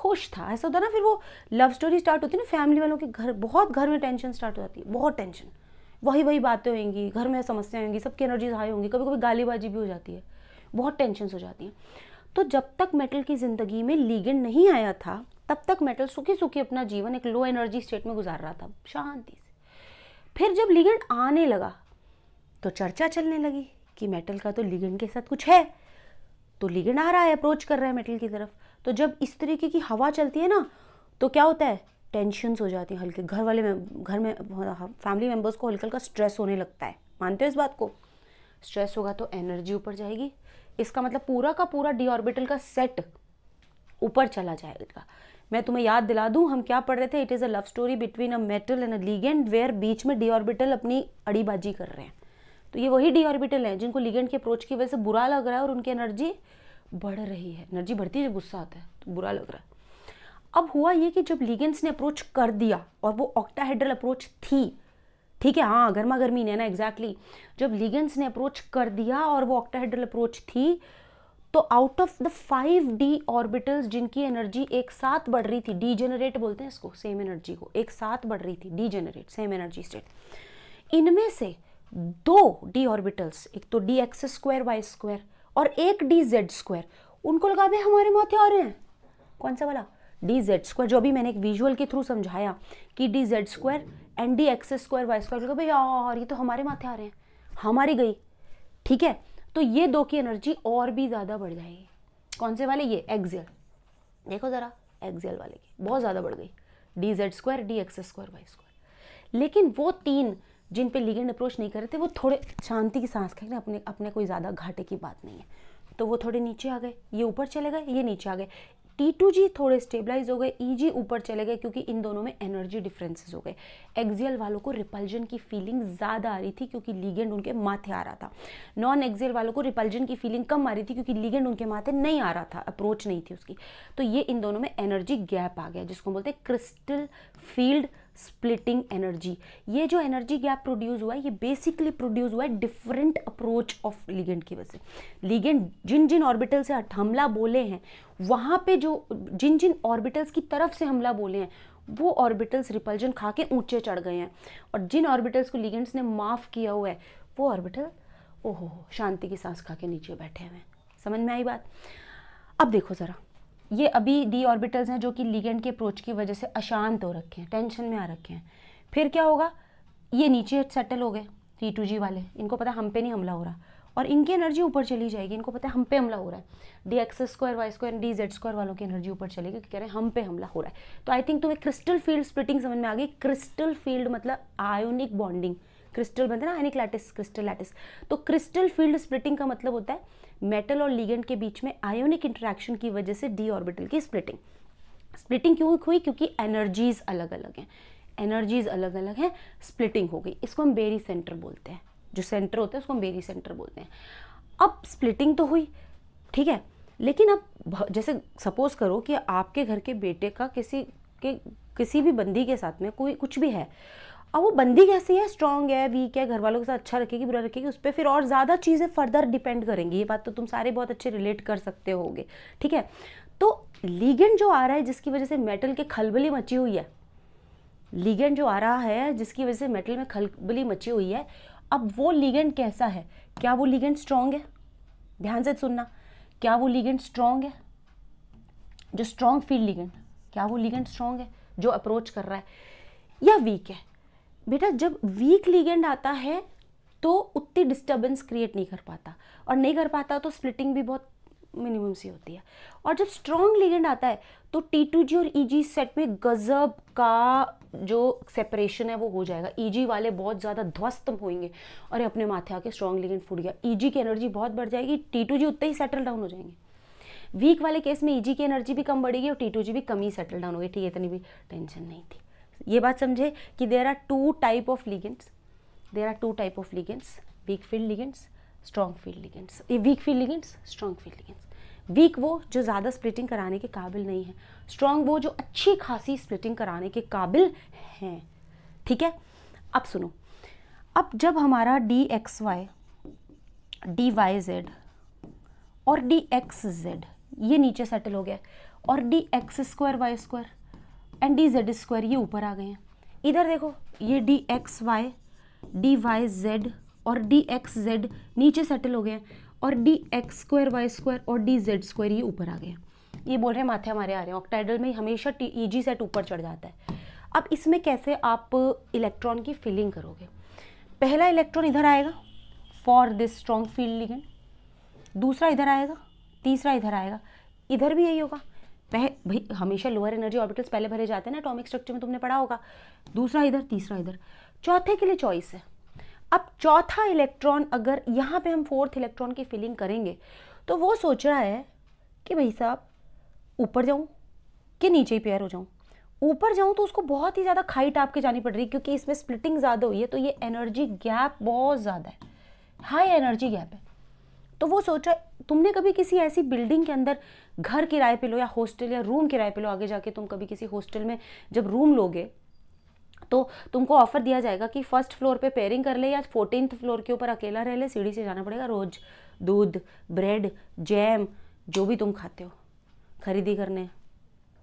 खुश था ऐसा होता ना फिर वो लव स्टोरी स्टार्ट होती है ना फैमिली वालों के घर बहुत घर में टेंशन स्टार्ट हो जाती है बहुत टेंशन वही वही बातें होंगी घर में समस्याएं होंगी सबकी एनर्जीज हाई होंगी कभी कभी गालीबाजी भी हो जाती है बहुत टेंशन हो जाती हैं तो जब तक मेटल की ज़िंदगी में लीगन नहीं आया था तब तक मेटल सुखी सुखी अपना जीवन एक लो एनर्जी स्टेट में गुजार रहा था शांति से फिर जब लीगेंड आने लगा तो चर्चा चलने लगी कि मेटल का तो लिगेंड के साथ कुछ है तो लीगन आ रहा है अप्रोच कर रहा है मेटल की तरफ तो जब इस तरीके की हवा चलती है ना तो क्या होता है टेंशन्स हो जाती हैं हल्के घर वाले में घर में फैमिली मेम्बर्स को हल्का हल्का स्ट्रेस होने लगता है मानते हो इस बात को स्ट्रेस होगा तो एनर्जी ऊपर जाएगी इसका मतलब पूरा का पूरा डी ऑर्बिटल का सेट ऊपर चला जाएगा मैं तुम्हें याद दिला दूं हम क्या पढ़ रहे थे it is a love story between a metal and a ligand where बीच में डी ऑर्बिटल अपनी अड़ीबाजी कर रहे हैं तो ये वही डी ऑर्बिटल हैं जिनको लीगेंड के अप्रोच की वजह से बुरा लग रहा है और उनकी एनर्जी बढ़ रही है एनर्जी बढ़ती है जब गुस्सा आता है तो बुरा लग रहा है अब हुआ ये कि जब लीगेंस ने अप्रोच कर दिया और वो ऑक्टाहेड्रल अप्रोच थी ठीक है हाँ गर्मा गर्मी नहीं है ना एग्जैक्टली exactly. जब लीगेंस ने अप्रोच कर दिया और वो ऑक्टाहेड्रल अप्रोच थी तो out of the five d orbitals जिनकी एनर्जी एक साथ बढ़ रही थी डी जनरेट बोलते हैं इसको सेम एनर्जी को एक साथ बढ़ रही थी degenerate same energy state इनमें से दो डी ऑर्बिटल्स एक तो D x square Y square और एक डी जेड स्क्वायर उनको लगा भाई हमारे माथे आ रहे हैं कौन सा वाला डी जेड स्क्वायर जो भी मैंने एक विजुअल के थ्रू समझाया कि d z square and d x square Y square लगा भाई यार ये तो हमारे माथे आ रहे हैं हमारी गई ठीक है तो ये दो की एनर्जी और भी ज़्यादा बढ़ जाएगी कौन से वाले ये एक्जेल देखो ज़रा एक्जेल वाले की बहुत ज़्यादा बढ़ गई d z square d x square Y square लेकिन वो तीन जिन पे लीगेंड अप्रोच नहीं कर रहे थे वो थोड़े शांति की सांस खेल अपने अपने कोई ज़्यादा घाटे की बात नहीं है तो वो थोड़े नीचे आ गए ये ऊपर चले गए ये नीचे आ गए टी टू जी थोड़े स्टेबलाइज हो गए ई जी ऊपर चले गए क्योंकि इन दोनों में एनर्जी डिफरेंसेस हो गए एक्जियल वालों को रिपल्जन की फीलिंग ज़्यादा आ रही थी क्योंकि लीगेंड उनके माथे आ रहा था नॉन एक्जियल वालों को रिपल्जन की फीलिंग कम आ रही थी क्योंकि लीगेंड उनके माथे नहीं आ रहा था अप्रोच नहीं थी उसकी तो ये इन दोनों में एनर्जी गैप आ गया जिसको बोलते हैं क्रिस्टल फील्ड स्प्लिटिंग एनर्जी ये जो एनर्जी गैप प्रोड्यूस हुआ है ये बेसिकली प्रोड्यूस हुआ है डिफरेंट अप्रोच ऑफ लीगेंट की वजह से लीगेंट जिन जिन ऑर्बिटल से हमला बोले हैं वहाँ पे जो जिन जिन ऑर्बिटल्स की तरफ से हमला बोले हैं वो ऑर्बिटल्स रिपल्जन खा के ऊंचे चढ़ गए हैं और जिन ऑर्बिटल्स को लीगेंट्स ने माफ़ किया हुआ है वो ऑर्बिटल ओहो शांति की सांस खा के नीचे बैठे हुए हैं समझ में आई बात अब देखो ज़रा ये अभी डी ऑर्बिटल्स हैं जो कि लीगेंड के अप्रोच की वजह से अशांत हो रखे हैं टेंशन में आ रखे हैं फिर क्या होगा ये नीचे सेटल हो गए टी टू जी वाले इनको पता हम पे नहीं हमला हो रहा और इनकी एनर्जी ऊपर चली जाएगी इनको पता है हम पे हमला हो रहा है d x square Y square d z square वालों की एनर्जी ऊपर चलेगी क्योंकि कह रहे हैं हम पे हमला हो रहा है तो आई थिंक तुम्हें क्रिस्टल फील्ड स्प्लिटिंग समझ में आ गई क्रिस्टल फील्ड मतलब आयोनिक बॉन्डिंग क्रिस्टल बनते हैं ना आयनिक लैटिस क्रिस्टल लैटिस तो क्रिस्टल फील्ड स्प्लिटिंग का मतलब होता है मेटल और लीगेंड के बीच में आयोनिक इंट्रैक्शन की वजह से डी ऑर्बिटल की स्प्लिटिंग स्प्लिटिंग क्यों हुई क्योंकि एनर्जीज अलग अलग हैं एनर्जीज अलग अलग हैं स्प्लिटिंग हो गई इसको हम बेरी सेंटर बोलते हैं जो सेंटर होता है उसको हम बेरी सेंटर बोलते हैं अब स्प्लिटिंग तो हुई ठीक है लेकिन अब जैसे सपोज करो कि आपके घर के बेटे का किसी के किसी भी बंदी के साथ में कोई कुछ भी है अब वो बंदी कैसी है स्ट्रांग है वीक है घर वालों के साथ अच्छा रखेगी बुरा रखेगी उस पर फिर और ज़्यादा चीज़ें फर्दर डिपेंड करेंगी ये बात तो तुम सारे बहुत अच्छे रिलेट कर सकते होगे ठीक है तो लीगेंड जो आ रहा है जिसकी वजह से मेटल के खलबली मची हुई है लीगेंड जो आ रहा है जिसकी वजह से मेटल में खलबली मची हुई है अब वो लीगेंड कैसा है क्या वो लीगेंड स्ट्रांग है ध्यान से सुनना क्या वो लीगेंड स्ट्रांग है जो स्ट्रांग फील लीगेंड क्या वो लीगेंड स्ट्रांग है जो अप्रोच कर रहा है या वीक है बेटा जब वीक लीगेंड आता है तो उतनी डिस्टर्बेंस क्रिएट नहीं कर पाता और नहीं कर पाता तो स्प्लिटिंग भी बहुत मिनिमम सी होती है और जब स्ट्रॉन्ग लीगेंड आता है तो टी टू जी और ई जी सेट में गज़ब का जो सेपरेशन है वो हो जाएगा ई e जी वाले बहुत ज़्यादा ध्वस्त होंगे और अपने माथे आके स्ट्रॉन्ग लीगेंड फूट गया ई e जी की एनर्जी बहुत बढ़ जाएगी टी टू जी उतने ही सेटल डाउन हो जाएंगे वीक वाले केस में ई e जी की एनर्जी भी कम बढ़ेगी और टी टू जी भी कम ही सेटल डाउन होगी ठीक है इतनी भी टेंशन नहीं थी ये बात समझे कि there are two type of ligands there are two type of ligands weak field ligands strong field ligands ये weak field ligands strong field ligands weak वो जो ज़्यादा स्प्लिटिंग कराने के काबिल नहीं है स्ट्रॉन्ग वो जो अच्छी खासी स्प्लिटिंग कराने के काबिल हैं ठीक है अब सुनो अब जब हमारा d x y d y z और डी एक्स जेड ये नीचे सेटल हो गया और d x square Y square and d z square ये ऊपर आ गए हैं इधर देखो ये D x y d y z और डी एक्स जेड नीचे सेटल हो गए हैं और d x square Y square और डी जेड स्क्वायर ये ऊपर आ गए हैं ये बोल रहे हैं माथे हमारे आ रहे हैं ऑक्टाइडल में हमेशा ई जी सेट ऊपर चढ़ जाता है अब इसमें कैसे आप इलेक्ट्रॉन की फिलिंग करोगे पहला इलेक्ट्रॉन इधर आएगा for this strong field ligand दूसरा इधर आएगा तीसरा इधर आएगा इधर भी यही होगा पह भाई हमेशा लोअर एनर्जी ऑर्बिटल्स पहले भरे जाते हैं ना एटॉमिक स्ट्रक्चर में तुमने पढ़ा होगा दूसरा इधर तीसरा इधर चौथे के लिए चॉइस है अब चौथा इलेक्ट्रॉन अगर यहाँ पे हम फोर्थ इलेक्ट्रॉन की फिलिंग करेंगे तो वो सोच रहा है कि भाई साहब ऊपर जाऊँ कि नीचे ही पेयर हो जाऊँ ऊपर जाऊँ तो उसको बहुत ही ज़्यादा खाई टाप के जानी पड़ रही है क्योंकि इसमें स्प्लिटिंग ज़्यादा हुई है तो ये एनर्जी गैप बहुत ज़्यादा है हाई एनर्जी गैप है तो वो सोचा तुमने कभी किसी ऐसी बिल्डिंग के अंदर घर किराए पे लो या हॉस्टल या रूम किराए पे लो आगे जाके तुम कभी किसी हॉस्टल में जब रूम लोगे तो तुमको ऑफर दिया जाएगा कि फर्स्ट फ्लोर पे पेयरिंग कर ले या फोर्टीन फ्लोर के ऊपर अकेला रह ले सीढ़ी से जाना पड़ेगा रोज़ दूध ब्रेड जैम जो भी तुम खाते हो खरीदी करने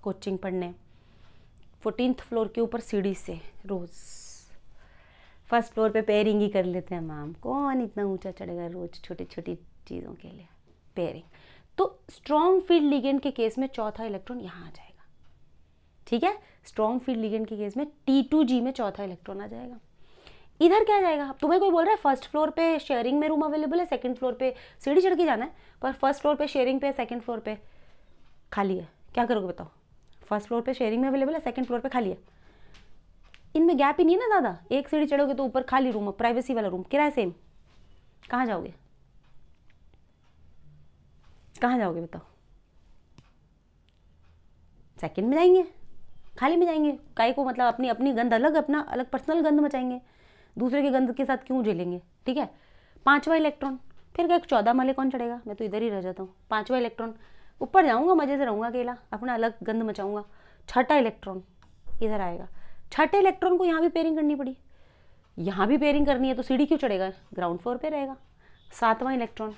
कोचिंग पढ़ने फोर्टीन फ्लोर के ऊपर सीढ़ी से रोज़ फर्स्ट फ्लोर पे पेयरिंग ही कर लेते हैं मैम कौन इतना ऊंचा चढ़ेगा रोज़ छोटी छोटी चीज़ों के लिए पेयरिंग तो स्ट्रॉन्ग फील्ड लिगेंड के केस में चौथा इलेक्ट्रॉन यहाँ आ जाएगा ठीक है स्ट्रॉन्ग फील्ड लिगेंड के केस में टी टू जी में चौथा इलेक्ट्रॉन आ जाएगा इधर क्या जाएगा तुम्हें कोई बोल रहा है फर्स्ट फ्लोर पे शेयरिंग में रूम अवेलेबल है सेकंड फ्लोर पे सीढ़ी चढ़ के जाना है पर फर्स्ट फ्लोर पे शेयरिंग पे सेकंड फ्लोर पे खाली है क्या करोगे बताओ फर्स्ट फ्लोर पे शेयरिंग में अवेलेबल है सेकंड फ्लोर पे खाली है इनमें गैप ही नहीं है ना दादा एक सीढ़ी चढ़ोगे तो ऊपर खाली रूम है प्राइवेसी वाला रूम किराया सेम कहाँ जाओगे कहाँ जाओगे बताओ सेकंड में जाएंगे खाली में जाएंगे काय को मतलब अपनी अपनी गंध अलग अपना अलग पर्सनल गंध मचाएंगे दूसरे के गंध के साथ क्यों झेलेंगे ठीक है पाँचवा इलेक्ट्रॉन फिर क्या चौदह माले कौन चढ़ेगा मैं तो इधर ही रह जाता हूँ पाँचवा इलेक्ट्रॉन ऊपर जाऊँगा मज़े से रहूँगा अकेला अपना अलग गंध मचाऊँगा छठा इलेक्ट्रॉन इधर आएगा छठे इलेक्ट्रॉन को यहाँ भी पेयरिंग करनी पड़ी यहाँ भी पेयरिंग करनी है तो सीढ़ी क्यों चढ़ेगा ग्राउंड फ्लोर पर रहेगा सातवां इलेक्ट्रॉन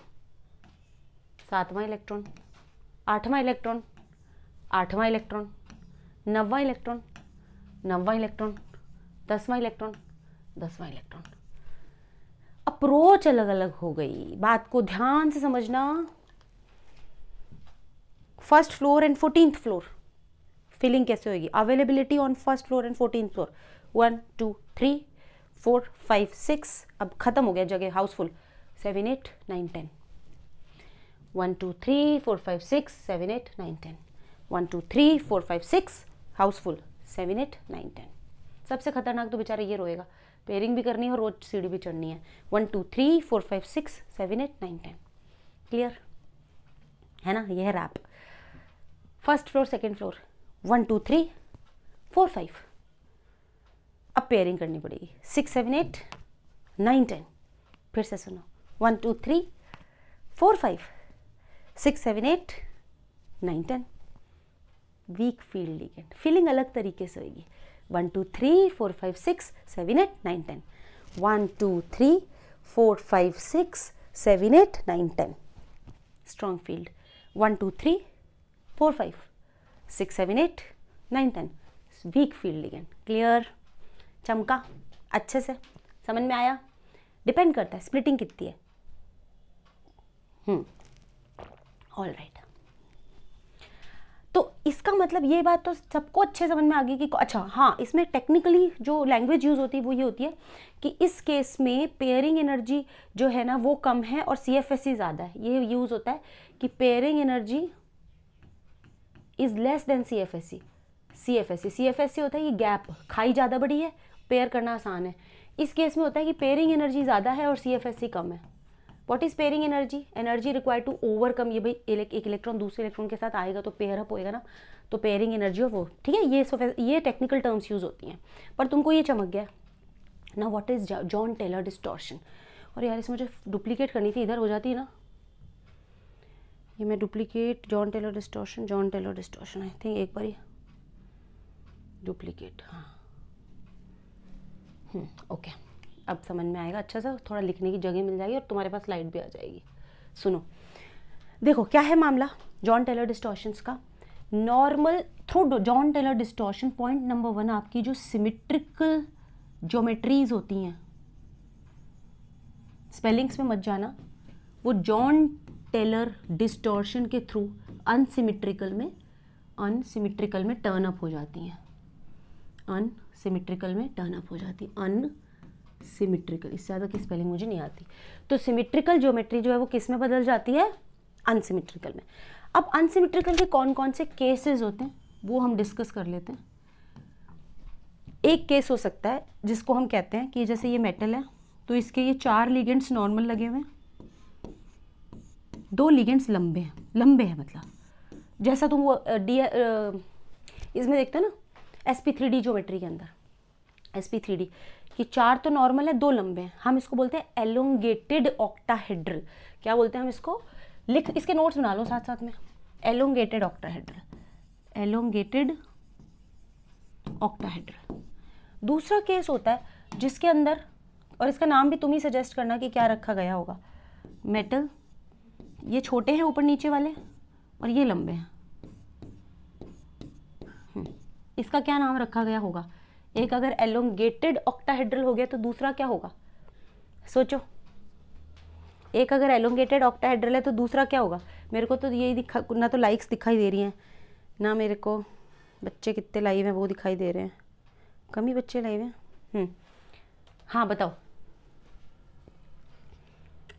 सातवां इलेक्ट्रॉन आठवां इलेक्ट्रॉन आठवां इलेक्ट्रॉन नवा इलेक्ट्रॉन नवा इलेक्ट्रॉन दसवां इलेक्ट्रॉन दसवां इलेक्ट्रॉन अप्रोच अलग अलग हो गई बात को ध्यान से समझना first floor and fourteen floor filling कैसे होगी availability on first floor and fourteen floor one two three four five six अब ख़त्म हो गया जगह housefull seven eight nine ten one two three four five six seven eight nine ten one two three four five six housefull seven eight nine ten सबसे खतरनाक तो बेचारा ये रोएगा पेयरिंग भी करनी है और रोज सीढ़ी भी चढ़नी है one two three four five six seven eight nine ten clear है ना ये है rap first floor second floor one two three four five अब पेयरिंग करनी पड़ेगी six seven eight nine ten फिर से सुनो one two three four five six seven eight nine ten weak field ligand filling अलग तरीके से होगी one two three four five six seven eight nine ten one two three four five six seven eight nine ten strong field one two three four five six seven eight nine ten weak field ligand clear चमका अच्छे से समझ में आया depend करता है splitting कितनी है हम्म ऑल राइट तो इसका मतलब ये बात तो सबको अच्छे समझ में आ गई कि अच्छा हाँ इसमें टेक्निकली जो लैंग्वेज यूज़ होती है वो ये होती है कि इस केस में पेयरिंग एनर्जी जो है ना वो कम है और सी एफ एस सी ज़्यादा है ये यूज़ होता है कि pairing energy is less than C F S C C F S C C F S C होता है ये गैप खाई ज़्यादा बड़ी है पेयर करना आसान है इस केस में होता है कि पेयरिंग एनर्जी ज़्यादा है और सी एफ एस सी कम है what is pairing energy energy require to overcome ये भाई एक इलेक्ट्रॉन दूसरे इलेक्ट्रॉन के साथ आएगा तो पेयर अप होएगा ना तो पेयरिंग एनर्जी ऑफ वो ठीक है ये ये टेक्निकल टर्म्स यूज होती हैं पर तुमको ये चमक गया ना what is Jahn Teller distortion और यार इसमें मुझे डुप्लीकेट करनी थी इधर हो जाती है ना ये मैं duplicate Jahn Teller distortion Jahn Teller distortion I think एक बार ही डुप्लीकेट हाँ ओके hmm, okay. अब समझ में आएगा अच्छा सा थोड़ा लिखने की जगह मिल जाएगी और तुम्हारे पास लाइट भी आ जाएगी सुनो देखो क्या है मामला जॉन टेलर डिस्टॉर्शंस का normal through Jahn Teller distortion point number one आपकी जो सिमिट्रिकल ज्योमेट्रीज होती हैं स्पेलिंग्स में मत जाना वो जॉन टेलर डिस्टॉर्शन के थ्रू अनसिमिट्रिकल में अनसिमिट्रिकल में टर्न अप हो जाती हैं अनसिमिट्रिकल में टर्न अप हो जाती है अन सिमिट्रिकल इससे ज़्यादा की स्पेलिंग मुझे नहीं आती तो सिमिट्रिकल ज्योमेट्री जो है वो किस में बदल जाती है अनसिमिट्रिकल में अब अनसिमिट्रिकल के कौन कौन से केसेस होते हैं वो हम डिस्कस कर लेते हैं एक केस हो सकता है जिसको हम कहते हैं कि जैसे ये मेटल है तो इसके ये चार लिगेंट्स नॉर्मल लगे हुए हैं दो लिगेंट्स लंबे हैं लंबे हैं मतलब जैसा तुम वो डी इसमें देखते हैं ना s P three d geometry के अंदर एस पी थ्री डी कि चार तो नॉर्मल है दो लंबे हैं हम इसको बोलते हैं एलोंगेटेड ऑक्टाहेड्रल क्या बोलते हैं हम इसको लिख इसके नोट्स बना लो साथ साथ में एलोंगेटेड ऑक्टाहेड्रल एलोंगेटेड ऑक्टाहेड्रल दूसरा केस होता है जिसके अंदर और इसका नाम भी तुम ही सजेस्ट करना कि क्या रखा गया होगा मेटल ये छोटे हैं ऊपर नीचे वाले और ये लंबे हैं हम्म। इसका क्या नाम रखा गया होगा एक अगर एलोंगेटेड ऑक्टाहेड्रल हो गया तो दूसरा क्या होगा सोचो एक अगर एलोंगेटेड ऑक्टाहेड्रल है तो दूसरा क्या होगा मेरे को तो यही दिखा ना तो लाइक्स दिखाई दे रही हैं ना मेरे को बच्चे कितने लाइव हैं वो दिखाई दे रहे हैं कम ही बच्चे लाइव हैं हम्म। हाँ बताओ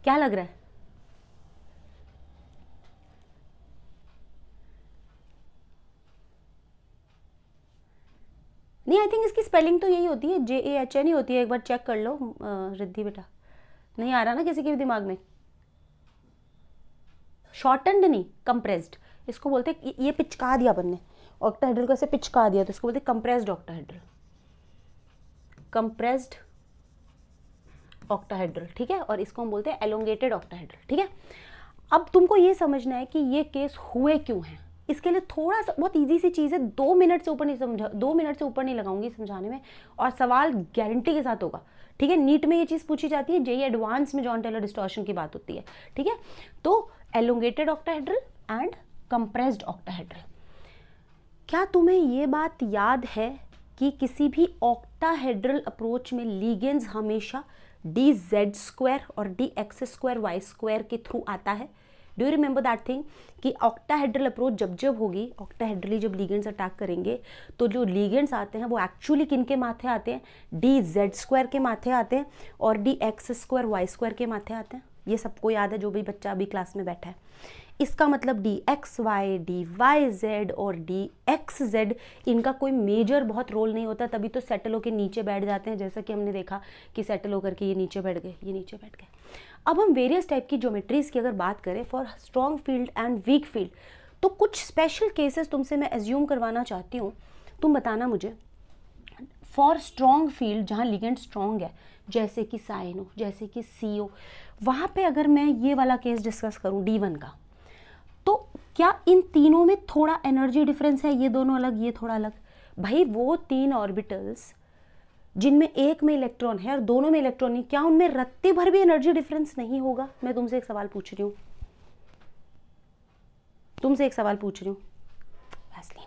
क्या लग रहा है नहीं आई थिंक इसकी स्पेलिंग तो यही होती है जे ए एच एन ही होती है एक बार चेक कर लो रिद्धि बेटा नहीं आ रहा ना किसी के भी दिमाग में शॉर्ट एंड नहीं कंप्रेस्ड इसको बोलते ये, ये पिचका दिया अपन ने ऑक्टाहेड्रल को ऐसे पिचका दिया तो इसको बोलते कंप्रेस्ड ऑक्टाहाइड्रल कंप्रेस्ड ऑक्टाहेड्रल ठीक है और इसको हम बोलते हैं एलोंगेटेड ऑक्टाहेड्रल ठीक है अब तुमको ये समझना है कि ये केस हुए क्यों हैं इसके लिए थोड़ा सा बहुत ईजी सी चीज़ है दो मिनट से ऊपर नहीं समझा दो मिनट से ऊपर नहीं लगाऊंगी समझाने में और सवाल गारंटी के साथ होगा ठीक है नीट में ये चीज़ पूछी जाती है जेई एडवांस में जॉन टेलर डिस्टॉर्शन की बात होती है ठीक है तो elongated octahedral and compressed octahedral क्या तुम्हें ये बात याद है कि किसी भी ऑक्टाहेड्रल अप्रोच में लीगेंस हमेशा डी जेड स्क्वायर और d x square Y square के थ्रू आता है do you remember that thing कि ऑक्टाहेड्रल अप्रोच जब जब होगी ऑक्टाहेड्रली जब लीगेंट्स अटैक करेंगे तो जो लीगेंट्स आते हैं वो एक्चुअली किन के माथे आते हैं डी जेड स्क्वायर के माथे आते हैं और d x square Y square के माथे आते हैं ये सबको याद है जो भी बच्चा अभी क्लास में बैठा है इसका मतलब d x y d y z और डी एक्स जेड इनका कोई मेजर बहुत रोल नहीं होता तभी तो सेटल होकर नीचे बैठ जाते हैं जैसा कि हमने देखा कि सेटल होकर के ये नीचे बैठ गए ये नीचे बैठ गए अब हम वेरियस टाइप की ज्योमेट्रीज़ की अगर बात करें for strong field and weak field तो कुछ स्पेशल केसेस तुमसे मैं एज्यूम करवाना चाहती हूँ तुम बताना मुझे फॉर स्ट्रॉन्ग फील्ड जहाँ लिगेंड स्ट्रॉन्ग है जैसे कि साइन हो जैसे कि सी ओ वहाँ पर अगर मैं ये वाला केस डिस्कस करूँ डी वन का तो क्या इन तीनों में थोड़ा एनर्जी डिफरेंस है ये दोनों अलग ये थोड़ा अलग भाई वो तीन ऑर्बिटल्स जिनमें एक में इलेक्ट्रॉन है और दोनों में इलेक्ट्रॉन नहीं क्या उनमें रत्ती भर भी एनर्जी डिफरेंस नहीं होगा मैं तुमसे एक सवाल पूछ रही हूँ तुमसे एक सवाल पूछ रही हूँ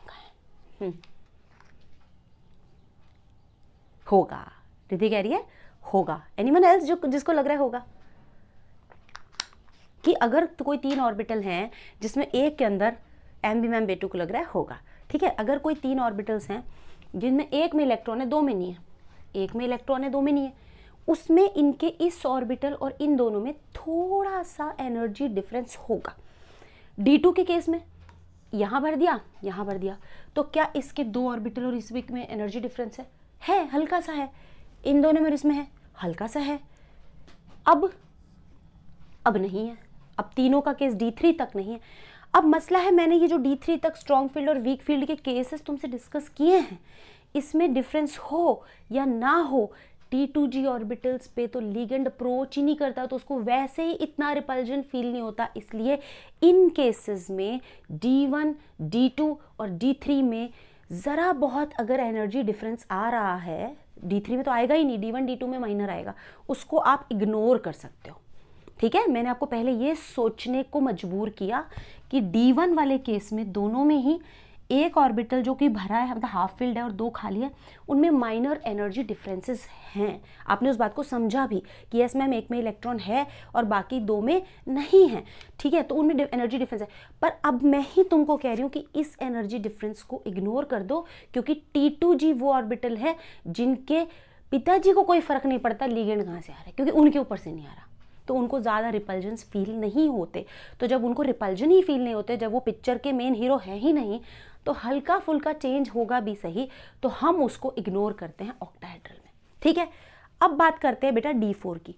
का है हम्म। होगा रिधि कह रही है होगा एनीवन एल्स जो जिसको लग रहा है होगा कि अगर तो कोई तीन ऑर्बिटल हैं जिसमें एक के अंदर एम बी मैम बेटू को लग रहा है होगा ठीक है अगर कोई तीन ऑर्बिटल्स हैं जिनमें एक में इलेक्ट्रॉन है दो में नहीं है एक में इलेक्ट्रॉन है दो में नहीं है उसमें इनके इस ऑर्बिटल और इन दोनों में थोड़ा सा एनर्जी डिफरेंस होगा डी टू के केस में यहाँ भर दिया यहाँ भर दिया तो क्या इसके दो ऑर्बिटल और वीक में एनर्जी डिफरेंस है है हल्का सा है इन दोनों में और इसमें है हल्का सा है अब अब नहीं है अब तीनों का केस डी थ्री तक नहीं है अब मसला है मैंने ये जो डी थ्री तक स्ट्रॉन्ग फील्ड और वीक फील्ड के केसेस तुमसे डिस्कस किए हैं इसमें डिफरेंस हो या ना हो टी टू जी ऑर्बिटल्स पे तो लीगेंड अप्रोच ही नहीं करता तो उसको वैसे ही इतना रिपल्जन फील नहीं होता इसलिए इन केसेस में डी वन डी टू और डी थ्री में ज़रा बहुत अगर एनर्जी डिफरेंस आ रहा है डी थ्री में तो आएगा ही नहीं डी वन डी टू में माइनर आएगा उसको आप इग्नोर कर सकते हो ठीक है मैंने आपको पहले ये सोचने को मजबूर किया कि डी वन वाले केस में दोनों में ही एक ऑर्बिटल जो कि भरा है मतलब हाफ फील्ड है और दो खाली है उनमें माइनर एनर्जी डिफरेंसेस हैं आपने उस बात को समझा भी कि यस मैम एक में इलेक्ट्रॉन है और बाकी दो में नहीं है ठीक है तो उनमें एनर्जी डिफरेंस है पर अब मैं ही तुमको कह रही हूँ कि इस एनर्जी डिफरेंस को इग्नोर कर दो क्योंकि टी टू जी वो ऑर्बिटल है जिनके पिताजी को कोई फर्क नहीं पड़ता लीगेंड कहाँ से आ रहा है क्योंकि उनके ऊपर से नहीं आ रहा तो उनको ज़्यादा रिपल्जन फील नहीं होते तो जब उनको रिपल्जन ही फील नहीं होते जब वो पिक्चर के मेन हीरो हैं ही नहीं तो हल्का फुल्का चेंज होगा भी सही तो हम उसको इग्नोर करते हैं ऑक्टाहेड्रल में ठीक है अब बात करते हैं बेटा डी फोर की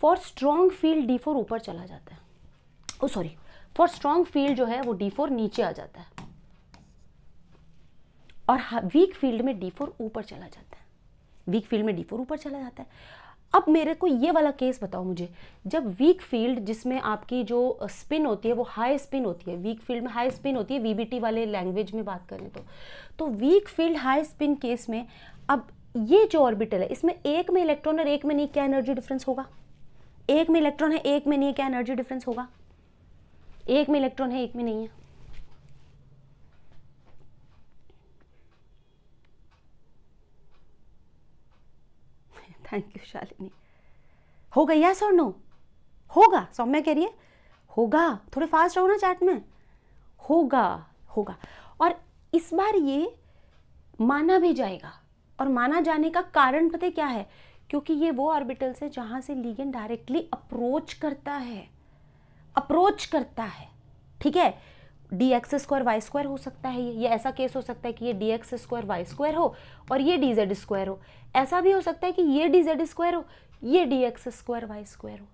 for strong field d four ऊपर चला जाता है oh sorry for strong field जो है वो डी फोर नीचे आ जाता है और वीक फील्ड में डी फोर ऊपर चला जाता है वीक फील्ड में डी फोर ऊपर चला जाता है अब मेरे को ये वाला केस बताओ मुझे जब वीक फील्ड जिसमें आपकी जो स्पिन होती है वो हाई स्पिन होती है वीक फील्ड में हाई स्पिन होती है वीबीटी वाले लैंग्वेज में बात करें तो तो weak field high spin case में अब ये जो ऑर्बिटल है इसमें एक में इलेक्ट्रॉन और एक में नहीं क्या एनर्जी डिफरेंस होगा एक में इलेक्ट्रॉन है एक में नहीं है क्या एनर्जी डिफरेंस होगा एक में इलेक्ट्रॉन है एक में नहीं है थैंक यू शालिनी गई यस और नो होगा सौम्या कह रही है होगा थोड़े फास्ट रहो ना चैट में होगा होगा और इस बार ये माना भी जाएगा और माना जाने का कारण पता क्या है क्योंकि ये वो ऑर्बिटल्स है जहाँ से लीगेंड डायरेक्टली अप्रोच करता है अप्रोच करता है ठीक है d x square Y square हो सकता है ये या ऐसा केस हो सकता है कि ये D x square Y square हो और ये डी जेड स्क्वायर हो ऐसा भी हो सकता है कि ये डी जेड स्क्वायर हो ये D x square Y square हो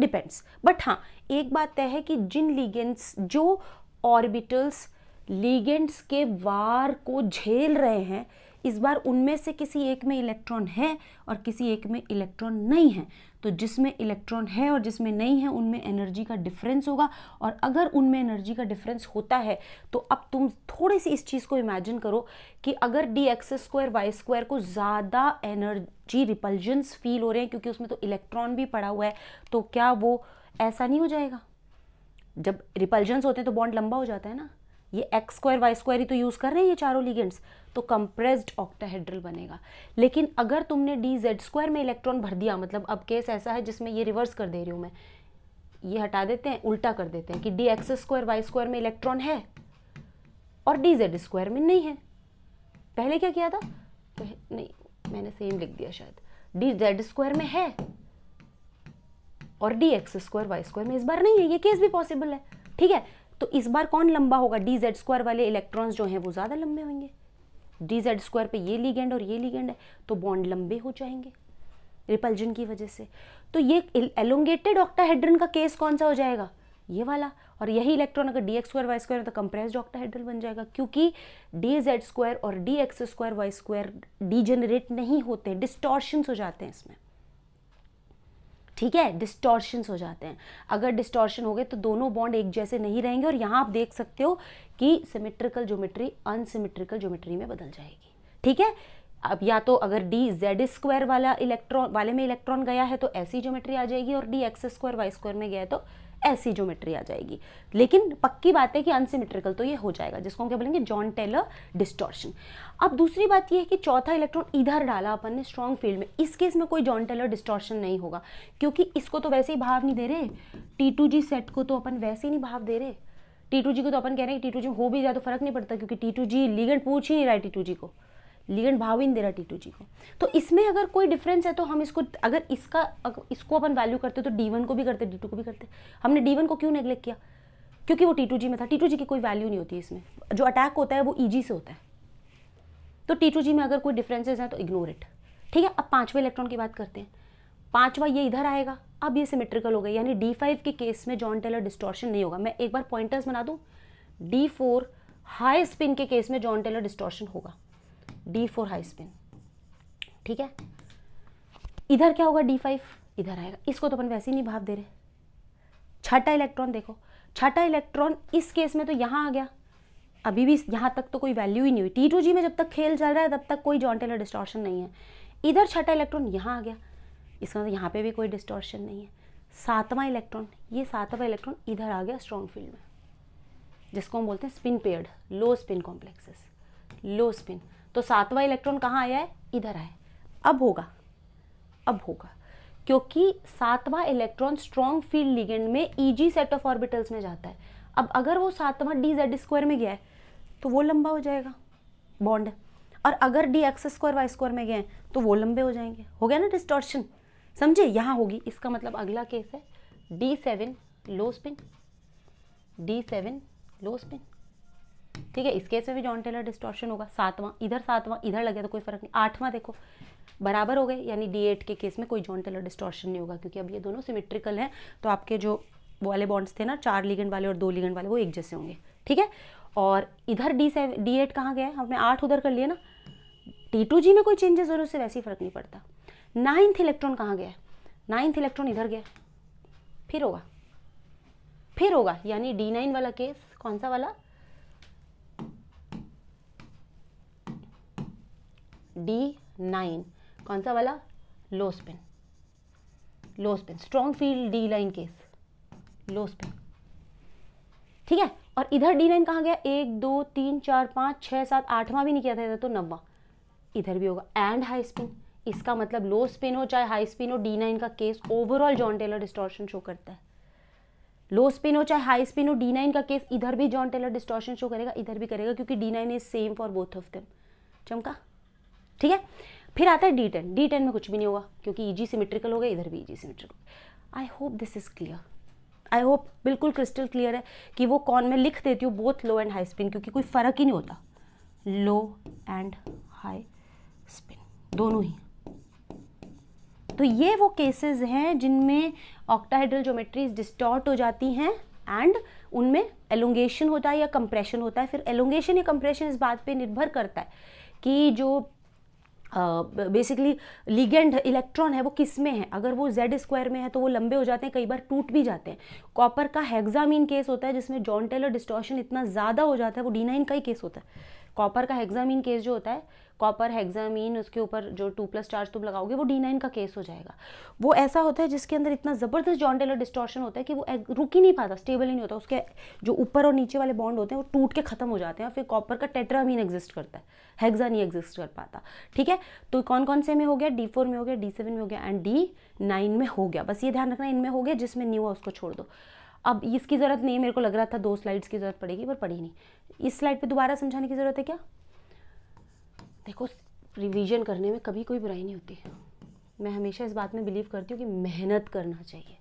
डिपेंड्स बट हाँ एक बात तय है कि जिन लीगेंट्स जो ऑर्बिटल्स लीगेंट्स के वार को झेल रहे हैं इस बार उनमें से किसी एक में इलेक्ट्रॉन है और किसी एक में इलेक्ट्रॉन नहीं है तो जिसमें इलेक्ट्रॉन है और जिसमें नहीं है उनमें एनर्जी का डिफरेंस होगा और अगर उनमें एनर्जी का डिफरेंस होता है तो अब तुम थोड़ी सी इस चीज़ को इमेजिन करो कि अगर d x square Y square को ज़्यादा एनर्जी रिपल्जन्स फील हो रहे हैं क्योंकि उसमें तो इलेक्ट्रॉन भी पड़ा हुआ है तो क्या वो ऐसा नहीं हो जाएगा जब रिपल्जन्स होते हैं तो बॉन्ड लंबा हो जाता है ना ये एक्स स्क्वायर वाई स्क्वायर ही तो यूज़ कर रहे हैं ये चारों लिगेंड्स तो कंप्रेस्ड ऑक्टाहेड्रल बनेगा लेकिन अगर तुमने डी जेड स्क्वायर में इलेक्ट्रॉन भर दिया मतलब अब केस ऐसा है जिसमें ये रिवर्स कर दे रही हूँ मैं ये हटा देते हैं उल्टा कर देते हैं कि d x square Y square में इलेक्ट्रॉन है और डी जेड स्क्वायर में नहीं है पहले क्या किया था नहीं मैंने सेम लिख दिया शायद डी जेड स्क्वायर में है और d x square Y square में इस बार नहीं है ये केस भी पॉसिबल है ठीक है तो इस बार कौन लंबा होगा डी जेड स्क्वायर वाले इलेक्ट्रॉन्स जो हैं वो ज़्यादा लंबे होंगे डी जेड स्क्वायर पर ये लीगेंड और ये लीगेंड है तो बॉन्ड लंबे हो जाएंगे रिपल्जन की वजह से तो ये एलोंगेटेड ऑक्टाहेड्रन का केस कौन सा हो जाएगा ये वाला और यही इलेक्ट्रॉन अगर d x square Y square तो कंप्रेस ऑक्टाहेड्रल बन जाएगा क्योंकि डी जेड स्क्वायर और d x square Y square degenerate नहीं होते डिस्टॉर्शन हो जाते हैं इसमें ठीक है डिस्टॉर्शंस हो जाते हैं अगर डिस्टॉर्शन हो गए तो दोनों बॉन्ड एक जैसे नहीं रहेंगे और यहाँ आप देख सकते हो कि सिमेट्रिकल ज्योमेट्री अनसिमेट्रिकल ज्योमेट्री में बदल जाएगी ठीक है अब या तो अगर डी जेड स्क्वायर वाला इलेक्ट्रॉन वाले में इलेक्ट्रॉन गया है तो ऐसी ज्योमेट्री आ जाएगी और d x square Y square में गया है तो ऐसी ज्योमेट्री आ जाएगी लेकिन पक्की बात है कि अनसिमेट्रिकल तो ये हो जाएगा जिसको हम क्या बोलेंगे जॉन टेलर डिस्टॉर्शन अब दूसरी बात ये है कि चौथा इलेक्ट्रॉन इधर डाला अपन ने स्ट्रॉन्ग फील्ड में इस केस में कोई जॉन टेलर डिस्टॉर्शन नहीं होगा क्योंकि इसको तो वैसे ही भाव नहीं दे रहे टी टू जी सेट को तो अपन वैसे ही नहीं भाव दे रहे टी टू जी को तो अपन कह रहे हैं टी टू जी हो भी जाए तो फर्क नहीं पड़ता क्योंकि टी टू जी लीगेंट पूछ ही नहीं रहा है टी टू जी को लिगेंड भाविन दे रहा टी टू जी को तो इसमें अगर कोई डिफरेंस है तो हम इसको अगर इसका अगर इसको अपन वैल्यू करते तो डी वन को भी करते डी टू को भी करते हमने डी वन को क्यों नेग्लेक्ट किया क्योंकि वो टी टू जी में था टी टू जी की कोई वैल्यू नहीं होती इसमें जो अटैक होता है वो ई e जी से होता है तो टी टू जी में अगर कोई डिफरेंसेज हैं तो इग्नोर इट ठीक है अब पाँचवें इलेक्ट्रॉन की बात करते हैं पाँचवा ये इधर आएगा अब ये सिमेट्रिकल हो गई यानी डी फाइव के केस में जॉन टेलर डिस्टॉर्शन नहीं होगा मैं एक बार पॉइंटर्स बना दूँ डी फोर हाई स्पिन के केस में जॉन टेलर डिस्टॉर्शन होगा डी फोर हाई स्पिन ठीक है इधर क्या होगा डी फाइव इधर आएगा इसको तो अपन वैसे ही नहीं भाव दे रहे छठा इलेक्ट्रॉन देखो छठा इलेक्ट्रॉन इस केस में तो यहाँ आ गया अभी भी यहाँ तक तो कोई वैल्यू ही नहीं हुई टी टू जी में जब तक खेल चल रहा है तब तक कोई जॉन्टेल डिस्टॉर्शन नहीं है इधर छठा इलेक्ट्रॉन यहाँ आ गया इसका मतलब यहाँ पे भी कोई डिस्टॉर्शन नहीं है सातवां इलेक्ट्रॉन ये सातवां इलेक्ट्रॉन इधर आ गया स्ट्रॉन्ग फील्ड में जिसको हम बोलते हैं spin paired low spin complexes low spin तो सातवां इलेक्ट्रॉन कहाँ आया है इधर आया अब होगा अब होगा क्योंकि सातवां इलेक्ट्रॉन स्ट्रॉन्ग फील्ड लिगेंड में ईजी सेट ऑफ ऑर्बिटल्स में जाता है अब अगर वो सातवां डी जेड स्क्वायर में गया है तो वो लंबा हो जाएगा बॉन्ड और अगर d x square Y square में गए हैं तो वो लंबे हो जाएंगे हो गया ना डिस्टॉर्शन समझे यहाँ होगी इसका मतलब अगला केस है d seven low spin d seven low spin ठीक है इस केस में भी जॉन टेलर डिस्टॉर्शन होगा सातवां इधर सातवां इधर लगे तो कोई फर्क नहीं आठवां देखो बराबर हो गए यानी डी एट के केस में कोई जॉन टेलर डिस्टॉर्शन नहीं होगा क्योंकि अब ये दोनों सिमेट्रिकल हैं तो आपके जो वाले बॉन्ड्स थे ना चार लीगन वाले और दो लीगन वाले वो एक जैसे होंगे ठीक है और इधर डी सेवन डी एट कहाँ गया हमने आठ उधर कर लिया ना टी टू जी में कोई चेंजेस हो रहे उससे वैसे ही फर्क नहीं पड़ता नाइन्थ इलेक्ट्रॉन कहाँ गया नाइन्थ इलेक्ट्रॉन इधर गया फिर होगा फिर होगा यानी डी नाइन वाला केस कौन सा वाला डी नाइन कौन सा वाला low spin low spin strong field d nine case low spin ठीक है और इधर डी नाइन कहाँ गया एक दो तीन चार पाँच छः सात आठवां भी नहीं किया था इधर तो नब्बा इधर भी होगा एंड हाई स्पिन इसका मतलब लो स्पिन हो चाहे हाई स्पिन हो डी नाइन का case overall Jahn Teller distortion show करता है लो स्पिन हो चाहे हाई स्पिन हो डी नाइन का केस इधर भी जॉन टेलर डिस्टॉर्शन शो करेगा इधर भी करेगा क्योंकि d nine is same for both of them चमका ठीक है फिर आता है डी टेन डी टेन में कुछ भी नहीं होगा क्योंकि ई जी सिमेट्रिकल हो गया इधर भी e g symmetrical I hope this is clear I hope बिल्कुल क्रिस्टल क्लियर है कि वो कौन मैं लिख देती हूँ both low and high spin क्योंकि कोई फ़र्क ही नहीं होता लो एंड हाई स्पिन दोनों ही तो ये वो केसेस हैं जिनमें ऑक्टाहाइड्रल ज्योमेट्रीज डिस्टॉर्ट हो जाती हैं एंड उनमें एलोंगेशन होता है या कंप्रेशन होता है फिर एलोंगेशन या कंप्रेशन इस बात पे निर्भर करता है कि जो बेसिकली लीगेंड इलेक्ट्रॉन है वो किस में है अगर वो जेड स्क्वायर में है तो वो लंबे हो जाते हैं कई बार टूट भी जाते हैं कॉपर का हेक्सामीन केस होता है जिसमें जॉन टेलर डिस्टोशन इतना ज़्यादा हो जाता है वो डी का ही केस होता है कॉपर का हेक्सामीन केस जो होता है कॉपर हेग्जामीन उसके ऊपर जो टू प्लस चार्ज तुम लगाओगे वो डी नाइन का केस हो जाएगा वो ऐसा होता है जिसके अंदर इतना ज़बरदस्त जॉन और डिस्टॉर्शन होता है कि वो रुक ही नहीं पाता स्टेबल ही नहीं होता उसके जो ऊपर और नीचे वाले बॉन्ड होते हैं वो टूट के खत्म हो जाते हैं और फिर कॉपर का टेट्रामीन एग्जिस्ट करता है हेग्जा नहीं एग्जिस्ट कर पाता ठीक है तो कौन कौन से में हो गया डी फोर में हो गया डी सेवन में हो गया एंड डी नाइन में हो गया बस ये ध्यान रखना इनमें हो गया जिसमें न्यू है उसको छोड़ दो अब इसकी ज़रूरत नहीं मेरे को लग रहा था दो स्लाइड्स की ज़रूरत पड़ेगी पर पड़ी नहीं इस स्लाइड पे दोबारा समझाने की ज़रूरत है क्या देखो रिवीजन करने में कभी कोई बुराई नहीं होती है मैं हमेशा इस बात में बिलीव करती हूँ कि मेहनत करना चाहिए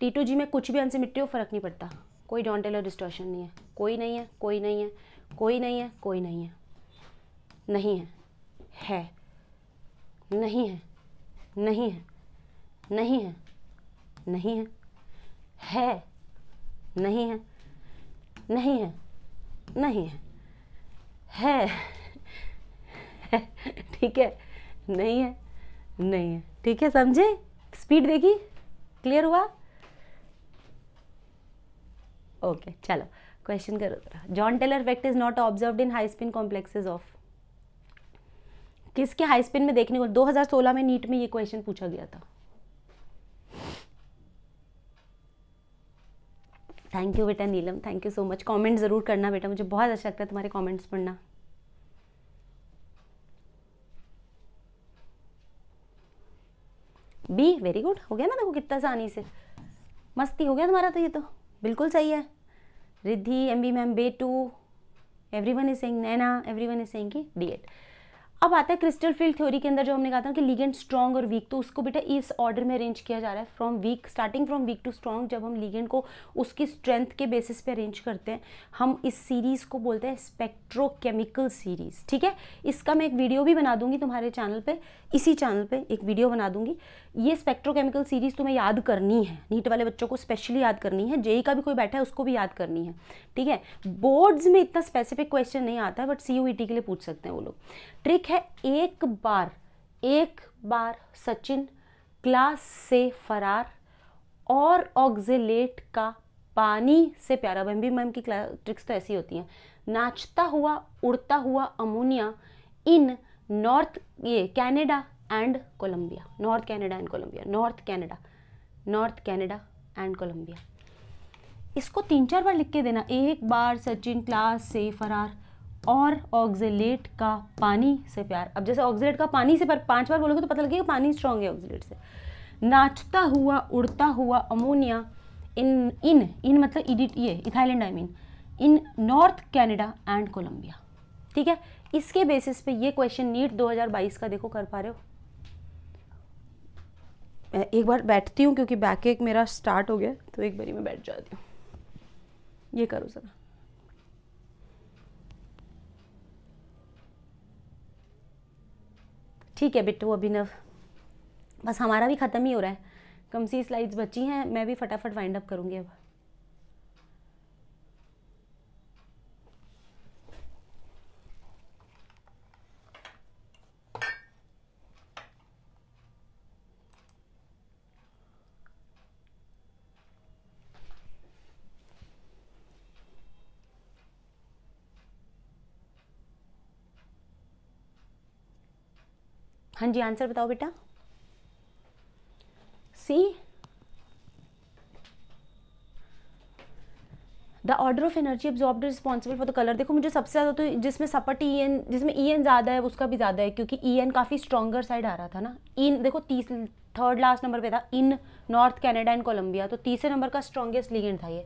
टीटू जी में कुछ भी अनसे मिट्टी हो फ़र्क नहीं पड़ता कोई डॉन्टेल और डिस्टॉर्शन नहीं है कोई नहीं है कोई नहीं है कोई नहीं है कोई नहीं है नहीं है है नहीं है नहीं है नहीं है नहीं है है नहीं है नहीं है नहीं है है है ठीक है नहीं है नहीं है ठीक है समझे स्पीड देखी क्लियर हुआ ओके चलो क्वेश्चन करो Jahn Teller effect is not observe in high spin complexes of किसके हाई स्पिन में देखने को 2016 में नीट में ये क्वेश्चन पूछा गया था थैंक यू बेटा Neelam thank you so much comment ज़रूर करना बेटा मुझे बहुत अच्छा लगता है तुम्हारे कमेंट्स पढ़ना बी वेरी गुड हो गया ना देखो कितना आसानी से मस्ती हो गया तुम्हारा तो ये तो बिल्कुल सही है रिद्धि एम बी मैम बे to every one is saying Naina every one is saying की डी एट अब आता है क्रिस्टल फील्ड थ्योरी के अंदर जो हमने कहा था कि लीगेंड स्ट्रॉन्ग और वीक तो उसको बेटा इस ऑर्डर में अरेंज किया जा रहा है from weak starting from weak to strong जब हम लीगेंड को उसकी स्ट्रेंथ के बेसिस पे अरेंज करते हैं हम इस सीरीज़ को बोलते हैं स्पेक्ट्रोकेमिकल सीरीज़ ठीक है इसका मैं एक वीडियो भी बना दूंगी तुम्हारे चैनल पर इसी चैनल पर एक वीडियो बना दूंगी ये स्पेक्ट्रोकेमिकल सीरीज़ तुम्हें याद करनी है नीट वाले बच्चों को स्पेशली याद करनी है जेई का भी कोई बैठा है उसको भी याद करनी है ठीक है बोर्ड्स में इतना स्पेसिफिक क्वेश्चन नहीं आता बट सी e के लिए पूछ सकते हैं वो लोग ट्रिक है एक बार एक बार सचिन क्लास से फरार और ऑक्जिलेट का पानी से प्यारा बम्बी मैम की ट्रिक्स तो ऐसी होती हैं नाचता हुआ उड़ता हुआ अमोनिया इन नॉर्थ ये Canada and Colombia north Canada and Colombia north Canada north Canada and Colombia इसको तीन चार बार लिख के देना एक बार सचिन क्लास से फरार और ऑक्जिलेट का पानी से प्यार अब जैसे ऑक्जिलेट का पानी से प्यार पांच बार बोलोगे तो पता लगेगा पानी स्ट्रांग है ऑक्जिलेट से नाचता हुआ उड़ता हुआ अमोनिया इन इन इन मतलब इडिट e ये इथाइलैंड I mean in north Canada and Colombia ठीक है इसके बेसिस पे ये क्वेश्चन नीट 2022 का देखो कर पा रहे हो मैं एक बार बैठती हूँ क्योंकि बैक एक मेरा स्टार्ट हो गया तो एक बारी मैं बैठ जाती हूँ ये करो जरा ठीक है बिट्टू अभिनव बस हमारा भी ख़त्म ही हो रहा है कम सी स्लाइड्स बची हैं मैं भी फटाफट वाइंड अप करूँगी अब हाँ जी आंसर बताओ बेटा C the order of energy absorb responsible for the colour देखो मुझे सबसे ज़्यादा तो जिसमें सपट ई e एन जिसमें ई e एन ज़्यादा है उसका भी ज़्यादा है क्योंकि ई एन काफ़ी स्ट्रॉगर साइड आ रहा था ना इन देखो तीस थर्ड लास्ट नंबर पे था in north Canada and Colombia तो तीसरे नंबर का स्ट्रॉगेस्ट लीगेंड था ये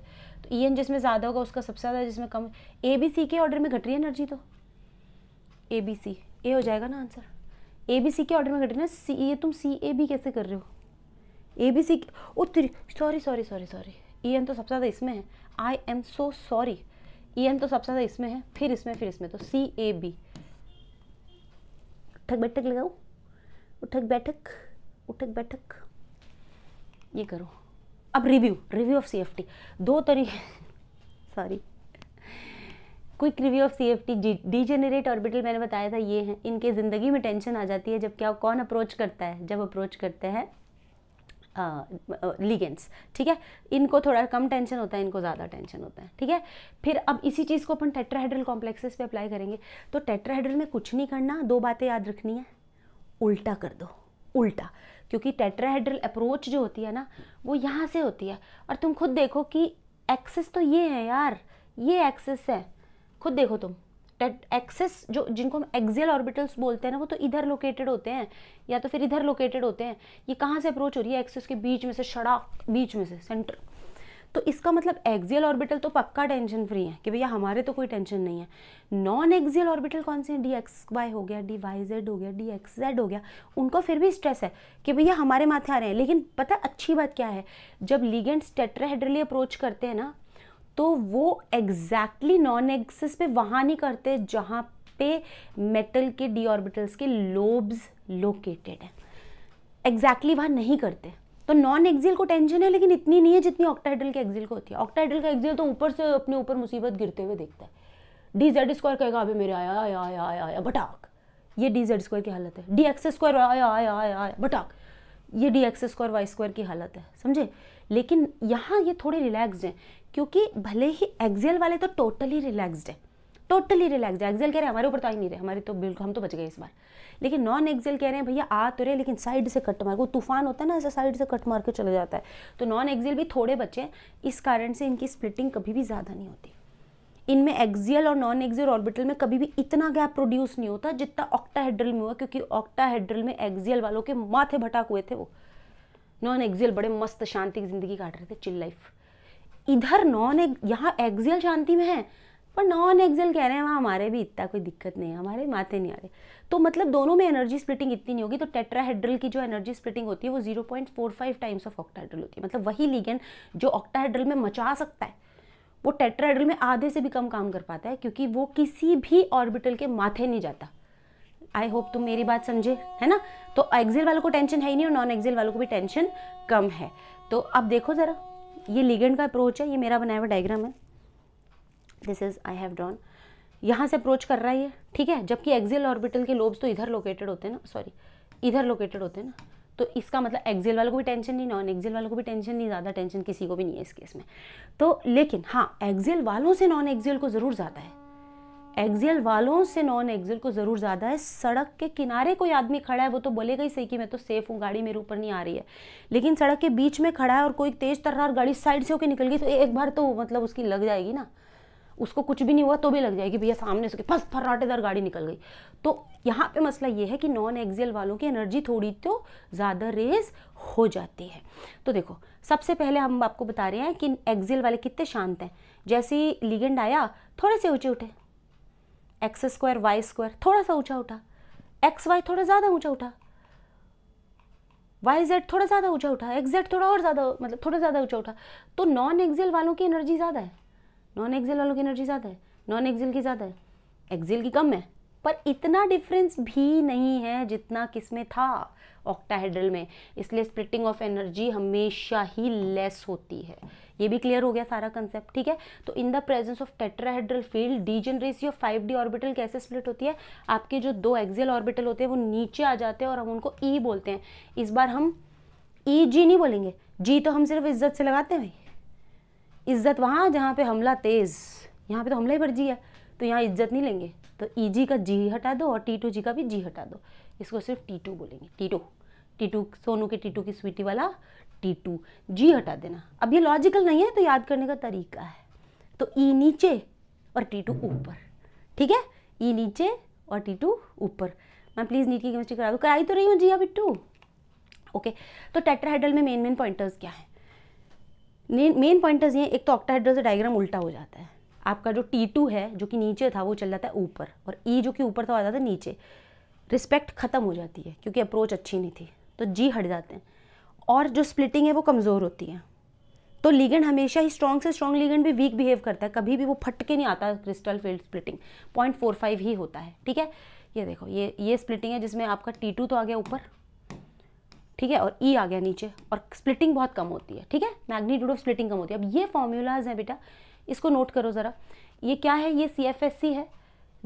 तो ई e एन जिसमें ज़्यादा होगा उसका सबसे ज़्यादा जिसमें कम ए बी सी के ऑर्डर में घट रही है एनर्जी तो ए बी सी ए हो जाएगा ना आंसर ए बी सी के ऑर्डर में कट रही ना सी ये तुम सी ए बी कैसे कर रहे हो ए बी सी ओ तेरी sorry sorry sorry sorry E N तो सबसे ज़्यादा इसमें है I am so sorry E N तो सबसे ज़्यादा इसमें है फिर इसमें फिर इसमें तो सी ए बी उठक बैठक लगाओ उठक बैठक उठक बैठक ये करो अब review review of C F T दो तरीके sorry quick review of C F T generate orbital मैंने बताया था ये हैं इनके ज़िंदगी में टेंशन आ जाती है जब क्या कौन अप्रोच करता है जब अप्रोच करते हैं लिगेंड्स ठीक है इनको थोड़ा कम टेंशन होता है इनको ज़्यादा टेंशन होता है ठीक है फिर अब इसी चीज़ को अपन टेट्राहेड्रल कॉम्प्लेक्सेस पे अप्लाई करेंगे तो टेट्राहेड्रल में कुछ नहीं करना दो बातें याद रखनी है उल्टा कर दो उल्टा क्योंकि टेट्राहेड्रल अप्रोच जो होती है ना वो यहाँ से होती है और तुम खुद देखो कि एक्सेस तो ये है यार ये एक्सेस है खुद देखो तुम एक्सेस जो जिनको हम एक्सियल ऑर्बिटल्स बोलते हैं ना वो तो इधर लोकेटेड होते हैं या तो फिर इधर लोकेटेड होते हैं ये कहाँ से अप्रोच हो रही है एक्सेस के बीच में से शड़ा बीच में से सेंटर तो इसका मतलब एक्जियल ऑर्बिटल तो पक्का टेंशन फ्री है कि भैया हमारे तो कोई टेंशन नहीं है नॉन एक्जियल ऑर्बिटल कौन से हैं डी एक्स वाई हो गया डी वाई जेड हो गया डी एक्स जेड हो गया उनको फिर भी स्ट्रेस है कि भैया हमारे माथे आ रहे हैं लेकिन पता अच्छी बात क्या है जब लीगेंट्स टेट्राहेड्रली अप्रोच करते हैं ना तो वो एग्जैक्टली नॉन एक्सिस पे वहाँ नहीं करते जहाँ पे मेटल के डी ऑर्बिटल्स के लोब्स लोकेटेड हैं एग्जैक्टली वहाँ नहीं करते तो नॉन एक्सिल को टेंशन है लेकिन इतनी नहीं है जितनी ऑक्टाइडल के एक्सिल को होती है ऑक्टाइडल का एक्जिल तो ऊपर से अपने ऊपर मुसीबत गिरते हुए देखता है डी जेड स्क्वायर कहेगा अभी मेरे आया आया आया आया आया बटाक ये डी जेड स्क्वायर की हालत है डी एक्स स्क्वायर आया आया आया आया बटाक ये D x square Y square की हालत है समझे लेकिन यहाँ ये थोड़े रिलैक्स हैं क्योंकि भले ही एक्जेल वाले तो टोटली रिलैक्सड है टोटली रिलैक्सड है एक्जेल कह रहे हैं हमारे ऊपर तो आई नहीं रहे हमारे तो बिल्कुल हम तो बच गए इस बार लेकिन नॉन एक्जेल कह रहे हैं भैया आ तो रहे लेकिन साइड से कट मार वो तूफान होता है ना ऐसा साइड से कट मार के चले जाता है तो नॉन एक्जेल भी थोड़े बच्चे इस कारण से इनकी स्प्लिटिंग कभी भी ज़्यादा नहीं होती इनमें एक्जियल और नॉन एक्जियल ऑर्बिटल में कभी भी इतना गैप प्रोड्यूस नहीं होता जितना ऑक्टाहेड्रल में हुआ क्योंकि ऑक्टाहेड्रल में एक्जियल वालों के माथे भटक हुए थे वो नॉन एक्जियल बड़े मस्त शांति की ज़िंदगी काट रहे थे चिल लाइफ इधर नॉन एग यहाँ एक्जियल शांति में है पर नॉन एक्जियल कह रहे हैं वहाँ हमारे भी इतना कोई दिक्कत नहीं है हमारे माथे नहीं आ रहे तो मतलब दोनों में एनर्जी स्प्लिटिंग इतनी नहीं होगी तो टेट्राहेड्रल की जो एनर्जी स्प्लिटिंग होती है वो zero point four five times of octahedral होती है मतलब वही लीगन जो ऑक्टाहेड्रल में मचा सकता है वो टेट्राहेड्रल में आधे से भी कम काम कर पाता है क्योंकि वो किसी भी ऑर्बिटल के माथे नहीं जाता आई होप तुम मेरी बात समझे है ना तो एक्जिल वालों को टेंशन है ही नहीं और नॉन एक्जिल वालों को भी टेंशन कम है तो अब देखो ज़रा ये लिगेंड का अप्रोच है ये मेरा बनाया हुआ डायग्राम है this is I have drawn यहाँ से अप्रोच कर रहा है ये ठीक है जबकि एक्जेल ऑर्बिटल के लोब्स तो इधर लोकेटेड होते हैं ना सॉरी इधर लोकेटेड होते हैं ना तो इसका मतलब एक्जेल वालों को भी टेंशन नहीं नॉन एक्जेल वालों को भी टेंशन नहीं ज़्यादा टेंशन किसी को भी नहीं है इस केस में तो लेकिन हाँ एक्जेल वालों से नॉन एक्जेल को ज़रूर ज़्यादा है एक्जियल वालों से नॉन एक्जियल को ज़रूर ज़्यादा है सड़क के किनारे कोई आदमी खड़ा है वो तो बोलेगा ही सही कि मैं तो सेफ़ हूँ गाड़ी मेरे ऊपर नहीं आ रही है लेकिन सड़क के बीच में खड़ा है और कोई तेज़ तर्रार गाड़ी साइड से होकर निकल गई तो एक बार तो मतलब उसकी लग जाएगी ना उसको कुछ भी नहीं हुआ तो भी लग जाएगी भैया सामने उसके फस फर्राटेदार गाड़ी निकल गई तो यहाँ पे मसला ये है कि नॉन एक्जियल वालों की एनर्जी थोड़ी तो ज़्यादा रेज हो जाती है तो देखो सबसे पहले हम आपको बता रहे हैं कि एक्जियल वाले कितने शांत हैं जैसे ही लिगेंड आया थोड़े से ऊँचे उठे एक्स स्क्वायर वाई स्क्वायर थोड़ा सा ऊंचा उठा एक्स वाई थोड़ा ज़्यादा ऊंचा उठा वाई जेड थोड़ा ज़्यादा ऊंचा उठा एक्स जेड थोड़ा और ज़्यादा मतलब थोड़ा ज़्यादा ऊंचा उठा तो नॉन एक्जिल वालों की एनर्जी ज़्यादा है नॉन एक्जिल वालों की एनर्जी ज़्यादा है नॉन एक्जिल की ज़्यादा है एक्जिल की कम है पर इतना डिफरेंस भी नहीं है जितना किस में था ऑक्टाहेड्रल में इसलिए स्प्लिटिंग ऑफ एनर्जी हमेशा ही लेस होती है ये भी क्लियर हो गया सारा कंसेप्ट ठीक है तो in the presence of tetrahedral field degeneracy of five D orbital कैसे स्प्लिट होती है आपके जो दो एक्जियल ऑर्बिटल होते हैं वो नीचे आ जाते हैं और हम उनको ई e बोलते हैं इस बार हम ई e, जी नहीं बोलेंगे जी तो हम सिर्फ इज्जत से लगाते हैं भाई इज्जत वहाँ जहाँ पर हमला तेज़ यहाँ पर तो हमला ही पर जी है तो यहाँ इज्जत नहीं लेंगे तो ई e जी का जी हटा दो और टी टू जी का भी जी हटा दो इसको सिर्फ टी टू बोलेंगे T two T two Sonu के टी टू की स्वीटी वाला टू जी हटा देना अब ये लॉजिकल नहीं है तो याद करने का तरीका है तो ई e नीचे और टी टू ऊपर ठीक है ई e नीचे और टी टू ऊपर मैं प्लीज़ नीट की केमिस्ट्री करा दूँ कराई तो रही हूँ जी अभी टू ओके तो टेट्राहेड्रल में मेन मेन पॉइंटर्स क्या है मेन पॉइंटर्स ये एक तो ऑक्टाहेड्रल से डायग्राम उल्टा हो जाता है आपका जो टी टू है जो कि नीचे था वो चल जाता है ऊपर और ई e जो कि ऊपर था वो आ जाता है नीचे रिस्पेक्ट खत्म हो जाती है क्योंकि अप्रोच अच्छी नहीं थी तो जी हट जाते हैं और जो स्प्लिटिंग है वो कमज़ोर होती है तो लीगन हमेशा ही स्ट्रॉन्ग से स्ट्रॉन्ग लीगन भी वीक बिहेव करता है कभी भी वो फट के नहीं आता crystal field splitting point four five ही होता है ठीक है ये देखो ये ये स्प्लिटिंग है जिसमें आपका टी टू तो आ गया ऊपर ठीक है और ई e आ गया नीचे और स्प्लिटिंग बहुत कम होती है ठीक है मैग्नीट्यूड ऑफ स्प्लिटिंग कम होती है अब ये फॉर्मूलाज हैं बेटा इसको नोट करो ज़रा ये क्या है ये सी एफ एस सी है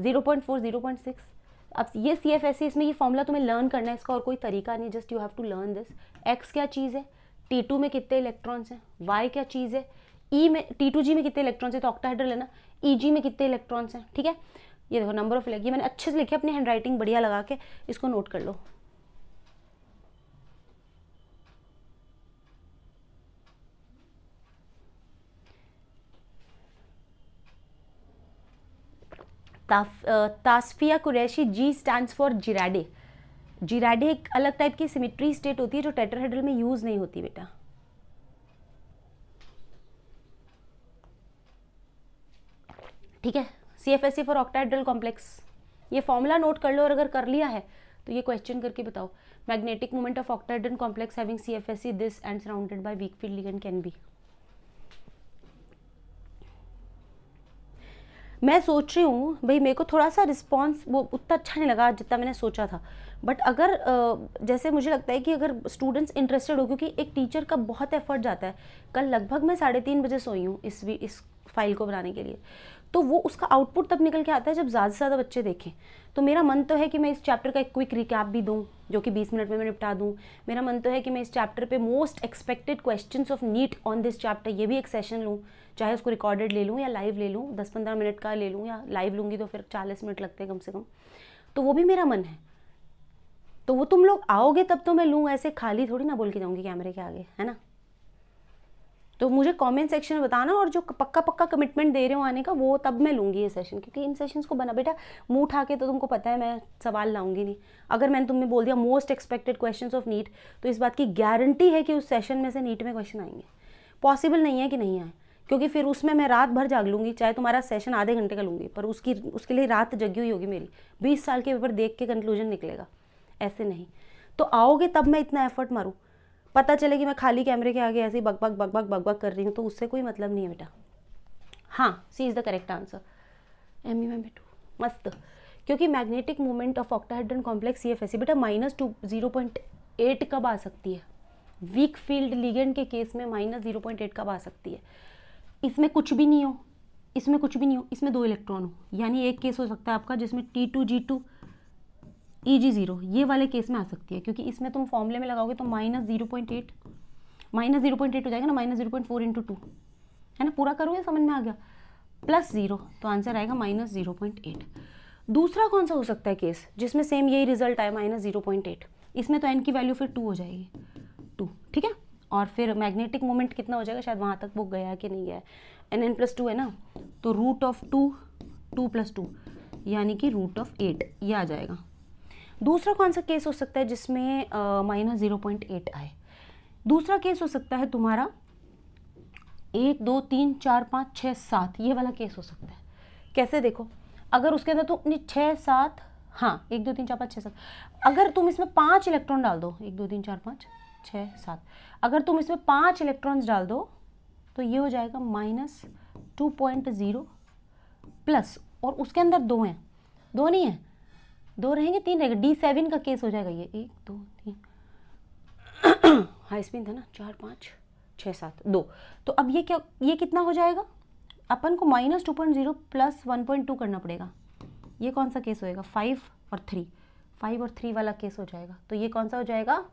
zero point four zero point six अब ये सी एफ एस इसमें ये फॉर्मूला तुम्हें लर्न करना है इसका और कोई तरीका नहीं just you have to learn this X क्या चीज़ है टी टू में कितने इलेक्ट्रॉन्स हैं वाई क्या चीज़ है ई e में टी टू जी में कितने इलेक्ट्रॉन्स हैं तो ऑक्टाहाइड्रल लेना ई जी में कितने इलेक्ट्रॉन्स हैं ठीक है ये देखो नंबर ऑफ इलेक्ट्रॉन मैंने अच्छे से लिखे अपनी हैंड राइटिंग बढ़िया लगा के इसको नोट कर लो Tasfiya Qureshi G stands for gerade gerade एक अलग टाइप की सिमिट्री स्टेट होती है जो टेटरहेड्रल में यूज़ नहीं होती बेटा ठीक है C F S C for octahedral complex ये फॉर्मूला नोट कर लो और अगर कर लिया है तो ये क्वेश्चन करके बताओ magnetic moment of octahedral complex having C F S C this and surrounded by weak field ligand can be मैं सोच रही हूँ भाई मेरे को थोड़ा सा रिस्पॉन्स वो उतना अच्छा नहीं लगा जितना मैंने सोचा था बट अगर जैसे मुझे लगता है कि अगर स्टूडेंट्स इंटरेस्टेड हो क्योंकि एक टीचर का बहुत एफर्ट जाता है कल लगभग मैं साढ़े तीन बजे सोई हूँ इस इस फाइल को बनाने के लिए तो वो उसका आउटपुट तब निकल के आता है जब ज़्यादा से ज़्यादा बच्चे देखें तो मेरा मन तो है कि मैं इस चैप्टर का एक क्विक रिकैप भी दूँ जो कि 20 मिनट में मैं निपटा दूँ मेरा मन तो है कि मैं इस चैप्टर पे most expected questions of NEET on this chapter ये भी एक सेशन लूँ चाहे उसको रिकॉर्डेड ले लूँ या लाइव ले लूँ दस पंद्रह मिनट का ले लूँ या लाइव लूँगी तो फिर चालीस मिनट लगते हैं कम से कम तो वो भी मेरा मन है तो वो तुम लोग आओगे तब तो मैं लूँ ऐसे खाली थोड़ी ना बोल के जाऊँगी कैमरे के आगे है ना तो मुझे कमेंट सेक्शन में बताना और जो पक्का पक्का कमिटमेंट दे रहे हो आने का वो तब मैं लूँगी ये सेशन क्योंकि इन सेशंस को बना बेटा मुँह उठा के तो तुमको पता है मैं सवाल लाऊंगी नहीं अगर मैंने तुमने बोल दिया most expected question of NEET तो इस बात की गारंटी है कि उस सेशन में से नीट में क्वेश्चन आएंगे पॉसिबल नहीं है कि नहीं आए क्योंकि फिर उसमें मैं रात भर जाग लूँगी चाहे तुम्हारा सेशन आधे घंटे का लूँगी पर उसकी उसके लिए रात जगी हुई होगी मेरी बीस साल के पेपर देख के कंक्लूजन निकलेगा ऐसे नहीं तो आओगे तब मैं इतना एफर्ट मारूँ पता चले कि मैं खाली कैमरे के आगे ऐसे ही बकबक बकबक बकबक कर रही हूँ तो उससे कोई मतलब नहीं है बेटा हाँ C is the correct answer M U M B two मस्त क्योंकि magnetic movement of octahedron complex C F S बेटा minus two zero point eight कब आ सकती है वीक फील्ड लीगेंड के केस में माइनस जीरो पॉइंट एट कब आ सकती है इसमें कुछ भी नहीं हो इसमें कुछ भी नहीं हो इसमें दो इलेक्ट्रॉन हो यानी एक केस हो सकता है आपका जिसमें T two G two E G zero ये वाले केस में आ सकती है क्योंकि इसमें तुम फॉर्मूले में लगाओगे तो minus zero point eight minus zero point eight हो जाएगा ना minus zero point four into two है ना पूरा करोगे समझ में आ गया प्लस ज़ीरो तो आंसर आएगा माइनस ज़ीरो पॉइंट एट दूसरा कौन सा हो सकता है केस जिसमें सेम यही रिजल्ट आया माइनस ज़ीरो पॉइंट एट इसमें तो एन की वैल्यू फिर टू हो जाएगी टू ठीक है और फिर मैग्नेटिक मोमेंट कितना हो जाएगा शायद वहाँ तक वो गया कि नहीं गया एन एन प्लस टू है ना तो root of two two plus two यानी कि रूट ऑफ एट ये आ जाएगा दूसरा कौन सा केस हो सकता है जिसमें माइनस ज़ीरो पॉइंट एट आए दूसरा केस हो सकता है तुम्हारा एक दो तीन चार पाँच छः सात ये वाला केस हो सकता है कैसे देखो अगर उसके अंदर तुम छः सात हाँ एक दो तीन चार पाँच छः सात अगर तुम इसमें पाँच इलेक्ट्रॉन डाल दो एक दो तीन चार पाँच छः सात अगर तुम इसमें पाँच इलेक्ट्रॉन्स डाल दो तो ये हो जाएगा minus two point zero plus और उसके अंदर दो हैं दो नहीं हैं दो रहेंगे तीन रहेगा डी सेवन का केस हो जाएगा ये एक दो तीन हाई स्पिन था ना चार पाँच छः सात दो तो अब ये क्या ये कितना हो जाएगा अपन को minus two point zero plus one point two करना पड़ेगा ये कौन सा केस होएगा फाइव और थ्री फाइव और थ्री वाला केस हो जाएगा तो ये कौन सा हो जाएगा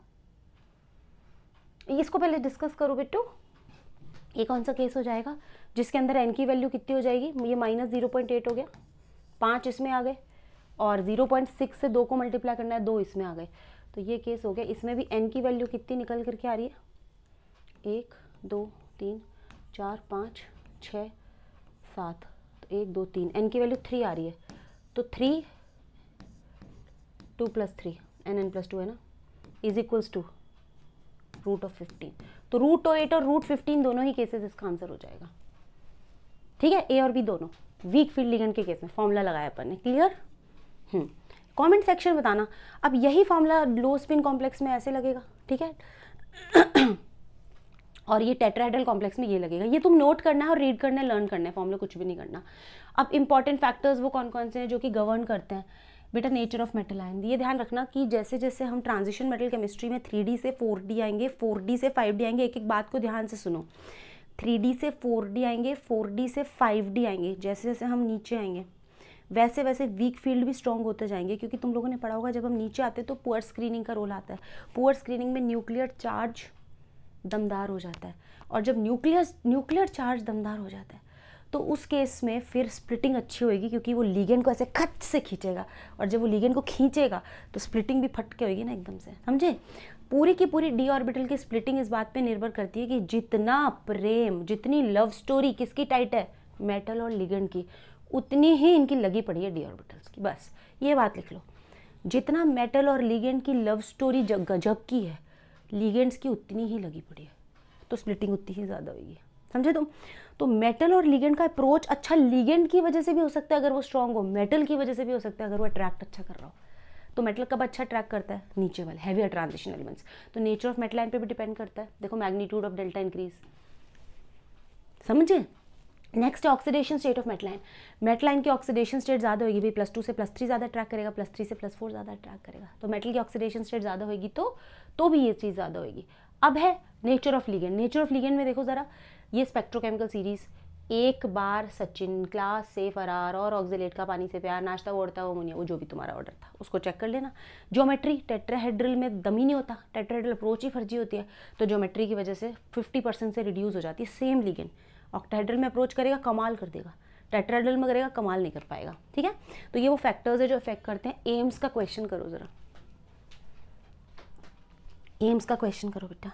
इसको पहले डिस्कस करो बिट्टू ये कौन सा केस हो जाएगा जिसके अंदर एन की वैल्यू कितनी हो जाएगी ये माइनस जीरो पॉइंट एट हो गया पाँच इसमें आ गए और ज़ीरो पॉइंट सिक्स से दो को मल्टीप्लाई करना है दो इसमें आ गए तो ये केस हो गया इसमें भी एन की वैल्यू कितनी निकल करके आ रही है एक दो तीन चार पाँच छ सात तो एक दो तीन एन की वैल्यू थ्री आ रही है तो three two plus three N N plus two है ना is equals to root of fifteen तो रूट एट और रूट फिफ्टीन दोनों ही केसेस इसका आंसर हो जाएगा ठीक है ए और बी दोनों वीक फील्ड लिगन के केस में फॉर्मूला लगाया अपन ने क्लियर कमेंट सेक्शन में बताना अब यही फॉर्मूला लो स्पिन कॉम्प्लेक्स में ऐसे लगेगा ठीक है और ये टेट्राइडल कॉम्प्लेक्स में ये लगेगा ये तुम नोट करना है और रीड करना है लर्न करना है फॉर्मूला कुछ भी नहीं करना अब इंपॉर्टेंट फैक्टर्स वो कौन कौन से हैं जो कि गवर्न करते हैं बेटा नेचर ऑफ मेटल आयन ये ध्यान रखना कि जैसे जैसे हम ट्रांजिशन मेटल केमिस्ट्री में थ्री से फोर आएंगे फोर से फाइव आएंगे एक एक बात को ध्यान से सुनो थ्री से फोर आएंगे फोर से फाइव आएंगे जैसे जैसे हम नीचे आएंगे वैसे वैसे वीक फील्ड भी स्ट्रॉन्ग होते जाएंगे क्योंकि तुम लोगों ने पढ़ा होगा जब हम नीचे आते हैं तो पुअर स्क्रीनिंग का रोल आता है पुअर स्क्रीनिंग में न्यूक्लियर चार्ज दमदार हो जाता है और जब न्यूक्लियर न्यूक्लियर चार्ज दमदार हो जाता है तो उस केस में फिर स्प्लिटिंग अच्छी होगी क्योंकि वो लीगन को ऐसे खच से खींचेगा और जब वो लीगन को खींचेगा तो स्प्लिटिंग भी फट के होगी ना एकदम से समझे पूरी की पूरी डी ऑर्बिटल की स्प्लिटिंग इस बात पे निर्भर करती है कि जितना प्रेम जितनी लव स्टोरी किसकी टाइट है मेटल और लिगेंड की उतनी ही इनकी लगी पड़ी है डी ऑर्बिटल्स की बस ये बात लिख लो जितना मेटल और लीगेंड की लव स्टोरी गजब की है लीगेंड्स की उतनी ही लगी पड़ी है तो स्प्लिटिंग उतनी ही ज़्यादा होगी समझे तुम तो मेटल और लीगेंड का अप्रोच अच्छा लीगेंड की वजह से भी हो सकता है अगर वो स्ट्रांग हो मेटल की वजह से भी हो सकता है अगर वो अट्रैक्ट अच्छा कर रहा हो तो मेटल कब अच्छा अट्रैक्ट करता है नीचे वाले हैवी ट्रांजिशन एलिमेंट्स तो नेचर ऑफ मेटल आइन पे भी डिपेंड करता है देखो मैग्नीट्यूड ऑफ डेल्टा इंक्रीज समझे नेक्स्ट है oxidation state of metal ion metal ion की ऑक्सीडेशन स्टेट ज़्यादा होगी भाई प्लस टू से प्लस थ्री ज़्यादा ट्रैक करेगा प्लस थ्री से प्लस फोर ज़्यादा ट्रैक करेगा तो मेटल की ऑक्सीडेशन स्टेट ज़्यादा होगी तो तो भी ये चीज़ ज़्यादा होगी अब है nature of ligand nature of ligand में देखो ज़रा ये स्पेक्ट्रोकेमिकल सीरीज़ एक बार सचिन क्लास से फरार और ऑक्जिलेट का पानी से प्यार नाश्ता ओढ़ता वो मुनिया वो जो भी तुम्हारा ऑर्डर था उसको चेक कर लेना ज्योमेट्री टेट्राहेड्रल में दम ही नहीं होता टेट्राहेड्रल अप्रोच ही फर्जी होती है तो ज्योमेट्री की वजह से फिफ्टी परसेंट से रिड्यूस हो जाती है सेम लीगेंड ऑक्टाहेड्रल में अप्रोच करेगा कमाल कर देगा टेट्राहेड्रल में करेगा कमाल नहीं कर पाएगा ठीक है तो ये वो फैक्टर्स है जो अफेक्ट करते हैं एम्स का क्वेश्चन करो ज़रा एम्स का क्वेश्चन करो बेटा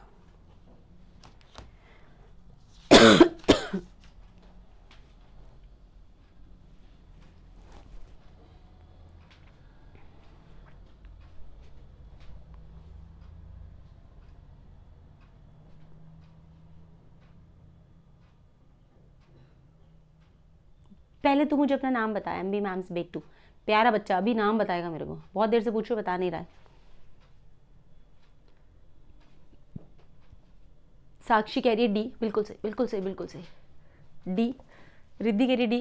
पहले तू तो मुझे अपना नाम बताया एम बी मैम्स बेटू प्यारा बच्चा अभी नाम बताएगा मेरे को बहुत देर से पूछो बता नहीं रहा है साक्षी कह रही है डी बिल्कुल सही बिल्कुल सही बिल्कुल सही डी रिद्धि कह रही डी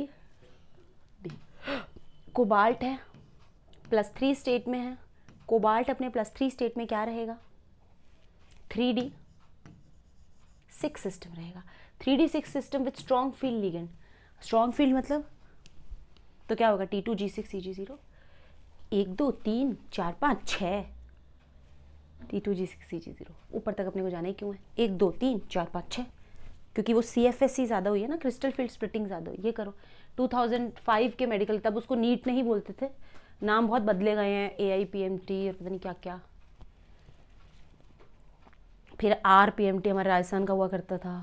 डी कोबाल्ट है प्लस थ्री स्टेट में है कोबाल्ट अपने प्लस थ्री स्टेट में क्या रहेगा थ्री डी सिक्स सिस्टम रहेगा three D six system with strong field ligand strong field मतलब तो क्या होगा T two G six C G zero एक दो तीन चार पाँच छः T two G six C G zero ऊपर तक अपने को जाना ही क्यों है एक दो तीन चार पाँच छः क्योंकि वो सी एफ एस सी ज़्यादा हुई है ना क्रिस्टल फील्ड स्प्लिटिंग ज़्यादा हुई ये करो 2005 के मेडिकल तब उसको नीट नहीं बोलते थे नाम बहुत बदले गए हैं A I P M T और पता नहीं क्या क्या फिर आर पी एम टी हमारे राजस्थान का हुआ करता था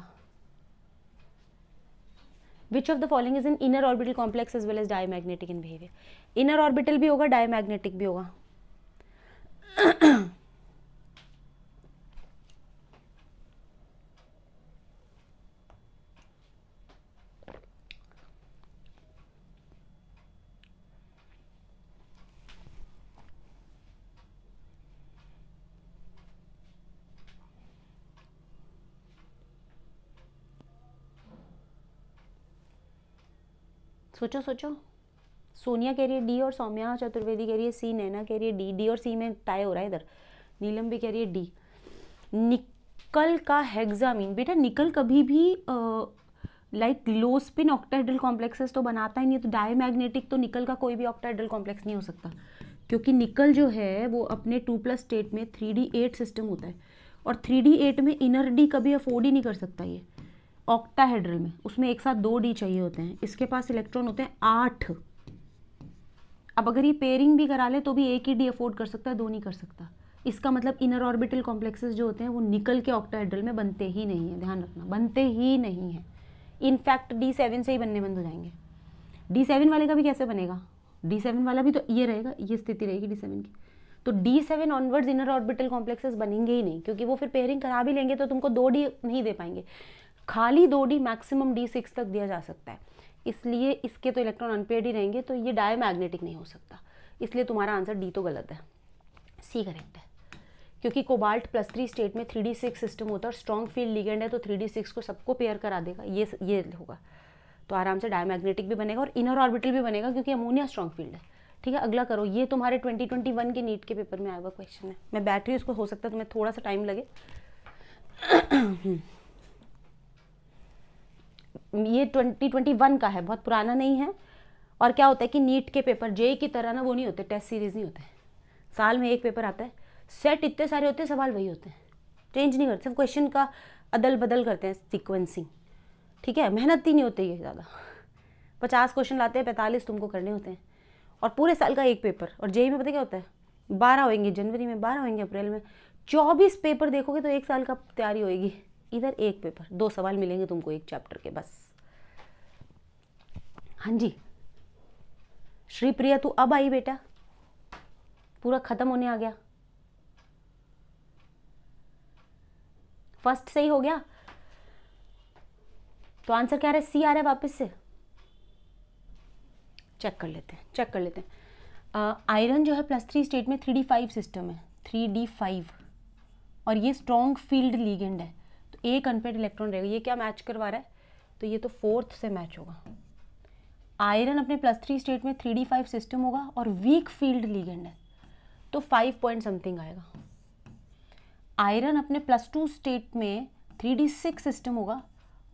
which of the following is in inner orbital complex as well as diamagnetic in behaviour inner orbital भी होगा डायमैग्नेटिक भी होगा सोचो सोचो सोनिया कह रही है डी और सौम्या चतुर्वेदी कह रही है सी नैना कह रही है डी डी और सी में टाई हो रहा है इधर नीलम भी कह रही है डी निकल का हेग्जामिन बेटा निकल कभी भी like low spin octahedral complexes तो बनाता ही नहीं तो डायमैग्नेटिक तो निकल का कोई भी ऑक्टाइडल कॉम्प्लेक्स नहीं हो सकता क्योंकि निकल जो है वो अपने टू प्लस स्टेट में थ्री डी एट सिस्टम होता है और थ्री डी एट में इनर डी कभी अफोर्ड ही नहीं कर सकता ये ऑक्टाहेड्रल में उसमें एक साथ दो डी चाहिए होते हैं इसके पास इलेक्ट्रॉन होते हैं आठ अब अगर ये पेयरिंग भी करा ले तो भी एक ही डी अफोर्ड कर सकता है दो नहीं कर सकता इसका मतलब इनर ऑर्बिटल कॉम्प्लेक्सेस जो होते हैं वो निकल के ऑक्टाहेड्रल में बनते ही नहीं है ध्यान रखना बनते ही नहीं है इनफैक्ट डी सेवन से ही बनने बंद हो जाएंगे डी सेवन वाले का भी कैसे बनेगा डी सेवन वाला भी तो ये रहेगा ये स्थिति रहेगी डी सेवन की तो D seven onwards inner orbital complexes बनेंगे ही नहीं क्योंकि वो फिर पेयरिंग करा भी लेंगे तो तुमको दो डी नहीं दे पाएंगे खाली दो डी मैक्सिमम डी सिक्स तक दिया जा सकता है इसलिए इसके तो इलेक्ट्रॉन अनपेड ही रहेंगे तो ये मैग्नेटिक नहीं हो सकता इसलिए तुम्हारा आंसर डी तो गलत है सी करेक्ट है क्योंकि कोबाल्ट प्लस थ्री स्टेट में थ्री डी सिक्स सिस्टम होता है और स्ट्रॉन्ग फील्ड लिगेंड है तो थ्री डी सिक्स को सबको पेयर करा देगा ये ये होगा तो आराम से डायमैग्नेटिक भी बनेगा और इनर ऑर्बिटल भी बनेगा क्योंकि अमोनिया स्ट्रॉन्ग फील्ड है ठीक है अगला करो ये तुम्हारे 2021 के नीट के पेपर में आया हुआ क्वेश्चन है मैं बैटरी उसको हो सकता है तुम्हें थोड़ा सा टाइम लगे हम्म। ये ट्वेंटी ट्वेंटी वन का है बहुत पुराना नहीं है और क्या होता है कि नीट के पेपर जे की तरह ना वो नहीं होते टेस्ट सीरीज़ नहीं होते साल में एक पेपर आता है सेट इतने सारे होते हैं सवाल वही होते हैं चेंज नहीं करते क्वेश्चन का अदल बदल करते हैं सिक्वेंसिंग ठीक है मेहनत ही नहीं होती है ज़्यादा पचास क्वेश्चन लाते हैं पैंतालीस तुमको करने होते हैं और पूरे साल का एक पेपर और जेई में पता क्या होता है बारह होएंगे जनवरी में बारह होएंगे अप्रैल में चौबीस पेपर देखोगे तो एक साल का तैयारी होएगी इधर एक पेपर दो सवाल मिलेंगे तुमको एक चैप्टर के बस हाँ जी श्री प्रिया तू अब आई बेटा पूरा ख़त्म होने आ गया फर्स्ट सही हो गया तो आंसर क्या रहा है सी आ रहा है वापस से चेक कर लेते हैं चेक कर लेते हैं आयरन जो है प्लस थ्री स्टेट में थ्री डी फाइव सिस्टम है थ्री डी फाइव और ये स्ट्रॉन्ग फील्ड लीगेंड है एक अनपेड इलेक्ट्रॉन रहेगा ये क्या मैच करवा रहा है तो ये तो फोर्थ से मैच होगा आयरन अपने प्लस थ्री स्टेट में थ्री डी फाइव सिस्टम होगा और वीक फील्ड लीगेंड है तो फाइव पॉइंट समथिंग आएगा आयरन अपने प्लस टू स्टेट में थ्री डी सिक्स सिस्टम होगा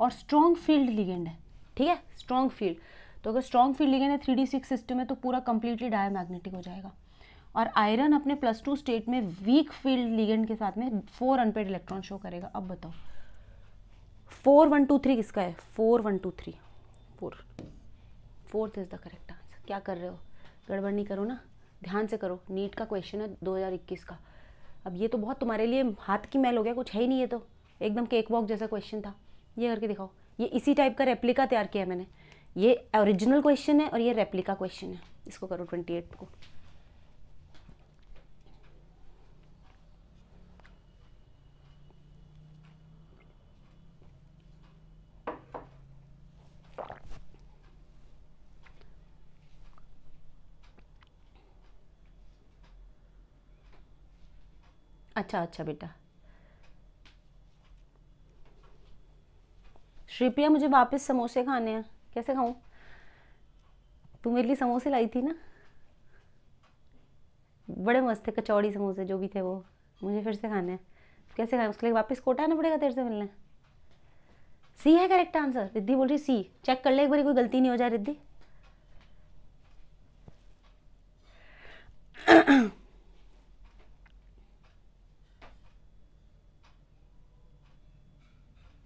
और स्ट्रॉन्ग फील्ड लीगेंड है ठीक है स्ट्रॉन्ग फील्ड तो अगर स्ट्रॉन्ग फील्ड लीगेंड है थ्री डी सिक्स सिस्टम है तो पूरा कंप्लीटली डायमैग्नेटिक हो जाएगा और आयरन अपने प्लस टू स्टेट में वीक फील्ड लीगेंड के साथ में फोर अनपेड इलेक्ट्रॉन शो करेगा अब बताओ फोर वन टू थ्री किसका है four one two three four fourth is the correct answer क्या कर रहे हो गड़बड़ नहीं करो ना ध्यान से करो नीट का क्वेश्चन है 2021 का अब ये तो बहुत तुम्हारे लिए हाथ की मैल हो गया कुछ है ही नहीं ये तो एकदम केक वॉक जैसा क्वेश्चन था ये करके दिखाओ ये इसी टाइप का रेप्लिका तैयार किया मैंने ये ओरिजिनल क्वेश्चन है और ये रेप्लिका क्वेश्चन है इसको करो ट्वेंटी एट को अच्छा अच्छा बेटा श्रीप्रिया मुझे वापस समोसे खाने हैं कैसे खाऊं तू मेरे लिए समोसे लाई थी ना बड़े मस्त थे कचौड़ी समोसे जो भी थे वो मुझे फिर से खाने हैं कैसे खाए उसके लिए वापस कोटा आना पड़ेगा तेरे से मिलने सी है करेक्ट आंसर रिद्धि बोल रही सी चेक कर ले एक बार कोई गलती नहीं हो जाए रिद्धि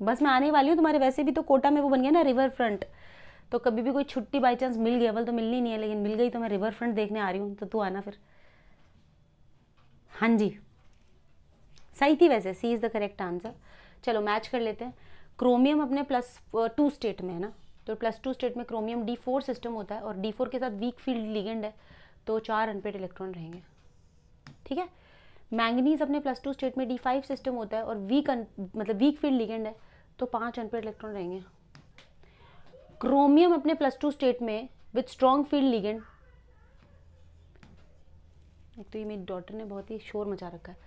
बस मैं आने वाली हूँ तुम्हारे वैसे भी तो कोटा में वो बन गया ना रिवर फ्रंट तो कभी भी कोई छुट्टी बाई चांस मिल गया बल तो मिलनी नहीं है लेकिन मिल गई तो मैं रिवर फ्रंट देखने आ रही हूँ तो तू आना फिर हाँ जी सही थी वैसे C is the correct answer चलो मैच कर लेते हैं क्रोमियम अपने प्लस टू स्टेट में है ना तो प्लस टू स्टेट में क्रोमियम डी फोर सिस्टम होता है और डी फोर के साथ वीक फील्ड लिगेंड है तो चार अनपेड इलेक्ट्रॉन रहेंगे ठीक है मैंगनीज अपने प्लस टू स्टेट में डी फाइव सिस्टम होता है और वीक मतलब वीक फील्ड लिगेंड है तो पांच अनपेड इलेक्ट्रॉन रहेंगे क्रोमियम अपने प्लस टू स्टेट में विथ स्ट्रॉन्ग फील्ड लिगेंड एक तो ये मेरी डॉटर ने बहुत ही शोर मचा रखा है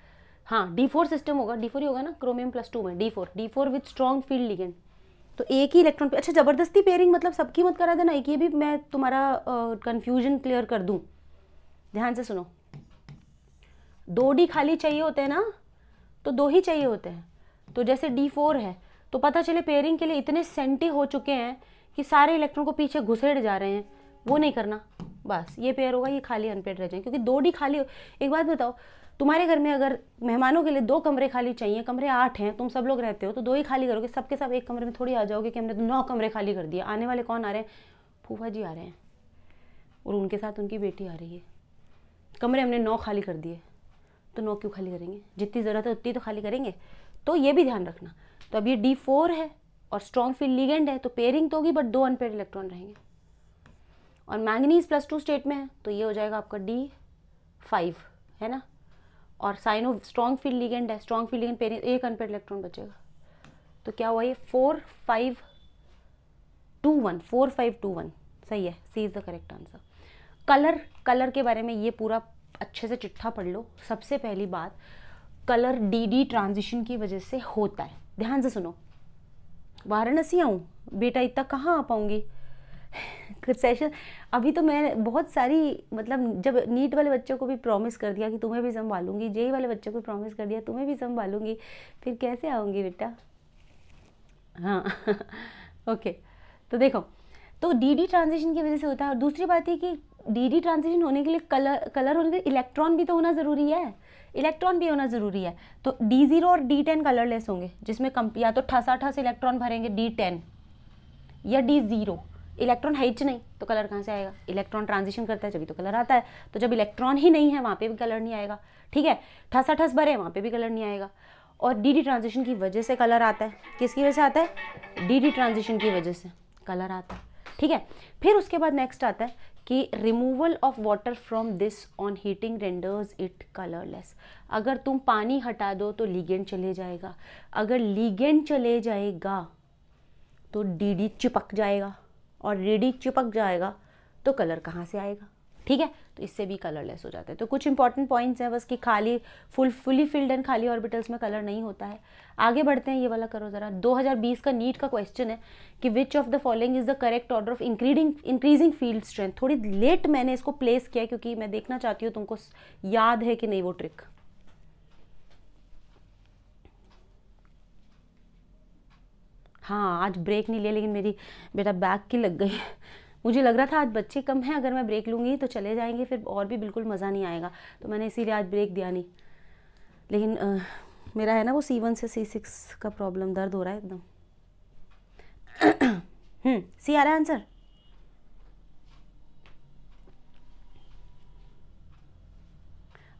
हाँ डी फोर सिस्टम होगा डी फोर ही होगा ना क्रोमियम प्लस टू में D four D four with strong field ligand तो एक ही इलेक्ट्रॉन पे अच्छा ज़बरदस्ती पेयरिंग मतलब सबकी मत करा देना एक ये भी मैं तुम्हारा कन्फ्यूजन uh, क्लियर कर दूँ ध्यान से सुनो दो डी खाली चाहिए होते हैं ना तो दो ही चाहिए होते हैं तो जैसे डी फोर है तो पता चले पेयरिंग के लिए इतने सेंटी हो चुके हैं कि सारे इलेक्ट्रॉन को पीछे घुसेड़ जा रहे हैं वो नहीं करना बस ये पेयर होगा ये खाली अनपेड रह जाए क्योंकि दो डी खाली हो एक बात बताओ तुम्हारे घर में अगर मेहमानों के लिए दो कमरे खाली चाहिए कमरे आठ हैं तुम सब लोग रहते हो तो दो ही खाली करोगे सबके सब एक कमरे में थोड़ी आ जाओगे कि हमने तो नौ कमरे खाली कर दिए आने वाले कौन आ रहे हैं फूफा जी आ रहे हैं और उनके साथ उनकी बेटी आ रही है कमरे हमने नौ खाली कर दिए तो नौ क्यों खाली करेंगे जितनी ज़रूरत है उतनी तो खाली करेंगे तो ये भी ध्यान रखना तो अब ये डी फोर है और स्ट्रॉन्ग फील्ड लीगेंड है तो पेयरिंग तो होगी बट दो अनपेड इलेक्ट्रॉन रहेंगे और मैंगनीज प्लस टू स्टेट में है तो ये हो जाएगा आपका डी फाइव है ना और साइनो स्ट्रॉन्ग फील्ड लीगेंड है स्ट्रॉन्ग फील्ड लीगेंड पेयरिंग एक अनपेड इलेक्ट्रॉन बचेगा तो क्या हुआ ये four five two one four five two one सही है C is the correct answer colour colour के बारे में ये पूरा अच्छे से चिट्ठा पढ़ लो सबसे पहली बात कलर डी डी ट्रांजिशन की वजह से होता है ध्यान से सुनो वाराणसी आऊँ बेटा इतना कहाँ आ पाऊँगी सेशन अभी तो मैं बहुत सारी मतलब जब नीट वाले बच्चों को भी प्रॉमिस कर दिया कि तुम्हें भी संभालूंगी जेई वाले बच्चों को प्रॉमिस कर दिया तुम्हें भी संभालूंगी फिर कैसे आऊँगी बेटा हाँ ओके तो देखो तो डी डी ट्रांजेक्शन की वजह से होता है और दूसरी बात ये कि डी डी ट्रांजेक्शन होने के लिए कलर कलर होने के लिए इलेक्ट्रॉन भी तो होना ज़रूरी है इलेक्ट्रॉन भी होना ज़रूरी है तो डी ज़ीरो और डी टेन कलरलेस होंगे जिसमें कम या तो ठसा ठस इलेक्ट्रॉन भरेंगे डी टेन या डी ज़ीरो इलेक्ट्रॉन है ही नहीं तो कलर कहाँ से आएगा इलेक्ट्रॉन ट्रांजिशन करता है जब तो कलर आता है तो जब इलेक्ट्रॉन ही नहीं है वहाँ पर भी कलर नहीं आएगा ठीक है ठसा ठस भरे वहाँ पर भी कलर नहीं आएगा और डी डी ट्रांजिशन की वजह से कलर आता है किसकी वजह से आता है डी डी ट्रांजिशन की वजह से कलर आता है ठीक है फिर उसके बाद नेक्स्ट आता है कि removal of water from this on heating renders it colourless अगर तुम पानी हटा दो तो लीगेंड चले जाएगा अगर लीगेंड चले जाएगा तो डीडी चिपक जाएगा और डीडी चिपक जाएगा तो कलर कहाँ से आएगा ठीक है तो इससे भी कलरलेस हो जाता है तो कुछ इंपॉर्टेंट पॉइंट्स हैं बस कि खाली फुल फुली फिल्ड एंड खाली ऑर्बिटल्स में कलर नहीं होता है आगे बढ़ते हैं ये वाला करो ज़रा 2020 का नीट का क्वेश्चन है कि which of the following is the correct order of increasing increasing field strength थोड़ी लेट मैंने इसको प्लेस किया क्योंकि मैं देखना चाहती हूँ तुमको याद है कि नहीं वो ट्रिक हाँ आज ब्रेक नहीं लिया लेकिन मेरी बेटा बैक की लग गई मुझे लग रहा था आज बच्चे कम हैं अगर मैं ब्रेक लूँगी तो चले जाएंगे फिर और भी बिल्कुल मज़ा नहीं आएगा तो मैंने इसीलिए आज ब्रेक दिया नहीं लेकिन आ, मेरा है ना वो सी वन से सी सिक्स का प्रॉब्लम दर्द हो रहा है एकदम सी हम्म, आ रहा है आंसर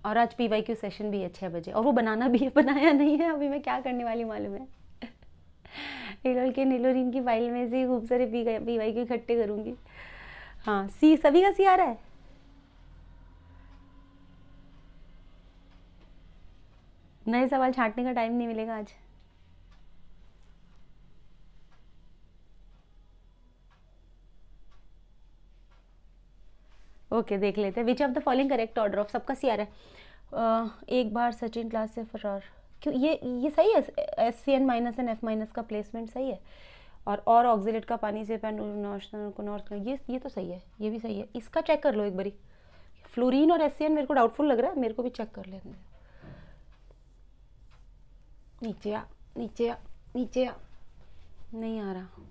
और आज पी वाई क्यू सेशन भी है छः बजे और वो बनाना भी है बनाया नहीं है अभी मैं क्या करने वाली मालूम है हिलोल के निलोरिन की फाइल में से खूब सारे पी वाई क्यू इकट्ठे करूँगी हाँ सी सभी का सी आ रहा है नए सवाल छांटने का टाइम नहीं मिलेगा आज ओके okay, देख लेते हैं which of the following correct order of सबका सी आ रहा है एक बार सचिन क्लास से फरार क्यों ये ये सही है S C N minus and F minus का प्लेसमेंट सही है और और ऑक्सीलेट का पानी से पेन को नॉर्थ ये ये तो सही है ये भी सही है इसका चेक कर लो एक बारी फ्लोरीन और एस मेरे को डाउटफुल लग रहा है मेरे को भी चेक कर लेते नीचे आ नीचे आ नीचे आ नहीं आ रहा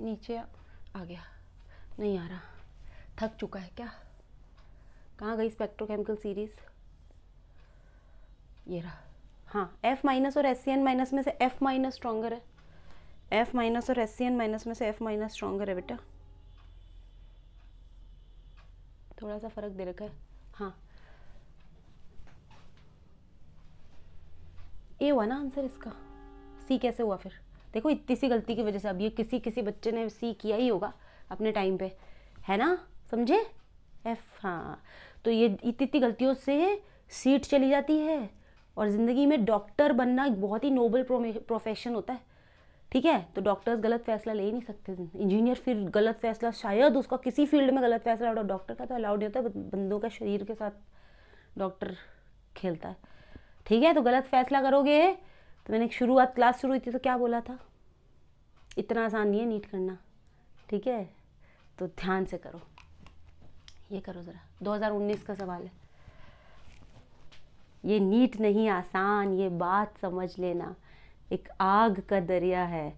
नीचे आ आ गया नहीं आ रहा थक चुका है क्या कहाँ गई स्पेक्ट्रोकेमिकल सीरीज़ ये रहा हाँ एफ माइनस और एस सी एन माइनस में से एफ माइनस स्ट्रोंगर है एफ माइनस और एस सी एन माइनस में से एफ माइनस स्ट्रॉन्गर है बेटा थोड़ा सा फ़र्क दे रखा है हाँ ए हुआ ना आंसर इसका सी कैसे हुआ फिर देखो इतनी सी गलती की वजह से अब ये किसी किसी बच्चे ने सी किया ही होगा अपने टाइम पे है ना समझे एफ हाँ तो ये इतनी इतनी गलतियों से सीट चली जाती है और ज़िंदगी में डॉक्टर बनना एक बहुत ही नोबल प्रोफेशन होता है ठीक है तो डॉक्टर्स गलत फैसला ले ही नहीं सकते इंजीनियर फिर गलत फैसला शायद उसका किसी फील्ड में गलत फैसला हो डॉक्टर का तो अलाउड नहीं होता बंदों का शरीर के साथ डॉक्टर खेलता है ठीक है तो गलत फैसला करोगे तो मैंने शुरुआत क्लास शुरू हुई थी तो क्या बोला था इतना आसान नहीं है नीट करना ठीक है तो ध्यान से करो ये करो ज़रा 2019 का सवाल है ये नीट नहीं आसान ये बात समझ लेना एक आग का दरिया है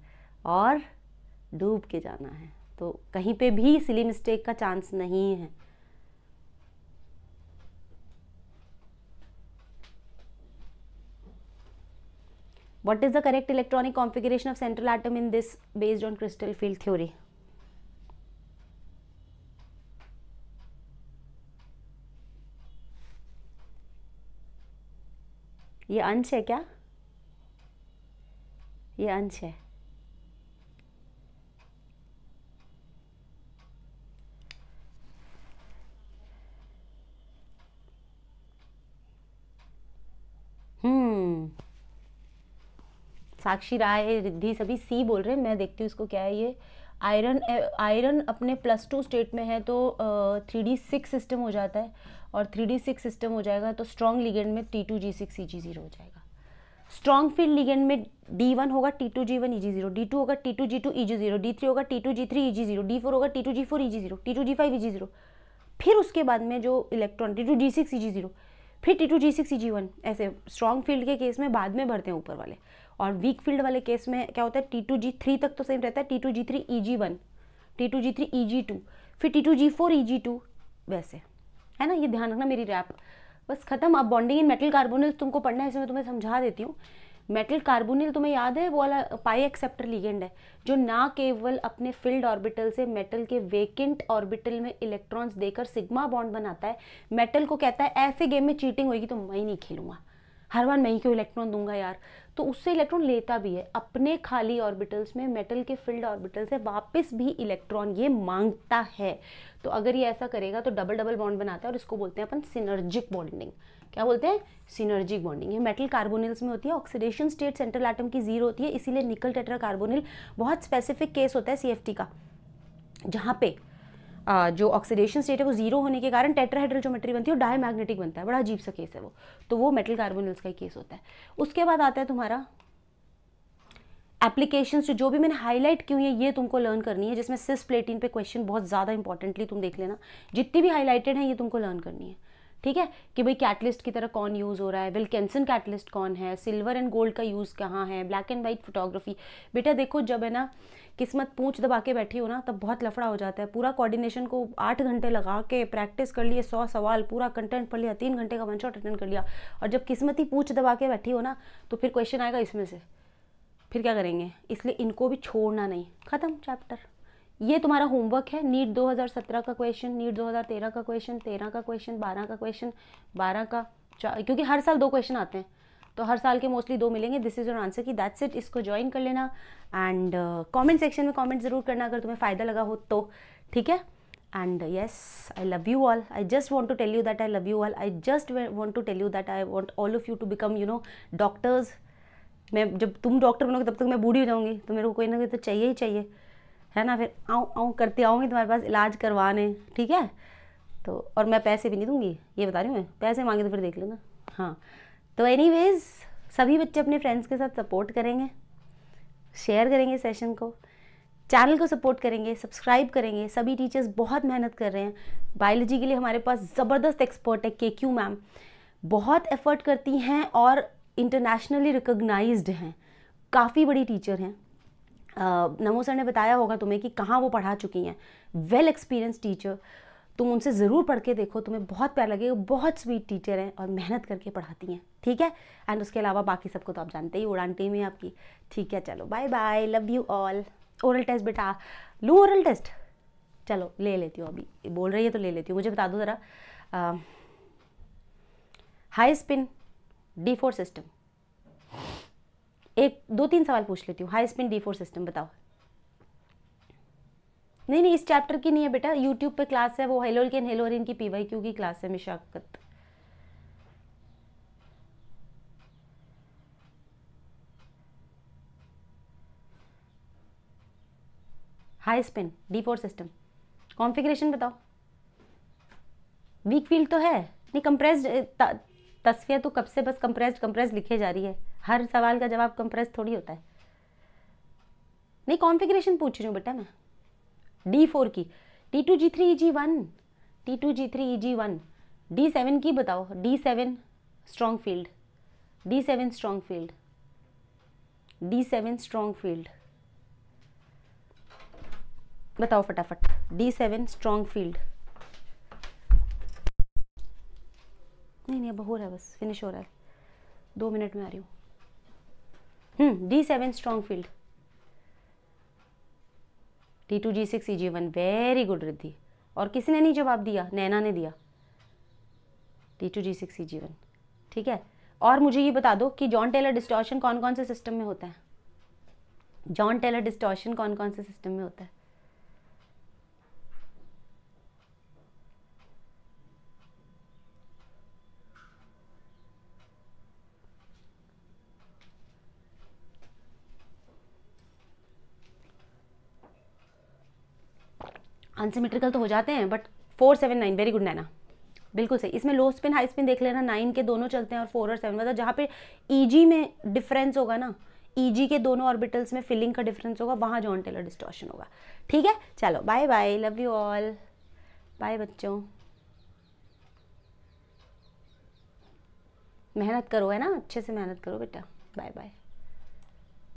और डूब के जाना है तो कहीं पे भी सिली मिस्टेक का चांस नहीं है what is the correct electronic configuration of central atom in this based on crystal field theory ये अंश है क्या ये अंश है हम्म। साक्षी राय रिद्धि सभी सी बोल रहे हैं मैं देखती हूँ इसको क्या है ये आयरन आयरन अपने प्लस टू स्टेट में है तो थ्री डी सिक्स सिस्टम हो जाता है और थ्री डी सिक्स सिस्टम हो जाएगा तो स्ट्रॉन्ग लिगेंड में T two G six C G zero हो जाएगा स्ट्रॉन्ग फील्ड लिगेंड में डी वन होगा T two G one E G zero D two होगा T two G two E G zero D three होगा T two G three E G zero D four होगा T two G four E G zero T two G five E G zero फिर उसके बाद में जो electron T two G six E G zero फिर T two G six E G one ऐसे strong field के case में बाद में भरते हैं ऊपर वाले और वीक फील्ड वाले केस में क्या होता है टी टू जी थ्री तक तो सेम रहता है T two G three E G one T two G three E G two फिर T two G four E G two वैसे है ना ये ध्यान रखना मेरी रैप बस खत्म अब बॉन्डिंग इन मेटल कार्बोनिल तुमको पढ़ना है इसमें तुम्हें समझा देती हूँ मेटल कार्बोनिल तुम्हें याद है वो वाला पाई एक्सेप्टर लिगेंड है जो ना केवल अपने फिल्ड ऑर्बिटल से मेटल के वेकेंट ऑर्बिटल में इलेक्ट्रॉन्स देकर सिग्मा बॉन्ड बनाता है मेटल को कहता है ऐसे गेम में चीटिंग होगी तो मैं नहीं खेलूंगा हर बार मैं ही क्यों इलेक्ट्रॉन दूंगा यार तो उससे इलेक्ट्रॉन लेता भी है अपने खाली ऑर्बिटल्स में मेटल के फील्ड ऑर्बिटल से वापस भी इलेक्ट्रॉन ये मांगता है तो अगर ये ऐसा करेगा तो डबल डबल बॉन्ड बनाता है और इसको बोलते हैं अपन सिनर्जिक बॉन्डिंग क्या बोलते हैं सिनर्जिक बॉन्डिंग ये मेटल कार्बोनिल्स में होती है ऑक्सीडेशन स्टेट सेंट्रल आइटम की जीरो होती है इसीलिए निकल टेट्रा कार्बोनिल बहुत स्पेसिफिक केस होता है सी का जहाँ पे जो ऑक्सीडेशन स्टेट है वो जीरो होने के कारण टेट्राहाइड्रल ज्योमेट्री बनती है और डायमैग्नेटिक बनता है बड़ा अजीब सा केस है वो तो वो मेटल कार्बोनल्स का ही केस होता है उसके बाद आता है तुम्हारा एप्लीकेशन जो भी मैंने हाईलाइट की हुई है ये तुमको लर्न करनी है जिसमें सिस प्लेटिन पे क्वेश्चन बहुत ज़्यादा इंपॉर्टेंटली तुम देख लेना जितनी भी हाईलाइटेड है ये तुमको लर्न करनी है ठीक है कि भाई कैटलिस्ट की तरह कौन यूज़ हो रहा है विलकेंसन कैटलिस्ट कौन है सिल्वर एंड गोल्ड का यूज़ कहाँ है ब्लैक एंड वाइट फोटोग्राफी बेटा देखो जब है ना किस्मत पूँछ दबा के बैठी हो ना तब बहुत लफड़ा हो जाता है पूरा कोऑर्डिनेशन को आठ घंटे लगा के प्रैक्टिस कर लिए सौ सवाल पूरा कंटेंट पढ़ लिया तीन घंटे का वन शॉट अटेंड कर लिया और जब किस्मत ही पूछ दबा के बैठी हो ना तो फिर क्वेश्चन आएगा इसमें से फिर क्या करेंगे इसलिए इनको भी छोड़ना नहीं ख़त्म चैप्टर ये तुम्हारा होमवर्क है नीट 2017 का क्वेश्चन नीट 2013 का क्वेश्चन 13 का क्वेश्चन 12 का क्वेश्चन 12 का क्योंकि हर साल दो क्वेश्चन आते हैं तो हर साल के मोस्टली दो मिलेंगे दिस इज़ योर आंसर की दैट्स इट इसको ज्वाइन कर लेना एंड कमेंट सेक्शन में कमेंट ज़रूर करना अगर तुम्हें फ़ायदा लगा हो तो ठीक है and yes I love you all I just want to tell you that I love you all I just want to tell you that I want all of you to become you know doctors मैं जब तुम doctor बनोगे तब तक मैं बूढ़ी हो जाऊँगी तो मेरे को कोई ना कोई तो चाहिए ही चाहिए है ना फिर आऊँ आऊँ करते आऊँगी तुम्हारे पास इलाज करवाने ठीक है तो और मैं पैसे भी नहीं दूंगी ये बता रही हूँ मैं पैसे मांगे तो फिर देख लेना हाँ तो एनीवेज सभी बच्चे अपने फ्रेंड्स के साथ सपोर्ट करेंगे शेयर करेंगे सेशन को चैनल को सपोर्ट करेंगे सब्सक्राइब करेंगे सभी टीचर्स बहुत मेहनत कर रहे हैं बायोलॉजी के लिए हमारे पास ज़बरदस्त एक्सपर्ट है के क्यू मैम बहुत एफर्ट करती हैं और इंटरनेशनली रिकोगनाइज हैं काफ़ी बड़ी टीचर हैं नमो सर ने बताया होगा तुम्हें कि कहाँ वो पढ़ा चुकी हैं वेल एक्सपीरियंस टीचर तुम उनसे ज़रूर पढ़ के देखो तुम्हें बहुत प्यार लगेगा बहुत स्वीट टीचर हैं और मेहनत करके पढ़ाती हैं ठीक है एंड उसके अलावा बाकी सबको तो आप जानते ही उड़ान टीम है आपकी ठीक है चलो bye bye love you all oral test बेटा लूँ ओरल टेस्ट चलो ले लेती हूँ अभी बोल रही है तो ले लेती हूँ मुझे बता दो ज़रा high spin D four system एक दो तीन सवाल पूछ लेती हूँ high spin D four system बताओ नहीं नहीं इस चैप्टर की नहीं है बेटा यूट्यूब पे क्लास है वो हेलोल के इनकी की वाई क्यू की क्लास है मिशाकत high spin D four system configuration बताओ वीक फील्ड तो है नहीं कंप्रेस्ड तस्वीर तो कब से बस कंप्रेस्ड कंप्रेस्ड लिखे जा रही है हर सवाल का जवाब कंप्रेस थोड़ी होता है नहीं कॉन्फ़िगरेशन पूछ रही हूँ बेटा मैं डी फोर की T two G three E G one T two G three E G one D seven की बताओ D seven strong field D seven strong field D seven strong field बताओ फटाफट डी सेवन स्ट्रॉन्ग फील्ड नहीं नहीं अब हो रहा है बस फिनिश हो रहा है दो मिनट में आ रही हूँ D seven strong field T two G six E G one very good Riddhi और किसी ने नहीं जवाब दिया नैना ने दिया T two G six E G one ठीक है और मुझे ये बता दो कि जॉन टेलर डिस्टॉर्शन कौन कौन से सिस्टम में होता है जॉन टेलर डिस्टॉर्शन कौन कौन से सिस्टम में होता है अनसिमेट्रिकल तो हो जाते हैं but four seven nine very good Naina बिल्कुल सही इसमें लो स्पिन हाई स्पिन देख लेना नाइन के दोनों चलते हैं और फोर और सेवन मतलब जहाँ पे ई e में डिफरेंस होगा ना ई e के दोनों ऑर्बिटल्स में फिलिंग का डिफरेंस होगा वहाँ जॉन टेलर डिस्टॉर्शन होगा ठीक है चलो bye bye love you all bye बच्चों मेहनत करो है ना अच्छे से मेहनत करो बेटा बाय बाय